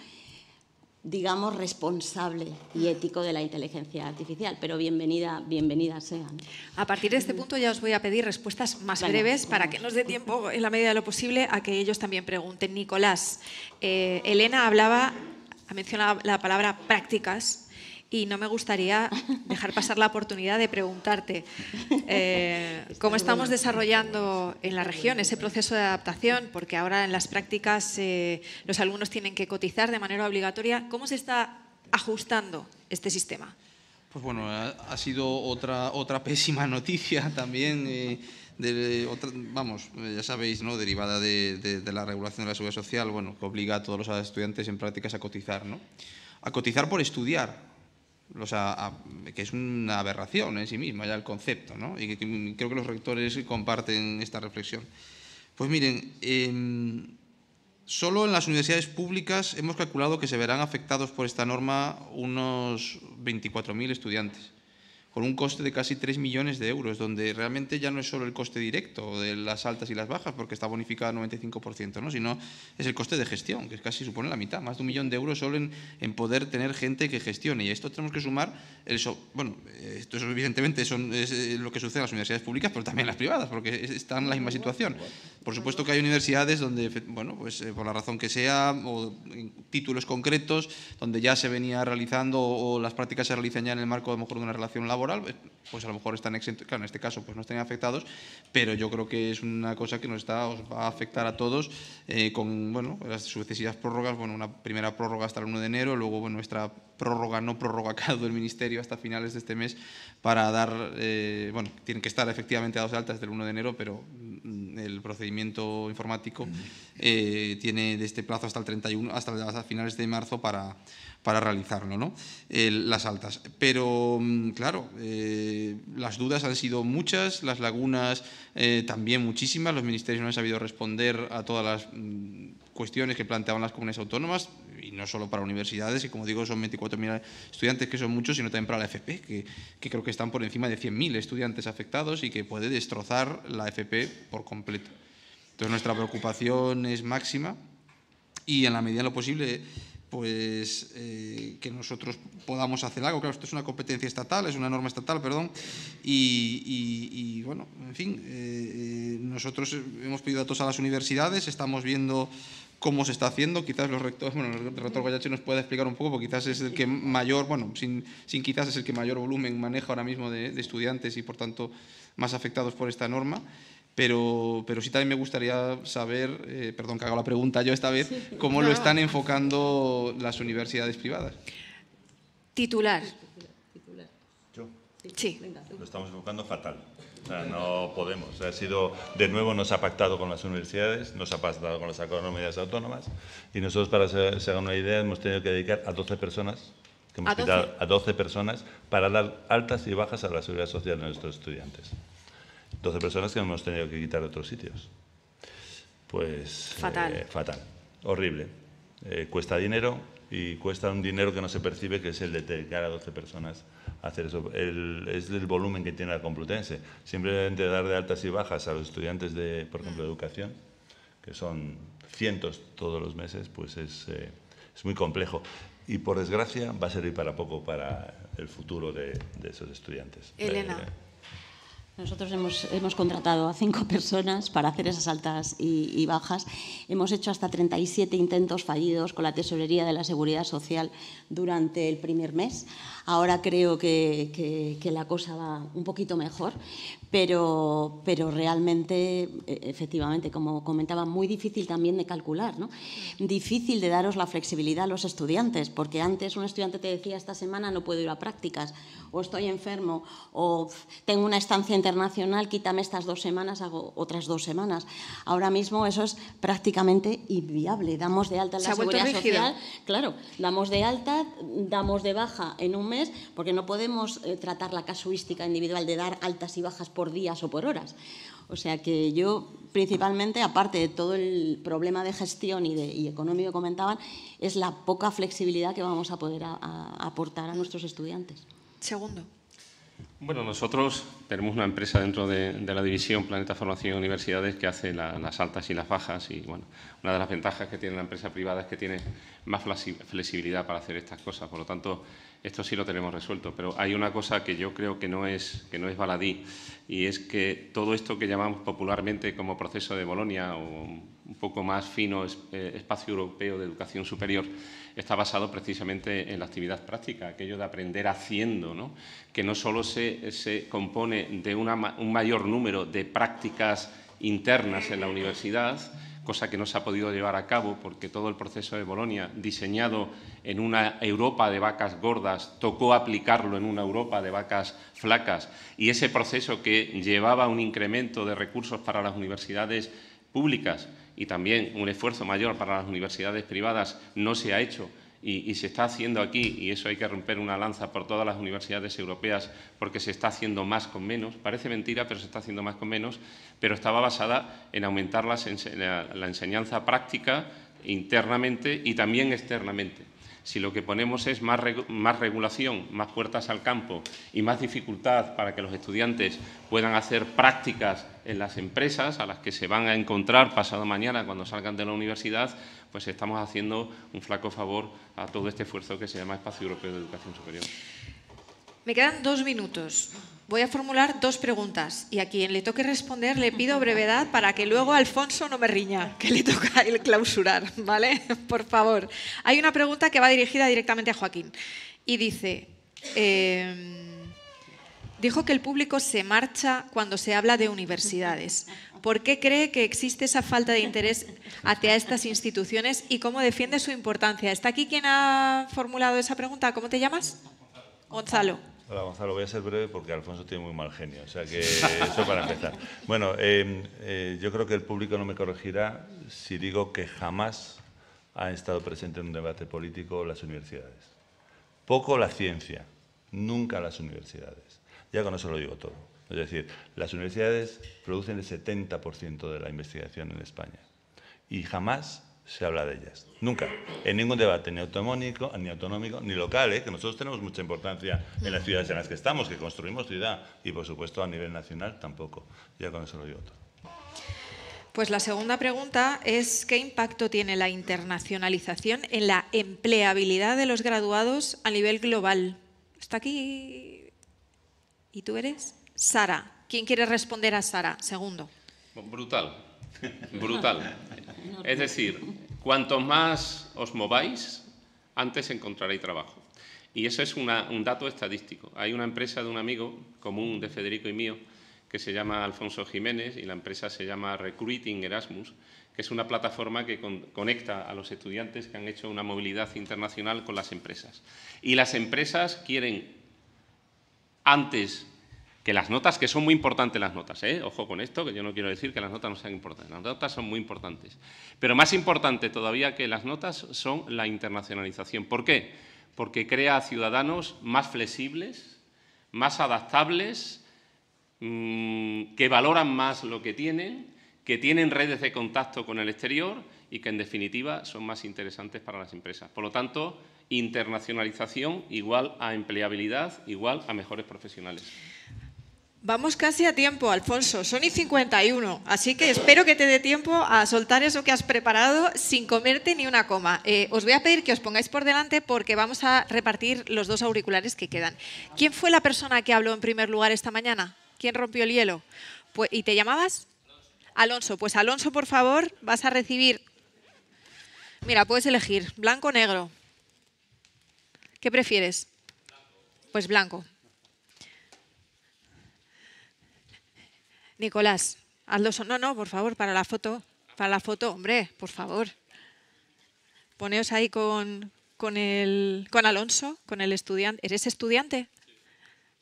digamos, responsable y ético de la inteligencia artificial, pero bienvenida, bienvenida sean A partir de este punto ya os voy a pedir respuestas más breves para que nos dé tiempo, en la medida de lo posible, a que ellos también pregunten. Nicolás, eh, Elena hablaba, ha mencionado la palabra prácticas y no me gustaría dejar pasar la oportunidad de preguntarte eh, cómo estamos desarrollando en la región ese proceso de adaptación, porque ahora en las prácticas eh, los alumnos tienen que cotizar de manera obligatoria. ¿Cómo se está ajustando este sistema? Pues bueno, ha sido otra, otra pésima noticia también. Eh, de, vamos, ya sabéis, ¿no? derivada de, la regulación de la seguridad social, bueno, que obliga a todos los estudiantes en prácticas a cotizar, ¿no? A cotizar por estudiar, que es una aberración en sí misma ya el concepto, ¿no? y creo que los rectores comparten esta reflexión. Pues miren, em, solo en las universidades públicas hemos calculado que se verán afectados por esta norma unos 24.000 estudiantes con un coste de casi 3 millones de euros, donde realmente ya no es solo el coste directo de las altas y las bajas, porque está bonificado al 95%, ¿no? sino es el coste de gestión, que casi supone la mitad, más de un millón de euros solo en, en poder tener gente que gestione. Y a esto tenemos que sumar, bueno, esto es, evidentemente es eh, lo que sucede en las universidades públicas, pero también en las privadas, porque están en la misma situación. Por supuesto que hay universidades donde, bueno, pues eh, por la razón que sea, o en títulos concretos, donde ya se venía realizando o las prácticas se realizan ya en el marco a mejor de una relación laboral, eh, pues a lo mejor están exentos, claro, en este caso pues no están afectados, pero yo creo que es una cosa que nos está, va a afectar a todos eh, con bueno, las sucesivas prórrogas, bueno, una primera prórroga hasta el 1 de enero, luego nuestra prórroga no prórroga que del Ministerio hasta finales de este mes para dar, eh, bueno, tienen que estar efectivamente a dos altas del 1 de enero, pero mm, el procedimiento informático tiene de este plazo hasta el 31, hasta, hasta finales de marzo para para realizarlo, ¿no? las altas. Pero, mm, claro, eh, las dudas han sido muchas, las lagunas eh, también muchísimas, los ministerios no han sabido responder a todas las mm, cuestiones que planteaban las comunidades autónomas, y no solo para universidades, que como digo son 24.000 estudiantes, que son muchos, sino también para la FP, que, que creo que están por encima de 100.000 estudiantes afectados y que puede destrozar la FP por completo. Entonces nuestra preocupación es máxima y en la medida de lo posible pues eh, que nosotros podamos hacer algo. Claro, esto es una competencia estatal, es una norma estatal, perdón, y, bueno, en fin, eh, eh, nosotros hemos pedido datos a las universidades, estamos viendo cómo se está haciendo, quizás los rectores, bueno, el rector Goyache nos pueda explicar un poco, porque quizás es el que mayor, bueno, sin, sin quizás es el que mayor volumen maneja ahora mismo de, de estudiantes y por tanto más afectados por esta norma. Pero, pero sí también me gustaría saber, eh, perdón que haga la pregunta yo esta vez, cómo lo están enfocando las universidades privadas. Titular. ¿Yo? Sí. Lo estamos enfocando fatal. no podemos. Ha sido, de nuevo, nos ha pactado con las universidades, nos ha pactado con las economías autónomas y nosotros, para que se hagan una idea, hemos tenido que dedicar a 12 personas que hemos a 12 personas para dar altas y bajas a la seguridad social de nuestros estudiantes. 12 personas que hemos tenido que quitar de otros sitios. Pues. Eh, fatal. fatal. Horrible. Eh, cuesta dinero y cuesta un dinero que no se percibe, que es el de dedicar a 12 personas a hacer eso. es el volumen que tiene la Complutense. Simplemente dar de altas y bajas a los estudiantes de, por ejemplo, educación, que son cientos todos los meses, pues es, eh, muy complejo y por desgracia va a servir para poco para el futuro de esos estudiantes. Elena, nosotros hemos, hemos, contratado a cinco personas para hacer esas altas y, bajas. Hemos hecho hasta 37 intentos fallidos con la tesorería de la Seguridad Social durante el primer mes. Ahora creo que, que, que la cosa va un poquito mejor, pero, pero realmente, e, efectivamente, como comentaba, muy difícil también de calcular. ¿no? Difícil de daros la flexibilidad a los estudiantes, porque antes un estudiante te decía esta semana no puedo ir a prácticas o estoy enfermo, o tengo una estancia internacional, quítame estas dos semanas, hago otras dos semanas. Ahora mismo eso es prácticamente inviable. Damos de alta la seguridad social, claro, damos de alta, damos de baja en un mes, porque no podemos eh, tratar la casuística individual de dar altas y bajas por días o por horas. O sea que yo, principalmente, aparte de todo el problema de gestión y, de, económico que comentaban, es la poca flexibilidad que vamos a poder aportar a nuestros estudiantes. Segundo. Bueno, nosotros tenemos una empresa dentro de, la división Planeta Formación Universidades que hace las altas y las bajas y bueno, una de las ventajas que tiene la empresa privada es que tiene más flexibilidad para hacer estas cosas, por lo tanto esto sí lo tenemos resuelto, pero hay una cosa que yo creo que no es, que no es baladí y es que todo esto que llamamos popularmente como proceso de Bolonia o un poco más fino eh, espacio europeo de educación superior está basado precisamente en la actividad práctica, aquello de aprender haciendo, que no solo se, compone de un mayor número de prácticas internas en la universidad, cosa que no se ha podido llevar a cabo porque todo el proceso de Bolonia, diseñado en una Europa de vacas gordas, tocó aplicarlo en una Europa de vacas flacas. Y ese proceso que llevaba un incremento de recursos para las universidades públicas, y también un esfuerzo mayor para las universidades privadas no se ha hecho y, se está haciendo aquí, y eso hay que romper una lanza por todas las universidades europeas, porque se está haciendo más con menos. Parece mentira, pero se está haciendo más con menos, pero estaba basada en aumentar la enseñanza práctica internamente y también externamente. Si lo que ponemos es más, regulación, más puertas al campo y más dificultad para que los estudiantes puedan hacer prácticas en las empresas a las que se van a encontrar pasado mañana cuando salgan de la universidad, pues estamos haciendo un flaco favor a todo este esfuerzo que se llama Espacio Europeo de Educación Superior. Me quedan dos minutos. Voy a formular dos preguntas y a quien le toque responder le pido brevedad para que luego Alfonso no me riña, que le toca el clausurar, ¿vale? Por favor. Hay una pregunta que va dirigida directamente a Joaquín y dice, em, dijo que el público se marcha cuando se habla de universidades. ¿Por qué cree que existe esa falta de interés hacia estas instituciones y cómo defiende su importancia? ¿Está aquí quien ha formulado esa pregunta? ¿Cómo te llamas? Gonzalo. Hola Gonzalo, voy a ser breve porque Alfonso tiene muy mal genio, o sea que eso para empezar. Bueno, em, eh, yo creo que el público no me corregirá si digo que jamás han estado presentes en un debate político las universidades. Poco la ciencia, nunca las universidades. Ya con eso lo digo todo. Es decir, las universidades producen el 70% de la investigación en España y jamás se habla de ellas. Nunca. En ningún debate, ni autonómico, ni, autonómico, ni local, ¿eh? que nosotros tenemos mucha importancia en las ciudades en las que estamos, que construimos ciudad, y por supuesto a nivel nacional tampoco. Ya con eso lo digo todo. Pues la segunda pregunta es ¿qué impacto tiene la internacionalización en la empleabilidad de los graduados a nivel global? Está aquí... ¿Y tú eres? Sara. ¿Quién quiere responder a Sara? Segundo. Brutal. Brutal. Es decir, cuanto más os mováis, antes encontraréis trabajo. Y eso es un dato estadístico. Hay una empresa de un amigo común de Federico y mío que se llama Alfonso Jiménez y la empresa se llama Recruiting Erasmus, que es una plataforma que conecta a los estudiantes que han hecho una movilidad internacional con las empresas. Y las empresas quieren antes que las notas, que son muy importantes las notas, ¿eh? ojo con esto, que yo no quiero decir que las notas no sean importantes, las notas son muy importantes. Pero más importante todavía que las notas son la internacionalización. ¿Por qué? Porque crea ciudadanos más flexibles, más adaptables, mm, que valoran más lo que tienen, que tienen redes de contacto con el exterior y que, en definitiva, son más interesantes para las empresas. Por lo tanto, internacionalización igual a empleabilidad, igual a mejores profesionales. Vamos casi a tiempo, Alfonso. Son y 51, así que espero que te dé tiempo a soltar eso que has preparado sin comerte ni una coma. Eh, os voy a pedir que os pongáis por delante porque vamos a repartir los dos auriculares que quedan. ¿Quién fue la persona que habló en primer lugar esta mañana? ¿Quién rompió el hielo? Pues, ¿Y te llamabas? Alonso. Pues Alonso, por favor, vas a recibir... Mira, puedes elegir, blanco o negro. ¿Qué prefieres? Pues blanco. Nicolás, hazlo. no, no, por favor, para la foto. Para la foto, hombre, por favor. Poneos ahí con, el, con Alonso, con el estudiante. ¿Eres estudiante?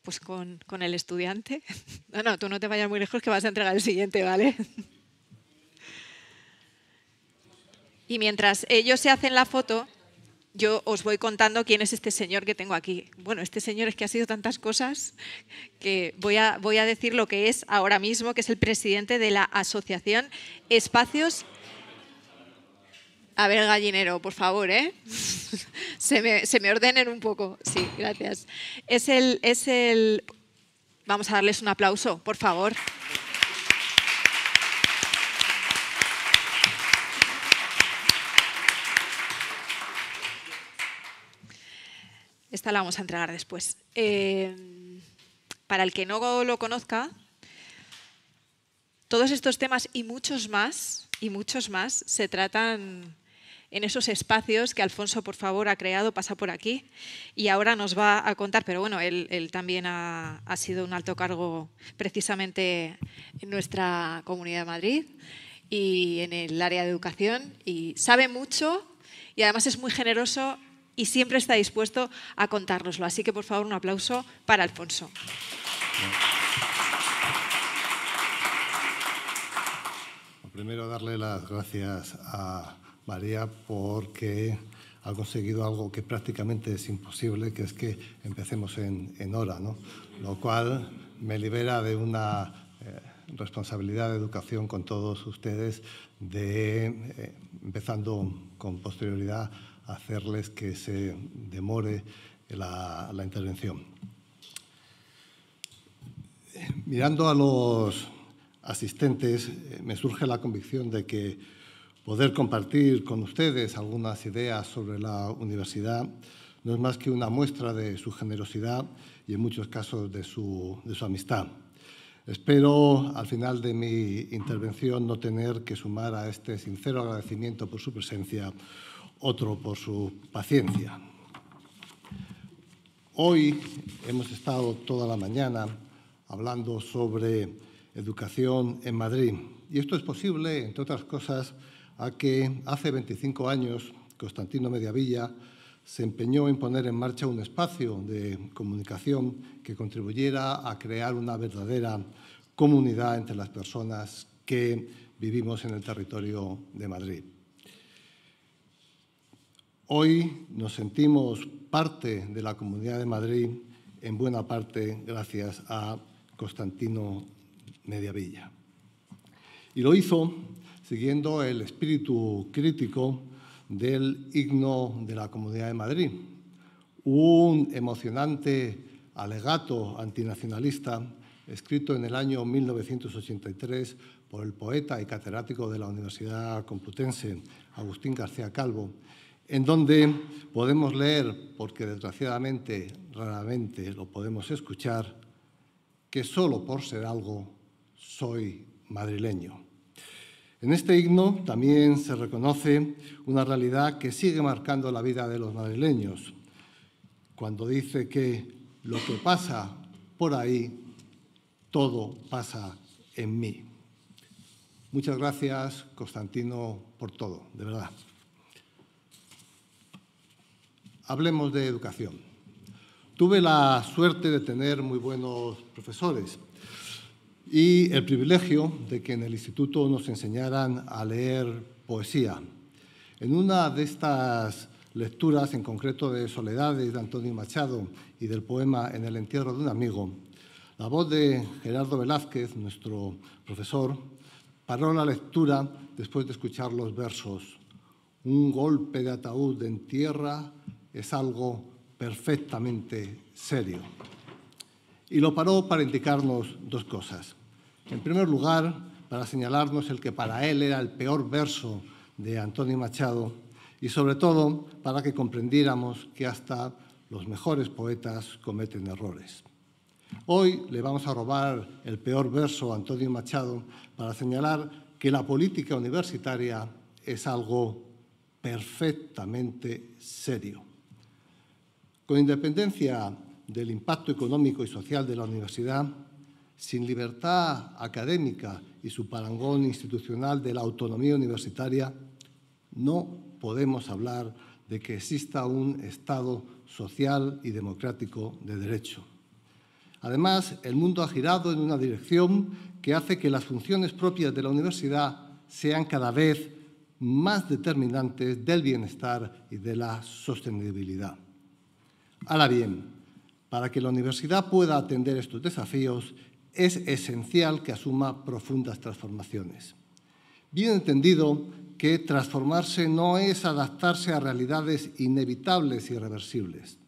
Pues con, con el estudiante. No, no, tú no te vayas muy lejos que vas a entregar el siguiente, ¿vale? Y mientras ellos se hacen la foto, yo os voy contando quién es este señor que tengo aquí. Bueno, este señor es que ha sido tantas cosas que voy a, voy a decir lo que es ahora mismo, que es el presidente de la Asociación Espacios... A ver, gallinero, por favor, ¿eh? se, me, se me ordenen un poco. Sí, gracias. Es el, es el... Vamos a darles un aplauso, por favor. Esta la vamos a entregar después. Eh, para el que no lo conozca, todos estos temas y muchos más, y muchos más, se tratan en esos espacios que Alfonso, por favor, ha creado, pasa por aquí y ahora nos va a contar, pero bueno, él, también ha, sido un alto cargo precisamente en nuestra Comunidad de Madrid y en el área de educación y sabe mucho y además es muy generoso y siempre está dispuesto a contárnoslo. Así que, por favor, un aplauso para Alfonso. Primero, darle las gracias a María porque ha conseguido algo que prácticamente es imposible, que es que empecemos en, hora, lo cual me libera de una eh, responsabilidad de educación con todos ustedes, de eh, empezando con posterioridad hacerles que se demore la, intervención. Mirando a los asistentes, eh, me surge la convicción de que poder compartir con ustedes algunas ideas sobre la universidad no es más que una muestra de su generosidad y en muchos casos de su amistad. Espero al final de mi intervención no tener que sumar a este sincero agradecimiento por su presencia otro por su paciencia. Hoy hemos estado toda la mañana hablando sobre educación en Madrid y esto es posible, entre otras cosas, a que hace 25 años Constantino Mediavilla se empeñó en poner en marcha un espacio de comunicación que contribuyera a crear una verdadera comunidad entre las personas que vivimos en el territorio de Madrid. Hoy nos sentimos parte de la Comunidad de Madrid, en buena parte gracias a Constantino Mediavilla. Y lo hizo siguiendo el espíritu crítico del himno de la Comunidad de Madrid, un emocionante alegato antinacionalista escrito en el año 1983 por el poeta y catedrático de la Universidad Complutense, Agustín García Calvo, en donde podemos leer, porque desgraciadamente raramente lo podemos escuchar, que solo por ser algo soy madrileño. En este himno también se reconoce una realidad que sigue marcando la vida de los madrileños, cuando dice que lo que pasa por ahí, todo pasa en mí. Muchas gracias, Constantino, por todo, de verdad. Hablemos de educación. Tuve la suerte de tener muy buenos profesores y el privilegio de que en el instituto nos enseñaran a leer poesía. En una de estas lecturas, en concreto de Soledades de Antonio Machado y del poema En el entierro de un amigo, la voz de Gerardo Velázquez, nuestro profesor, paró la lectura después de escuchar los versos. Un golpe de ataúd de tierra es algo perfectamente serio. Y lo paró para indicarnos dos cosas. En primer lugar, para señalarnos el que para él era el peor verso de Antonio Machado y sobre todo para que comprendiéramos que hasta los mejores poetas cometen errores. Hoy le vamos a robar el peor verso a Antonio Machado para señalar que la política universitaria es algo perfectamente serio. Con independencia del impacto económico y social de la universidad, sin libertad académica y su parangón institucional de la autonomía universitaria, no podemos hablar de que exista un Estado social y democrático de derecho. Además, el mundo ha girado en una dirección que hace que las funciones propias de la universidad sean cada vez más determinantes del bienestar y de la sostenibilidad. Ahora bien, para que la universidad pueda atender estos desafíos, es esencial que asuma profundas transformaciones. Bien entendido que transformarse no es adaptarse a realidades inevitables y irreversibles.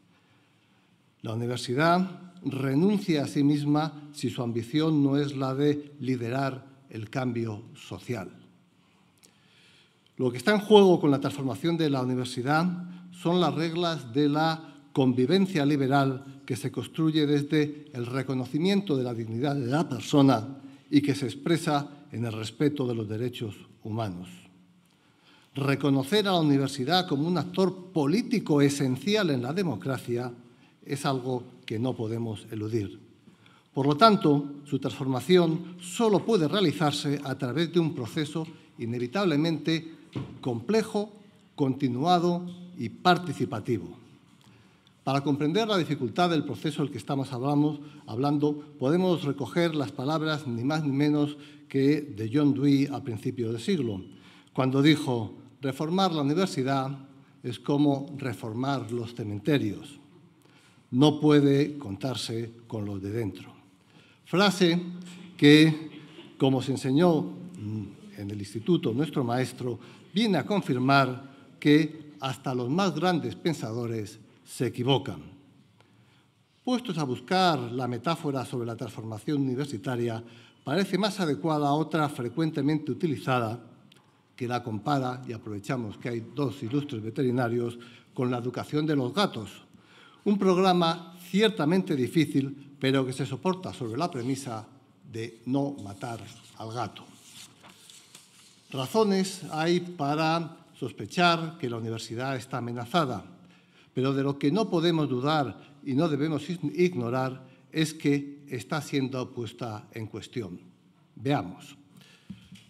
La universidad renuncia a sí misma si su ambición no es la de liderar el cambio social. Lo que está en juego con la transformación de la universidad son las reglas de la convivencia liberal que se construye desde el reconocimiento de la dignidad de la persona y que se expresa en el respeto de los derechos humanos. Reconocer a la universidad como un actor político esencial en la democracia es algo que no podemos eludir. Por lo tanto, su transformación solo puede realizarse a través de un proceso inevitablemente complejo, continuado y participativo. Para comprender la dificultad del proceso del que estamos hablando, podemos recoger las palabras ni más ni menos que de John Dewey a principios del siglo, cuando dijo, reformar la universidad es como reformar los cementerios. No puede contarse con los de dentro. Frase que, como se enseñó en el instituto nuestro maestro, viene a confirmar que hasta los más grandes pensadores se equivocan. Puestos a buscar la metáfora sobre la transformación universitaria, parece más adecuada otra frecuentemente utilizada, que la compara, y aprovechamos que hay dos ilustres veterinarios, con la educación de los gatos. Un programa ciertamente difícil, pero que se soporta sobre la premisa de no matar al gato. Razones hay para sospechar que la universidad está amenazada. Pero de lo que no podemos dudar y no debemos ignorar es que está siendo puesta en cuestión. Veamos.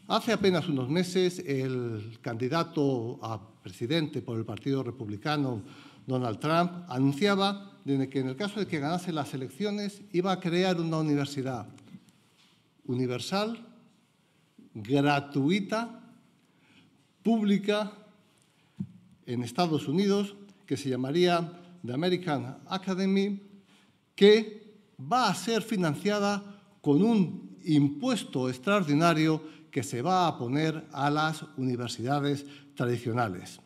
Hace apenas unos meses el candidato a presidente por el Partido Republicano, Donald Trump, anunciaba que en el caso de que ganase las elecciones iba a crear una universidad universal, gratuita, pública en Estados Unidos que se llamaría The American Academy, que va a ser financiada con un impuesto extraordinario que se va a poner a las universidades tradicionales.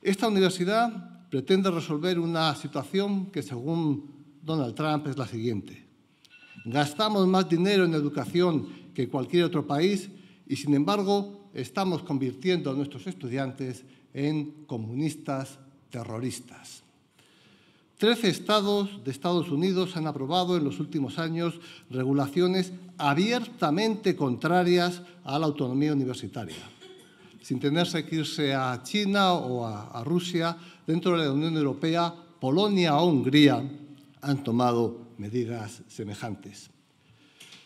Esta universidad pretende resolver una situación que, según Donald Trump, es la siguiente. Gastamos más dinero en educación que cualquier otro país y, sin embargo, estamos convirtiendo a nuestros estudiantes en comunistas terroristas. Trece estados de Estados Unidos han aprobado en los últimos años regulaciones abiertamente contrarias a la autonomía universitaria, sin tenerse que irse a China o a, a Rusia, dentro de la Unión Europea, Polonia o Hungría han tomado medidas semejantes.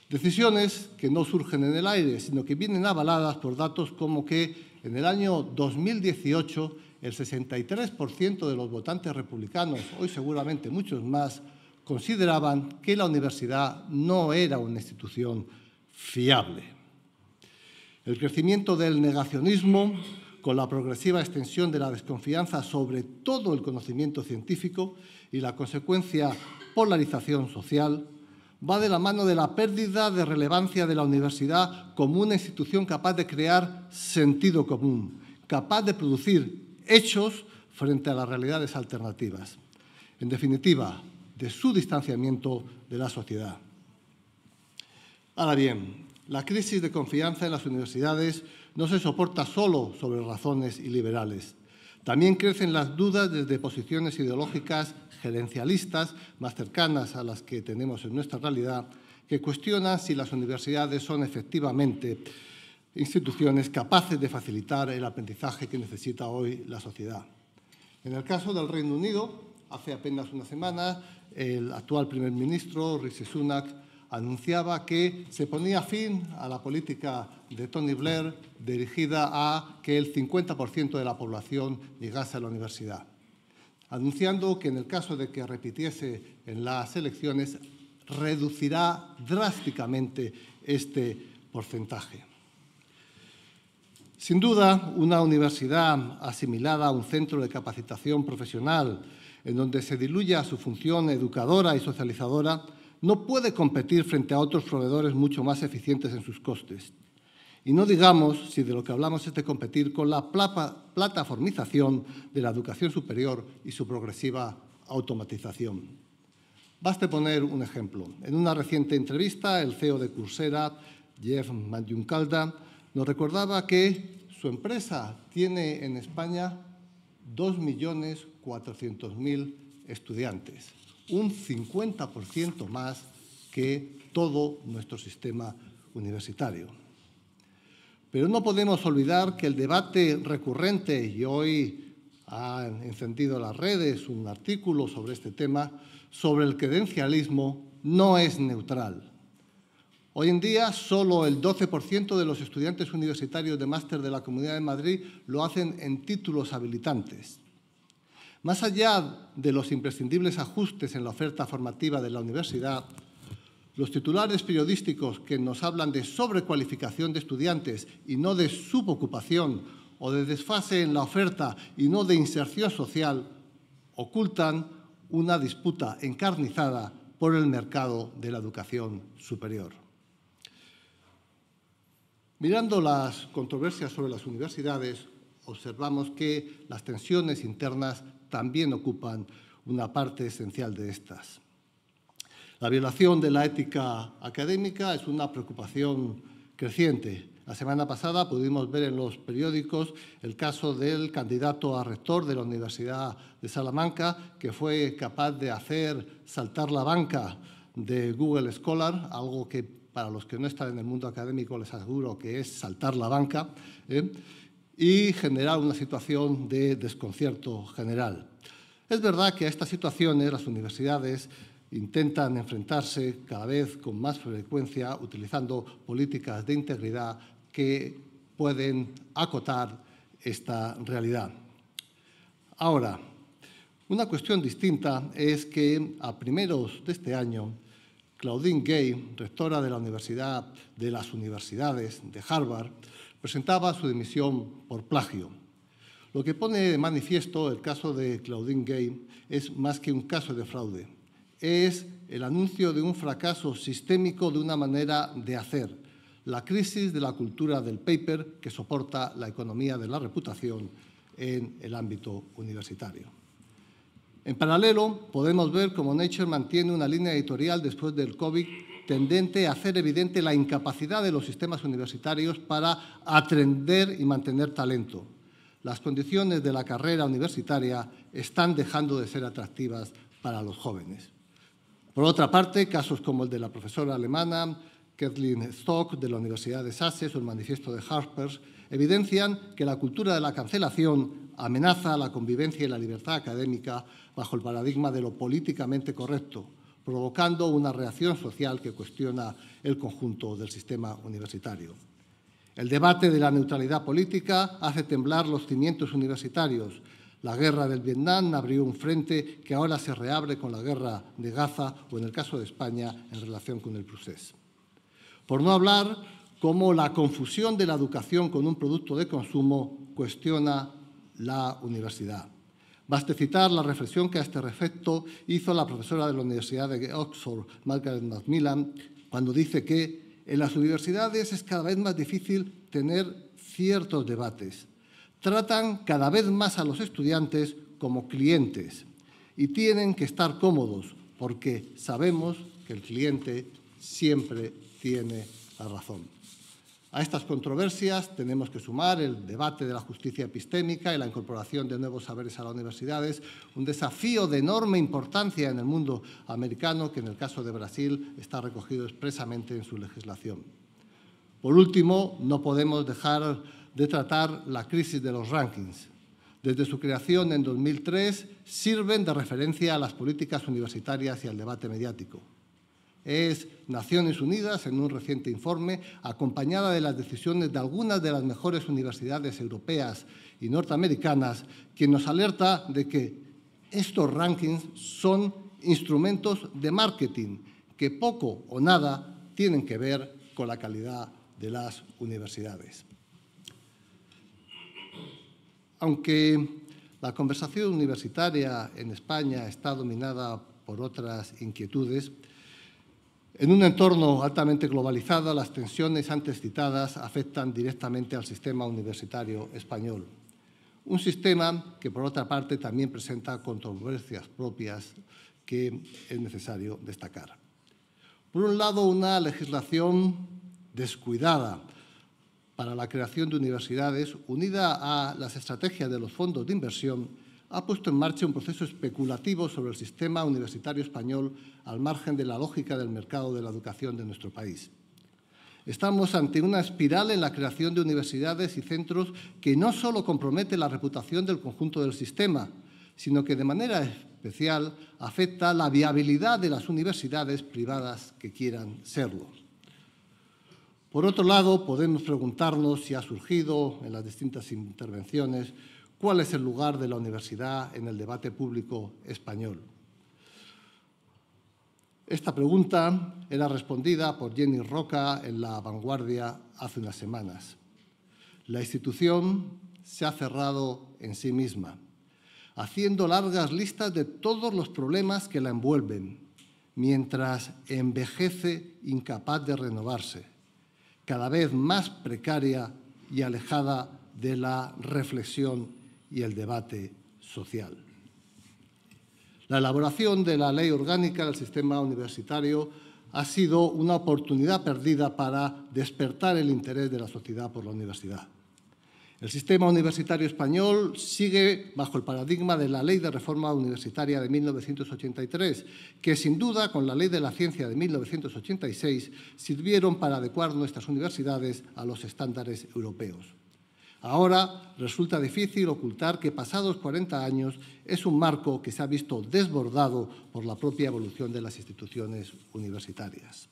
Decisiones que no surgen en el aire, sino que vienen avaladas por datos como que en el año 2018 el 63% de los votantes republicanos, hoy seguramente muchos más, consideraban que la universidad no era una institución fiable. El crecimiento del negacionismo, con la progresiva extensión de la desconfianza sobre todo el conocimiento científico y la consecuencia polarización social, va de la mano de la pérdida de relevancia de la universidad como una institución capaz de crear sentido común, capaz de producir hechos frente a las realidades alternativas. En definitiva, de su distanciamiento de la sociedad. Ahora bien, la crisis de confianza en las universidades no se soporta solo sobre razones liberales. También crecen las dudas desde posiciones ideológicas gerencialistas más cercanas a las que tenemos en nuestra realidad, que cuestionan si las universidades son efectivamente instituciones capaces de facilitar el aprendizaje que necesita hoy la sociedad. En el caso del Reino Unido, hace apenas una semana, el actual primer ministro, Rishi Sunak, anunciaba que se ponía fin a la política de Tony Blair dirigida a que el 50% de la población llegase a la universidad, anunciando que en el caso de que repitiese en las elecciones, reducirá drásticamente este porcentaje. Sin duda, una universidad asimilada a un centro de capacitación profesional en donde se diluya su función educadora y socializadora no puede competir frente a otros proveedores mucho más eficientes en sus costes. Y no digamos si de lo que hablamos es de competir con la plataformización de la educación superior y su progresiva automatización. Baste poner un ejemplo. En una reciente entrevista, el CEO de Coursera, Jeff Manjunkalda, nos recordaba que su empresa tiene en España 2.400.000 estudiantes, un 50% más que todo nuestro sistema universitario. Pero no podemos olvidar que el debate recurrente, y hoy han encendido las redes un artículo sobre este tema, sobre el credencialismo no es neutral. Hoy en día, solo el 12% de los estudiantes universitarios de máster de la Comunidad de Madrid lo hacen en títulos habilitantes. Más allá de los imprescindibles ajustes en la oferta formativa de la universidad, los titulares periodísticos que nos hablan de sobrecualificación de estudiantes y no de subocupación o de desfase en la oferta y no de inserción social ocultan una disputa encarnizada por el mercado de la educación superior. Mirando las controversias sobre las universidades, observamos que las tensiones internas también ocupan una parte esencial de estas. La violación de la ética académica es una preocupación creciente. La semana pasada pudimos ver en los periódicos el caso del candidato a rector de la Universidad de Salamanca, que fue capaz de hacer saltar la banca de Google Scholar, algo que para los que no están en el mundo académico les aseguro que es saltar la banca ¿eh? y generar una situación de desconcierto general. Es verdad que a estas situaciones las universidades intentan enfrentarse cada vez con más frecuencia utilizando políticas de integridad que pueden acotar esta realidad. Ahora, una cuestión distinta es que a primeros de este año Claudine Gay, rectora de, la Universidad, de las universidades de Harvard, presentaba su dimisión por plagio. Lo que pone de manifiesto el caso de Claudine Gay es más que un caso de fraude, es el anuncio de un fracaso sistémico de una manera de hacer, la crisis de la cultura del paper que soporta la economía de la reputación en el ámbito universitario. En paralelo, podemos ver cómo Nature mantiene una línea editorial después del COVID tendente a hacer evidente la incapacidad de los sistemas universitarios para atender y mantener talento. Las condiciones de la carrera universitaria están dejando de ser atractivas para los jóvenes. Por otra parte, casos como el de la profesora alemana Kathleen Stock de la Universidad de Sussex o el manifiesto de Harper's evidencian que la cultura de la cancelación amenaza la convivencia y la libertad académica bajo el paradigma de lo políticamente correcto, provocando una reacción social que cuestiona el conjunto del sistema universitario. El debate de la neutralidad política hace temblar los cimientos universitarios. La guerra del Vietnam abrió un frente que ahora se reabre con la guerra de Gaza o, en el caso de España, en relación con el proceso. Por no hablar cómo la confusión de la educación con un producto de consumo cuestiona la universidad. Baste citar la reflexión que a este respecto hizo la profesora de la Universidad de Oxford, Margaret Macmillan, cuando dice que en las universidades es cada vez más difícil tener ciertos debates. Tratan cada vez más a los estudiantes como clientes y tienen que estar cómodos porque sabemos que el cliente siempre tiene la razón. A estas controversias tenemos que sumar el debate de la justicia epistémica y la incorporación de nuevos saberes a las universidades, un desafío de enorme importancia en el mundo americano que en el caso de Brasil está recogido expresamente en su legislación. Por último, no podemos dejar de tratar la crisis de los rankings. Desde su creación en 2003 sirven de referencia a las políticas universitarias y al debate mediático. Es Naciones Unidas, en un reciente informe, acompañada de las decisiones de algunas de las mejores universidades europeas y norteamericanas, quien nos alerta de que estos rankings son instrumentos de marketing que poco o nada tienen que ver con la calidad de las universidades. Aunque la conversación universitaria en España está dominada por otras inquietudes, en un entorno altamente globalizado, las tensiones antes citadas afectan directamente al sistema universitario español. Un sistema que, por otra parte, también presenta controversias propias que es necesario destacar. Por un lado, una legislación descuidada para la creación de universidades, unida a las estrategias de los fondos de inversión, ha puesto en marcha un proceso especulativo sobre el sistema universitario español al margen de la lógica del mercado de la educación de nuestro país. Estamos ante una espiral en la creación de universidades y centros que no solo compromete la reputación del conjunto del sistema, sino que de manera especial afecta la viabilidad de las universidades privadas que quieran serlo. Por otro lado, podemos preguntarnos si ha surgido en las distintas intervenciones cuál es el lugar de la universidad en el debate público español. Esta pregunta era respondida por Jenny Roca en La Vanguardia hace unas semanas. La institución se ha cerrado en sí misma, haciendo largas listas de todos los problemas que la envuelven, mientras envejece incapaz de renovarse, cada vez más precaria y alejada de la reflexión y el debate social. La elaboración de la ley orgánica del sistema universitario ha sido una oportunidad perdida para despertar el interés de la sociedad por la universidad. El sistema universitario español sigue bajo el paradigma de la Ley de Reforma Universitaria de 1983, que sin duda con la Ley de la Ciencia de 1986 sirvieron para adecuar nuestras universidades a los estándares europeos. Ahora resulta difícil ocultar que pasados 40 años es un marco que se ha visto desbordado por la propia evolución de las instituciones universitarias.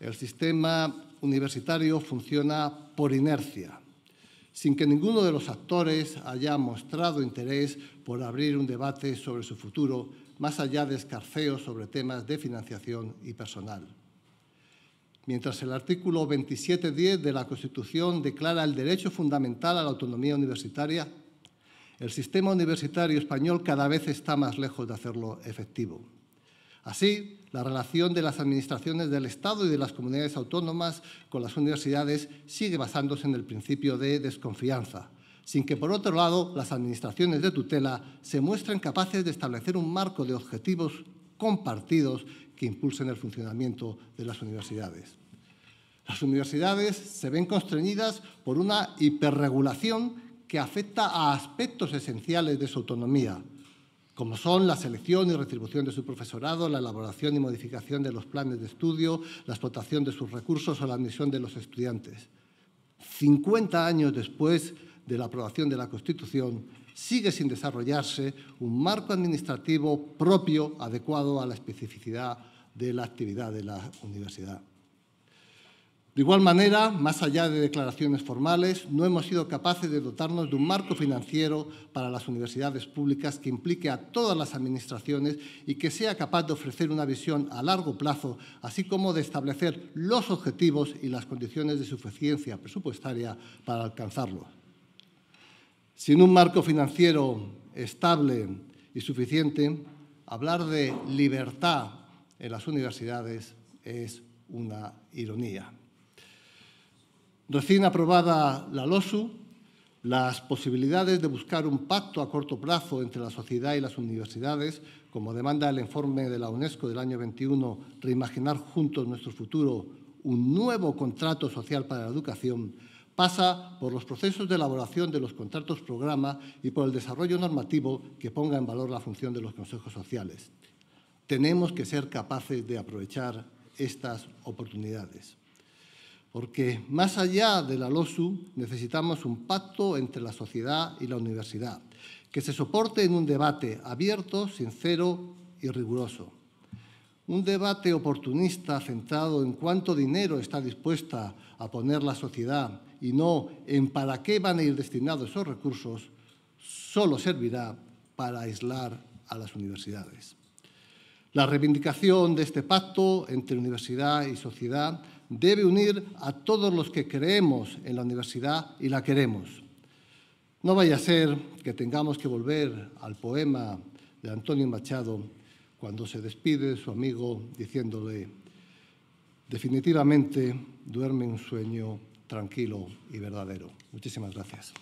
El sistema universitario funciona por inercia, sin que ninguno de los actores haya mostrado interés por abrir un debate sobre su futuro, más allá de escarceos sobre temas de financiación y personal mientras el artículo 27.10 de la Constitución declara el derecho fundamental a la autonomía universitaria, el sistema universitario español cada vez está más lejos de hacerlo efectivo. Así, la relación de las administraciones del Estado y de las comunidades autónomas con las universidades sigue basándose en el principio de desconfianza, sin que por otro lado las administraciones de tutela se muestren capaces de establecer un marco de objetivos compartidos que impulsen el funcionamiento de las universidades. Las universidades se ven constreñidas por una hiperregulación que afecta a aspectos esenciales de su autonomía, como son la selección y retribución de su profesorado, la elaboración y modificación de los planes de estudio, la explotación de sus recursos o la admisión de los estudiantes. 50 años después de la aprobación de la Constitución, sigue sin desarrollarse un marco administrativo propio adecuado a la especificidad de la actividad de la universidad. De igual manera, más allá de declaraciones formales, no hemos sido capaces de dotarnos de un marco financiero para las universidades públicas que implique a todas las administraciones y que sea capaz de ofrecer una visión a largo plazo, así como de establecer los objetivos y las condiciones de suficiencia presupuestaria para alcanzarlo. Sin un marco financiero estable y suficiente, hablar de libertad en las universidades es una ironía. Recién aprobada la LOSU, las posibilidades de buscar un pacto a corto plazo entre la sociedad y las universidades, como demanda el informe de la UNESCO del año 21, Reimaginar juntos nuestro futuro, un nuevo contrato social para la educación, pasa por los procesos de elaboración de los contratos programa y por el desarrollo normativo que ponga en valor la función de los consejos sociales. Tenemos que ser capaces de aprovechar estas oportunidades. Porque más allá de la LOSU necesitamos un pacto entre la sociedad y la universidad, que se soporte en un debate abierto, sincero y riguroso. Un debate oportunista centrado en cuánto dinero está dispuesta a poner la sociedad y no en para qué van a ir destinados esos recursos, solo servirá para aislar a las universidades. La reivindicación de este pacto entre universidad y sociedad debe unir a todos los que creemos en la universidad y la queremos. No vaya a ser que tengamos que volver al poema de Antonio Machado cuando se despide de su amigo diciéndole, definitivamente duerme un sueño tranquilo y verdadero. Muchísimas gracias.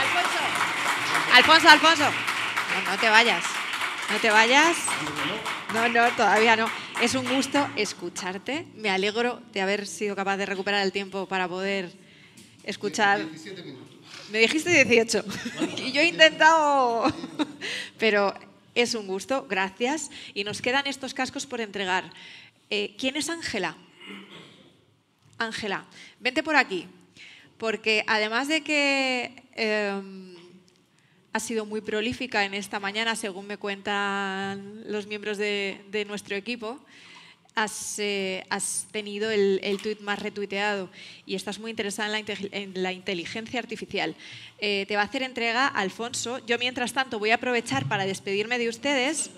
Alfonso, Alfonso, Alfonso. No, te vayas. No te vayas. No, no, todavía no. Es un gusto escucharte. Me alegro de haber sido capaz de recuperar el tiempo para poder escuchar. Me dijiste 18. y yo he intentado. Pero es un gusto, gracias. Y nos quedan estos cascos por entregar. Eh, ¿Quién es Ángela? Ángela, vente por aquí, porque además de que has em, ha sido muy prolífica en esta mañana, según me cuentan los miembros de, nuestro equipo, eh, has, tenido el, el tuit más retuiteado y estás muy interesada en la, inteligencia artificial. Eh, te va a hacer entrega Alfonso. Yo, mientras tanto, voy a aprovechar para despedirme de ustedes,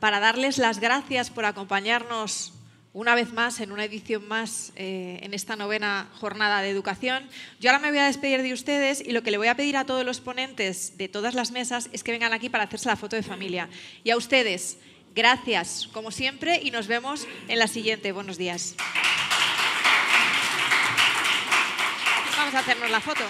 para darles las gracias por acompañarnos una vez más, en una edición más, eh, en esta novena jornada de educación. Yo ahora me voy a despedir de ustedes y lo que le voy a pedir a todos los ponentes de todas las mesas es que vengan aquí para hacerse la foto de familia. Y a ustedes, gracias, como siempre, y nos vemos en la siguiente. Buenos días. Vamos a hacernos la foto.